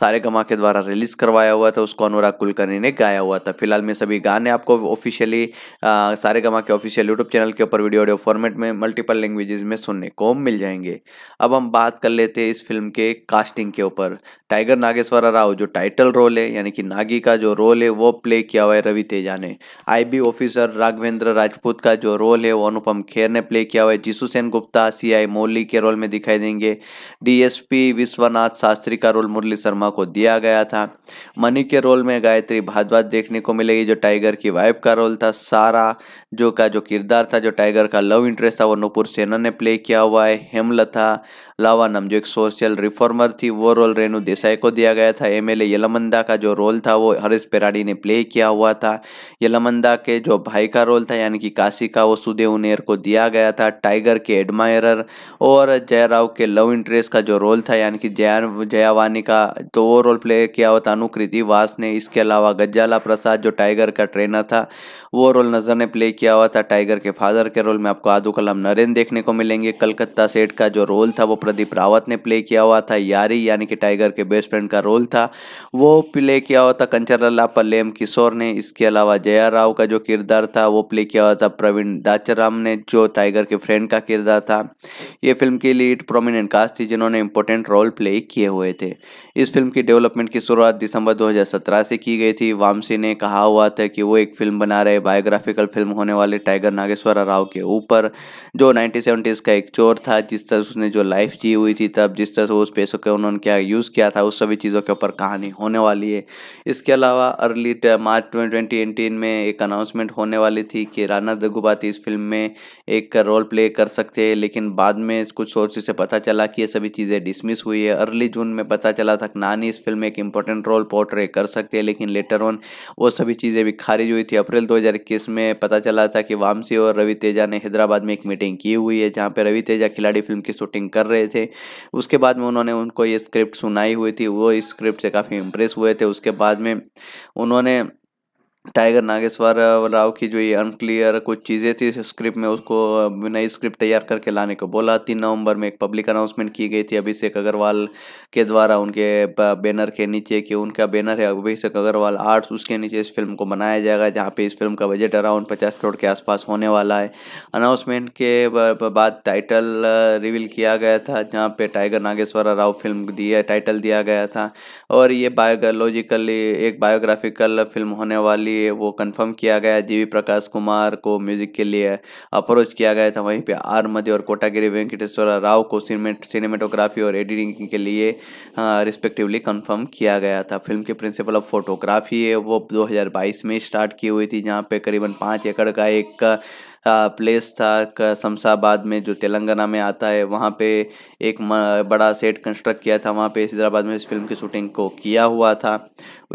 Speaker 1: सारे गमा के द्वारा रिलीज करवाया हुआ था उसको अनुराग कुलकर्णी ने गाया हुआ था फिलहाल में सभी गाने आपको ऑफिशियली सारे गमा के ऑफिशियल यूट्यूब चैनल के ऊपर वीडियो ऑडियो फॉर्मेट में मल्टीपल लैंग्वेजेस में सुनने को मिल जाएंगे अब हम बात कर लेते हैं इस फिल्म के कास्टिंग के ऊपर टाइगर नागेश्वर राव जो टाइटल रोल है यानी कि नागी का जो रोल है वो प्ले किया हुआ है रवि तेजा ने आईबी ऑफिसर राघवेंद्र राजपूत का जो रोल है वो अनुपम खेर ने प्ले किया हुआ है जीसु सेन गुप्ता सीआई मोली के रोल में दिखाई देंगे डीएसपी विश्वनाथ शास्त्री का रोल मुरली शर्मा को दिया गया था मनी के रोल में गायत्री भादवा देखने को मिलेगी जो टाइगर की वाइफ का रोल था सारा जो का जो किरदार था जो टाइगर का लव इंटरेस्ट था वो नूपुर सेना ने प्ले किया हुआ है हेमलता लावानम जो एक सोशल रिफॉर्मर थी वो रोल रेणु देसाई को दिया गया था एम एल यलमंदा का जो रोल था वो हरीश पेराडी ने प्ले किया हुआ था यलमंदा के जो भाई का रोल था यानी कि काशी का वो सुदेव नेर को दिया गया था टाइगर के एडमायरर और जयराव के लव इंटरेस्ट का जो रोल था यानी कि जया जयावानी का तो वो रोल प्ले किया हुआ था अनुकृति वास ने इसके अलावा गज्जाला प्रसाद जो टाइगर का ट्रेनर था वो रोल नज़र ने प्ले किया हुआ था टाइगर के फादर के रोल में आपको आदू कलाम नरेन देखने को मिलेंगे कलकत्ता सेठ का जो रोल था वो प्रदीप रावत ने प्ले किया हुआ था यारी यानी कि टाइगर के बेस्ट फ्रेंड का रोल था वो प्ले किया हुआ था कंचरला पल्लेम किशोर ने इसके अलावा जया राव का जो किरदार था वो प्ले किया हुआ था प्रवीण दाचाराम ने जो टाइगर के फ्रेंड का किरदार था ये फिल्म की लीड प्रोमिनेंट कास्ट थी जिन्होंने इंपॉर्टेंट रोल प्ले किए हुए थे इस फिल्म की डेवलपमेंट की शुरुआत दिसंबर दो से की गई थी वामसी ने कहा हुआ था कि वो एक फिल्म बना रहे बायोग्राफिकल फिल्म होने वाली टाइगर नागेश्वर राव के ऊपर जो नाइनटीन का एक चोर था जिस तरह से उसने जो लाइफ जी हुई थी तब जिस तरह से उस पैसों के उन्होंने क्या यूज़ किया था उस सभी चीज़ों के ऊपर कहानी होने वाली है इसके अलावा अर्ली मार्च ट्वेंटी में एक अनाउंसमेंट होने वाली थी कि राना दगुबाती इस फिल्म में एक रोल प्ले कर सकते हैं लेकिन बाद में कुछ सोर्सेज से पता चला कि ये सभी चीज़ें डिसमिस हुई है अर्ली जून में पता चला था नानी इस फिल्म में एक इंपॉर्टेंट रोल पोर्ट्रे कर सकते हैं लेकिन लेटर ऑन वो सभी चीज़ें भी खारिज हुई थी अप्रैल दो 2021 में पता चला था कि वामसी और रवि तेजा ने हैदराबाद में एक मीटिंग की हुई है जहाँ पर रवि तेजा खिलाड़ी फिल्म की शूटिंग कर रहे थे उसके बाद में उन्होंने उनको ये स्क्रिप्ट सुनाई हुई थी वो इस स्क्रिप्ट से काफ़ी इम्प्रेस हुए थे उसके बाद में उन्होंने टाइगर नागेश्वर राव की जो ये अनक्लियर कुछ चीज़ें थी स्क्रिप्ट में उसको नई स्क्रिप्ट तैयार करके लाने को बोला तीन नवंबर में एक पब्लिक अनाउंसमेंट की गई थी अभिषेक अग्रवाल के द्वारा उनके बैनर के नीचे कि उनका बैनर है अभिषेक अग्रवाल आर्ट्स उसके नीचे इस फिल्म को बनाया जाएगा जहाँ पे इस फिल्म का बजट अराउंड पचास करोड़ के आसपास होने वाला है अनाउंसमेंट के बाद टाइटल रिवील किया गया था जहाँ पे टाइगर नागेश्वर राव फिल्म दिया टाइटल दिया गया था और ये बायोलॉजिकली एक बायोग्राफिकल फिल्म होने वाली लिए वो कंफर्म किया गया जी प्रकाश कुमार को म्यूजिक के लिए अप्रोच किया गया था वहीं पे आर मध्य और कोटागिरी वेंकटेश्वर राव को सिनेमेटोग्राफी और एडिटिंग के लिए रिस्पेक्टिवली कंफर्म किया गया था फिल्म के प्रिंसिपल ऑफ फोटोग्राफी है वो 2022 में स्टार्ट की हुई थी जहाँ पे करीबन पाँच एकड़ का एक प्लेस था शमशाबाद में जो तेलंगाना में आता है वहाँ पे एक बड़ा सेट कंस्ट्रक्ट किया था वहाँ पे हैदराबाद में इस फिल्म की शूटिंग को किया हुआ था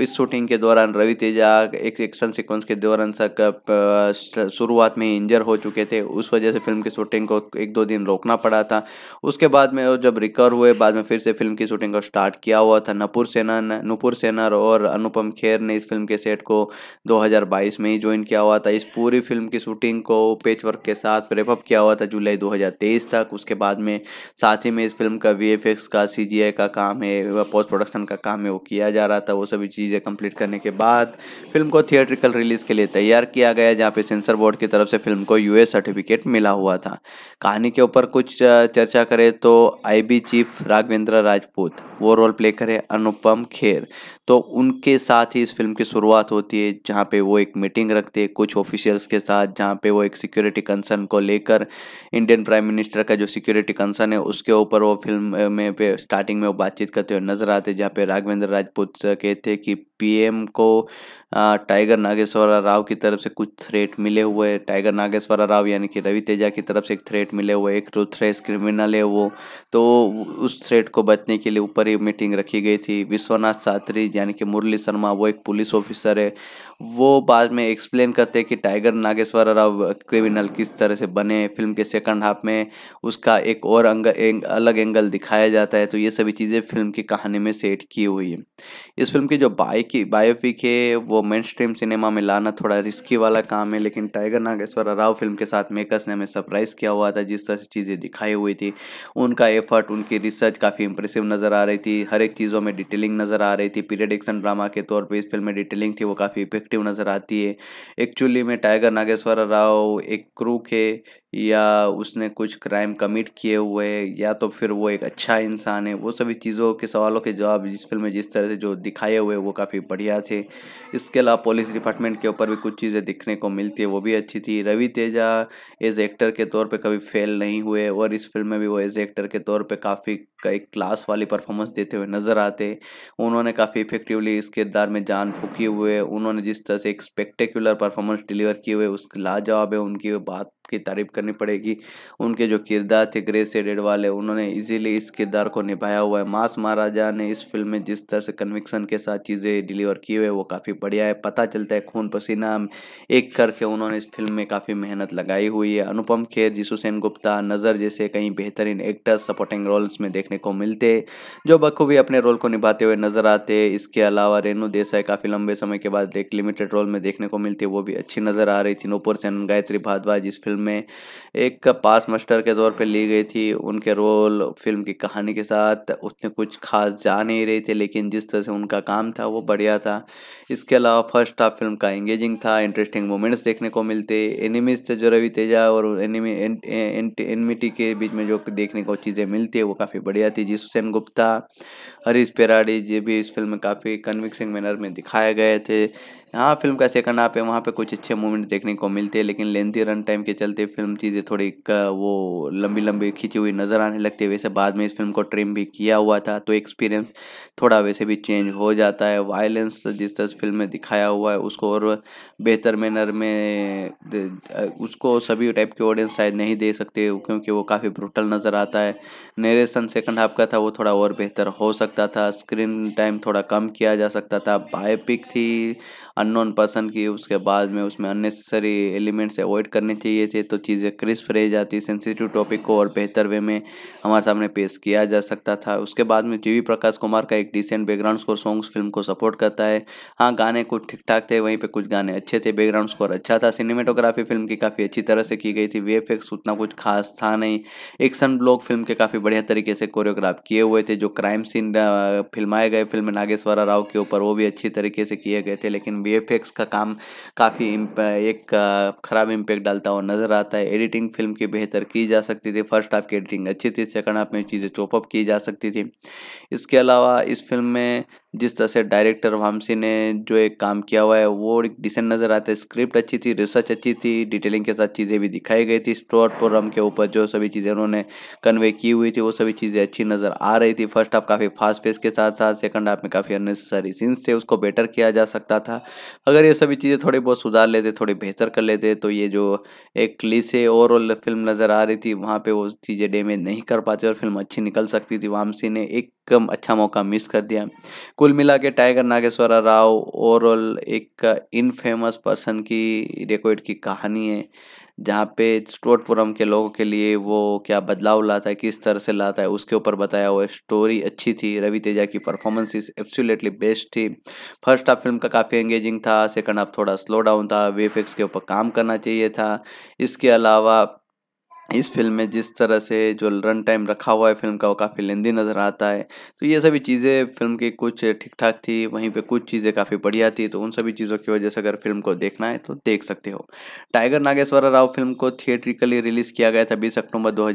Speaker 1: इस शूटिंग के दौरान रवि तेजा एक एक्शन सिक्वेंस के दौरान सर शुरुआत में इंजर हो चुके थे उस वजह से फिल्म की शूटिंग को एक दो दिन रोकना पड़ा था उसके बाद में जब रिकवर हुए बाद में फिर से फिल्म की शूटिंग को स्टार्ट किया हुआ था नपुर सेना नूपुर सेनर और अनुपम खेर ने इस फिल्म के सेट को 2022 में ही ज्वाइन किया हुआ था इस पूरी फिल्म की शूटिंग को पेच वर्क के साथ रेपअप किया हुआ था जुलाई 2023 तक उसके बाद में साथ ही में इस फिल्म का वी का सी का काम है पोस्ट प्रोडक्शन का काम है वो किया जा रहा था वो सभी चीज़ें कंप्लीट करने के बाद फिल्म को थिएट्रिकल रिलीज़ के लिए तैयार किया गया जहाँ पे सेंसर बोर्ड की तरफ से फिल्म को यू सर्टिफिकेट मिला हुआ था कहानी के ऊपर कुछ चर्चा करें तो आई चीफ राघवेंद्र राजपूत वो रोल प्ले करे अनुपम खेर तो उनके साथ ही इस फिल्म की शुरुआत होती है जहाँ पे वो एक मीटिंग रखते हैं कुछ ऑफिशियल्स के साथ जहाँ पे वो एक सिक्योरिटी कंसर्न को लेकर इंडियन प्राइम मिनिस्टर का जो सिक्योरिटी कंसर्न है उसके ऊपर वो फिल्म में पे स्टार्टिंग में वो बातचीत करते हुए नजर आते जहाँ पे राघवेंद्र राजपूत कहते हैं कि पीएम को टाइगर नागेश्वरा राव की तरफ से कुछ थ्रेट मिले हुए टाइगर नागेश्वरा राव यानी कि रवि तेजा की तरफ से एक थ्रेट मिले हुए एक थ्रेस क्रिमिनल है वो तो उस थ्रेट को बचने के लिए ऊपर ही मीटिंग रखी गई थी विश्वनाथ सात्री यानी कि मुरली शर्मा वो एक पुलिस ऑफिसर है वो बाद में एक्सप्लेन करते हैं कि टाइगर नागेश्वरा राव क्रिमिनल किस तरह से बने फिल्म के सेकंड हाफ में उसका एक और अंग, अलग एंगल दिखाया जाता है तो ये सभी चीज़ें फिल्म की कहानी में सेट की हुई है इस फिल्म की जो बाइक की बायोपिक है वो मेन स्ट्रीम सिनेमा में लाना थोड़ा रिस्की वाला काम है लेकिन टाइगर नागेश्वर राव फिल्म के साथ मेकर्स ने हमें सरप्राइज़ किया हुआ था जिस तरह से चीज़ें दिखाई हुई थी उनका एफर्ट उनकी रिसर्च काफ़ी इंप्रेसिव नज़र आ रही थी हर एक चीज़ों में डिटेलिंग नज़र आ रही थी पीरियड एक्शन ड्रामा के तौर पर इस फिल्म में डिटेलिंग थी वो काफ़ी इफेक्टिव नज़र आती है एक्चुअली में टाइगर नागेश्वर राव एक क्रू के या उसने कुछ क्राइम कमिट किए हुए या तो फिर वो एक अच्छा इंसान है वो सभी चीज़ों के सवालों के जवाब जिस फिल्म में जिस तरह से जो दिखाए हुए वो काफ़ी बढ़िया थे इसके अलावा पुलिस डिपार्टमेंट के ऊपर भी कुछ चीज़ें दिखने को मिलती है वो भी अच्छी थी रवि तेजा एज एक्टर के तौर पर कभी फेल नहीं हुए और इस फिल्म में भी वो एज एक्टर के तौर पर काफ़ी एक क्लास वाली परफॉर्मेंस देते हुए नज़र आते उन्होंने काफ़ी इफेक्टिवली इस किरदार में जान फूकी हुए उन्होंने जिस तरह से एक स्पेक्टेकुलर परफॉर्मेंस डिलीवर किए हुए उसके लाजवाब है उनकी बात की तारीफ करनी पड़ेगी उनके जो किरदार थे ग्रे सेडेड वाले उन्होंने इजीली इस किरदार को निभाया हुआ है मास महाराजा ने इस फिल्म में जिस तरह से कन्विक्सन के साथ चीज़ें डिलीवर की हुई है वो काफ़ी बढ़िया है पता चलता है खून पसीना एक करके उन्होंने इस फिल्म में काफ़ी मेहनत लगाई हुई है अनुपम खेर जीसू सेन गुप्ता नज़र जैसे कई बेहतरीन एक्टर्स सपोर्टिंग रोल्स में देखने को मिलते जो बखूबी अपने रोल को निभाते हुए नजर आते इसके अलावा रेणु देसाई काफ़ी लंबे समय के बाद एक लिमिटेड रोल में देखने को मिलती वो भी अच्छी नज़र आ रही थी नूपुर सेन गायत्री भारद्वाज इस फिल्म में एक पास मास्टर के तौर पे ली गई थी उनके रोल फिल्म की कहानी के साथ उसने कुछ खास जा नहीं रही थी लेकिन जिस तरह से उनका काम था वो बढ़िया था इसके अलावा फर्स्ट हाफ फिल्म का एंगेजिंग था इंटरेस्टिंग मोमेंट्स देखने को मिलते एनिमीज से जो रवि तेजा और एनिमी एनमिटी के बीच में जो देखने को चीज़ें मिलती है वो काफ़ी बढ़िया थी जी हुसैन गुप्ता हरीश पेराडी जी भी इस फिल्म में काफ़ी कन्विक्सिंग मैनर में दिखाए गए थे हाँ फिल्म का सेकंड हाफ है वहाँ पे कुछ अच्छे मूवमेंट देखने को मिलते हैं लेकिन लेंथी रन टाइम के चलते फिल्म चीज़ें थोड़ी वो लंबी लंबी खींची हुई नज़र आने लगती है वैसे बाद में इस फिल्म को ट्रिम भी किया हुआ था तो एक्सपीरियंस थोड़ा वैसे भी चेंज हो जाता है वायलेंस जिस तरह फिल्म में दिखाया हुआ है उसको और बेहतर मैनर में उसको सभी टाइप के ऑडियंस शायद नहीं दे सकते क्योंकि वो काफ़ी ब्रूटल नज़र आता है नरेशन सेकंड हाफ का था वो थोड़ा और बेहतर हो सकता था स्क्रीन टाइम थोड़ा कम किया जा सकता था बायोपिक थी अननोन पर्सन की उसके बाद में उसमें अननेसेसरी एलिमेंट्स अवॉइड करने चाहिए थे तो चीज़ें क्रिस्प रह जाती सेंसिटिव टॉपिक को और बेहतर वे में हमारे सामने पेश किया जा सकता था उसके बाद में टी प्रकाश कुमार का एक decent background score songs film को सपोर्ट करता है हाँ गाने कुछ ठीक ठाक थे वहीं पर कुछ गाने अच्छे थे बैकग्राउंड स्कोर अच्छा था सिनेमेटोग्राफी फिल्म की काफ़ी अच्छी तरह से की गई थी वे उतना कुछ खास था नहीं एक्शन ब्लॉक फिल्म के काफ़ी बढ़िया तरीके से कोरियोग्राफ किए हुए थे जो क्राइम सीन फिल्माए गए फिल्म नागेश्वरा राव के ऊपर वो भी अच्छी तरीके से किए गए थे लेकिन वी का काम काफ़ी एक ख़राब इम्पैक्ट डालता हुआ नज़र आता है एडिटिंग फिल्म की बेहतर की जा सकती थी फर्स्ट हाफ की एडिटिंग अच्छी थी सेकंड हाफ में चीज़ें चॉपअप की जा सकती थी इसके अलावा इस फिल्म में जिस तरह से डायरेक्टर वामसी ने जो एक काम किया हुआ है वो एक डिसेंट नज़र आता है स्क्रिप्ट अच्छी थी रिसर्च अच्छी थी डिटेलिंग के साथ चीज़ें भी दिखाई गई थी स्टोर प्रोग्राम के ऊपर जो सभी चीज़ें उन्होंने कन्वे की हुई थी वो सभी चीज़ें अच्छी नज़र आ रही थी फर्स्ट हाफ काफ़ी फास्ट पेस के साथ साथ सेकंड हाफ में काफ़ी अननेसेसरी सीन्स थे उसको बेटर किया जा सकता था अगर ये सभी चीज़ें थोड़ी बहुत सुधार लेते थोड़ी बेहतर कर लेते तो ये जो एक क्लीसे ओवरऑल फिल्म नज़र आ रही थी वहाँ पर वो चीज़ें डैमेज नहीं कर पाते और फिल्म अच्छी निकल सकती थी वामसी ने एक कम अच्छा मौका मिस कर दिया कुल मिला के टाइगर नागेश्वरा राव ओवरऑल एक इनफेमस पर्सन की रिकॉर्ड की कहानी है जहाँ पे स्टोटपुरम के लोगों के लिए वो क्या बदलाव लाता है किस तरह से लाता है उसके ऊपर बताया हुआ स्टोरी अच्छी थी रवि तेजा की परफॉर्मेंसिस एब्सोल्युटली बेस्ट थी फर्स्ट हाफ फिल्म का काफ़ी एंगेजिंग था सेकंड हाफ थोड़ा स्लो डाउन था वीएफएक्स के ऊपर काम करना चाहिए था इसके अलावा इस फिल्म में जिस तरह से जो रन टाइम रखा हुआ है फिल्म का वो काफ़ी लेंदी नज़र आता है तो ये सभी चीज़ें फिल्म की कुछ ठीक ठाक थी वहीं पे कुछ चीज़ें काफ़ी बढ़िया थी तो उन सभी चीज़ों की वजह से अगर फिल्म को देखना है तो देख सकते हो टाइगर नागेश्वर राव फिल्म को थिएट्रिकली रिलीज़ किया गया था बीस अक्टूबर दो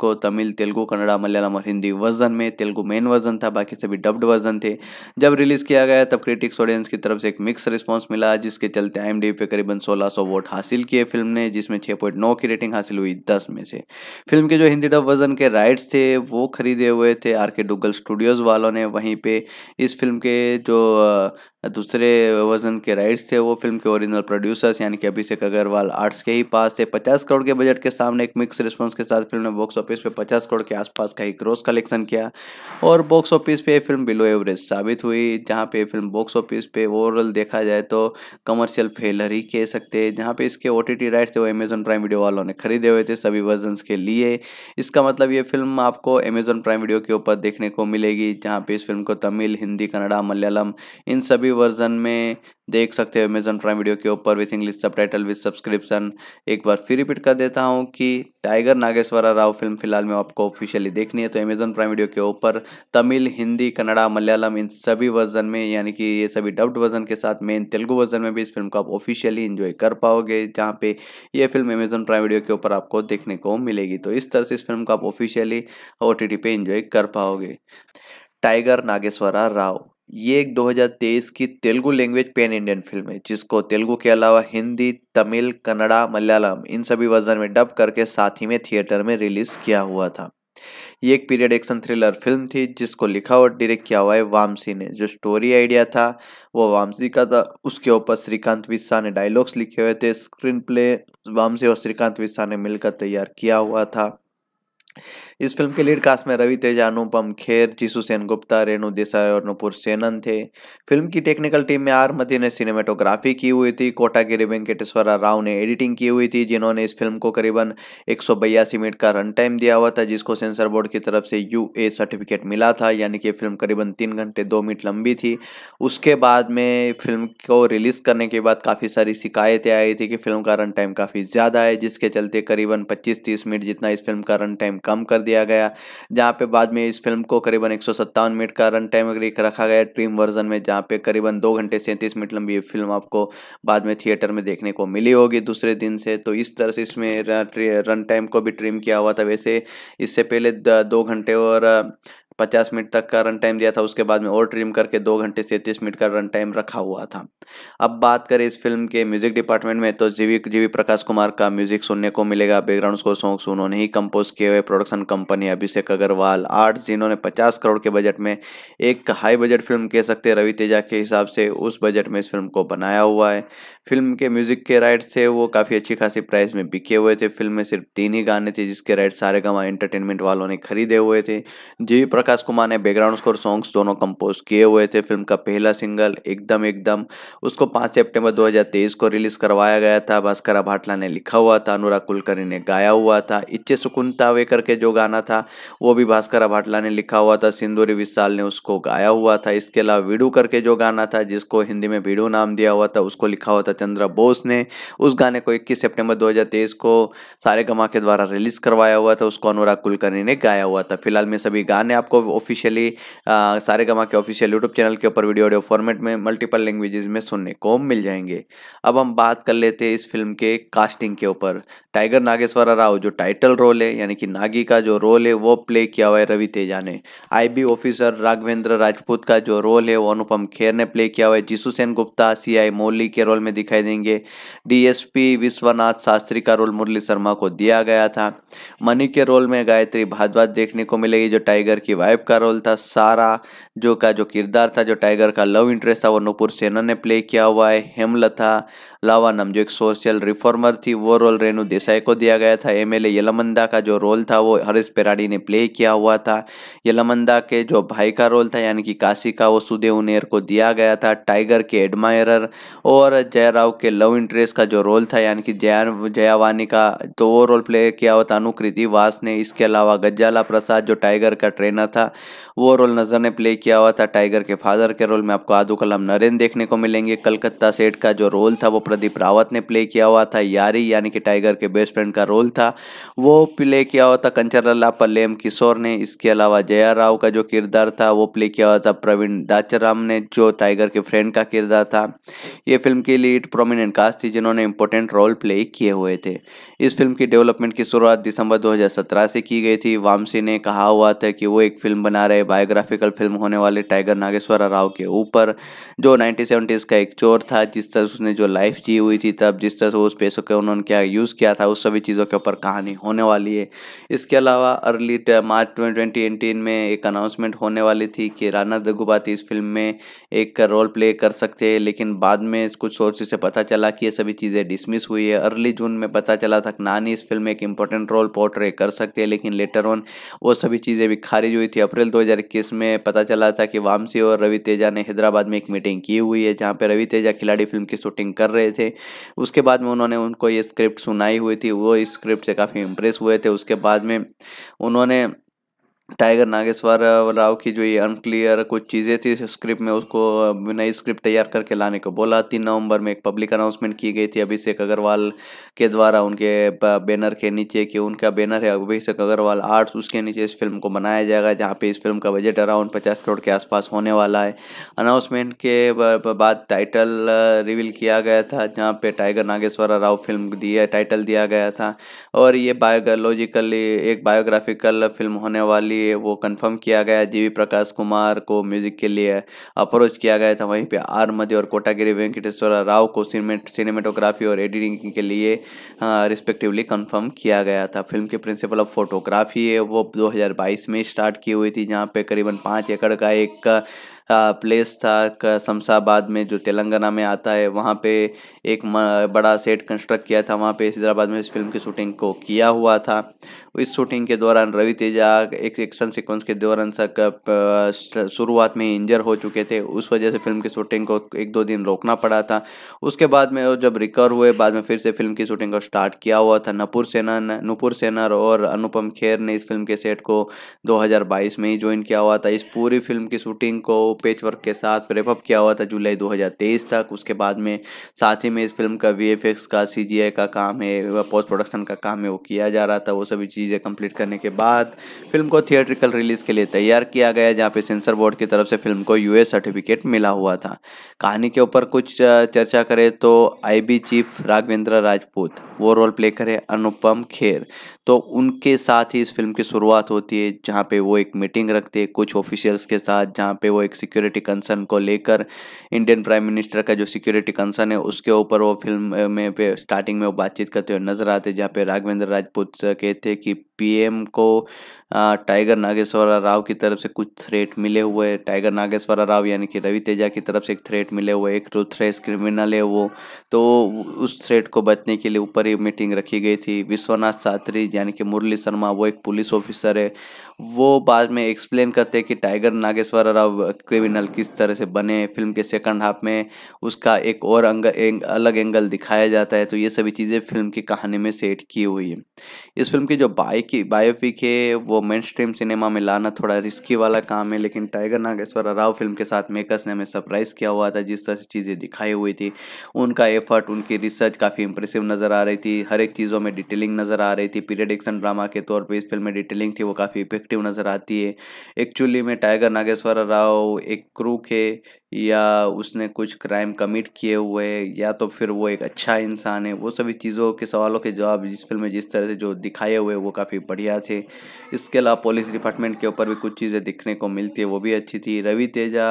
Speaker 1: को तमिल तेलुगू कन्नड़ा मलयालम और हिंदी वर्जन में तेलुगू मेन वर्जन था बाकी सभी डब्ड वर्जन थे जब रिलीज़ किया गया तब क्रिटिक्स ऑडियंस की तरफ से एक मिक्स रिस्पॉन्स मिला जिसके चलते आई पे करीबन सोलह वोट हासिल किए फिल्म ने जिसमें छः की रेटिंग हासिल हुई दस में से फिल्म के जो हिंदी डब वर्जन के राइट्स थे वो खरीदे हुए थे आर के डुगल स्टूडियोज़ वालों ने वहीं पे इस फिल्म के जो दूसरे वजन के राइट्स थे वो फिल्म के ओरिजिनल प्रोड्यूसर्स यानी कि अभिषेक अग्रवाल आर्ट्स के ही पास थे पचास करोड़ के बजट के सामने एक मिक्स रिस्पांस के साथ फिल्म ने बॉक्स ऑफिस पे पचास करोड़ के आसपास का ही ग्रोस कलेक्शन किया और बॉक्स ऑफिस पे फिल्म बिलो एवरेज साबित हुई जहाँ पे फिल्म बॉक्स ऑफिस पे ओवरऑल देखा जाए तो कमर्शियल फेलर ही कह सकते हैं जहाँ पे इसके ओ राइट्स थे वो अमेज़न प्राइम वीडियो वालों ने खरीदे हुए थे सभी वर्जन के लिए इसका मतलब ये फिल्म आपको अमेजन प्राइम वीडियो के ऊपर देखने को मिलेगी जहाँ पे इस फिल्म को तमिल हिंदी कन्नडा मलयालम इन सभी वर्जन में देख सकते हो अमेजन प्राइम वीडियो के ऊपर with English subtitle with subscription एक बार फिर रिपीट कर देता हूँ कि टाइगर नागेश्वरा राव फिल्म फिलहाल में आपको ऑफिशियली देखनी है तो अमेजन प्राइम वीडियो के ऊपर तमिल हिंदी कन्नड़ा मलयालम इन सभी वर्जन में यानी कि ये सभी डब्ड वर्जन के साथ मेन तेलुगु वर्जन में भी इस फिल्म को आप ऑफिशियली इन्जॉय कर पाओगे जहाँ पे ये फिल्म अमेजन प्राइम वीडियो के ऊपर आपको देखने को मिलेगी तो इस तरह से इस फिल्म को आप ऑफिशियली ओ टी पे इंजॉय कर पाओगे टाइगर नागेश्वरा राव ये एक 2023 की Telugu language pan Indian film है जिसको तेलुगु के अलावा हिंदी तमिल कन्नड़ा मलयालम इन सभी वर्जन में डब करके साथ ही में थिएटर में रिलीज किया हुआ था ये एक पीरियड एक्शन थ्रिलर फिल्म थी जिसको लिखा और डायरेक्ट किया हुआ है वामसी ने जो स्टोरी आइडिया था वो वामसी का था उसके ऊपर श्रीकांत विस्सा ने डायलॉग्स लिखे हुए थे स्क्रीन प्ले वामसी और श्रीकांत विस्सा ने मिलकर तैयार किया हुआ था इस फिल्म के लीड कास्ट में रवि तेजा अनुपम खेर जीसू सेन गुप्ता रेणु देसाई और नुपुर सेनन थे फिल्म की टेक्निकल टीम में आर मती ने सिनेमेटोग्राफी की हुई थी कोटागिरी वेंकटेश्वरा राव ने एडिटिंग की हुई थी जिन्होंने इस फिल्म को करीबन एक मिनट का रन टाइम दिया हुआ था जिसको सेंसर बोर्ड की तरफ से यू सर्टिफिकेट मिला था यानी कि फिल्म करीबन तीन घंटे दो मिनट लंबी थी उसके बाद में फिल्म को रिलीज करने के बाद काफ़ी सारी शिकायतें आई थी कि फिल्म का रन टाइम काफ़ी ज़्यादा है जिसके चलते करीबन पच्चीस तीस मिनट जितना इस फिल्म का रन टाइम कम कर दिया गया जहाँ पे बाद में इस फिल्म को करीबन एक मिनट का रन टाइम रखा गया ट्रीम वर्जन में जहाँ पे करीबन दो घंटे सैंतीस मिनट लंबी फिल्म आपको बाद में थिएटर में देखने को मिली होगी दूसरे दिन से तो इस तरह से इसमें रन टाइम को भी ट्रिम किया हुआ था वैसे इससे पहले दो घंटे और पचास मिनट तक का रन टाइम दिया था उसके बाद में और ट्रिम करके दो घंटे सैंतीस मिनट का रन टाइम रखा हुआ था अब बात करें इस फिल्म के म्यूजिक डिपार्टमेंट में तो जीवी जीवी प्रकाश कुमार का म्यूजिक सुनने को मिलेगा बैकग्राउंड स्कोर सॉन्ग्स उन्होंने ही कंपोज किए हुए production company Abhishek Agarwal arts जिन्होंने पचास करोड़ के बजट में एक हाई बजट फिल्म कह सकते रवि तेजा के हिसाब से उस बजट में इस फिल्म को बनाया हुआ है फिल्म के म्यूजिक के राइट्स थे वो काफ़ी अच्छी खासी प्राइस में बिके हुए थे फिल्म में सिर्फ तीन ही गाने थे जिसके राइट सारे गवा एंटरटेनमेंट वालों ने खरीदे हुए थे जीवी प्रकाश आकाश कुमार ने बैकग्राउंड स्कोर सॉन्ग्स दोनों कंपोज किए हुए थे फिल्म का पहला सिंगल एकदम एकदम उसको 5 सितंबर 2023 को रिलीज करवाया गया था भास्कर भाटला ने लिखा हुआ था अनुराग कुलकर्णी ने गाया हुआ था इच्छे सुकुन तावे के जो गाना था वो भी भास्कर भाटला ने लिखा हुआ था सिंदूरी विशाल ने उसको गाया हुआ था इसके अलावा वीडू करके जो गाना था जिसको हिंदी में वीडू नाम दिया हुआ था उसको लिखा हुआ था चंद्र बोस ने उस गाने को इक्कीस सेप्टेम्बर दो को सारे गमा के द्वारा रिलीज करवाया हुआ था उसको अनुराग कुलकर्णी ने गाया हुआ था फिलहाल में सभी गाने आपको आपको ऑफिशियली सारे गमा के ऑफिशियल यूट्यूब चैनल के ऊपर वीडियो ऑडियो फॉर्मेट में मल्टीपल लैंग्वेजेस में सुनने को मिल जाएंगे अब हम बात कर लेते हैं इस फिल्म के कास्टिंग के ऊपर टाइगर नागेश्वर राव जो टाइटल रोल है यानी कि नागी का जो रोल है वो प्ले किया हुआ है रवि तेजा ने आई ऑफिसर राघवेंद्र राजपूत का जो रोल है वो अनुपम खेर ने प्ले किया हुआ है जीसु सेन गुप्ता सी आई के रोल में दिखाई देंगे डी विश्वनाथ शास्त्री का रोल मुरली शर्मा को दिया गया था मनी के रोल में गायत्री भादवाद देखने को मिलेगी जो टाइगर की वाइफ का रोल था सारा जो का जो किरदार था जो टाइगर का लव इंटरेस्ट था वो नूपुर सेना ने प्ले किया हुआ है हेमलता लावानम जो एक सोशल रिफॉर्मर थी वो रोल रेणु देसाई को दिया गया था एमएलए यलमंदा का जो रोल था वो हरीश पेराडी ने प्ले किया हुआ था यलमंदा के जो भाई का रोल था यानी कि काशी का वो सुदेव नेर को दिया गया था टाइगर के एडमायरर और जयराव के लव इंटरेस्ट का जो रोल था यानी कि जया जयावानी का तो वो रोल प्ले किया हुआ था अनुकृति वास ने इसके अलावा गज्जाला प्रसाद जो टाइगर का ट्रेनर था वो रोल नज़र ने प्ले किया हुआ था टाइगर के फादर के रोल में आपको आदू कलाम नरेंद्र देखने को मिलेंगे कलकत्ता सेठ का जो रोल था वो प्रदीप रावत ने प्ले किया हुआ था यारी यानी कि टाइगर के बेस्ट फ्रेंड का रोल था वो प्ले किया हुआ था लल्ला पल्लेम किशोर ने इसके अलावा जया राव का जो किरदार था वो प्ले किया हुआ था प्रवीण दाचाराम ने जो टाइगर के फ्रेंड का किरदार था ये फिल्म की लीड प्रोमिनेंट कास्ट थी जिन्होंने इंपॉर्टेंट रोल प्ले किए हुए थे इस फिल्म की डेवलपमेंट की शुरुआत दिसंबर दो से की गई थी वामसी ने कहा हुआ था कि वो एक फिल्म बना रहे पे बायोग्राफिकल फिल्म होने वाले टाइगर नागेश्वर राव के ऊपर जो नाइनटीन का एक चोर था जिस तरह से उसने जो लाइफ जी हुई थी तब जिस तरह से उस पैसों के उन्होंने क्या यूज़ किया था उस सभी चीज़ों के ऊपर कहानी होने वाली है इसके अलावा अर्ली मार्च ट्वेंटी में एक अनाउंसमेंट होने वाली थी कि राना दगुबाती इस फिल्म में एक रोल प्ले कर सकते हैं लेकिन बाद में कुछ सोर्सेज से पता चला कि ये सभी चीज़ें डिसमिस हुई है अर्ली जून में पता चला था नानी इस फिल्म में एक इंपॉर्टेंट रोल पोर्ट्रे कर सकते हैं लेकिन लेटर ऑन वो सभी चीज़ें भी खारिज हुई थी अप्रैल 2021 में पता चला था कि वामसी और रवि तेजा ने हैदराबाद में एक मीटिंग की हुई है जहाँ पर रवि तेजा खिलाड़ी फिल्म की शूटिंग कर रहे थे उसके बाद में उन्होंने उनको ये स्क्रिप्ट सुनाई हुई थी वो इस स्क्रिप्ट से काफ़ी इम्प्रेस हुए थे उसके बाद में उन्होंने टाइगर नागेश्वर राव की जो ये अनक्लियर कुछ चीज़ें थी स्क्रिप्ट में उसको नई स्क्रिप्ट तैयार करके लाने को बोला तीन नवंबर में एक पब्लिक अनाउंसमेंट की गई थी अभिषेक अग्रवाल के द्वारा उनके बैनर के नीचे कि उनका बैनर है अभिषेक अग्रवाल आर्ट्स उसके नीचे इस फिल्म को बनाया जाएगा जहाँ पे इस फिल्म का बजट अराउंड पचास करोड़ के आसपास होने वाला है अनाउंसमेंट के बाद टाइटल रिवील किया गया था जहाँ पे टाइगर नागेश्वर राव फिल्म दिया टाइटल दिया गया था और ये बायोलॉजिकली एक बायोग्राफिकल फिल्म होने वाली लिए वो कंफर्म किया गया जी प्रकाश कुमार को म्यूजिक के लिए अप्रोच किया गया था वहीं पे आर मध्य और कोटागिरी वेंकटेश्वर राव को सिनेमेटोग्राफी और एडिटिंग के लिए रिस्पेक्टिवली कंफर्म किया गया था फिल्म के प्रिंसिपल ऑफ फोटोग्राफी है वो 2022 में स्टार्ट की हुई थी जहाँ पे करीबन पाँच एकड़ का एक प्लेस था शमशाबाद में जो तेलंगाना में आता है वहाँ पे एक बड़ा सेट कंस्ट्रक्ट किया था वहाँ पे हैदराबाद में इस फिल्म की शूटिंग को किया हुआ था इस शूटिंग के दौरान रवि तेजा एक एक्शन सीक्वेंस के दौरान सक शुरुआत में इंजर हो चुके थे उस वजह से फिल्म की शूटिंग को एक दो दिन रोकना पड़ा था उसके बाद में जब रिकवर हुए बाद में फिर से फिल्म की शूटिंग को स्टार्ट किया हुआ था नपुर सेना नूपुर सेनर और अनुपम खेर ने इस फिल्म के सेट को 2022 में ही ज्वाइन किया हुआ था इस पूरी फिल्म की शूटिंग को पेच वर्क के साथ रेपअप किया हुआ था जुलाई 2023 तक उसके बाद में साथ ही में इस फिल्म का वी का सी का काम है पोस्ट प्रोडक्शन का काम है वो किया जा रहा था वो सभी चीज़ चीज़ें कंप्लीट करने के बाद फिल्म को थिएट्रिकल रिलीज़ के लिए तैयार किया गया जहाँ पे सेंसर बोर्ड की तरफ से फिल्म को यू सर्टिफिकेट मिला हुआ था कहानी के ऊपर कुछ चर्चा करें तो आई चीफ राघवेंद्र राजपूत वो रोल प्ले करे अनुपम खेर तो उनके साथ ही इस फिल्म की शुरुआत होती है जहाँ पे वो एक मीटिंग रखते हैं कुछ ऑफिशियल्स के साथ जहाँ पे वो एक सिक्योरिटी कंसर्न को लेकर इंडियन प्राइम मिनिस्टर का जो सिक्योरिटी कंसर्न है उसके ऊपर वो फिल्म में पे स्टार्टिंग में वो बातचीत करते हुए नजर आते जहाँ पे राघवेंद्र राजपूत कहते हैं कि पीएम को टाइगर नागेश्वरा राव की तरफ से कुछ थ्रेट मिले हुए टाइगर नागेश्वरा राव यानी कि रवि तेजा की तरफ से एक थ्रेट मिले हुए एक थ्रेस क्रिमिनल है वो तो उस थ्रेट को बचने के लिए ऊपर ही मीटिंग रखी गई थी विश्वनाथ शास्त्री यानी कि मुरली शर्मा वो एक पुलिस ऑफिसर है वो बाद में एक्सप्लेन करते हैं कि टाइगर नागेश्वर राव क्रिमिनल किस तरह से बने फिल्म के सेकंड हाफ में उसका एक और अंग एंग, अलग एंगल दिखाया जाता है तो ये सभी चीज़ें फिल्म की कहानी में सेट की हुई है इस फिल्म की जो बाई की बायोपिक है वो मेन स्ट्रीम सिनेमा में लाना थोड़ा रिस्की वाला काम है लेकिन टाइगर नागेश्वर राव फिल्म के साथ मेकर्स ने हमें सरप्राइज़ किया हुआ था जिस तरह से चीज़ें दिखाई हुई थी उनका एफर्ट उनकी रिसर्च काफ़ी इंप्रेसिव नज़र आ रही थी हर एक चीज़ों में डिटेलिंग नज़र आ रही थी पीरियड एक्शन ड्रामा के तौर पर इस फिल्म में डिटेलिंग थी वो काफ़ी एक्टिव नज़र आती है एक्चुअली में टाइगर नागेश्वर राव एक क्रू के या उसने कुछ क्राइम कमिट किए हुए या तो फिर वो एक अच्छा इंसान है वो सभी चीज़ों के सवालों के जवाब इस फिल्म में जिस तरह से जो दिखाए हुए वो काफ़ी बढ़िया थे इसके अलावा पुलिस डिपार्टमेंट के ऊपर भी कुछ चीज़ें दिखने को मिलती है वो भी अच्छी थी रवि तेजा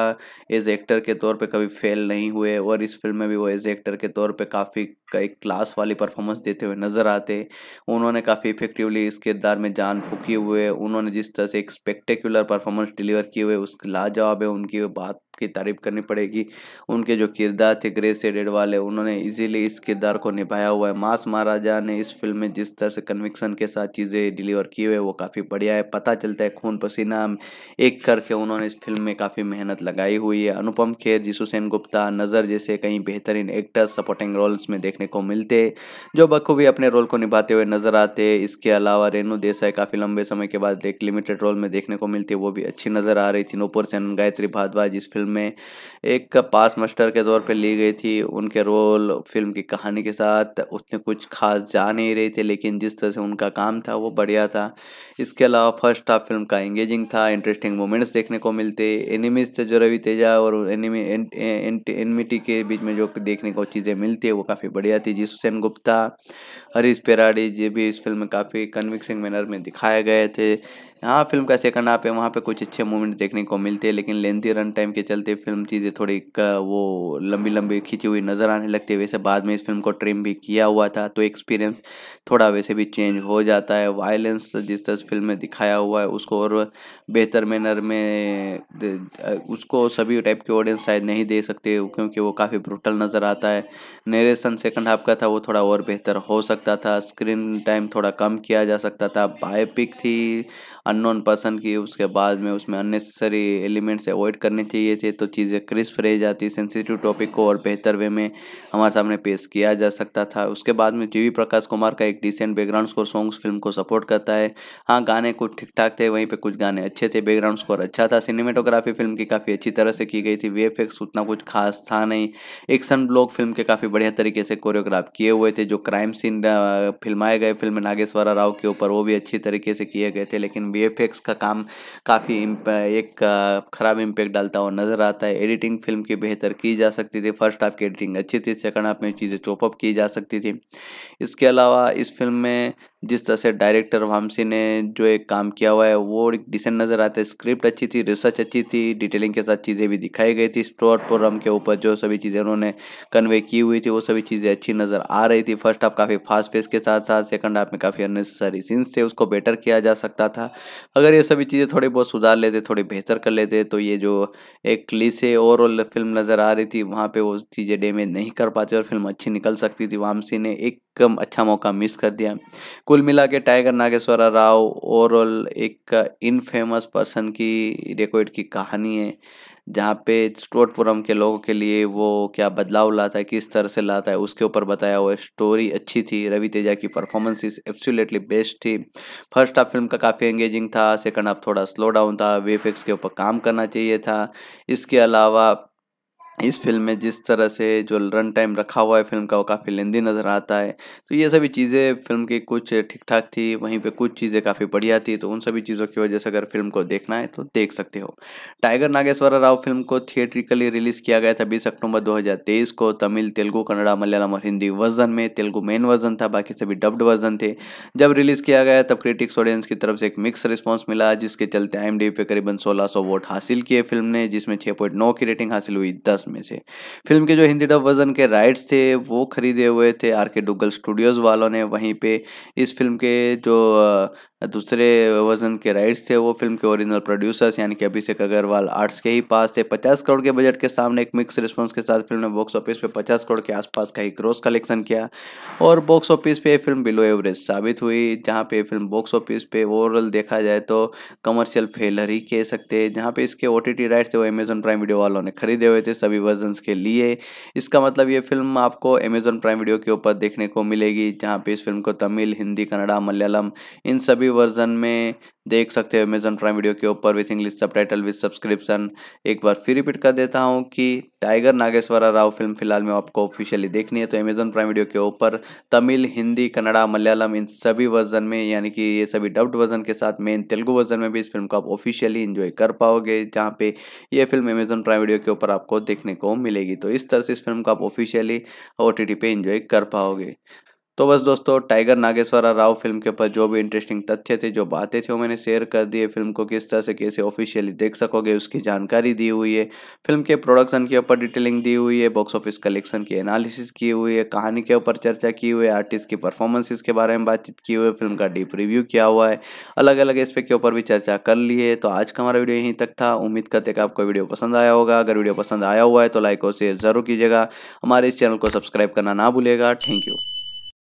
Speaker 1: एज एक्टर के तौर पर कभी फेल नहीं हुए और इस फिल्म में भी वो एज एक्टर के तौर पर काफ़ी एक क्लास वाली परफॉर्मेंस देते हुए नज़र आते उन्होंने काफ़ी इफेक्टिवली इस किरदार में जान फूकी हुए उन्होंने जिस तरह से एक स्पेक्टेकुलर परफॉर्मेंस डिलीवर किए हुए उसके लाजवाब है उनकी बात की तारीफ करनी पड़ेगी उनके जो किरदार थे ग्रे सेडेड वाले उन्होंने इजीली इस किरदार को निभाया हुआ है मास महाराजा ने इस फिल्म में जिस तरह से कन्विक्सन के साथ चीज़ें डिलीवर की हुई है वो काफ़ी बढ़िया है पता चलता है खून पसीना एक करके उन्होंने इस फिल्म में काफ़ी मेहनत लगाई हुई है अनुपम खेर जिसु सेन गुप्ता नज़र जैसे कई बेहतरीन एक्टर्स सपोर्टिंग रोल्स में देखने को मिलते जो बखूबी अपने रोल को निभाते हुए नजर आते इसके अलावा रेणु देसाई काफ़ी लंबे समय के बाद एक लिमिटेड रोल में देखने को मिलती वो भी अच्छी नज़र आ रही थी नूपुर सेन गायत्री भारद्वाज इस फिल्म में एक पास मास्टर के तौर पे ली गई थी उनके रोल फिल्म की कहानी के साथ उसने कुछ खास जा नहीं रही थी लेकिन जिस तरह से उनका काम था वो बढ़िया था इसके अलावा फर्स्ट हाफ फिल्म का एंगेजिंग था इंटरेस्टिंग मोमेंट्स देखने को मिलते एनिमीज से जो रवि तेजा और एनिमिटी के बीच में जो देखने को चीज़ें मिलती है वो काफ़ी बढ़िया थी जिस गुप्ता हरीश पेराडी जी भी इस फिल्म में काफ़ी कन्विक्सिंग मैनर में दिखाए गए थे हाँ फिल्म का सेकंड हाफ है वहाँ पे कुछ अच्छे मोमेंट देखने को मिलते हैं लेकिन लेंथी रन टाइम के चलते फिल्म चीज़ें थोड़ी वो लंबी लंबी खींची हुई नज़र आने लगती है वैसे बाद में इस फिल्म को ट्रिम भी किया हुआ था तो एक्सपीरियंस थोड़ा वैसे भी चेंज हो जाता है वायलेंस जिस तरह फिल्म में दिखाया हुआ है उसको और बेहतर मैनर में उसको सभी टाइप के ऑडियंस शायद नहीं दे सकते क्योंकि वो काफ़ी ब्रूटल नज़र आता है नरेशन सेकंड हाफ का था वो थोड़ा और बेहतर हो सकता था स्क्रीन टाइम थोड़ा कम किया जा सकता था बायोपिक थी अननोन पर्सन की उसके बाद में उसमें अननेसेसरी एलिमेंट्स अवॉइड करने चाहिए थे तो चीज़ें क्रिस्प रह जाती सेंसिटिव टॉपिक को और बेहतर वे में हमारे सामने पेश किया जा सकता था उसके बाद में टी प्रकाश कुमार का एक decent background score songs film को सपोर्ट करता है हाँ गाने कुछ ठीक ठाक थे वहीं पर कुछ गाने अच्छे थे बैकग्राउंड स्कोर अच्छा था सिनेमेटोग्राफी फिल्म की काफ़ी अच्छी तरह से की गई थी वी उतना कुछ खास था नहीं एक्शन ब्लॉक फिल्म के काफ़ी बढ़िया तरीके से कोरियोग्राफ किए हुए थे जो क्राइम सीन फिल्माए गए फिल्म नागेश्वरा राव के ऊपर वो भी अच्छी तरीके से किए गए थे लेकिन वी का काम काफ़ी एक ख़राब इम्पैक्ट डालता हुआ नज़र आता है एडिटिंग फिल्म की बेहतर की जा सकती थी फर्स्ट हाफ की एडिटिंग अच्छी थी सेकंड हाफ में चीज़ें चॉपअप की जा सकती थी इसके अलावा इस फिल्म में जिस तरह से डायरेक्टर वामसी ने जो एक काम किया हुआ है वो डिसेंट नज़र आता है स्क्रिप्ट अच्छी थी रिसर्च अच्छी थी डिटेलिंग के साथ चीज़ें भी दिखाई गई थी स्टोर प्रोग्राम के ऊपर जो सभी चीज़ें उन्होंने कन्वे की हुई थी वो सभी चीज़ें अच्छी नज़र आ रही थी फर्स्ट हाफ काफ़ी फास्ट पेस के साथ साथ सेकंड हाफ में काफ़ी अननेसेसरी सीन्स थे उसको बेटर किया जा सकता था अगर ये सभी चीज़ें थोड़ी बहुत सुधार लेते थोड़ी बेहतर कर लेते तो ये जो एक क्लीसे ओवरऑल फिल्म नज़र आ रही थी वहाँ पर वो चीज़ें डेमेज नहीं कर पाती और फिल्म अच्छी निकल सकती थी वामसी ने एक कम अच्छा मौका मिस कर दिया कुल मिला के टाइगर नागेश्वरा राव ओवरऑल एक इनफेमस पर्सन की रिकॉर्ड की कहानी है जहाँ पे स्टोटपुरम के लोगों के लिए वो क्या बदलाव लाता है किस तरह से लाता है उसके ऊपर बताया हुआ स्टोरी अच्छी थी रवि तेजा की परफॉर्मेंसेस एब्सोल्युटली बेस्ट थी फर्स्ट हाफ फिल्म का काफ़ी एंगेजिंग था सेकंड हाफ थोड़ा स्लो डाउन था वे के ऊपर काम करना चाहिए था इसके अलावा इस फिल्म में जिस तरह से जो रन टाइम रखा हुआ है फिल्म का वो काफ़ी लेंदी नज़र आता है तो ये सभी चीज़ें फिल्म की कुछ ठीक ठाक थी वहीं पे कुछ चीज़ें काफ़ी बढ़िया थी तो उन सभी चीज़ों की वजह से अगर फिल्म को देखना है तो देख सकते हो टाइगर नागेश्वर राव फिल्म को थिएट्रिकली रिलीज़ किया गया था बीस अक्टूबर दो को तमिल तेलुगु कन्नड़ा मलयालम और हिंदी वर्जन में तेलुगु मेन वर्जन था बाकी सभी डब्ड वर्जन थे जब रिलीज़ किया गया तब क्रिटिक्स ऑडियंस की तरफ से एक मिक्स रिस्पॉन्स मिला जिसके चलते आई पे करीबन सोलह वोट हासिल किए फिल्म ने जिसमें छः की रेटिंग हासिल हुई दस पचास में से फिल्म के जो हिंदी डब वर्जन के राइट्स थे वो खरीदे हुए थे आर के डुगल स्टूडियोज़ वालों ने वहीं पे इस फिल्म के जो दूसरे वजन के राइट्स थे वो फिल्म के ओरिजिनल प्रोड्यूसर्स यानी कि अभिषेक अग्रवाल आर्ट्स के ही पास थे पचास करोड़ के बजट के सामने एक मिक्स रिस्पांस के साथ फिल्म ने बॉक्स ऑफिस पे पचास करोड़ के आसपास का ही ग्रोस कलेक्शन किया और बॉक्स ऑफिस पे फिल्म बिलो एवरेज साबित हुई जहाँ पे फिल्म बॉक्स ऑफिस पे ओवरऑल देखा जाए तो कमर्शियल फेलर ही कह सकते हैं जहाँ पे इसके ओ राइट्स थे वो अमेजन प्राइम वीडियो वालों ने खरीदे हुए थे सभी वर्जन के लिए इसका मतलब ये फिल्म आपको अमेजन प्राइम वीडियो के ऊपर देखने को मिलेगी जहाँ पे इस फिल्म को तमिल हिंदी कन्नडा मलयालम इन सभी वर्जन में देख सकते हो अमेजन प्राइम वीडियो के ऊपर with English subtitle with subscription एक बार फिर रिपीट कर देता हूँ कि टाइगर नागेश्वरा राव फिल्म फिलहाल में आपको ऑफिशियली देखनी है तो अमेजन प्राइम वीडियो के ऊपर तमिल हिंदी कन्नड़ा मलयालम इन सभी वर्जन में यानी कि ये सभी डब्ड वर्जन के साथ मेन तेलुगु वर्जन में भी इस फिल्म को आप ऑफिशियली इन्जॉय कर पाओगे जहाँ पे ये फिल्म अमेजन प्राइम वीडियो के ऊपर आपको देखने को मिलेगी तो इस तरह से इस फिल्म को आप ऑफिशियली ओ टी पे इन्जॉय कर पाओगे तो बस दोस्तों टाइगर नागेश्वरा राव फिल्म के ऊपर जो भी इंटरेस्टिंग तथ्य थे जो बातें थी वो मैंने शेयर कर दिए फिल्म को किस तरह से कैसे ऑफिशियली देख सकोगे उसकी जानकारी दी हुई है फिल्म के प्रोडक्शन के ऊपर डिटेलिंग दी हुई है बॉक्स ऑफिस कलेक्शन की एनालिसिस की हुई है कहानी के ऊपर चर्चा की हुई है आर्टिस्ट की परफॉर्मेंसिस के बारे में बातचीत की हुई है फिल्म का डीप रिव्यू किया हुआ है अलग अलग इस के ऊपर भी चर्चा कर ली है तो आज का हमारा वीडियो यहीं तक था उम्मीद करते कि आपको वीडियो पसंद आया होगा अगर वीडियो पसंद आया हुआ है तो लाइक और शेयर जरूर कीजिएगा हमारे इस चैनल को सब्सक्राइब करना ना भूलेगा थैंक यू